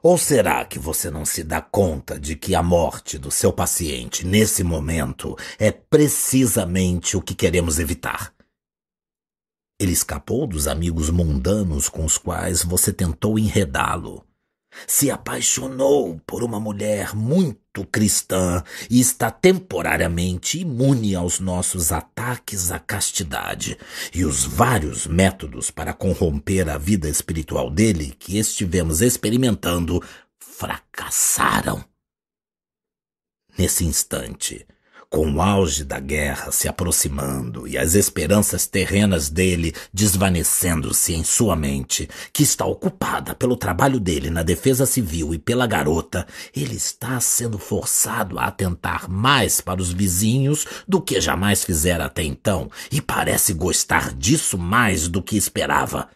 Ou será que você não se dá conta de que a morte do seu paciente nesse momento é precisamente o que queremos evitar? Ele escapou dos amigos mundanos com os quais você tentou enredá-lo se apaixonou por uma mulher muito cristã e está temporariamente imune aos nossos ataques à castidade e os vários métodos para corromper a vida espiritual dele que estivemos experimentando fracassaram. Nesse instante, com o auge da guerra se aproximando e as esperanças terrenas dele desvanecendo-se em sua mente, que está ocupada pelo trabalho dele na defesa civil e pela garota, ele está sendo forçado a atentar mais para os vizinhos do que jamais fizera até então e parece gostar disso mais do que esperava.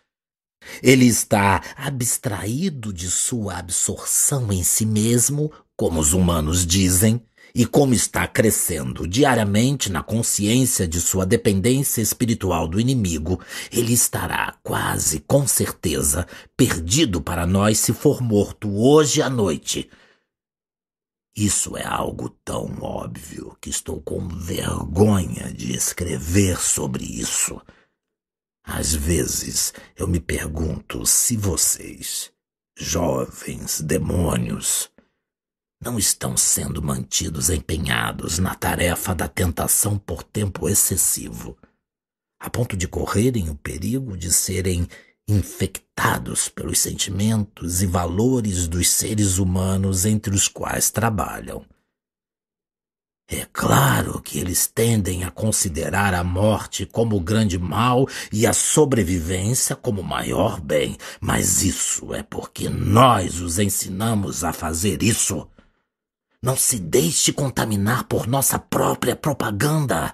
Ele está abstraído de sua absorção em si mesmo, como os humanos dizem, e como está crescendo diariamente na consciência de sua dependência espiritual do inimigo, ele estará quase com certeza perdido para nós se for morto hoje à noite. Isso é algo tão óbvio que estou com vergonha de escrever sobre isso. Às vezes eu me pergunto se vocês, jovens demônios, não estão sendo mantidos empenhados na tarefa da tentação por tempo excessivo, a ponto de correrem o perigo de serem infectados pelos sentimentos e valores dos seres humanos entre os quais trabalham. É claro que eles tendem a considerar a morte como o grande mal e a sobrevivência como o maior bem, mas isso é porque nós os ensinamos a fazer isso. Não se deixe contaminar por nossa própria propaganda.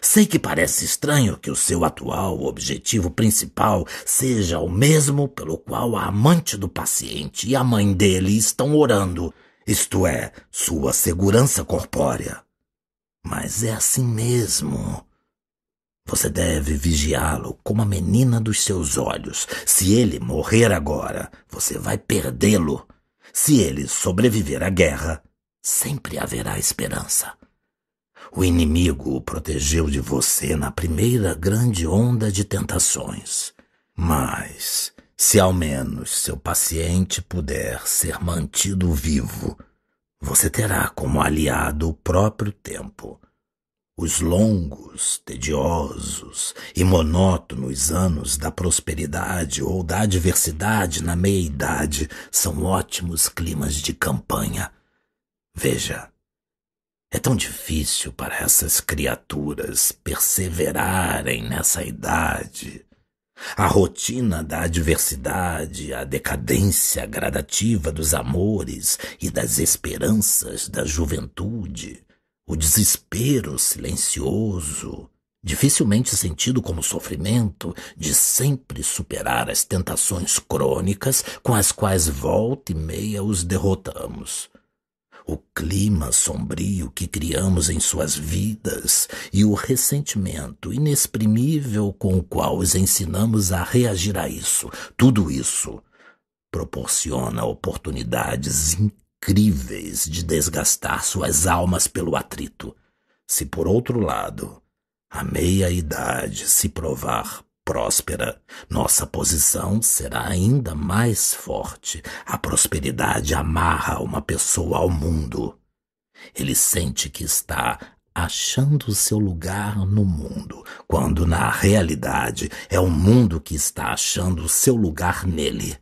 Sei que parece estranho que o seu atual objetivo principal seja o mesmo pelo qual a amante do paciente e a mãe dele estão orando, isto é, sua segurança corpórea. Mas é assim mesmo. Você deve vigiá-lo como a menina dos seus olhos. Se ele morrer agora, você vai perdê-lo. Se ele sobreviver à guerra, sempre haverá esperança. O inimigo o protegeu de você na primeira grande onda de tentações. Mas, se ao menos seu paciente puder ser mantido vivo, você terá como aliado o próprio tempo. Os longos, tediosos e monótonos anos da prosperidade ou da adversidade na meia-idade são ótimos climas de campanha Veja, é tão difícil para essas criaturas perseverarem nessa idade. A rotina da adversidade, a decadência gradativa dos amores e das esperanças da juventude, o desespero silencioso, dificilmente sentido como sofrimento, de sempre superar as tentações crônicas com as quais volta e meia os derrotamos o clima sombrio que criamos em suas vidas e o ressentimento inexprimível com o qual os ensinamos a reagir a isso, tudo isso proporciona oportunidades incríveis de desgastar suas almas pelo atrito. Se por outro lado, a meia-idade se provar próspera, nossa posição será ainda mais forte. A prosperidade amarra uma pessoa ao mundo. Ele sente que está achando seu lugar no mundo, quando na realidade é o mundo que está achando seu lugar nele.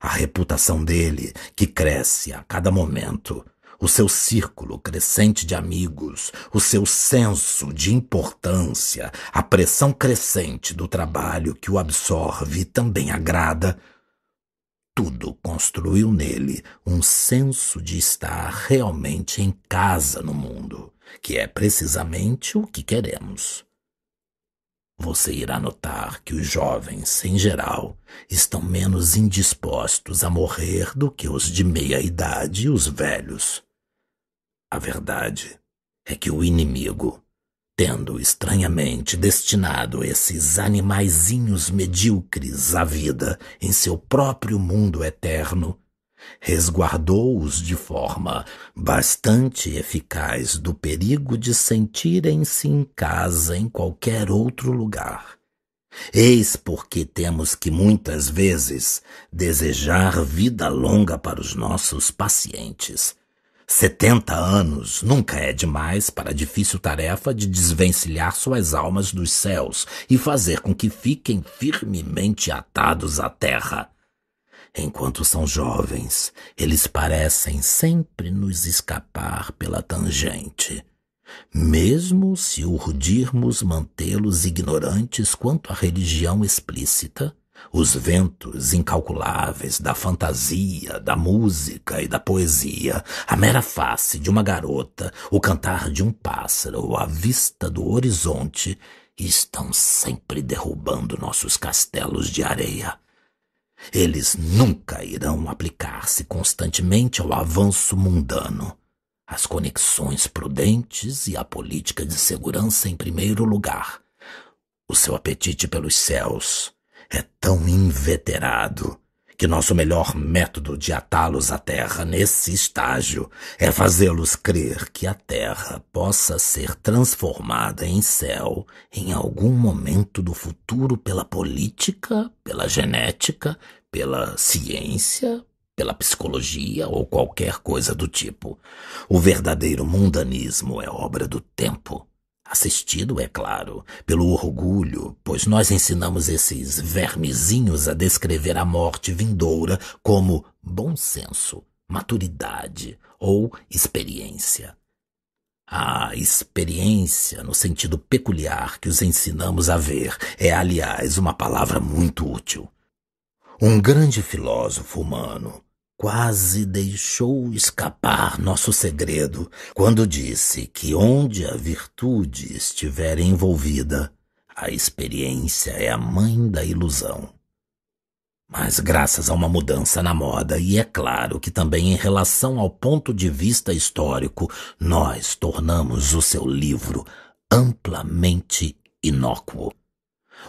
A reputação dele, que cresce a cada momento, o seu círculo crescente de amigos, o seu senso de importância, a pressão crescente do trabalho que o absorve e também agrada, tudo construiu nele um senso de estar realmente em casa no mundo, que é precisamente o que queremos. Você irá notar que os jovens, em geral, estão menos indispostos a morrer do que os de meia idade e os velhos. A verdade é que o inimigo, tendo estranhamente destinado esses animaizinhos medíocres à vida em seu próprio mundo eterno, resguardou-os de forma bastante eficaz do perigo de sentirem-se em casa em qualquer outro lugar. Eis porque temos que muitas vezes desejar vida longa para os nossos pacientes, 70 anos nunca é demais para a difícil tarefa de desvencilhar suas almas dos céus e fazer com que fiquem firmemente atados à terra. Enquanto são jovens, eles parecem sempre nos escapar pela tangente. Mesmo se urdirmos mantê-los ignorantes quanto à religião explícita, os ventos incalculáveis da fantasia, da música e da poesia, a mera face de uma garota, o cantar de um pássaro, a vista do horizonte, estão sempre derrubando nossos castelos de areia. Eles nunca irão aplicar-se constantemente ao avanço mundano. As conexões prudentes e a política de segurança em primeiro lugar. O seu apetite pelos céus, é tão inveterado que nosso melhor método de atá-los à Terra nesse estágio é fazê-los crer que a Terra possa ser transformada em céu em algum momento do futuro pela política, pela genética, pela ciência, pela psicologia ou qualquer coisa do tipo. O verdadeiro mundanismo é obra do tempo. Assistido, é claro, pelo orgulho, pois nós ensinamos esses vermezinhos a descrever a morte vindoura como bom senso, maturidade ou experiência. A experiência, no sentido peculiar que os ensinamos a ver, é, aliás, uma palavra muito útil. Um grande filósofo humano, quase deixou escapar nosso segredo quando disse que onde a virtude estiver envolvida, a experiência é a mãe da ilusão. Mas graças a uma mudança na moda, e é claro que também em relação ao ponto de vista histórico, nós tornamos o seu livro amplamente inócuo.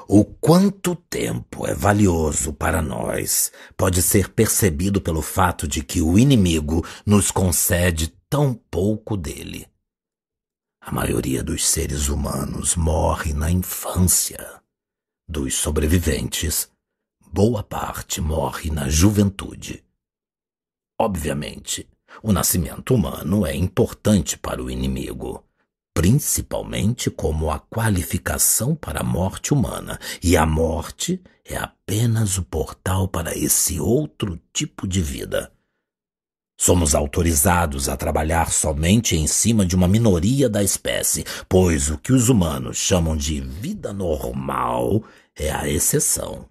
O quanto tempo é valioso para nós pode ser percebido pelo fato de que o inimigo nos concede tão pouco dele. A maioria dos seres humanos morre na infância. Dos sobreviventes, boa parte morre na juventude. Obviamente, o nascimento humano é importante para o inimigo principalmente como a qualificação para a morte humana, e a morte é apenas o portal para esse outro tipo de vida. Somos autorizados a trabalhar somente em cima de uma minoria da espécie, pois o que os humanos chamam de vida normal é a exceção.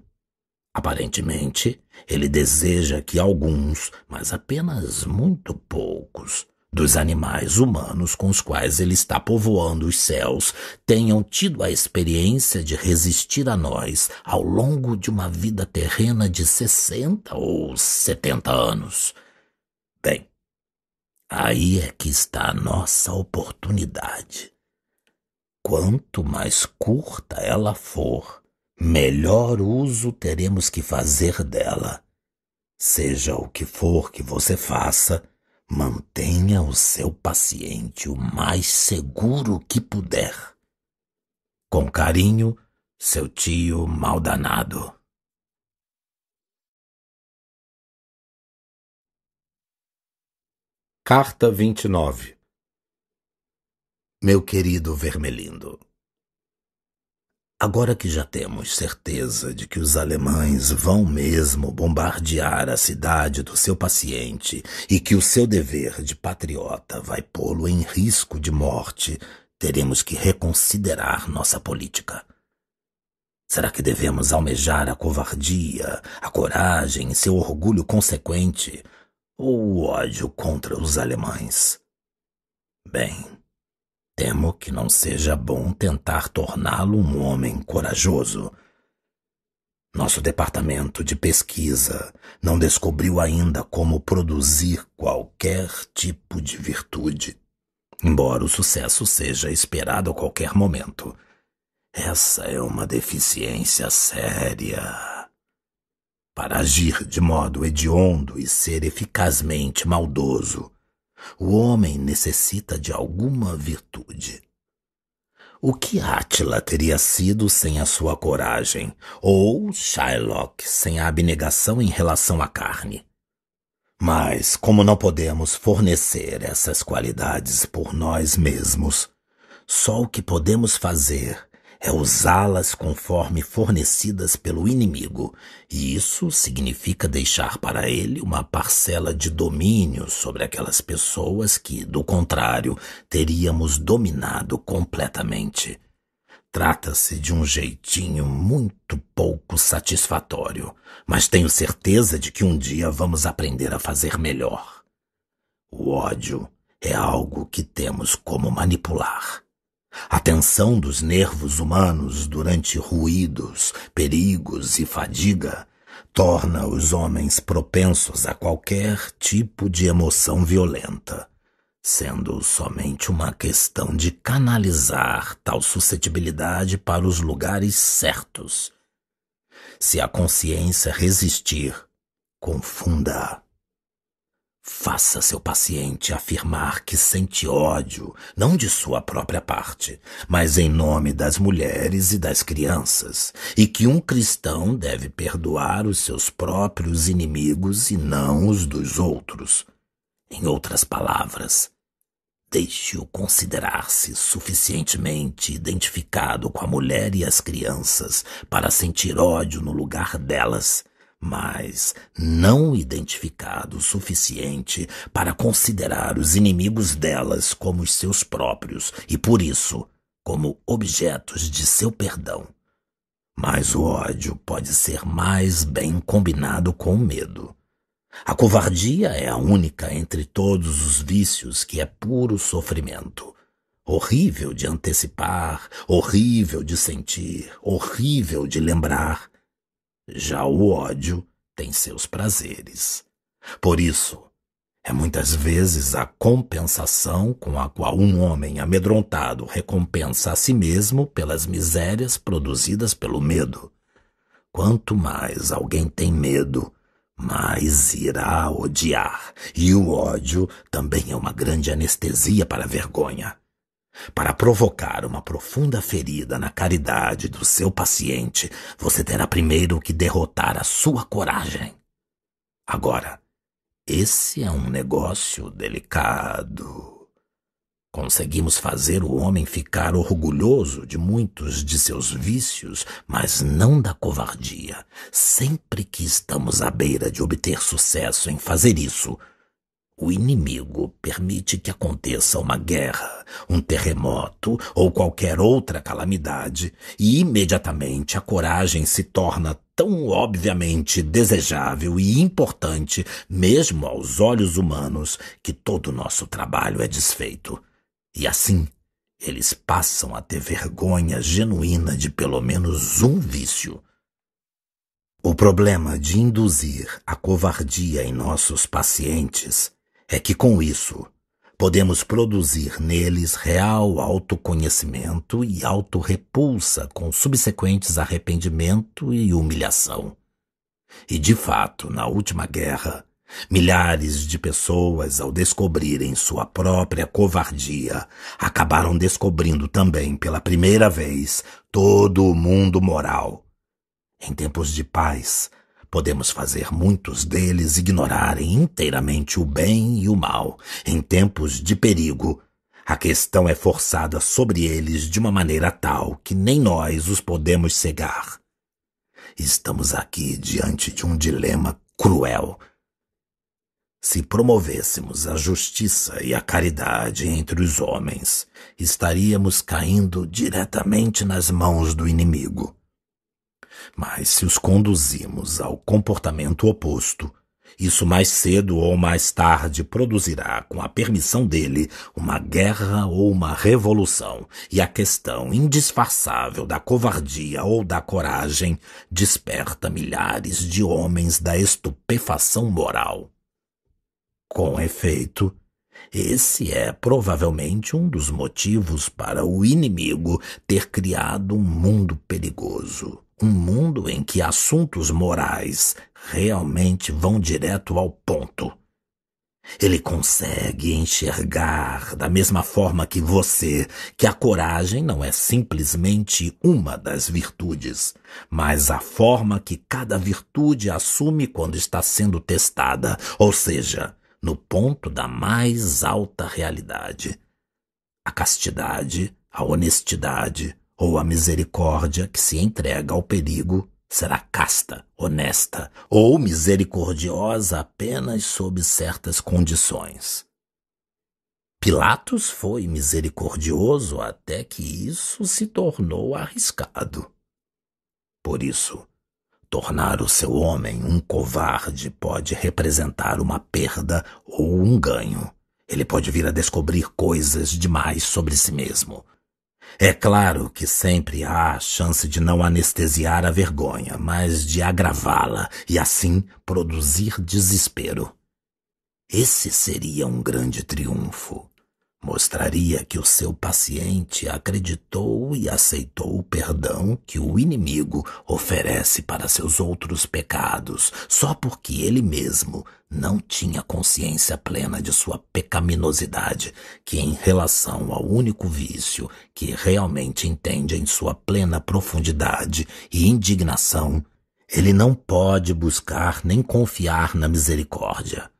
Aparentemente, ele deseja que alguns, mas apenas muito poucos, dos animais humanos com os quais ele está povoando os céus tenham tido a experiência de resistir a nós ao longo de uma vida terrena de 60 ou 70 anos. Bem, aí é que está a nossa oportunidade. Quanto mais curta ela for, melhor uso teremos que fazer dela. Seja o que for que você faça, Mantenha o seu paciente o mais seguro que puder. Com carinho, seu tio maldanado. Carta 29 Meu querido Vermelindo, Agora que já temos certeza de que os alemães vão mesmo bombardear a cidade do seu paciente e que o seu dever de patriota vai pô-lo em risco de morte, teremos que reconsiderar nossa política. Será que devemos almejar a covardia, a coragem e seu orgulho consequente, ou o ódio contra os alemães? Bem, Temo que não seja bom tentar torná-lo um homem corajoso. Nosso departamento de pesquisa não descobriu ainda como produzir qualquer tipo de virtude, embora o sucesso seja esperado a qualquer momento. Essa é uma deficiência séria. Para agir de modo hediondo e ser eficazmente maldoso, o homem necessita de alguma virtude. O que Átila teria sido sem a sua coragem, ou Shylock sem a abnegação em relação à carne? Mas, como não podemos fornecer essas qualidades por nós mesmos, só o que podemos fazer é usá-las conforme fornecidas pelo inimigo, e isso significa deixar para ele uma parcela de domínio sobre aquelas pessoas que, do contrário, teríamos dominado completamente. Trata-se de um jeitinho muito pouco satisfatório, mas tenho certeza de que um dia vamos aprender a fazer melhor. O ódio é algo que temos como manipular. A tensão dos nervos humanos durante ruídos, perigos e fadiga torna os homens propensos a qualquer tipo de emoção violenta, sendo somente uma questão de canalizar tal suscetibilidade para os lugares certos. Se a consciência resistir, confunda-a Faça seu paciente afirmar que sente ódio, não de sua própria parte, mas em nome das mulheres e das crianças, e que um cristão deve perdoar os seus próprios inimigos e não os dos outros. Em outras palavras, deixe-o considerar-se suficientemente identificado com a mulher e as crianças para sentir ódio no lugar delas mas não identificado o suficiente para considerar os inimigos delas como os seus próprios e, por isso, como objetos de seu perdão. Mas o ódio pode ser mais bem combinado com o medo. A covardia é a única entre todos os vícios que é puro sofrimento. Horrível de antecipar, horrível de sentir, horrível de lembrar, já o ódio tem seus prazeres. Por isso, é muitas vezes a compensação com a qual um homem amedrontado recompensa a si mesmo pelas misérias produzidas pelo medo. Quanto mais alguém tem medo, mais irá odiar, e o ódio também é uma grande anestesia para a vergonha. Para provocar uma profunda ferida na caridade do seu paciente, você terá primeiro que derrotar a sua coragem. Agora, esse é um negócio delicado. Conseguimos fazer o homem ficar orgulhoso de muitos de seus vícios, mas não da covardia. Sempre que estamos à beira de obter sucesso em fazer isso, o inimigo permite que aconteça uma guerra, um terremoto ou qualquer outra calamidade, e imediatamente a coragem se torna tão obviamente desejável e importante, mesmo aos olhos humanos, que todo o nosso trabalho é desfeito. E assim, eles passam a ter vergonha genuína de pelo menos um vício. O problema de induzir a covardia em nossos pacientes é que com isso podemos produzir neles real autoconhecimento e autorrepulsa com subsequentes arrependimento e humilhação. E de fato, na última guerra, milhares de pessoas, ao descobrirem sua própria covardia, acabaram descobrindo também pela primeira vez todo o mundo moral. Em tempos de paz, podemos fazer muitos deles ignorarem inteiramente o bem e o mal. Em tempos de perigo, a questão é forçada sobre eles de uma maneira tal que nem nós os podemos cegar. Estamos aqui diante de um dilema cruel. Se promovêssemos a justiça e a caridade entre os homens, estaríamos caindo diretamente nas mãos do inimigo. Mas se os conduzimos ao comportamento oposto, isso mais cedo ou mais tarde produzirá, com a permissão dele, uma guerra ou uma revolução, e a questão indisfarçável da covardia ou da coragem desperta milhares de homens da estupefação moral. Com efeito, esse é provavelmente um dos motivos para o inimigo ter criado um mundo perigoso um mundo em que assuntos morais realmente vão direto ao ponto. Ele consegue enxergar da mesma forma que você que a coragem não é simplesmente uma das virtudes, mas a forma que cada virtude assume quando está sendo testada, ou seja, no ponto da mais alta realidade. A castidade, a honestidade, ou a misericórdia que se entrega ao perigo será casta, honesta ou misericordiosa apenas sob certas condições. Pilatos foi misericordioso até que isso se tornou arriscado. Por isso, tornar o seu homem um covarde pode representar uma perda ou um ganho. Ele pode vir a descobrir coisas demais sobre si mesmo, é claro que sempre há a chance de não anestesiar a vergonha, mas de agravá-la e assim produzir desespero. Esse seria um grande triunfo mostraria que o seu paciente acreditou e aceitou o perdão que o inimigo oferece para seus outros pecados, só porque ele mesmo não tinha consciência plena de sua pecaminosidade, que em relação ao único vício que realmente entende em sua plena profundidade e indignação, ele não pode buscar nem confiar na misericórdia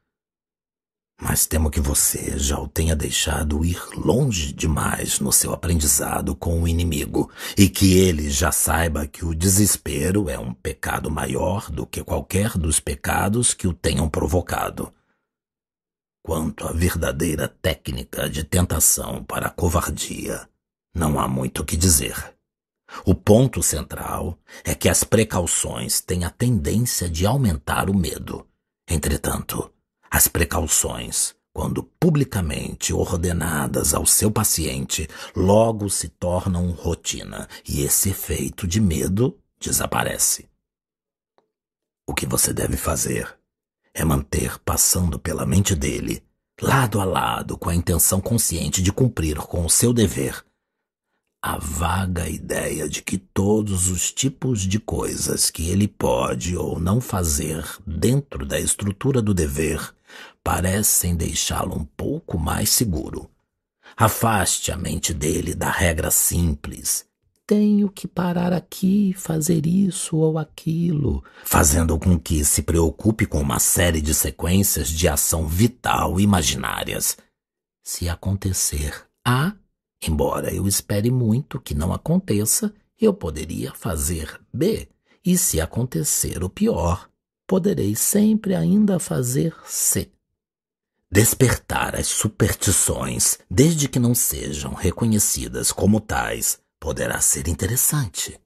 mas temo que você já o tenha deixado ir longe demais no seu aprendizado com o inimigo e que ele já saiba que o desespero é um pecado maior do que qualquer dos pecados que o tenham provocado. Quanto à verdadeira técnica de tentação para a covardia, não há muito o que dizer. O ponto central é que as precauções têm a tendência de aumentar o medo. Entretanto, as precauções, quando publicamente ordenadas ao seu paciente, logo se tornam rotina e esse efeito de medo desaparece. O que você deve fazer é manter passando pela mente dele, lado a lado, com a intenção consciente de cumprir com o seu dever, a vaga ideia de que todos os tipos de coisas que ele pode ou não fazer dentro da estrutura do dever parecem deixá-lo um pouco mais seguro. Afaste a mente dele da regra simples. Tenho que parar aqui, fazer isso ou aquilo, fazendo com que se preocupe com uma série de sequências de ação vital imaginárias. Se acontecer A, embora eu espere muito que não aconteça, eu poderia fazer B. E se acontecer o pior, poderei sempre ainda fazer C. Despertar as superstições, desde que não sejam reconhecidas como tais, poderá ser interessante.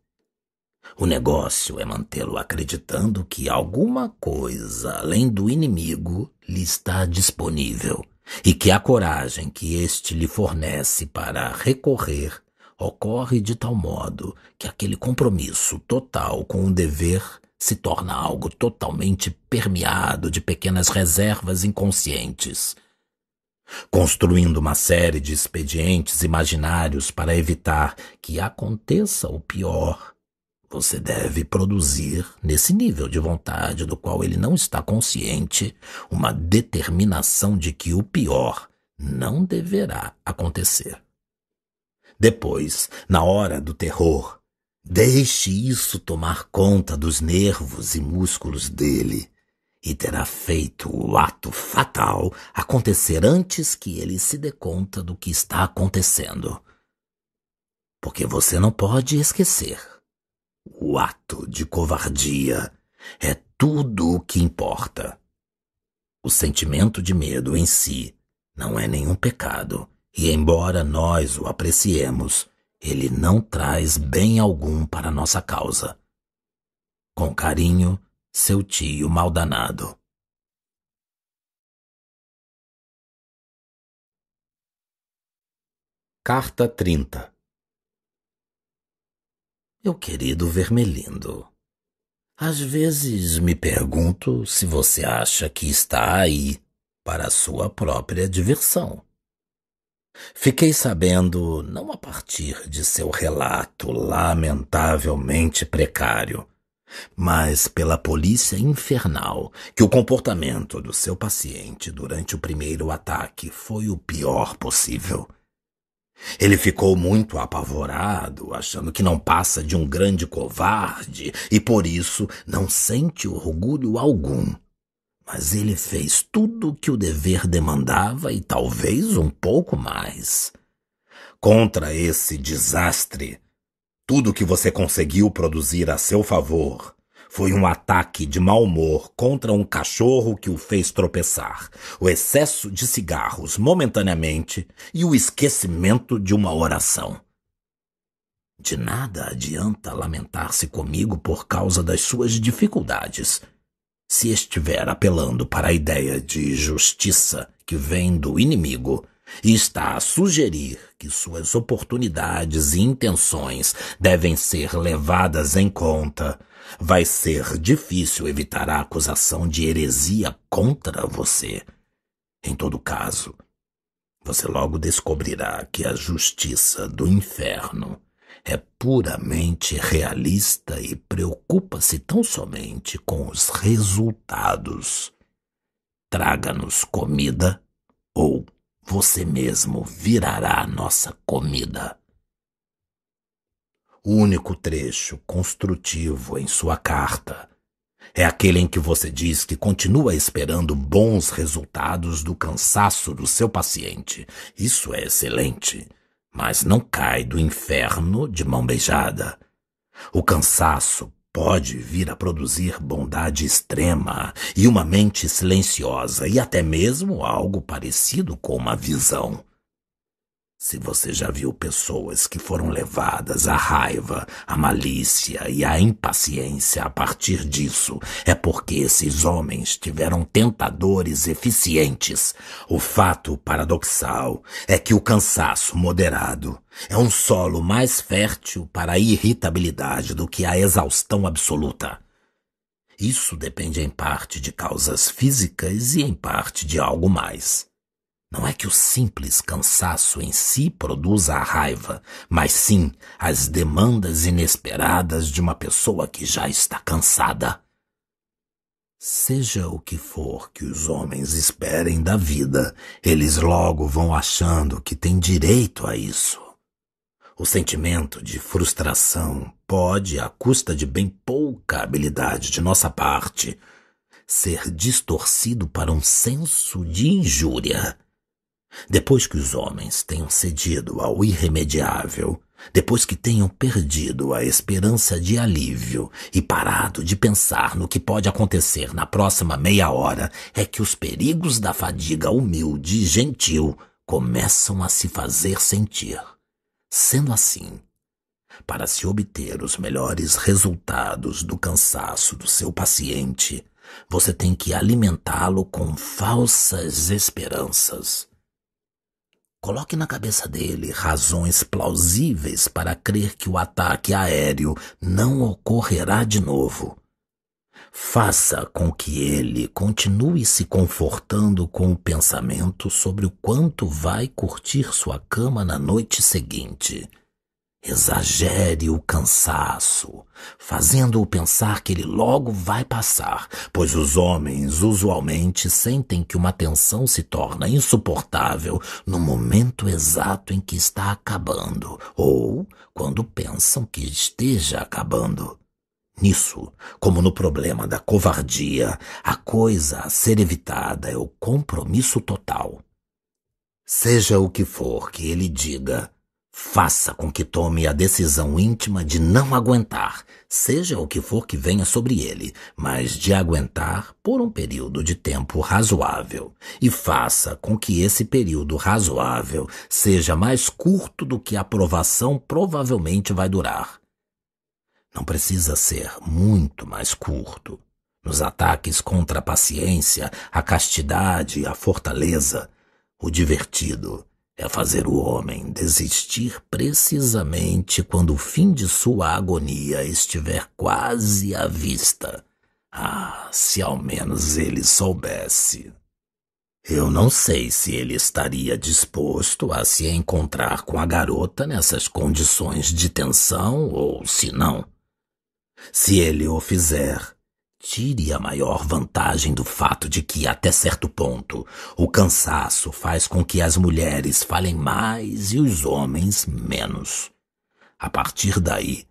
O negócio é mantê-lo acreditando que alguma coisa além do inimigo lhe está disponível e que a coragem que este lhe fornece para recorrer ocorre de tal modo que aquele compromisso total com o dever se torna algo totalmente permeado de pequenas reservas inconscientes, construindo uma série de expedientes imaginários para evitar que aconteça o pior. Você deve produzir, nesse nível de vontade do qual ele não está consciente, uma determinação de que o pior não deverá acontecer. Depois, na hora do terror, Deixe isso tomar conta dos nervos e músculos dele, e terá feito o ato fatal acontecer antes que ele se dê conta do que está acontecendo. Porque você não pode esquecer. O ato de covardia é tudo o que importa. O sentimento de medo em si não é nenhum pecado, e embora nós o apreciemos, ele não traz bem algum para nossa causa. Com carinho, seu tio maldanado. Carta 30 Meu querido Vermelindo, às vezes me pergunto se você acha que está aí para sua própria diversão. Fiquei sabendo, não a partir de seu relato lamentavelmente precário, mas pela polícia infernal, que o comportamento do seu paciente durante o primeiro ataque foi o pior possível. Ele ficou muito apavorado, achando que não passa de um grande covarde e por isso não sente orgulho algum mas ele fez tudo o que o dever demandava e talvez um pouco mais. Contra esse desastre, tudo que você conseguiu produzir a seu favor foi um ataque de mau humor contra um cachorro que o fez tropeçar, o excesso de cigarros momentaneamente e o esquecimento de uma oração. De nada adianta lamentar-se comigo por causa das suas dificuldades se estiver apelando para a ideia de justiça que vem do inimigo e está a sugerir que suas oportunidades e intenções devem ser levadas em conta, vai ser difícil evitar a acusação de heresia contra você. Em todo caso, você logo descobrirá que a justiça do inferno é puramente realista e preocupa-se tão somente com os resultados. Traga-nos comida, ou você mesmo virará nossa comida. O único trecho construtivo em sua carta é aquele em que você diz que continua esperando bons resultados do cansaço do seu paciente. Isso é excelente mas não cai do inferno de mão beijada. O cansaço pode vir a produzir bondade extrema e uma mente silenciosa e até mesmo algo parecido com uma visão. Se você já viu pessoas que foram levadas à raiva, à malícia e à impaciência a partir disso, é porque esses homens tiveram tentadores eficientes. O fato paradoxal é que o cansaço moderado é um solo mais fértil para a irritabilidade do que a exaustão absoluta. Isso depende em parte de causas físicas e em parte de algo mais. Não é que o simples cansaço em si produza a raiva, mas sim as demandas inesperadas de uma pessoa que já está cansada. Seja o que for que os homens esperem da vida, eles logo vão achando que têm direito a isso. O sentimento de frustração pode, à custa de bem pouca habilidade de nossa parte, ser distorcido para um senso de injúria depois que os homens tenham cedido ao irremediável, depois que tenham perdido a esperança de alívio e parado de pensar no que pode acontecer na próxima meia hora, é que os perigos da fadiga humilde e gentil começam a se fazer sentir. Sendo assim, para se obter os melhores resultados do cansaço do seu paciente, você tem que alimentá-lo com falsas esperanças Coloque na cabeça dele razões plausíveis para crer que o ataque aéreo não ocorrerá de novo. Faça com que ele continue se confortando com o pensamento sobre o quanto vai curtir sua cama na noite seguinte. Exagere o cansaço, fazendo-o pensar que ele logo vai passar, pois os homens usualmente sentem que uma tensão se torna insuportável no momento exato em que está acabando, ou quando pensam que esteja acabando. Nisso, como no problema da covardia, a coisa a ser evitada é o compromisso total. Seja o que for que ele diga, Faça com que tome a decisão íntima de não aguentar, seja o que for que venha sobre ele, mas de aguentar por um período de tempo razoável. E faça com que esse período razoável seja mais curto do que a provação provavelmente vai durar. Não precisa ser muito mais curto. Nos ataques contra a paciência, a castidade, a fortaleza, o divertido é fazer o homem desistir precisamente quando o fim de sua agonia estiver quase à vista. Ah, se ao menos ele soubesse. Eu não sei se ele estaria disposto a se encontrar com a garota nessas condições de tensão ou se não. Se ele o fizer, Tire a maior vantagem do fato de que, até certo ponto, o cansaço faz com que as mulheres falem mais e os homens menos. A partir daí,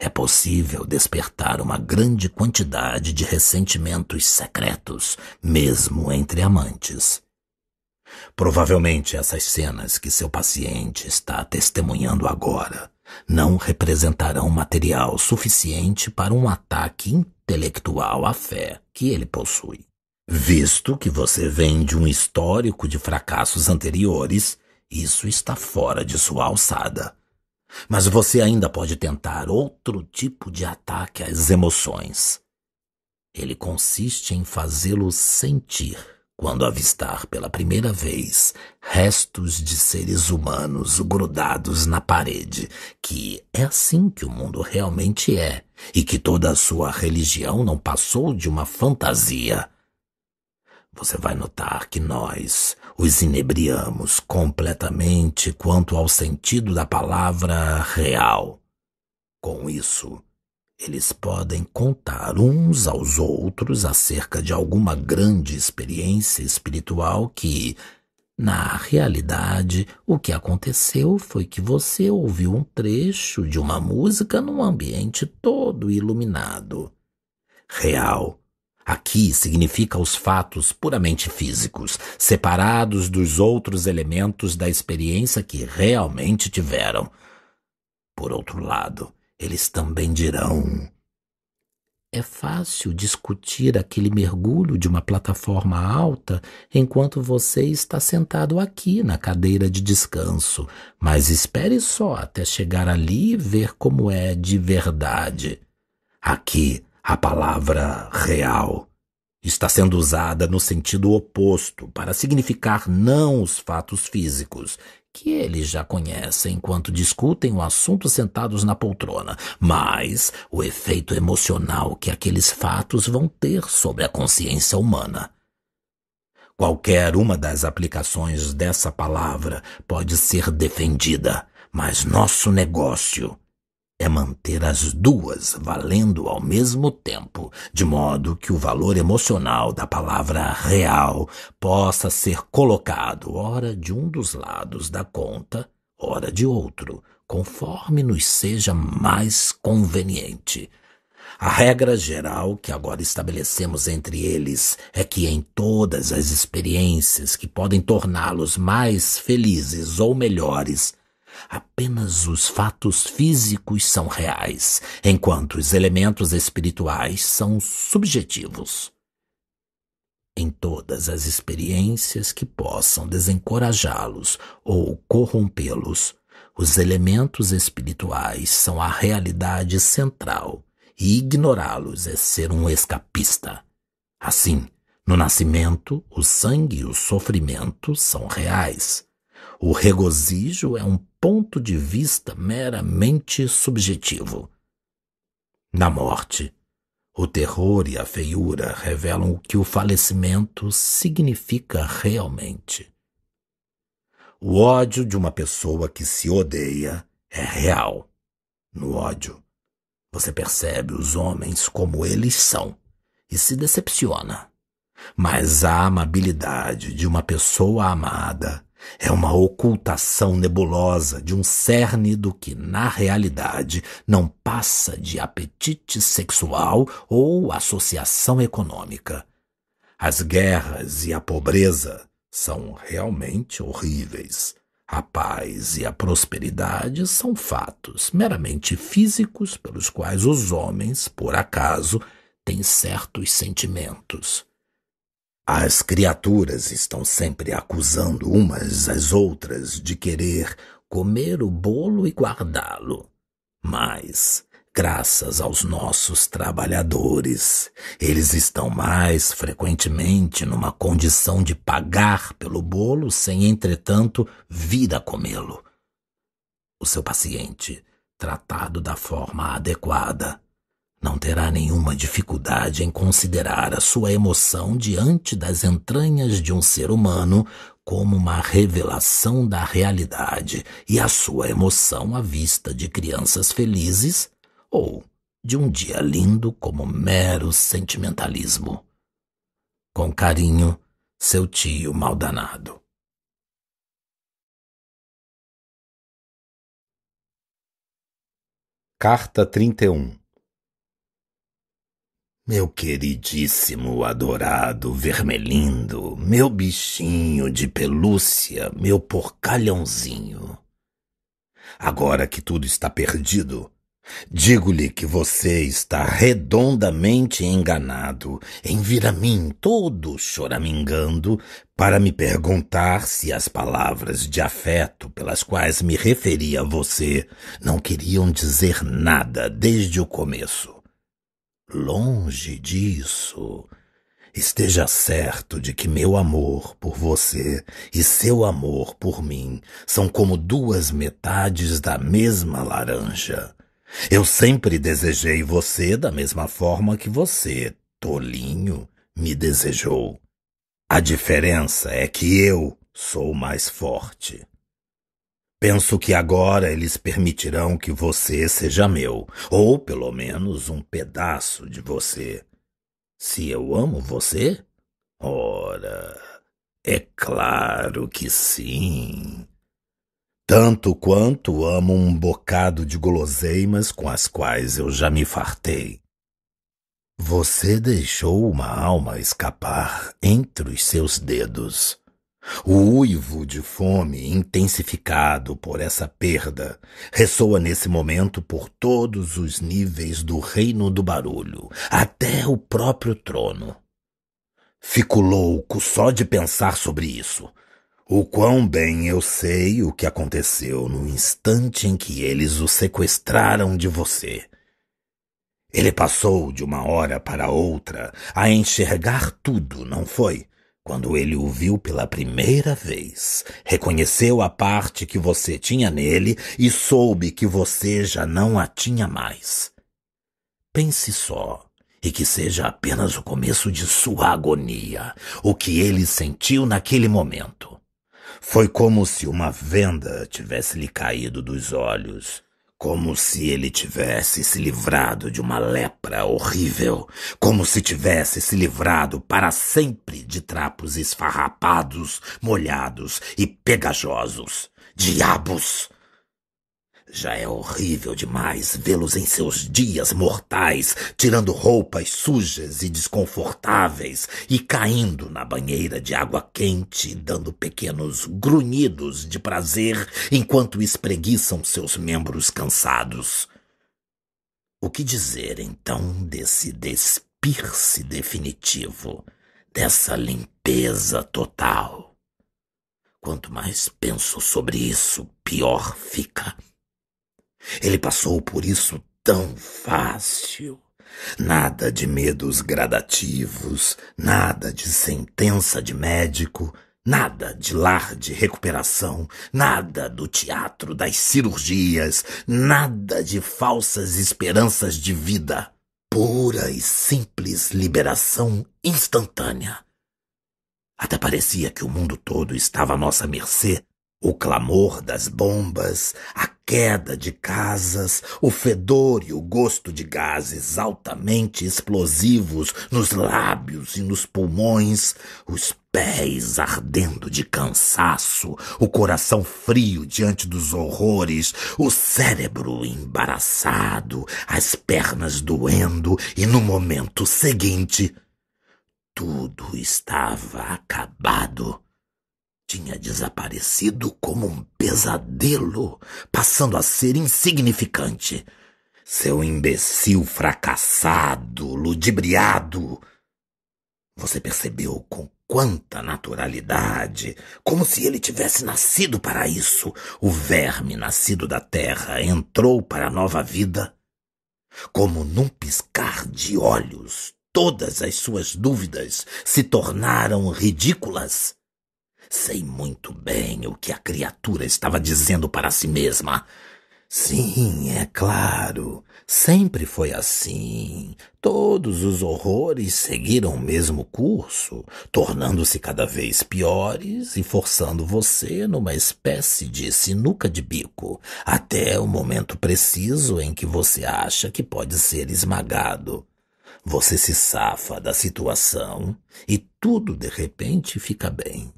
é possível despertar uma grande quantidade de ressentimentos secretos, mesmo entre amantes. Provavelmente essas cenas que seu paciente está testemunhando agora não representarão material suficiente para um ataque intelectual à fé que ele possui. Visto que você vem de um histórico de fracassos anteriores, isso está fora de sua alçada. Mas você ainda pode tentar outro tipo de ataque às emoções. Ele consiste em fazê-lo sentir quando avistar pela primeira vez restos de seres humanos grudados na parede, que é assim que o mundo realmente é e que toda a sua religião não passou de uma fantasia. Você vai notar que nós os inebriamos completamente quanto ao sentido da palavra real. Com isso, eles podem contar uns aos outros acerca de alguma grande experiência espiritual que, na realidade, o que aconteceu foi que você ouviu um trecho de uma música num ambiente todo iluminado. Real. Aqui significa os fatos puramente físicos, separados dos outros elementos da experiência que realmente tiveram. Por outro lado, eles também dirão. É fácil discutir aquele mergulho de uma plataforma alta enquanto você está sentado aqui na cadeira de descanso, mas espere só até chegar ali e ver como é de verdade. Aqui, a palavra real está sendo usada no sentido oposto para significar não os fatos físicos, que eles já conhecem enquanto discutem o assunto sentados na poltrona, mas o efeito emocional que aqueles fatos vão ter sobre a consciência humana. Qualquer uma das aplicações dessa palavra pode ser defendida, mas nosso negócio é manter as duas valendo ao mesmo tempo, de modo que o valor emocional da palavra real possa ser colocado, ora de um dos lados da conta, ora de outro, conforme nos seja mais conveniente. A regra geral que agora estabelecemos entre eles é que em todas as experiências que podem torná-los mais felizes ou melhores, Apenas os fatos físicos são reais, enquanto os elementos espirituais são subjetivos. Em todas as experiências que possam desencorajá-los ou corrompê-los, os elementos espirituais são a realidade central e ignorá-los é ser um escapista. Assim, no nascimento, o sangue e o sofrimento são reais. O regozijo é um ponto de vista meramente subjetivo. Na morte, o terror e a feiura revelam o que o falecimento significa realmente. O ódio de uma pessoa que se odeia é real. No ódio, você percebe os homens como eles são e se decepciona. Mas a amabilidade de uma pessoa amada é uma ocultação nebulosa de um cerne do que, na realidade, não passa de apetite sexual ou associação econômica. As guerras e a pobreza são realmente horríveis. A paz e a prosperidade são fatos meramente físicos pelos quais os homens, por acaso, têm certos sentimentos. As criaturas estão sempre acusando umas às outras de querer comer o bolo e guardá-lo. Mas, graças aos nossos trabalhadores, eles estão mais frequentemente numa condição de pagar pelo bolo sem, entretanto, vir a comê-lo. O seu paciente, tratado da forma adequada, não terá nenhuma dificuldade em considerar a sua emoção diante das entranhas de um ser humano como uma revelação da realidade e a sua emoção à vista de crianças felizes ou de um dia lindo como mero sentimentalismo. Com carinho, seu tio maldanado. Carta 31 meu queridíssimo, adorado, vermelhindo, meu bichinho de pelúcia, meu porcalhãozinho. Agora que tudo está perdido, Digo-lhe que você está redondamente enganado em vir a mim todo choramingando para me perguntar se as palavras de afeto pelas quais me referi a você não queriam dizer nada desde o começo. Longe disso. Esteja certo de que meu amor por você e seu amor por mim são como duas metades da mesma laranja. Eu sempre desejei você da mesma forma que você, tolinho, me desejou. A diferença é que eu sou mais forte. Penso que agora eles permitirão que você seja meu, ou pelo menos um pedaço de você. Se eu amo você? Ora, é claro que sim. Tanto quanto amo um bocado de guloseimas com as quais eu já me fartei. Você deixou uma alma escapar entre os seus dedos. O uivo de fome, intensificado por essa perda, ressoa nesse momento por todos os níveis do reino do barulho, até o próprio trono. Fico louco só de pensar sobre isso. O quão bem eu sei o que aconteceu no instante em que eles o sequestraram de você. Ele passou de uma hora para outra a enxergar tudo, não foi? Quando ele o viu pela primeira vez, reconheceu a parte que você tinha nele e soube que você já não a tinha mais. Pense só, e que seja apenas o começo de sua agonia, o que ele sentiu naquele momento. Foi como se uma venda tivesse lhe caído dos olhos como se ele tivesse se livrado de uma lepra horrível, como se tivesse se livrado para sempre de trapos esfarrapados, molhados e pegajosos. Diabos! Já é horrível demais vê-los em seus dias mortais, tirando roupas sujas e desconfortáveis e caindo na banheira de água quente, dando pequenos grunhidos de prazer enquanto espreguiçam seus membros cansados. O que dizer então desse despir-se definitivo, dessa limpeza total? Quanto mais penso sobre isso, pior fica. Ele passou por isso tão fácil. Nada de medos gradativos, nada de sentença de médico, nada de lar de recuperação, nada do teatro das cirurgias, nada de falsas esperanças de vida. Pura e simples liberação instantânea. Até parecia que o mundo todo estava à nossa mercê. O clamor das bombas, a queda de casas, o fedor e o gosto de gases altamente explosivos nos lábios e nos pulmões, os pés ardendo de cansaço, o coração frio diante dos horrores, o cérebro embaraçado, as pernas doendo e no momento seguinte tudo estava acabado tinha desaparecido como um pesadelo, passando a ser insignificante. Seu imbecil fracassado, ludibriado. Você percebeu com quanta naturalidade, como se ele tivesse nascido para isso. O verme nascido da terra entrou para a nova vida. Como num piscar de olhos, todas as suas dúvidas se tornaram ridículas Sei muito bem o que a criatura estava dizendo para si mesma. Sim, é claro. Sempre foi assim. Todos os horrores seguiram o mesmo curso, tornando-se cada vez piores e forçando você numa espécie de sinuca de bico, até o momento preciso em que você acha que pode ser esmagado. Você se safa da situação e tudo de repente fica bem.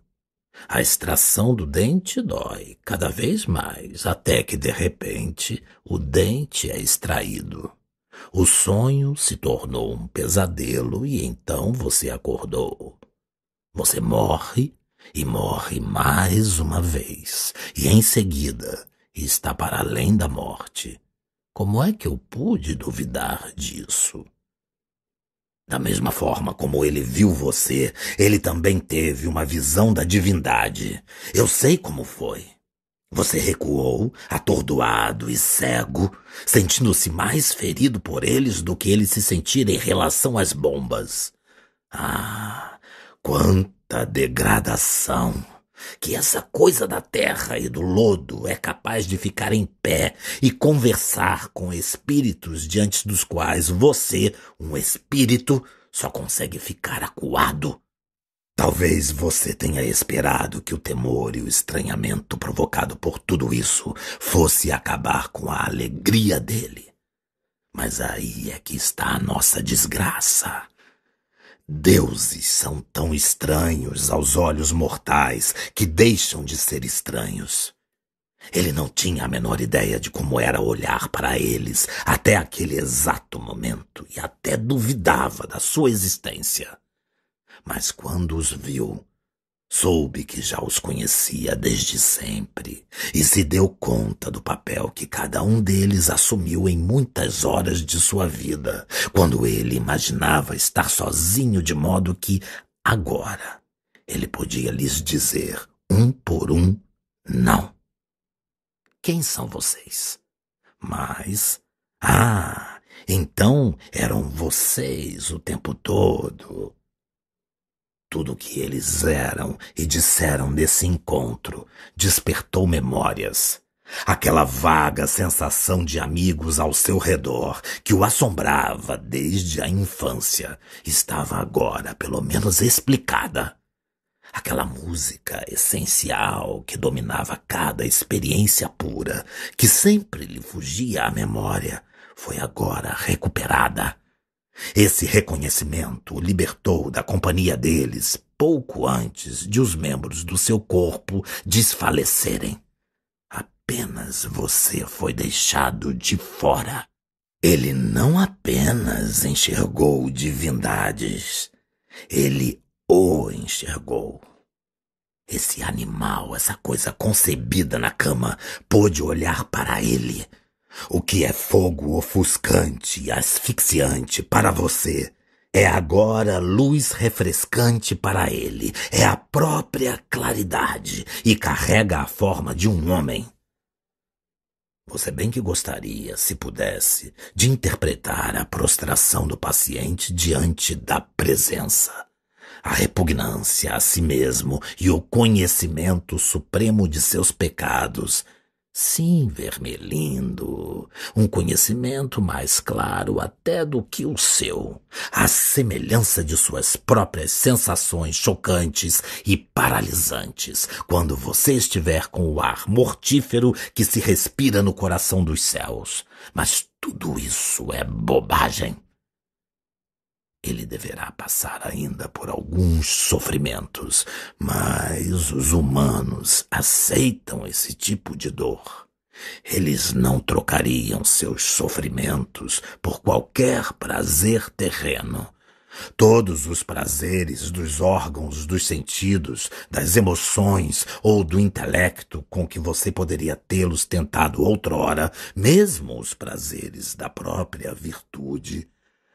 A extração do dente dói cada vez mais, até que de repente o dente é extraído. O sonho se tornou um pesadelo e então você acordou. Você morre e morre mais uma vez, e em seguida está para além da morte. Como é que eu pude duvidar disso? Da mesma forma como ele viu você, ele também teve uma visão da divindade. Eu sei como foi. Você recuou, atordoado e cego, sentindo-se mais ferido por eles do que eles se sentiram em relação às bombas. Ah, quanta degradação! que essa coisa da terra e do lodo é capaz de ficar em pé e conversar com espíritos diante dos quais você, um espírito, só consegue ficar acuado. Talvez você tenha esperado que o temor e o estranhamento provocado por tudo isso fosse acabar com a alegria dele. Mas aí é que está a nossa desgraça. Deuses são tão estranhos aos olhos mortais que deixam de ser estranhos. Ele não tinha a menor ideia de como era olhar para eles até aquele exato momento e até duvidava da sua existência. Mas quando os viu, Soube que já os conhecia desde sempre e se deu conta do papel que cada um deles assumiu em muitas horas de sua vida, quando ele imaginava estar sozinho de modo que, agora, ele podia lhes dizer, um por um, não. Quem são vocês? Mas, ah, então eram vocês o tempo todo. Tudo o que eles eram e disseram nesse encontro despertou memórias. Aquela vaga sensação de amigos ao seu redor, que o assombrava desde a infância, estava agora, pelo menos, explicada. Aquela música essencial que dominava cada experiência pura, que sempre lhe fugia à memória, foi agora recuperada esse reconhecimento o libertou da companhia deles pouco antes de os membros do seu corpo desfalecerem. Apenas você foi deixado de fora. Ele não apenas enxergou divindades, ele o enxergou. Esse animal, essa coisa concebida na cama, pôde olhar para ele o que é fogo ofuscante e asfixiante para você é agora luz refrescante para ele, é a própria claridade e carrega a forma de um homem. Você bem que gostaria, se pudesse, de interpretar a prostração do paciente diante da presença, a repugnância a si mesmo e o conhecimento supremo de seus pecados Sim, vermelhindo, um conhecimento mais claro até do que o seu, a semelhança de suas próprias sensações chocantes e paralisantes, quando você estiver com o ar mortífero que se respira no coração dos céus. Mas tudo isso é bobagem. Ele deverá passar ainda por alguns sofrimentos, mas os humanos aceitam esse tipo de dor. Eles não trocariam seus sofrimentos por qualquer prazer terreno. Todos os prazeres dos órgãos, dos sentidos, das emoções ou do intelecto com que você poderia tê-los tentado outrora, mesmo os prazeres da própria virtude,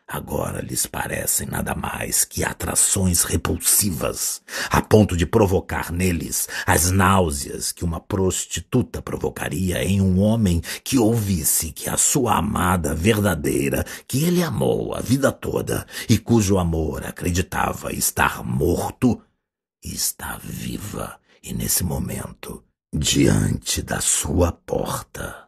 agora lhes parecem nada mais que atrações repulsivas, a ponto de provocar neles as náuseas que uma prostituta provocaria em um homem que ouvisse que a sua amada verdadeira, que ele amou a vida toda e cujo amor acreditava estar morto, está viva e nesse momento diante da sua porta.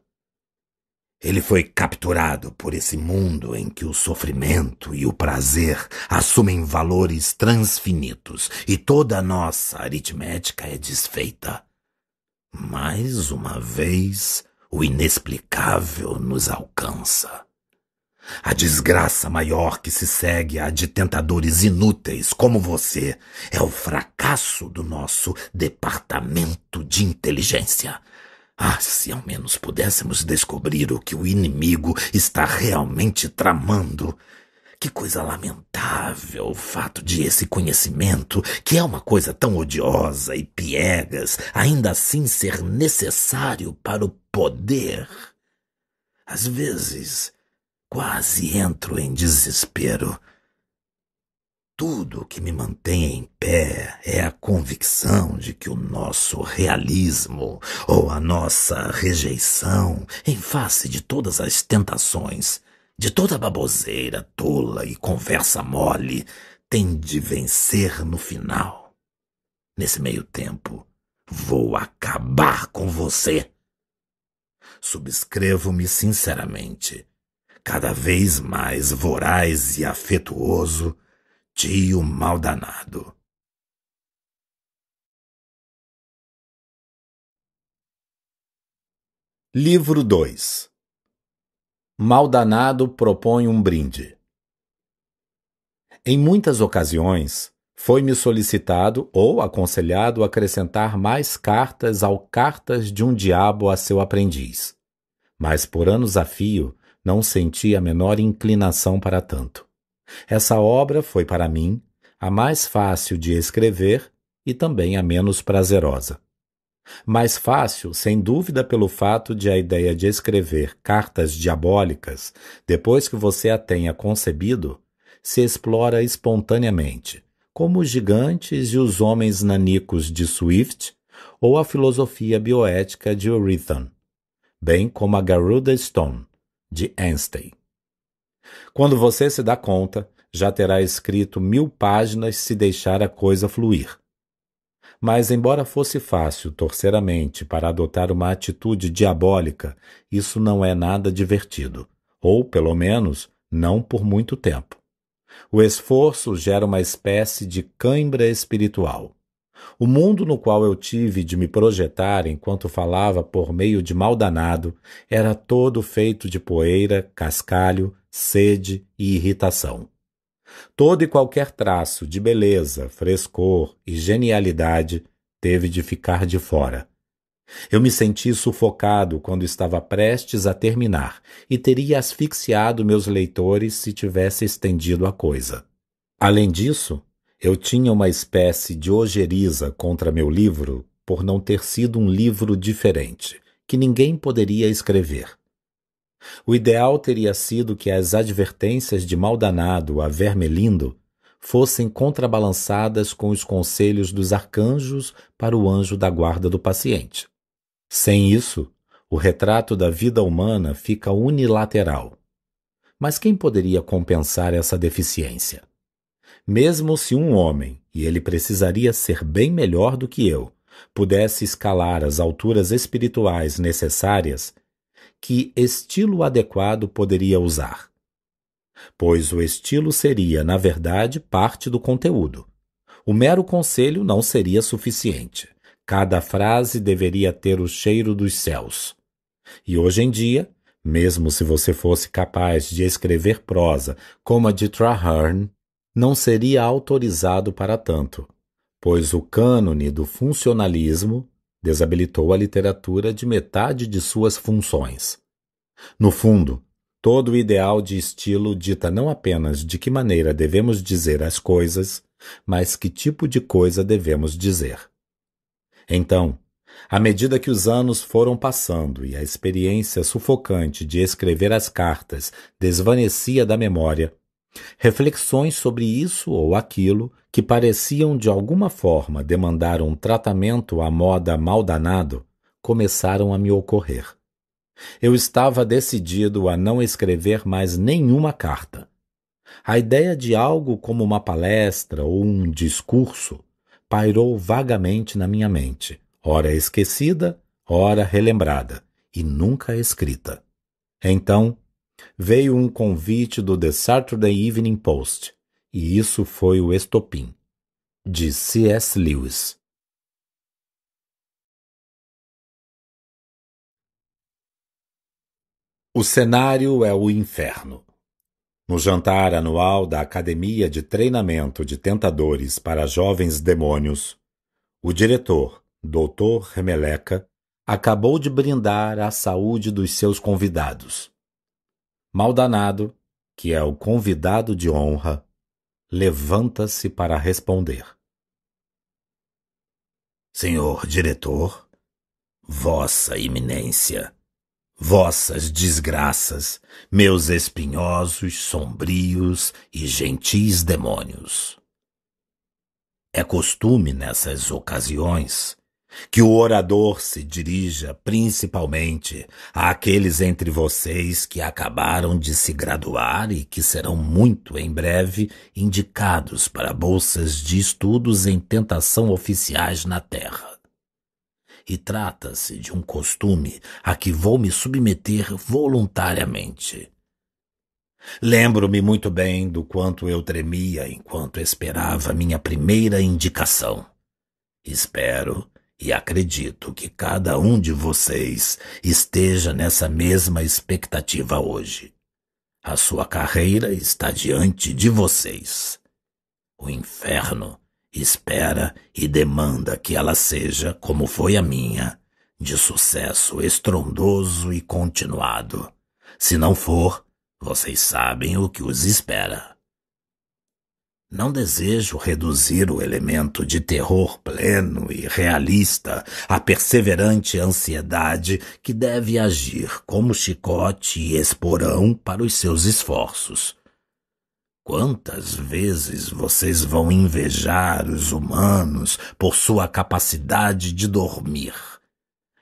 Ele foi capturado por esse mundo em que o sofrimento e o prazer assumem valores transfinitos e toda a nossa aritmética é desfeita. Mais uma vez, o inexplicável nos alcança. A desgraça maior que se segue à de tentadores inúteis como você é o fracasso do nosso departamento de inteligência. Ah, se ao menos pudéssemos descobrir o que o inimigo está realmente tramando! Que coisa lamentável o fato de esse conhecimento, que é uma coisa tão odiosa e piegas, ainda assim ser necessário para o poder. Às vezes, quase entro em desespero. Tudo o que me mantém em pé é a convicção de que o nosso realismo ou a nossa rejeição em face de todas as tentações, de toda a baboseira tola e conversa mole, tem de vencer no final. Nesse meio tempo, vou acabar com você. Subscrevo-me sinceramente, cada vez mais voraz e afetuoso Tio mal danado. Livro 2 Maldanado propõe um brinde. Em muitas ocasiões, foi-me solicitado ou aconselhado acrescentar mais cartas ao Cartas de um Diabo a seu aprendiz, mas por anos a fio não senti a menor inclinação para tanto. Essa obra foi para mim a mais fácil de escrever e também a menos prazerosa. Mais fácil, sem dúvida, pelo fato de a ideia de escrever cartas diabólicas, depois que você a tenha concebido, se explora espontaneamente, como os gigantes e os homens nanicos de Swift ou a filosofia bioética de Eurython, bem como a Garuda Stone, de Einstein. Quando você se dá conta, já terá escrito mil páginas se deixar a coisa fluir. Mas, embora fosse fácil torcer a mente para adotar uma atitude diabólica, isso não é nada divertido, ou, pelo menos, não por muito tempo. O esforço gera uma espécie de cãibra espiritual. O mundo no qual eu tive de me projetar enquanto falava por meio de mal danado era todo feito de poeira, cascalho, sede e irritação. Todo e qualquer traço de beleza, frescor e genialidade teve de ficar de fora. Eu me senti sufocado quando estava prestes a terminar e teria asfixiado meus leitores se tivesse estendido a coisa. Além disso, eu tinha uma espécie de ojeriza contra meu livro por não ter sido um livro diferente, que ninguém poderia escrever. O ideal teria sido que as advertências de Maldanado a Vermelindo fossem contrabalançadas com os conselhos dos arcanjos para o anjo da guarda do paciente. Sem isso, o retrato da vida humana fica unilateral. Mas quem poderia compensar essa deficiência? Mesmo se um homem, e ele precisaria ser bem melhor do que eu, pudesse escalar as alturas espirituais necessárias, que estilo adequado poderia usar. Pois o estilo seria, na verdade, parte do conteúdo. O mero conselho não seria suficiente. Cada frase deveria ter o cheiro dos céus. E hoje em dia, mesmo se você fosse capaz de escrever prosa como a de Traherne, não seria autorizado para tanto, pois o cânone do funcionalismo desabilitou a literatura de metade de suas funções. No fundo, todo o ideal de estilo dita não apenas de que maneira devemos dizer as coisas, mas que tipo de coisa devemos dizer. Então, à medida que os anos foram passando e a experiência sufocante de escrever as cartas desvanecia da memória, Reflexões sobre isso ou aquilo que pareciam de alguma forma demandar um tratamento à moda mal danado começaram a me ocorrer. Eu estava decidido a não escrever mais nenhuma carta. A ideia de algo como uma palestra ou um discurso pairou vagamente na minha mente, ora esquecida, ora relembrada, e nunca escrita. Então, veio um convite do The Saturday Evening Post, e isso foi o estopim. De C.S. Lewis. O cenário é o inferno. No jantar anual da Academia de Treinamento de Tentadores para Jovens Demônios, o diretor, Dr. Remeleca, acabou de brindar a saúde dos seus convidados. Maldanado, que é o convidado de honra, levanta-se para responder. Senhor diretor, Vossa Iminência, vossas desgraças, meus espinhosos, sombrios e gentis demônios. É costume nessas ocasiões que o orador se dirija principalmente àqueles entre vocês que acabaram de se graduar e que serão muito em breve indicados para bolsas de estudos em tentação oficiais na Terra. E trata-se de um costume a que vou me submeter voluntariamente. Lembro-me muito bem do quanto eu tremia enquanto esperava minha primeira indicação. Espero e acredito que cada um de vocês esteja nessa mesma expectativa hoje. A sua carreira está diante de vocês. O inferno espera e demanda que ela seja, como foi a minha, de sucesso estrondoso e continuado. Se não for, vocês sabem o que os espera. Não desejo reduzir o elemento de terror pleno e realista à perseverante ansiedade que deve agir como chicote e esporão para os seus esforços. Quantas vezes vocês vão invejar os humanos por sua capacidade de dormir?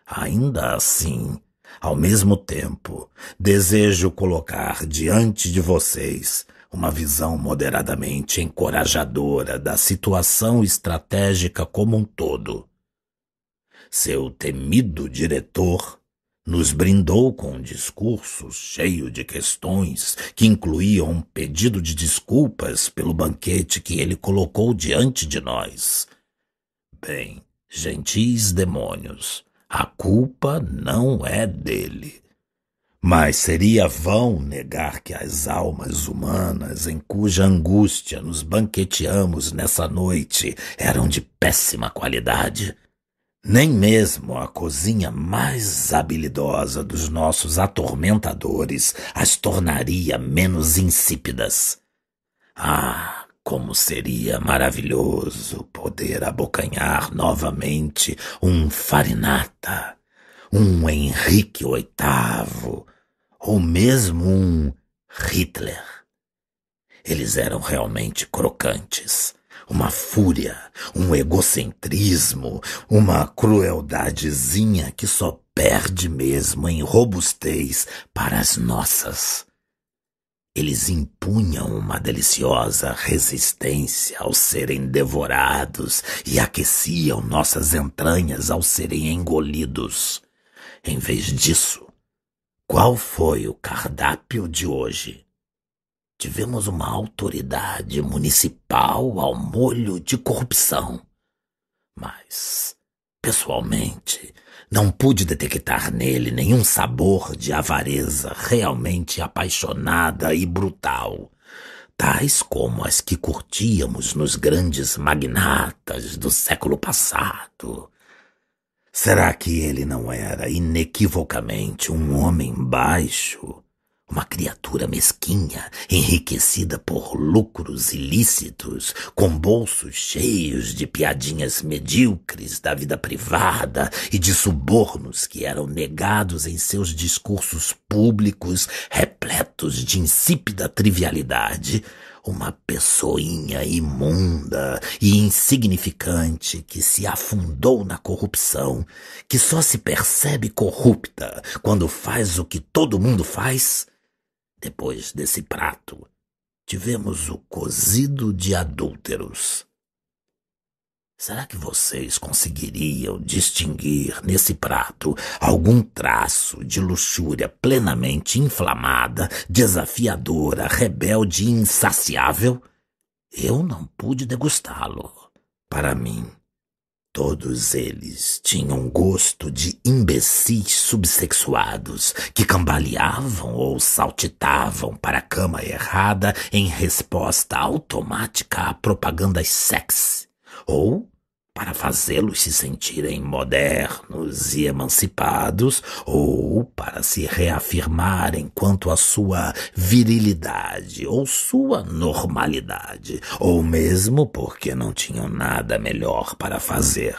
Ainda assim, ao mesmo tempo, desejo colocar diante de vocês uma visão moderadamente encorajadora da situação estratégica como um todo. Seu temido diretor nos brindou com um discurso cheio de questões que incluíam um pedido de desculpas pelo banquete que ele colocou diante de nós. Bem, gentis demônios, a culpa não é dele. Mas seria vão negar que as almas humanas em cuja angústia nos banqueteamos nessa noite eram de péssima qualidade. Nem mesmo a cozinha mais habilidosa dos nossos atormentadores as tornaria menos insípidas. Ah, como seria maravilhoso poder abocanhar novamente um Farinata, um Henrique VIII, ou mesmo um Hitler. Eles eram realmente crocantes. Uma fúria, um egocentrismo, uma crueldadezinha que só perde mesmo em robustez para as nossas. Eles impunham uma deliciosa resistência ao serem devorados e aqueciam nossas entranhas ao serem engolidos. Em vez disso, qual foi o cardápio de hoje? Tivemos uma autoridade municipal ao molho de corrupção. Mas, pessoalmente, não pude detectar nele nenhum sabor de avareza realmente apaixonada e brutal, tais como as que curtíamos nos grandes magnatas do século passado. Será que ele não era, inequivocamente, um homem baixo? Uma criatura mesquinha, enriquecida por lucros ilícitos, com bolsos cheios de piadinhas medíocres da vida privada e de subornos que eram negados em seus discursos públicos, repletos de insípida trivialidade, uma pessoinha imunda e insignificante que se afundou na corrupção, que só se percebe corrupta quando faz o que todo mundo faz? Depois desse prato, tivemos o cozido de adúlteros. Será que vocês conseguiriam distinguir nesse prato algum traço de luxúria plenamente inflamada, desafiadora, rebelde e insaciável? Eu não pude degustá-lo. Para mim, Todos eles tinham gosto de imbecis subsexuados que cambaleavam ou saltitavam para a cama errada em resposta automática a propagandas sex ou para fazê-los se sentirem modernos e emancipados, ou para se reafirmarem quanto à sua virilidade ou sua normalidade, ou mesmo porque não tinham nada melhor para fazer.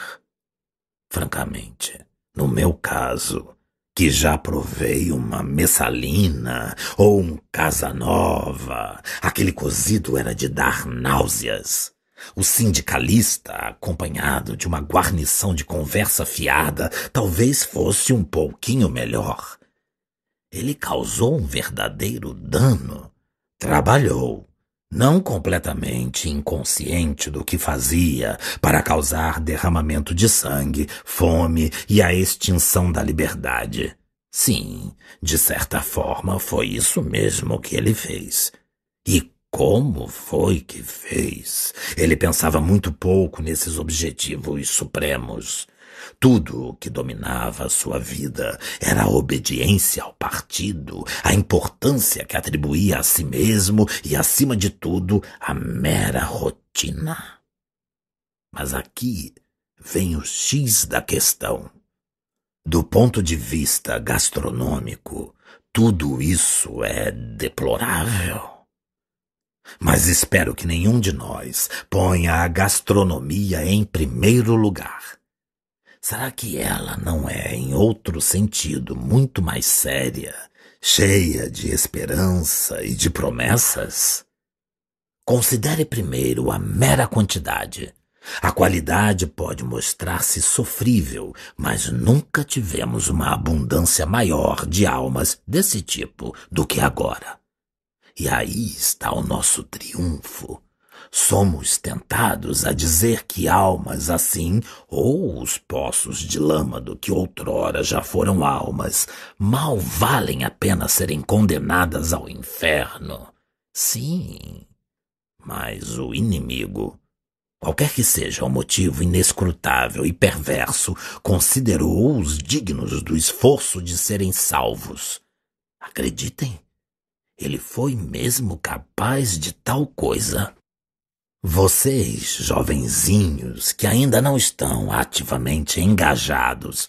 Francamente, no meu caso, que já provei uma messalina ou um casa nova, aquele cozido era de dar náuseas. O sindicalista, acompanhado de uma guarnição de conversa fiada, talvez fosse um pouquinho melhor. Ele causou um verdadeiro dano. Trabalhou, não completamente inconsciente do que fazia, para causar derramamento de sangue, fome e a extinção da liberdade. Sim, de certa forma foi isso mesmo que ele fez. E como foi que fez? Ele pensava muito pouco nesses objetivos supremos. Tudo o que dominava sua vida era a obediência ao partido, a importância que atribuía a si mesmo e, acima de tudo, a mera rotina. Mas aqui vem o X da questão. Do ponto de vista gastronômico, tudo isso é deplorável. Mas espero que nenhum de nós ponha a gastronomia em primeiro lugar. Será que ela não é, em outro sentido, muito mais séria, cheia de esperança e de promessas? Considere primeiro a mera quantidade. A qualidade pode mostrar-se sofrível, mas nunca tivemos uma abundância maior de almas desse tipo do que agora. E aí está o nosso triunfo. Somos tentados a dizer que almas assim, ou os poços de do que outrora já foram almas, mal valem a pena serem condenadas ao inferno. Sim, mas o inimigo, qualquer que seja o motivo inescrutável e perverso, considerou-os dignos do esforço de serem salvos. Acreditem, ele foi mesmo capaz de tal coisa? Vocês, jovenzinhos, que ainda não estão ativamente engajados,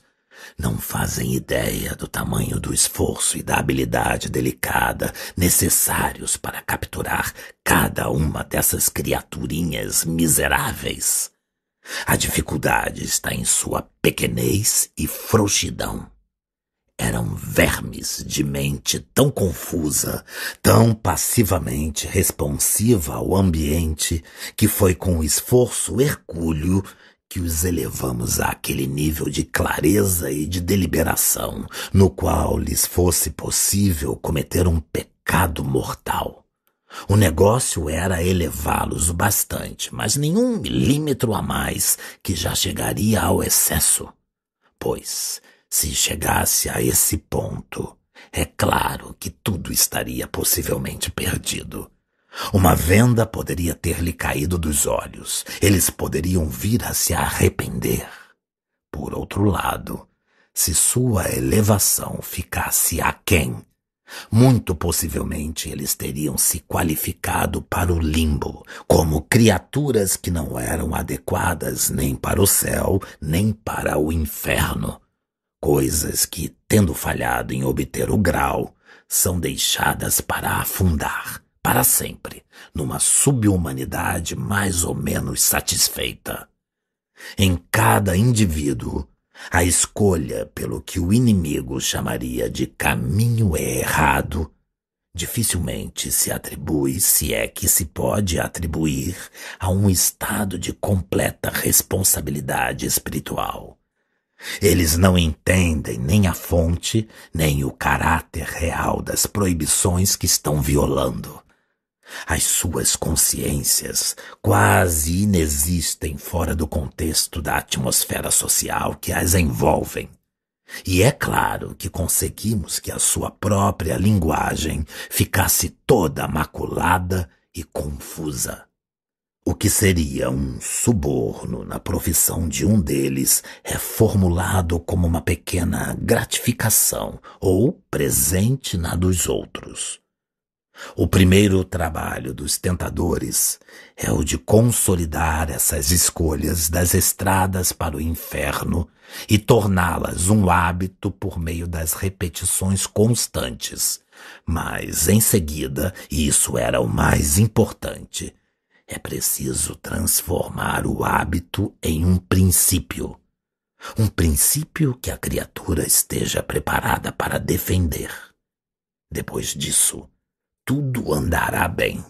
não fazem ideia do tamanho do esforço e da habilidade delicada necessários para capturar cada uma dessas criaturinhas miseráveis. A dificuldade está em sua pequenez e frouxidão eram vermes de mente tão confusa, tão passivamente responsiva ao ambiente, que foi com esforço hercúleo que os elevamos àquele nível de clareza e de deliberação, no qual lhes fosse possível cometer um pecado mortal. O negócio era elevá-los o bastante, mas nenhum milímetro a mais que já chegaria ao excesso. Pois, se chegasse a esse ponto, é claro que tudo estaria possivelmente perdido. Uma venda poderia ter-lhe caído dos olhos. Eles poderiam vir a se arrepender. Por outro lado, se sua elevação ficasse aquém, muito possivelmente eles teriam se qualificado para o limbo, como criaturas que não eram adequadas nem para o céu, nem para o inferno coisas que, tendo falhado em obter o grau, são deixadas para afundar para sempre numa subhumanidade mais ou menos satisfeita. Em cada indivíduo, a escolha pelo que o inimigo chamaria de caminho é errado dificilmente se atribui, se é que se pode atribuir, a um estado de completa responsabilidade espiritual. Eles não entendem nem a fonte, nem o caráter real das proibições que estão violando. As suas consciências quase inexistem fora do contexto da atmosfera social que as envolvem. E é claro que conseguimos que a sua própria linguagem ficasse toda maculada e confusa. O que seria um suborno na profissão de um deles é formulado como uma pequena gratificação ou presente na dos outros. O primeiro trabalho dos tentadores é o de consolidar essas escolhas das estradas para o inferno e torná-las um hábito por meio das repetições constantes. Mas, em seguida, e isso era o mais importante, é preciso transformar o hábito em um princípio. Um princípio que a criatura esteja preparada para defender. Depois disso, tudo andará bem.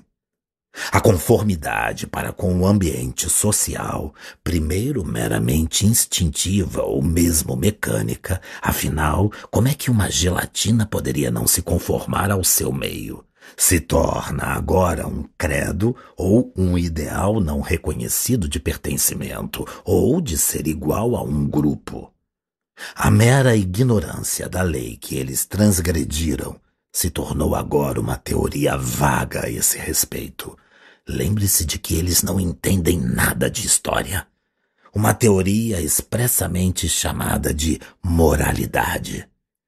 A conformidade para com o ambiente social, primeiro meramente instintiva ou mesmo mecânica, afinal, como é que uma gelatina poderia não se conformar ao seu meio? se torna agora um credo ou um ideal não reconhecido de pertencimento ou de ser igual a um grupo. A mera ignorância da lei que eles transgrediram se tornou agora uma teoria vaga a esse respeito. Lembre-se de que eles não entendem nada de história. Uma teoria expressamente chamada de moralidade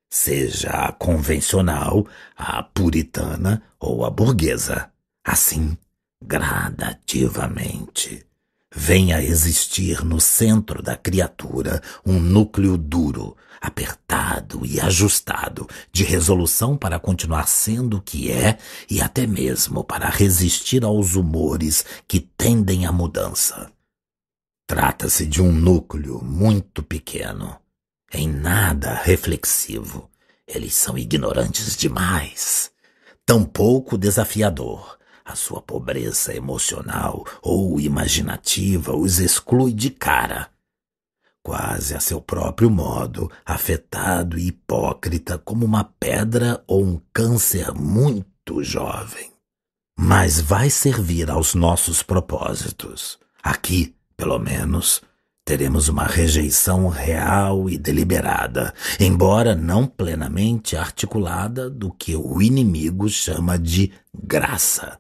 seja a convencional, a puritana ou a burguesa. Assim, gradativamente, vem a existir no centro da criatura um núcleo duro, apertado e ajustado, de resolução para continuar sendo o que é e até mesmo para resistir aos humores que tendem à mudança. Trata-se de um núcleo muito pequeno, em nada reflexivo. Eles são ignorantes demais tampouco desafiador. A sua pobreza emocional ou imaginativa os exclui de cara. Quase a seu próprio modo, afetado e hipócrita como uma pedra ou um câncer muito jovem. Mas vai servir aos nossos propósitos. Aqui, pelo menos, teremos uma rejeição real e deliberada, embora não plenamente articulada, do que o inimigo chama de graça.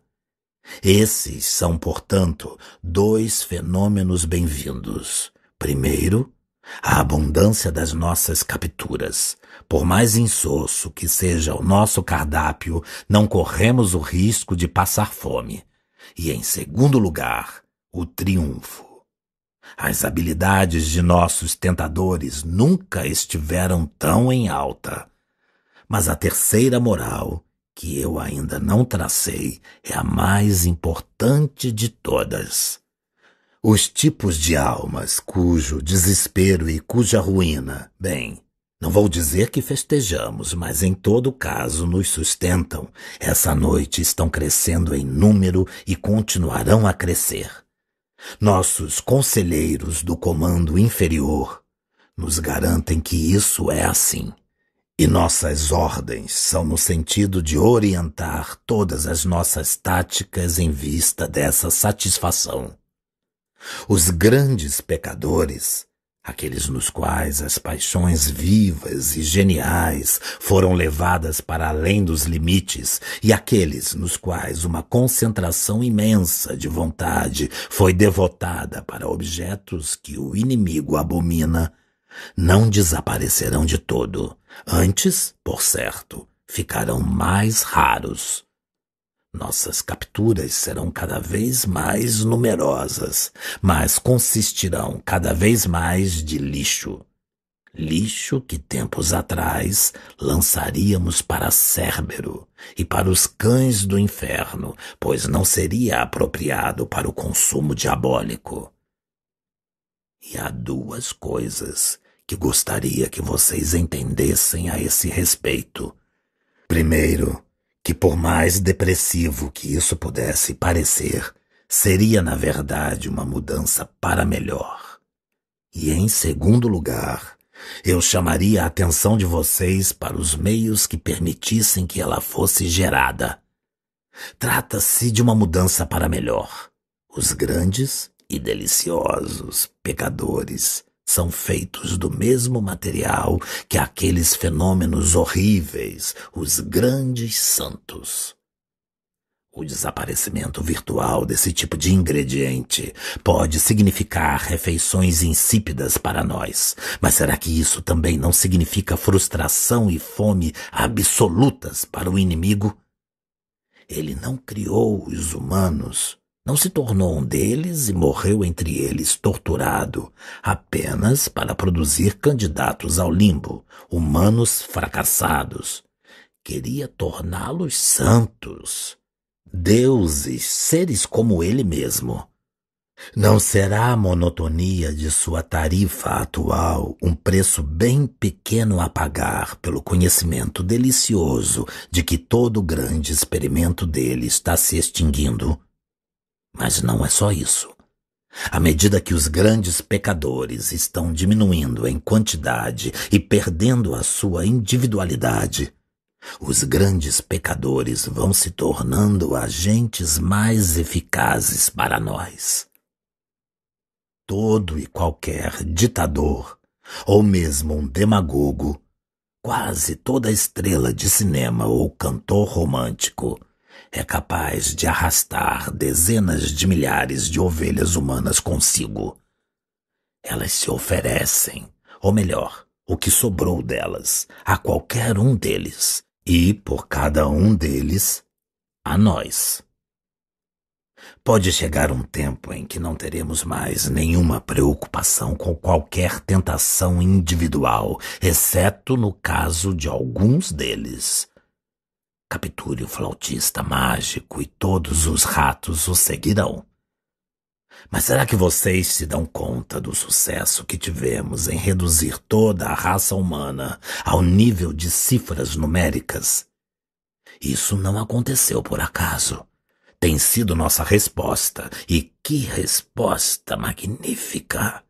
Esses são, portanto, dois fenômenos bem-vindos. Primeiro, a abundância das nossas capturas. Por mais insosso que seja o nosso cardápio, não corremos o risco de passar fome. E, em segundo lugar, o triunfo as habilidades de nossos tentadores nunca estiveram tão em alta. Mas a terceira moral, que eu ainda não tracei, é a mais importante de todas. Os tipos de almas cujo desespero e cuja ruína, bem, não vou dizer que festejamos, mas em todo caso nos sustentam. Essa noite estão crescendo em número e continuarão a crescer. Nossos conselheiros do comando inferior nos garantem que isso é assim. E nossas ordens são no sentido de orientar todas as nossas táticas em vista dessa satisfação. Os grandes pecadores aqueles nos quais as paixões vivas e geniais foram levadas para além dos limites, e aqueles nos quais uma concentração imensa de vontade foi devotada para objetos que o inimigo abomina, não desaparecerão de todo. Antes, por certo, ficarão mais raros nossas capturas serão cada vez mais numerosas, mas consistirão cada vez mais de lixo. Lixo que tempos atrás lançaríamos para Cérbero e para os cães do inferno, pois não seria apropriado para o consumo diabólico. E há duas coisas que gostaria que vocês entendessem a esse respeito. Primeiro, que por mais depressivo que isso pudesse parecer, seria na verdade uma mudança para melhor. E em segundo lugar, eu chamaria a atenção de vocês para os meios que permitissem que ela fosse gerada. Trata-se de uma mudança para melhor. Os grandes e deliciosos pecadores são feitos do mesmo material que aqueles fenômenos horríveis, os grandes santos. O desaparecimento virtual desse tipo de ingrediente pode significar refeições insípidas para nós, mas será que isso também não significa frustração e fome absolutas para o inimigo? Ele não criou os humanos não se tornou um deles e morreu entre eles torturado, apenas para produzir candidatos ao limbo, humanos fracassados. Queria torná-los santos, deuses, seres como ele mesmo. Não será a monotonia de sua tarifa atual um preço bem pequeno a pagar pelo conhecimento delicioso de que todo grande experimento dele está se extinguindo mas não é só isso. À medida que os grandes pecadores estão diminuindo em quantidade e perdendo a sua individualidade, os grandes pecadores vão se tornando agentes mais eficazes para nós. Todo e qualquer ditador, ou mesmo um demagogo, quase toda estrela de cinema ou cantor romântico, é capaz de arrastar dezenas de milhares de ovelhas humanas consigo. Elas se oferecem, ou melhor, o que sobrou delas, a qualquer um deles, e, por cada um deles, a nós. Pode chegar um tempo em que não teremos mais nenhuma preocupação com qualquer tentação individual, exceto no caso de alguns deles. Capture o flautista mágico e todos os ratos o seguirão. Mas será que vocês se dão conta do sucesso que tivemos em reduzir toda a raça humana ao nível de cifras numéricas? Isso não aconteceu por acaso. Tem sido nossa resposta, e que resposta magnífica!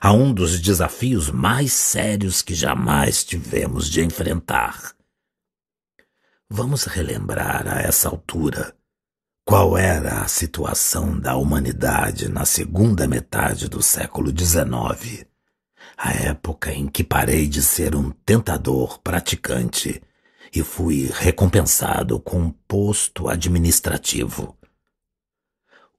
A um dos desafios mais sérios que jamais tivemos de enfrentar Vamos relembrar a essa altura qual era a situação da humanidade na segunda metade do século XIX, a época em que parei de ser um tentador praticante e fui recompensado com um posto administrativo.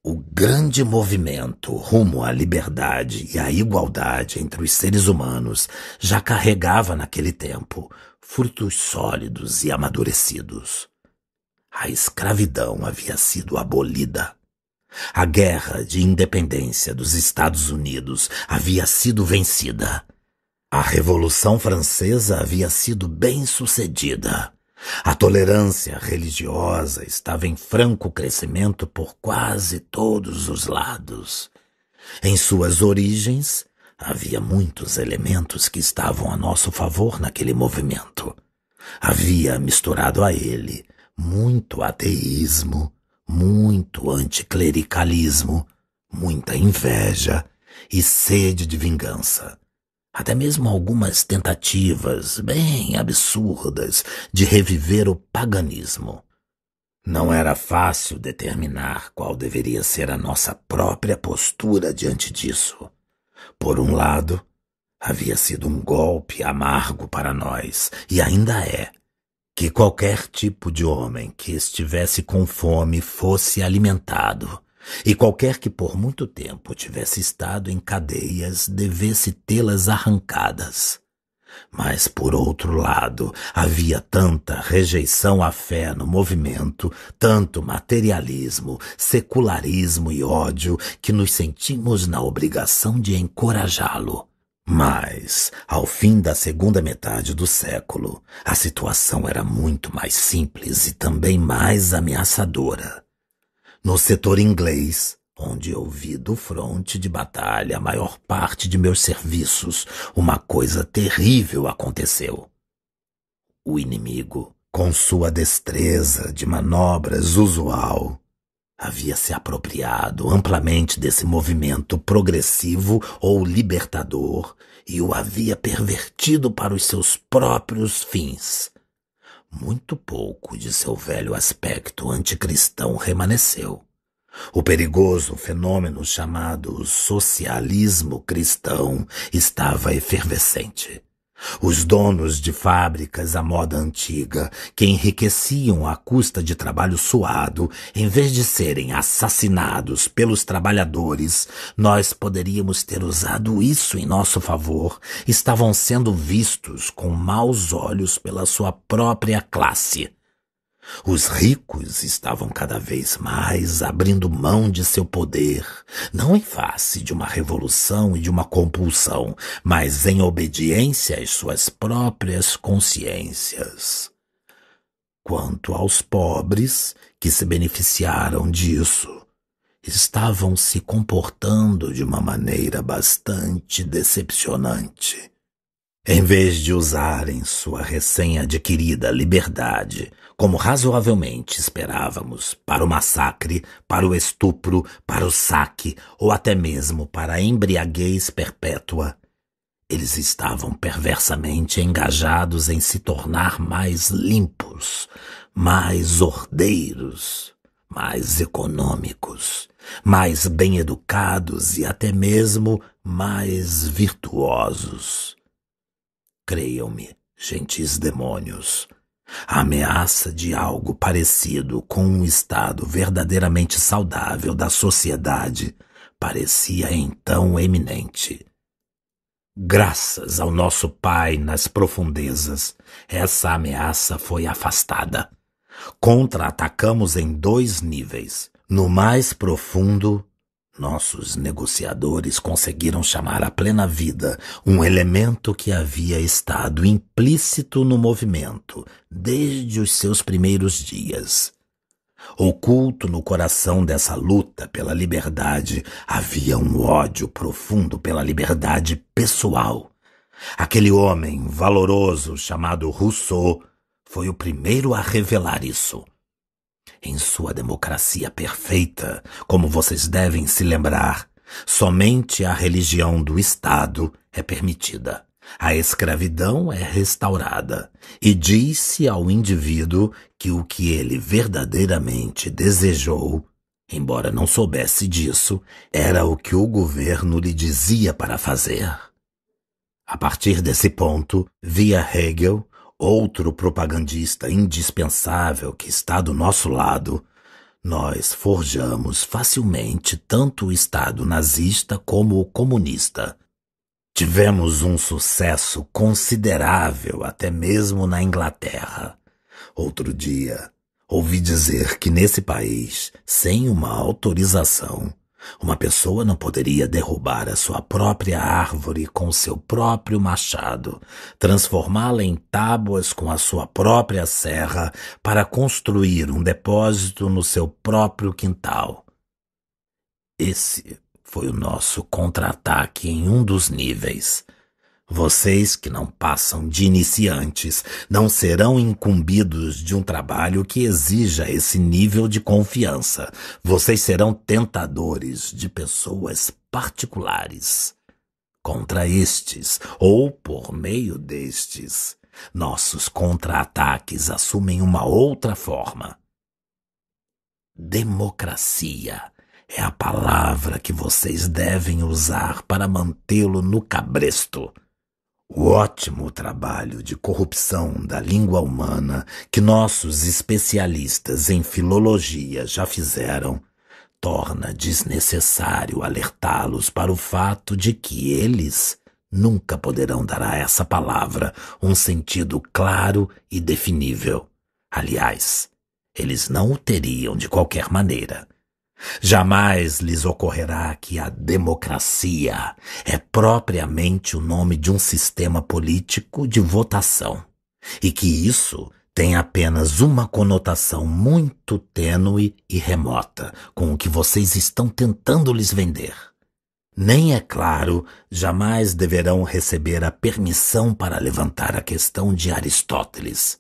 O grande movimento rumo à liberdade e à igualdade entre os seres humanos já carregava naquele tempo frutos sólidos e amadurecidos. A escravidão havia sido abolida. A guerra de independência dos Estados Unidos havia sido vencida. A Revolução Francesa havia sido bem sucedida. A tolerância religiosa estava em franco crescimento por quase todos os lados. Em suas origens, Havia muitos elementos que estavam a nosso favor naquele movimento. Havia misturado a ele muito ateísmo, muito anticlericalismo, muita inveja e sede de vingança. Até mesmo algumas tentativas bem absurdas de reviver o paganismo. Não era fácil determinar qual deveria ser a nossa própria postura diante disso. Por um lado, havia sido um golpe amargo para nós, e ainda é, que qualquer tipo de homem que estivesse com fome fosse alimentado, e qualquer que por muito tempo tivesse estado em cadeias devesse tê-las arrancadas. Mas, por outro lado, havia tanta rejeição à fé no movimento, tanto materialismo, secularismo e ódio, que nos sentimos na obrigação de encorajá-lo. Mas, ao fim da segunda metade do século, a situação era muito mais simples e também mais ameaçadora. No setor inglês, onde eu vi do fronte de batalha a maior parte de meus serviços, uma coisa terrível aconteceu. O inimigo, com sua destreza de manobras usual, havia se apropriado amplamente desse movimento progressivo ou libertador e o havia pervertido para os seus próprios fins. Muito pouco de seu velho aspecto anticristão remanesceu. O perigoso fenômeno chamado socialismo cristão estava efervescente. Os donos de fábricas à moda antiga, que enriqueciam à custa de trabalho suado, em vez de serem assassinados pelos trabalhadores, nós poderíamos ter usado isso em nosso favor, estavam sendo vistos com maus olhos pela sua própria classe. Os ricos estavam cada vez mais abrindo mão de seu poder, não em face de uma revolução e de uma compulsão, mas em obediência às suas próprias consciências. Quanto aos pobres que se beneficiaram disso, estavam se comportando de uma maneira bastante decepcionante em vez de usarem sua recém-adquirida liberdade, como razoavelmente esperávamos, para o massacre, para o estupro, para o saque ou até mesmo para a embriaguez perpétua, eles estavam perversamente engajados em se tornar mais limpos, mais ordeiros, mais econômicos, mais bem-educados e até mesmo mais virtuosos. Creiam-me, gentis demônios, a ameaça de algo parecido com um estado verdadeiramente saudável da sociedade parecia então eminente. Graças ao nosso Pai nas profundezas, essa ameaça foi afastada. Contra-atacamos em dois níveis: no mais profundo nossos negociadores conseguiram chamar à plena vida um elemento que havia estado implícito no movimento desde os seus primeiros dias. Oculto no coração dessa luta pela liberdade havia um ódio profundo pela liberdade pessoal. Aquele homem valoroso chamado Rousseau foi o primeiro a revelar isso. Em sua democracia perfeita, como vocês devem se lembrar, somente a religião do Estado é permitida. A escravidão é restaurada e diz-se ao indivíduo que o que ele verdadeiramente desejou, embora não soubesse disso, era o que o governo lhe dizia para fazer. A partir desse ponto, via Hegel, outro propagandista indispensável que está do nosso lado, nós forjamos facilmente tanto o Estado nazista como o comunista. Tivemos um sucesso considerável até mesmo na Inglaterra. Outro dia, ouvi dizer que nesse país, sem uma autorização, uma pessoa não poderia derrubar a sua própria árvore com seu próprio machado, transformá-la em tábuas com a sua própria serra para construir um depósito no seu próprio quintal. Esse foi o nosso contra-ataque em um dos níveis. Vocês que não passam de iniciantes não serão incumbidos de um trabalho que exija esse nível de confiança. Vocês serão tentadores de pessoas particulares. Contra estes, ou por meio destes, nossos contra-ataques assumem uma outra forma. Democracia é a palavra que vocês devem usar para mantê-lo no cabresto. O ótimo trabalho de corrupção da língua humana que nossos especialistas em filologia já fizeram torna desnecessário alertá-los para o fato de que eles nunca poderão dar a essa palavra um sentido claro e definível. Aliás, eles não o teriam de qualquer maneira Jamais lhes ocorrerá que a democracia é propriamente o nome de um sistema político de votação e que isso tem apenas uma conotação muito tênue e remota com o que vocês estão tentando lhes vender. Nem é claro, jamais deverão receber a permissão para levantar a questão de Aristóteles,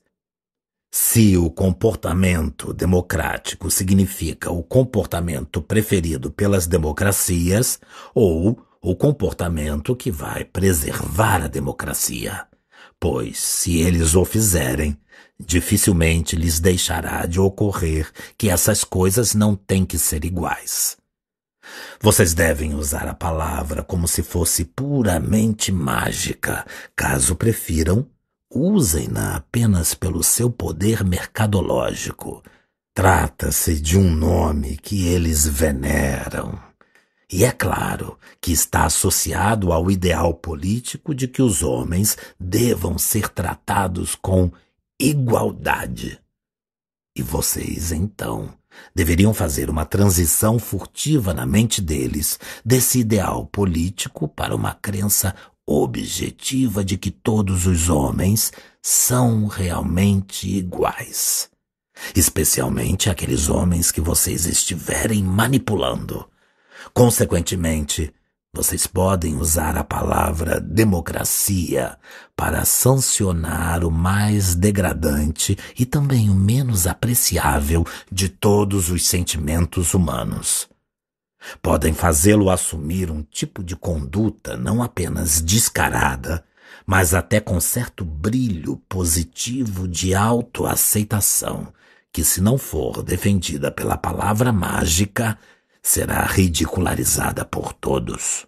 se o comportamento democrático significa o comportamento preferido pelas democracias ou o comportamento que vai preservar a democracia, pois se eles o fizerem, dificilmente lhes deixará de ocorrer que essas coisas não têm que ser iguais. Vocês devem usar a palavra como se fosse puramente mágica, caso prefiram usem na apenas pelo seu poder mercadológico. Trata-se de um nome que eles veneram. E é claro que está associado ao ideal político de que os homens devam ser tratados com igualdade. E vocês, então, deveriam fazer uma transição furtiva na mente deles desse ideal político para uma crença objetiva de que todos os homens são realmente iguais, especialmente aqueles homens que vocês estiverem manipulando. Consequentemente, vocês podem usar a palavra democracia para sancionar o mais degradante e também o menos apreciável de todos os sentimentos humanos podem fazê-lo assumir um tipo de conduta não apenas descarada, mas até com certo brilho positivo de autoaceitação, que, se não for defendida pela palavra mágica, será ridicularizada por todos.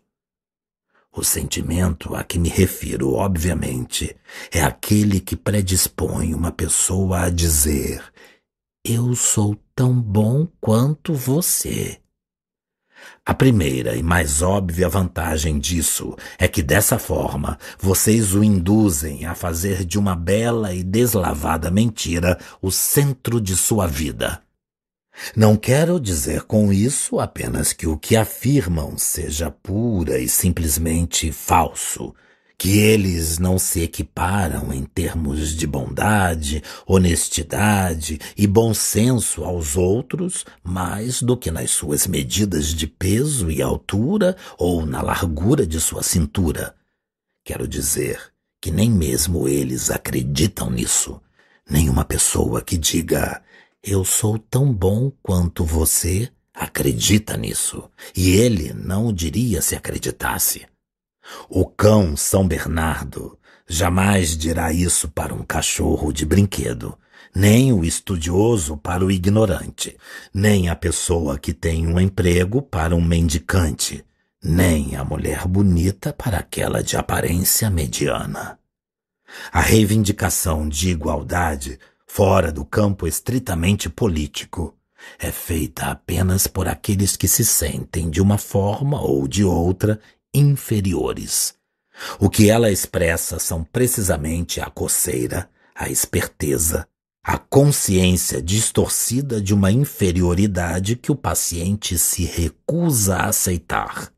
O sentimento a que me refiro, obviamente, é aquele que predispõe uma pessoa a dizer: Eu sou tão bom quanto você a primeira e mais óbvia vantagem disso é que dessa forma vocês o induzem a fazer de uma bela e deslavada mentira o centro de sua vida. Não quero dizer com isso apenas que o que afirmam seja pura e simplesmente falso que eles não se equiparam em termos de bondade, honestidade e bom senso aos outros mais do que nas suas medidas de peso e altura ou na largura de sua cintura. Quero dizer que nem mesmo eles acreditam nisso. Nenhuma pessoa que diga eu sou tão bom quanto você acredita nisso. E ele não diria se acreditasse. O cão São Bernardo jamais dirá isso para um cachorro de brinquedo, nem o estudioso para o ignorante, nem a pessoa que tem um emprego para um mendicante, nem a mulher bonita para aquela de aparência mediana. A reivindicação de igualdade, fora do campo estritamente político, é feita apenas por aqueles que se sentem, de uma forma ou de outra, inferiores. O que ela expressa são precisamente a coceira, a esperteza, a consciência distorcida de uma inferioridade que o paciente se recusa a aceitar.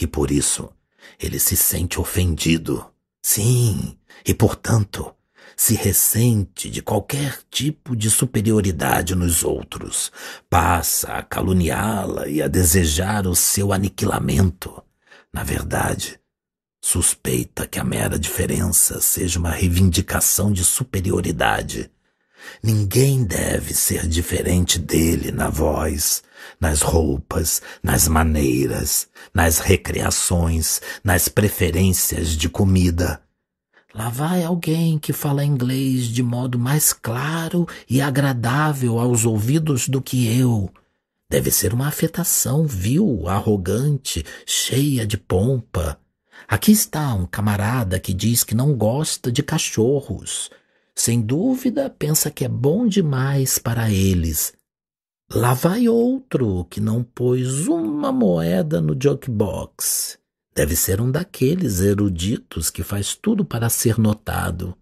E por isso, ele se sente ofendido. Sim, e portanto, se ressente de qualquer tipo de superioridade nos outros, passa a caluniá-la e a desejar o seu aniquilamento. Na verdade, suspeita que a mera diferença seja uma reivindicação de superioridade. Ninguém deve ser diferente dele na voz, nas roupas, nas maneiras, nas recreações, nas preferências de comida. Lá vai alguém que fala inglês de modo mais claro e agradável aos ouvidos do que eu, Deve ser uma afetação vil, arrogante, cheia de pompa. Aqui está um camarada que diz que não gosta de cachorros. Sem dúvida, pensa que é bom demais para eles. Lá vai outro que não pôs uma moeda no jukebox. Deve ser um daqueles eruditos que faz tudo para ser notado.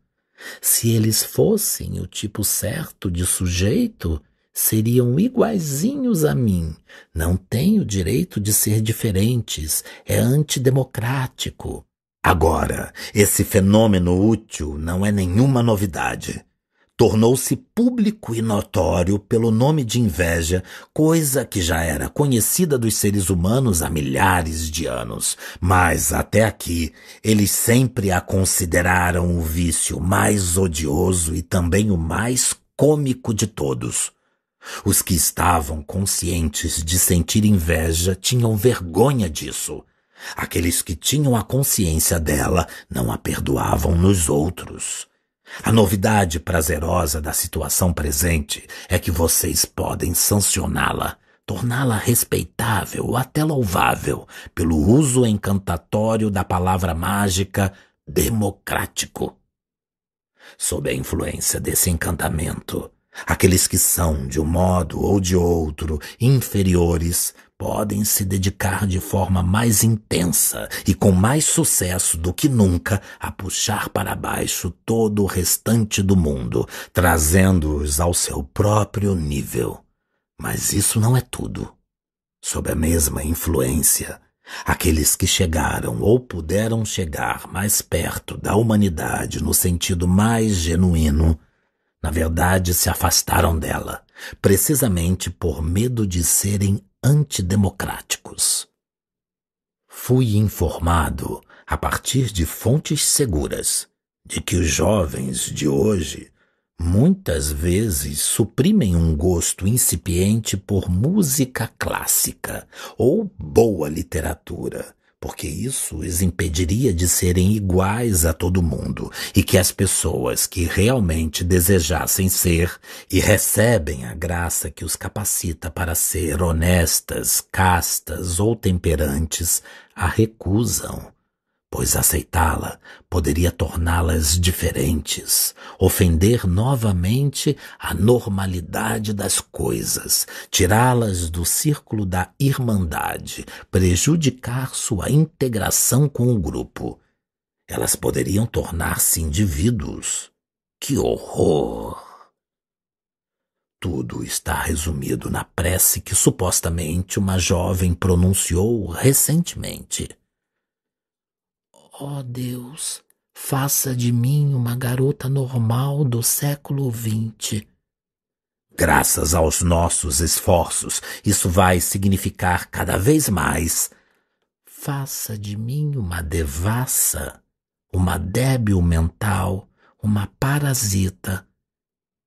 Se eles fossem o tipo certo de sujeito, seriam iguaizinhos a mim. Não têm o direito de ser diferentes. É antidemocrático. Agora, esse fenômeno útil não é nenhuma novidade. Tornou-se público e notório pelo nome de inveja, coisa que já era conhecida dos seres humanos há milhares de anos, mas até aqui eles sempre a consideraram o vício mais odioso e também o mais cômico de todos. Os que estavam conscientes de sentir inveja tinham vergonha disso. Aqueles que tinham a consciência dela não a perdoavam nos outros. A novidade prazerosa da situação presente é que vocês podem sancioná-la, torná-la respeitável ou até louvável pelo uso encantatório da palavra mágica democrático. Sob a influência desse encantamento, Aqueles que são, de um modo ou de outro, inferiores, podem se dedicar de forma mais intensa e com mais sucesso do que nunca a puxar para baixo todo o restante do mundo, trazendo-os ao seu próprio nível. Mas isso não é tudo. Sob a mesma influência, Aqueles que chegaram ou puderam chegar mais perto da humanidade no sentido mais genuíno na verdade, se afastaram dela, precisamente por medo de serem antidemocráticos. Fui informado, a partir de fontes seguras, de que os jovens de hoje muitas vezes suprimem um gosto incipiente por música clássica ou boa literatura porque isso os impediria de serem iguais a todo mundo e que as pessoas que realmente desejassem ser e recebem a graça que os capacita para ser honestas, castas ou temperantes a recusam pois aceitá-la poderia torná-las diferentes, ofender novamente a normalidade das coisas, tirá-las do círculo da irmandade, prejudicar sua integração com o grupo. Elas poderiam tornar-se indivíduos. Que horror! Tudo está resumido na prece que supostamente uma jovem pronunciou recentemente. Ó oh Deus, faça de mim uma garota normal do século XX. Graças aos nossos esforços, isso vai significar cada vez mais. Faça de mim uma devassa, uma débil mental, uma parasita.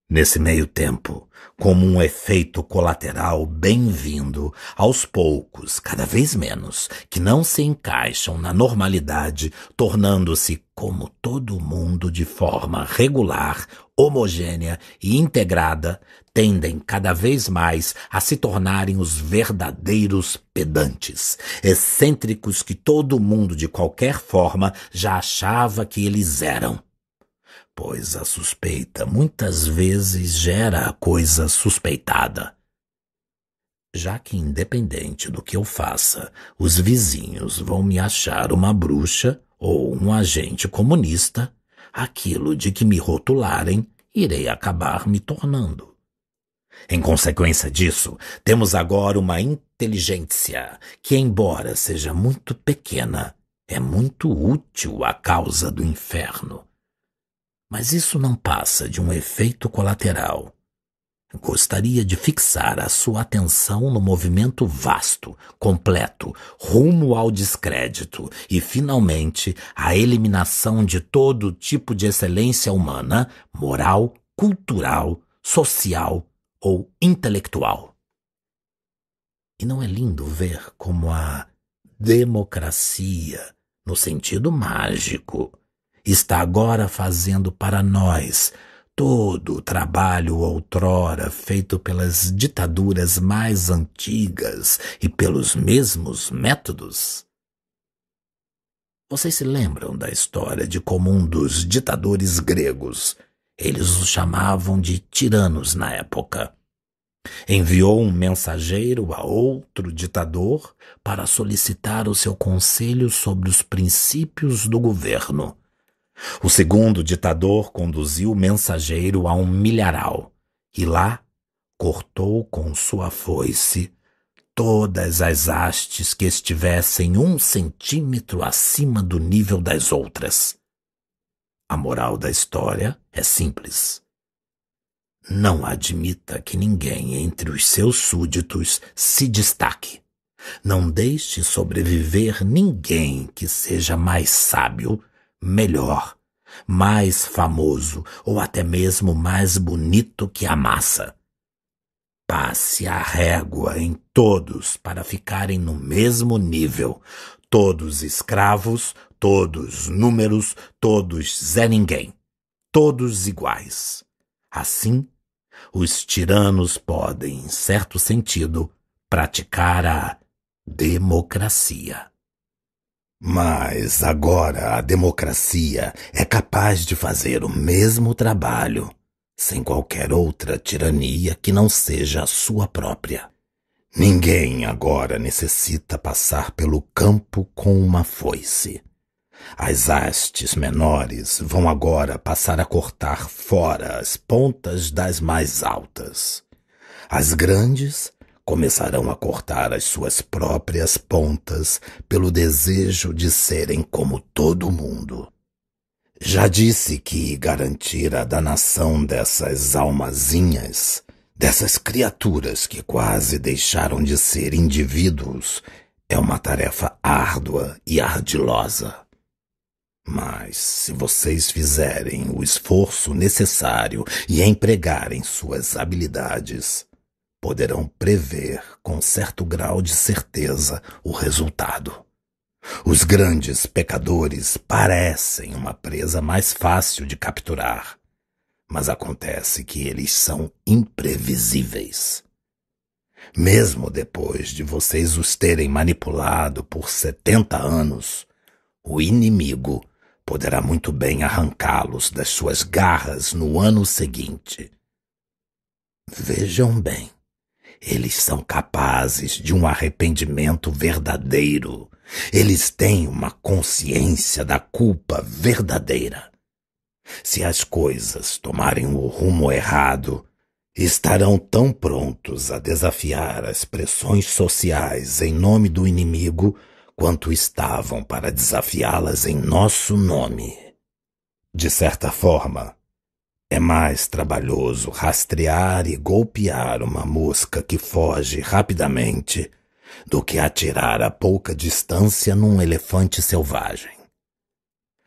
Nesse meio tempo, como um efeito colateral bem-vindo aos poucos, cada vez menos, que não se encaixam na normalidade, tornando-se, como todo mundo, de forma regular, homogênea e integrada, tendem cada vez mais a se tornarem os verdadeiros pedantes, excêntricos que todo mundo de qualquer forma já achava que eles eram pois a suspeita muitas vezes gera a coisa suspeitada. Já que, independente do que eu faça, os vizinhos vão me achar uma bruxa ou um agente comunista, aquilo de que me rotularem irei acabar me tornando. Em consequência disso, temos agora uma inteligência que, embora seja muito pequena, é muito útil à causa do inferno mas isso não passa de um efeito colateral. Gostaria de fixar a sua atenção no movimento vasto, completo, rumo ao descrédito e, finalmente, à eliminação de todo tipo de excelência humana, moral, cultural, social ou intelectual. E não é lindo ver como a democracia, no sentido mágico, está agora fazendo para nós todo o trabalho outrora feito pelas ditaduras mais antigas e pelos mesmos métodos? Vocês se lembram da história de como um dos ditadores gregos, eles os chamavam de tiranos na época, enviou um mensageiro a outro ditador para solicitar o seu conselho sobre os princípios do governo. O segundo ditador conduziu o mensageiro a um milharal e lá cortou com sua foice todas as hastes que estivessem um centímetro acima do nível das outras. A moral da história é simples. Não admita que ninguém entre os seus súditos se destaque. Não deixe sobreviver ninguém que seja mais sábio melhor, mais famoso ou até mesmo mais bonito que a massa. Passe a régua em todos para ficarem no mesmo nível, todos escravos, todos números, todos zé ninguém, todos iguais. Assim, os tiranos podem, em certo sentido, praticar a democracia. Mas agora a democracia é capaz de fazer o mesmo trabalho sem qualquer outra tirania que não seja a sua própria. Ninguém agora necessita passar pelo campo com uma foice. As hastes menores vão agora passar a cortar fora as pontas das mais altas. As grandes começarão a cortar as suas próprias pontas pelo desejo de serem como todo mundo. Já disse que garantir a danação dessas almazinhas, dessas criaturas que quase deixaram de ser indivíduos, é uma tarefa árdua e ardilosa. Mas se vocês fizerem o esforço necessário e empregarem suas habilidades, poderão prever com certo grau de certeza o resultado. Os grandes pecadores parecem uma presa mais fácil de capturar, mas acontece que eles são imprevisíveis. Mesmo depois de vocês os terem manipulado por setenta anos, o inimigo poderá muito bem arrancá-los das suas garras no ano seguinte. Vejam bem. Eles são capazes de um arrependimento verdadeiro. Eles têm uma consciência da culpa verdadeira. Se as coisas tomarem o rumo errado, estarão tão prontos a desafiar as pressões sociais em nome do inimigo quanto estavam para desafiá-las em nosso nome. De certa forma, é mais trabalhoso rastrear e golpear uma mosca que foge rapidamente do que atirar a pouca distância num elefante selvagem.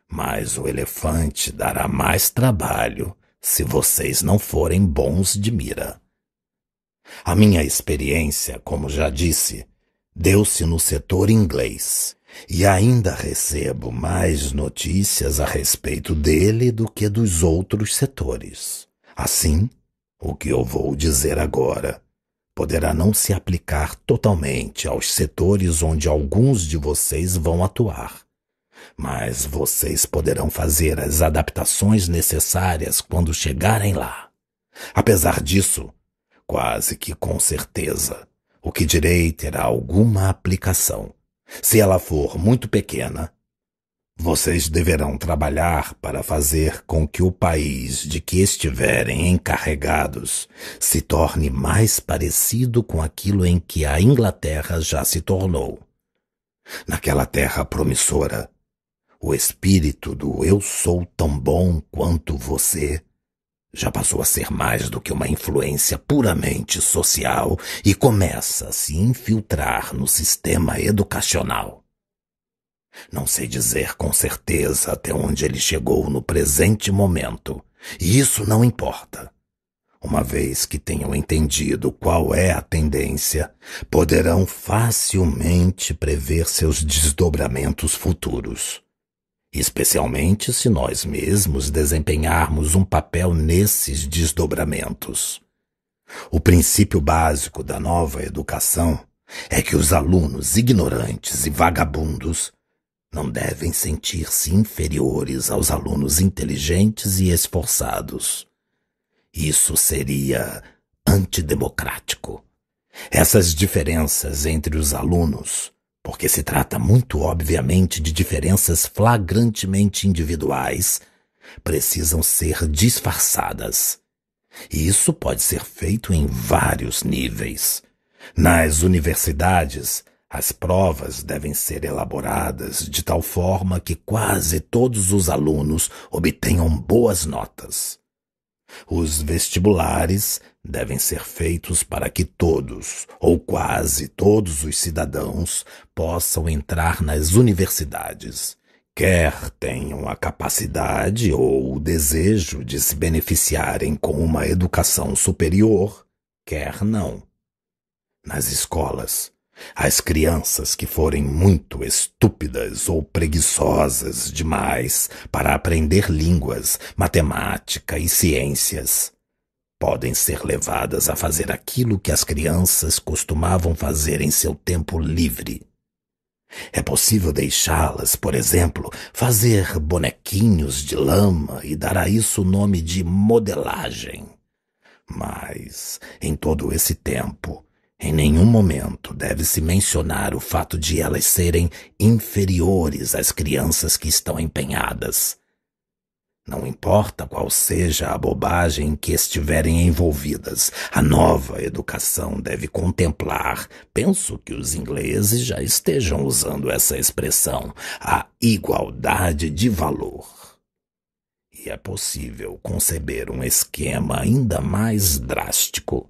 Mas o elefante dará mais trabalho se vocês não forem bons de mira. A minha experiência, como já disse, deu-se no setor inglês, e ainda recebo mais notícias a respeito dele do que dos outros setores. Assim, o que eu vou dizer agora poderá não se aplicar totalmente aos setores onde alguns de vocês vão atuar, mas vocês poderão fazer as adaptações necessárias quando chegarem lá. Apesar disso, quase que com certeza, o que direi terá alguma aplicação se ela for muito pequena, vocês deverão trabalhar para fazer com que o país de que estiverem encarregados se torne mais parecido com aquilo em que a Inglaterra já se tornou. Naquela terra promissora, o espírito do eu sou tão bom quanto você já passou a ser mais do que uma influência puramente social e começa a se infiltrar no sistema educacional. Não sei dizer com certeza até onde ele chegou no presente momento, e isso não importa. Uma vez que tenham entendido qual é a tendência, poderão facilmente prever seus desdobramentos futuros especialmente se nós mesmos desempenharmos um papel nesses desdobramentos. O princípio básico da nova educação é que os alunos ignorantes e vagabundos não devem sentir-se inferiores aos alunos inteligentes e esforçados. Isso seria antidemocrático. Essas diferenças entre os alunos porque se trata muito obviamente de diferenças flagrantemente individuais, precisam ser disfarçadas. E isso pode ser feito em vários níveis. Nas universidades, as provas devem ser elaboradas de tal forma que quase todos os alunos obtenham boas notas. Os vestibulares devem ser feitos para que todos, ou quase todos os cidadãos, possam entrar nas universidades, quer tenham a capacidade ou o desejo de se beneficiarem com uma educação superior, quer não. Nas escolas, as crianças que forem muito estúpidas ou preguiçosas demais para aprender línguas, matemática e ciências podem ser levadas a fazer aquilo que as crianças costumavam fazer em seu tempo livre. É possível deixá-las, por exemplo, fazer bonequinhos de lama e dar a isso o nome de modelagem. Mas, em todo esse tempo, em nenhum momento deve-se mencionar o fato de elas serem inferiores às crianças que estão empenhadas não importa qual seja a bobagem em que estiverem envolvidas, a nova educação deve contemplar, penso que os ingleses já estejam usando essa expressão, a igualdade de valor. E é possível conceber um esquema ainda mais drástico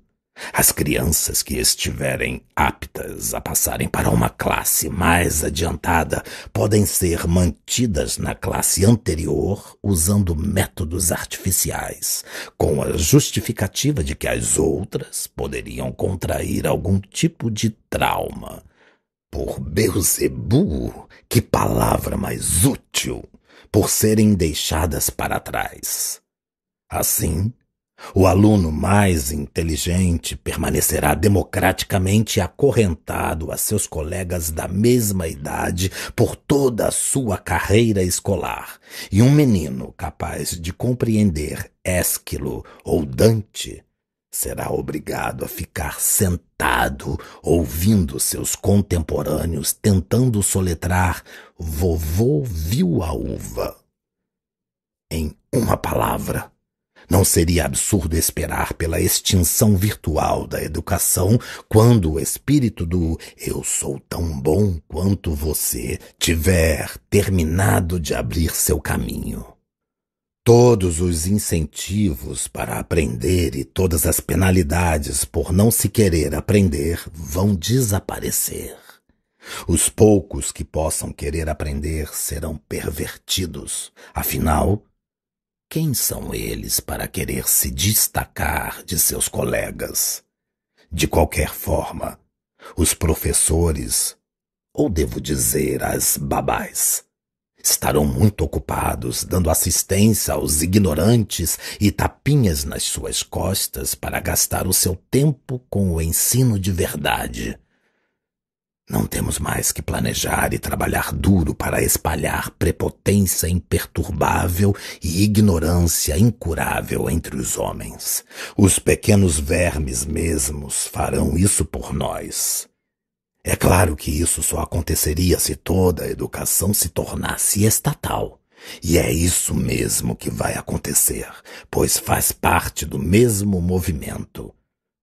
as crianças que estiverem aptas a passarem para uma classe mais adiantada podem ser mantidas na classe anterior usando métodos artificiais, com a justificativa de que as outras poderiam contrair algum tipo de trauma. Por Beuzebu, que palavra mais útil! Por serem deixadas para trás. Assim, o aluno mais inteligente permanecerá democraticamente acorrentado a seus colegas da mesma idade por toda a sua carreira escolar, e um menino capaz de compreender Ésquilo ou Dante será obrigado a ficar sentado ouvindo seus contemporâneos tentando soletrar Vovô viu a uva. Em uma palavra, não seria absurdo esperar pela extinção virtual da educação quando o espírito do eu sou tão bom quanto você tiver terminado de abrir seu caminho. Todos os incentivos para aprender e todas as penalidades por não se querer aprender vão desaparecer. Os poucos que possam querer aprender serão pervertidos. Afinal, quem são eles para querer se destacar de seus colegas? De qualquer forma, os professores, ou devo dizer as babás, estarão muito ocupados dando assistência aos ignorantes e tapinhas nas suas costas para gastar o seu tempo com o ensino de verdade não temos mais que planejar e trabalhar duro para espalhar prepotência imperturbável e ignorância incurável entre os homens. Os pequenos vermes mesmos farão isso por nós. É claro que isso só aconteceria se toda a educação se tornasse estatal. E é isso mesmo que vai acontecer, pois faz parte do mesmo movimento.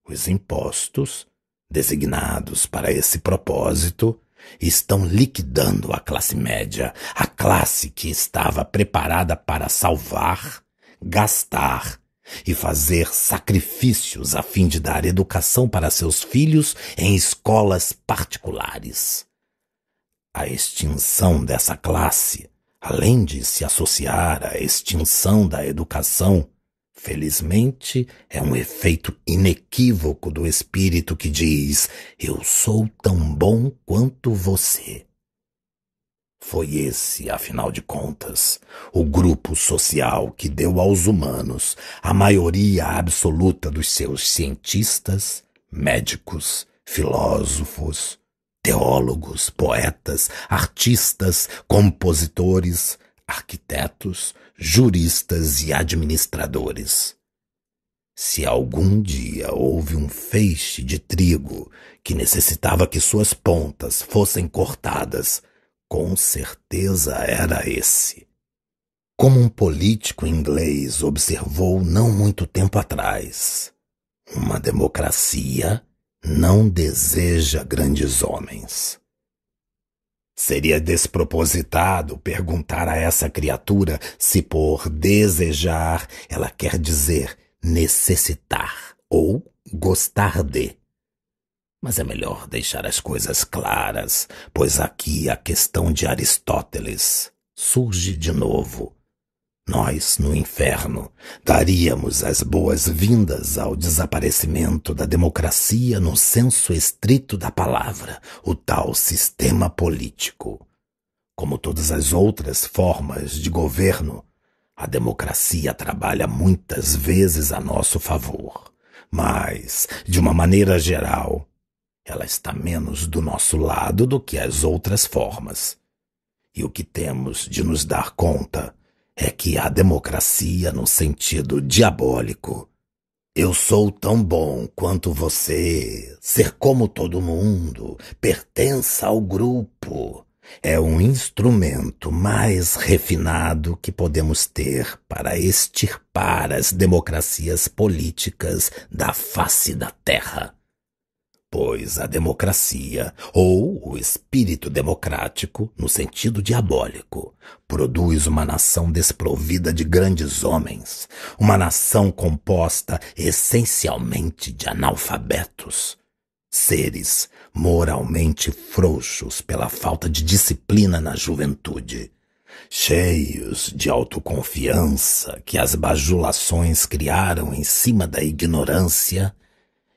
Os impostos designados para esse propósito estão liquidando a classe média, a classe que estava preparada para salvar, gastar e fazer sacrifícios a fim de dar educação para seus filhos em escolas particulares. A extinção dessa classe, além de se associar à extinção da educação, Felizmente, é um efeito inequívoco do espírito que diz: Eu sou tão bom quanto você. Foi esse, afinal de contas, o grupo social que deu aos humanos a maioria absoluta dos seus cientistas, médicos, filósofos, teólogos, poetas, artistas, compositores, arquitetos, juristas e administradores. Se algum dia houve um feixe de trigo que necessitava que suas pontas fossem cortadas, com certeza era esse. Como um político inglês observou não muito tempo atrás, uma democracia não deseja grandes homens. Seria despropositado perguntar a essa criatura se por desejar ela quer dizer necessitar ou gostar de. Mas é melhor deixar as coisas claras, pois aqui a questão de Aristóteles surge de novo nós, no inferno, daríamos as boas-vindas ao desaparecimento da democracia no senso estrito da palavra, o tal sistema político. Como todas as outras formas de governo, a democracia trabalha muitas vezes a nosso favor, mas, de uma maneira geral, ela está menos do nosso lado do que as outras formas. E o que temos de nos dar conta é que há democracia no sentido diabólico. Eu sou tão bom quanto você, ser como todo mundo, pertença ao grupo. É um instrumento mais refinado que podemos ter para extirpar as democracias políticas da face da terra pois a democracia, ou o espírito democrático, no sentido diabólico, produz uma nação desprovida de grandes homens, uma nação composta essencialmente de analfabetos, seres moralmente frouxos pela falta de disciplina na juventude cheios de autoconfiança que as bajulações criaram em cima da ignorância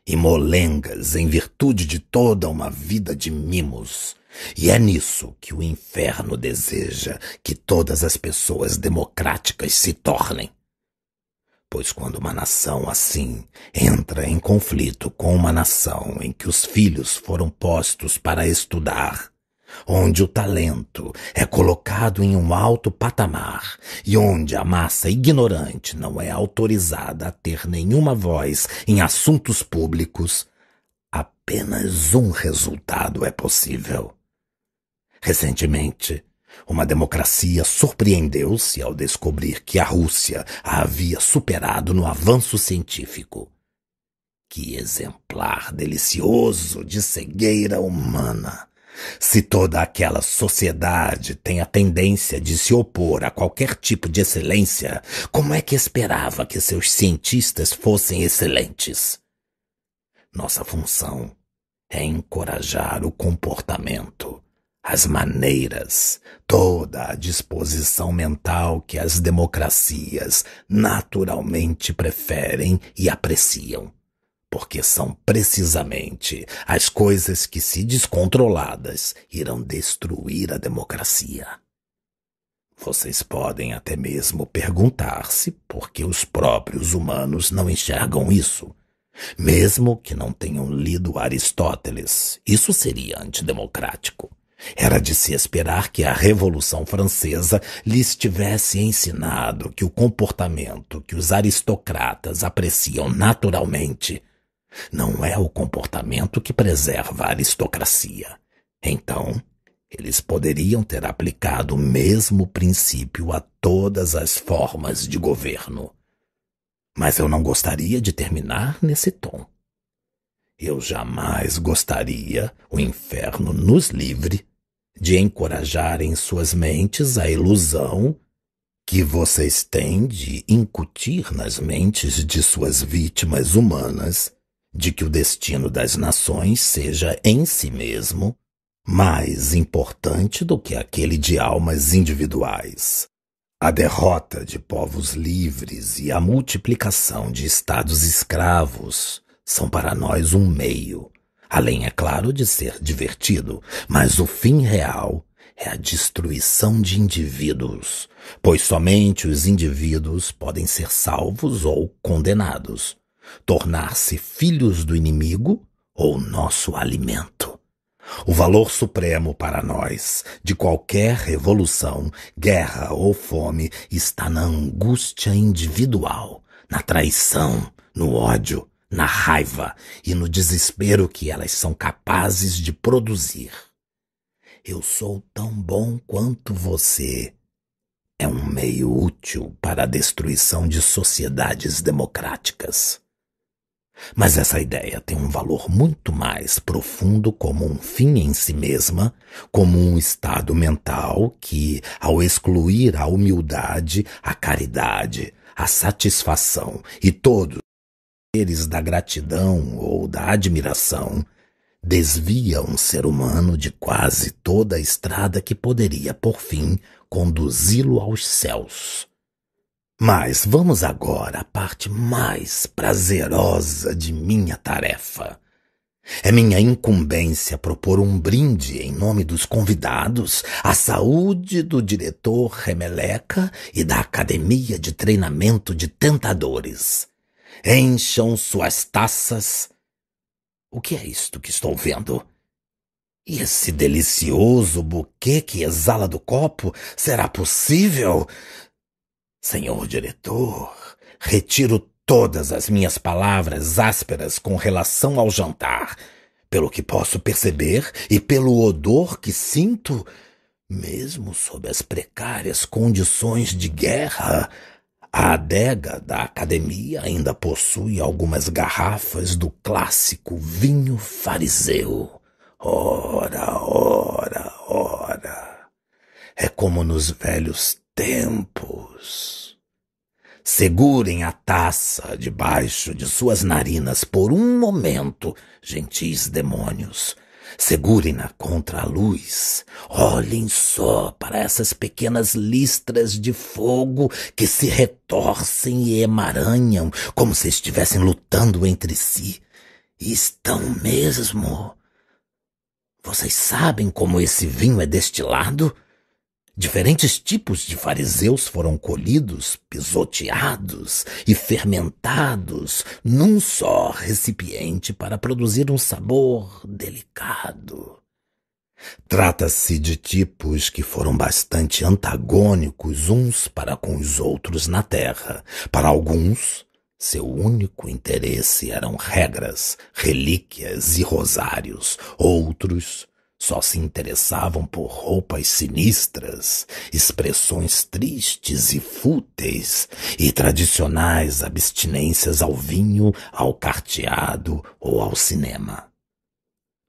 e molengas em virtude de toda uma vida de mimos. E é nisso que o inferno deseja que todas as pessoas democráticas se tornem. Pois quando uma nação assim entra em conflito com uma nação em que os filhos foram postos para estudar, onde o talento é colocado em um alto patamar e onde a massa ignorante não é autorizada a ter nenhuma voz em assuntos públicos, apenas um resultado é possível. Recentemente, uma democracia surpreendeu-se ao descobrir que a Rússia a havia superado no avanço científico. Que exemplar delicioso de cegueira humana! Se toda aquela sociedade tem a tendência de se opor a qualquer tipo de excelência, como é que esperava que seus cientistas fossem excelentes? Nossa função é encorajar o comportamento, as maneiras, toda a disposição mental que as democracias naturalmente preferem e apreciam porque são precisamente as coisas que, se descontroladas, irão destruir a democracia. Vocês podem até mesmo perguntar-se por que os próprios humanos não enxergam isso. Mesmo que não tenham lido Aristóteles, isso seria antidemocrático. Era de se esperar que a Revolução Francesa lhes tivesse ensinado que o comportamento que os aristocratas apreciam naturalmente não é o comportamento que preserva a aristocracia. Então, eles poderiam ter aplicado o mesmo princípio a todas as formas de governo. Mas eu não gostaria de terminar nesse tom. Eu jamais gostaria, o inferno nos livre, de encorajar em suas mentes a ilusão que vocês têm de incutir nas mentes de suas vítimas humanas de que o destino das nações seja em si mesmo mais importante do que aquele de almas individuais. A derrota de povos livres e a multiplicação de estados escravos são para nós um meio, além, é claro, de ser divertido, mas o fim real é a destruição de indivíduos, pois somente os indivíduos podem ser salvos ou condenados tornar-se filhos do inimigo ou nosso alimento. O valor supremo para nós de qualquer revolução, guerra ou fome está na angústia individual, na traição, no ódio, na raiva e no desespero que elas são capazes de produzir. Eu sou tão bom quanto você. É um meio útil para a destruição de sociedades democráticas. Mas essa ideia tem um valor muito mais profundo como um fim em si mesma, como um estado mental que, ao excluir a humildade, a caridade, a satisfação e todos os seres da gratidão ou da admiração, desvia um ser humano de quase toda a estrada que poderia, por fim, conduzi-lo aos céus. Mas vamos agora à parte mais prazerosa de minha tarefa. É minha incumbência propor um brinde em nome dos convidados à saúde do diretor Remeleca e da Academia de Treinamento de Tentadores. Encham suas taças. O que é isto que estou vendo? E esse delicioso buquê que exala do copo? Será possível? Senhor diretor, retiro todas as minhas palavras ásperas com relação ao jantar. Pelo que posso perceber e pelo odor que sinto, mesmo sob as precárias condições de guerra, a adega da academia ainda possui algumas garrafas do clássico vinho fariseu. Ora, ora, ora. É como nos velhos tempos. Segurem a taça debaixo de suas narinas por um momento, gentis demônios. Segurem-na contra a luz. Olhem só para essas pequenas listras de fogo que se retorcem e emaranham como se estivessem lutando entre si. E estão mesmo. Vocês sabem como esse vinho é destilado? Diferentes tipos de fariseus foram colhidos, pisoteados e fermentados num só recipiente para produzir um sabor delicado. Trata-se de tipos que foram bastante antagônicos uns para com os outros na Terra. Para alguns, seu único interesse eram regras, relíquias e rosários. Outros, só se interessavam por roupas sinistras, expressões tristes e fúteis, e tradicionais abstinências ao vinho, ao carteado ou ao cinema.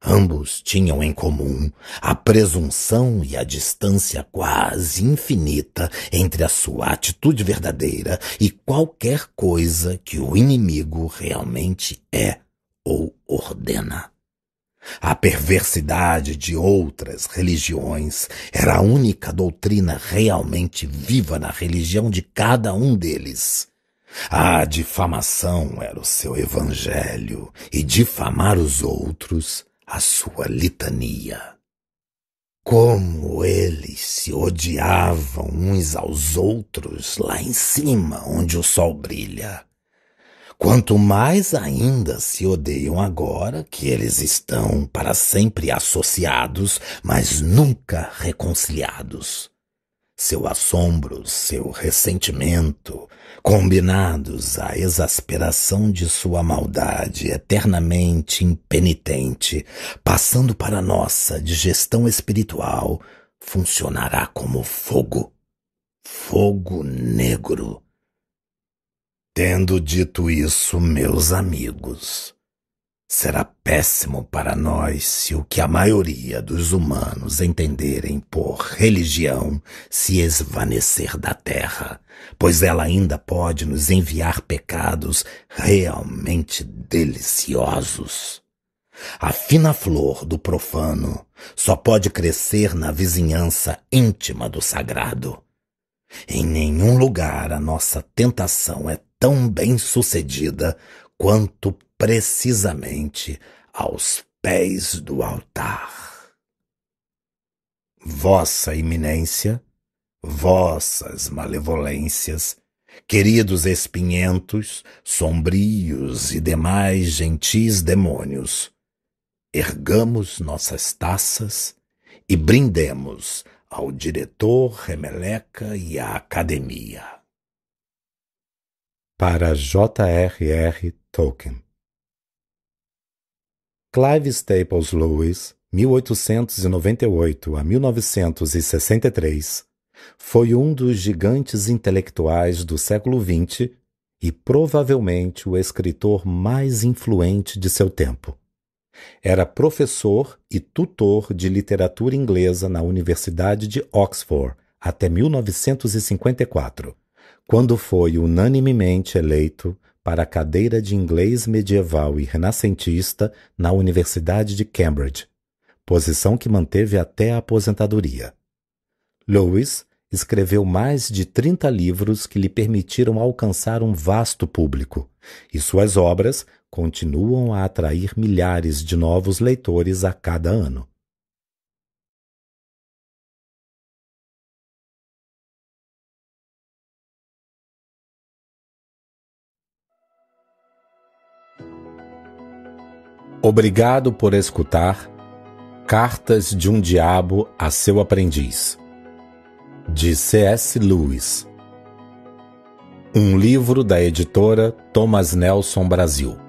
Ambos tinham em comum a presunção e a distância quase infinita entre a sua atitude verdadeira e qualquer coisa que o inimigo realmente é ou ordena. A perversidade de outras religiões era a única doutrina realmente viva na religião de cada um deles. A difamação era o seu evangelho e difamar os outros a sua litania. Como eles se odiavam uns aos outros lá em cima onde o sol brilha quanto mais ainda se odeiam agora que eles estão para sempre associados, mas nunca reconciliados. Seu assombro, seu ressentimento, combinados à exasperação de sua maldade eternamente impenitente, passando para nossa digestão espiritual, funcionará como fogo, fogo negro Tendo dito isso, meus amigos, será péssimo para nós se o que a maioria dos humanos entenderem por religião se esvanecer da terra, pois ela ainda pode nos enviar pecados realmente deliciosos. A fina flor do profano só pode crescer na vizinhança íntima do sagrado. Em nenhum lugar a nossa tentação é tão bem-sucedida quanto precisamente aos pés do altar. Vossa Eminência, vossas malevolências, queridos espinhentos, sombrios e demais gentis demônios, ergamos nossas taças e brindemos ao diretor Remeleca e à academia para J.R.R. Tolkien. Clive Staples Lewis, 1898 a 1963, foi um dos gigantes intelectuais do século XX e provavelmente o escritor mais influente de seu tempo. Era professor e tutor de literatura inglesa na Universidade de Oxford até 1954 quando foi unanimemente eleito para a cadeira de inglês medieval e renascentista na Universidade de Cambridge, posição que manteve até a aposentadoria. Lewis escreveu mais de 30 livros que lhe permitiram alcançar um vasto público, e suas obras continuam a atrair milhares de novos leitores a cada ano. Obrigado por escutar Cartas de um Diabo a seu Aprendiz, de C.S. Lewis. Um livro da editora Thomas Nelson Brasil.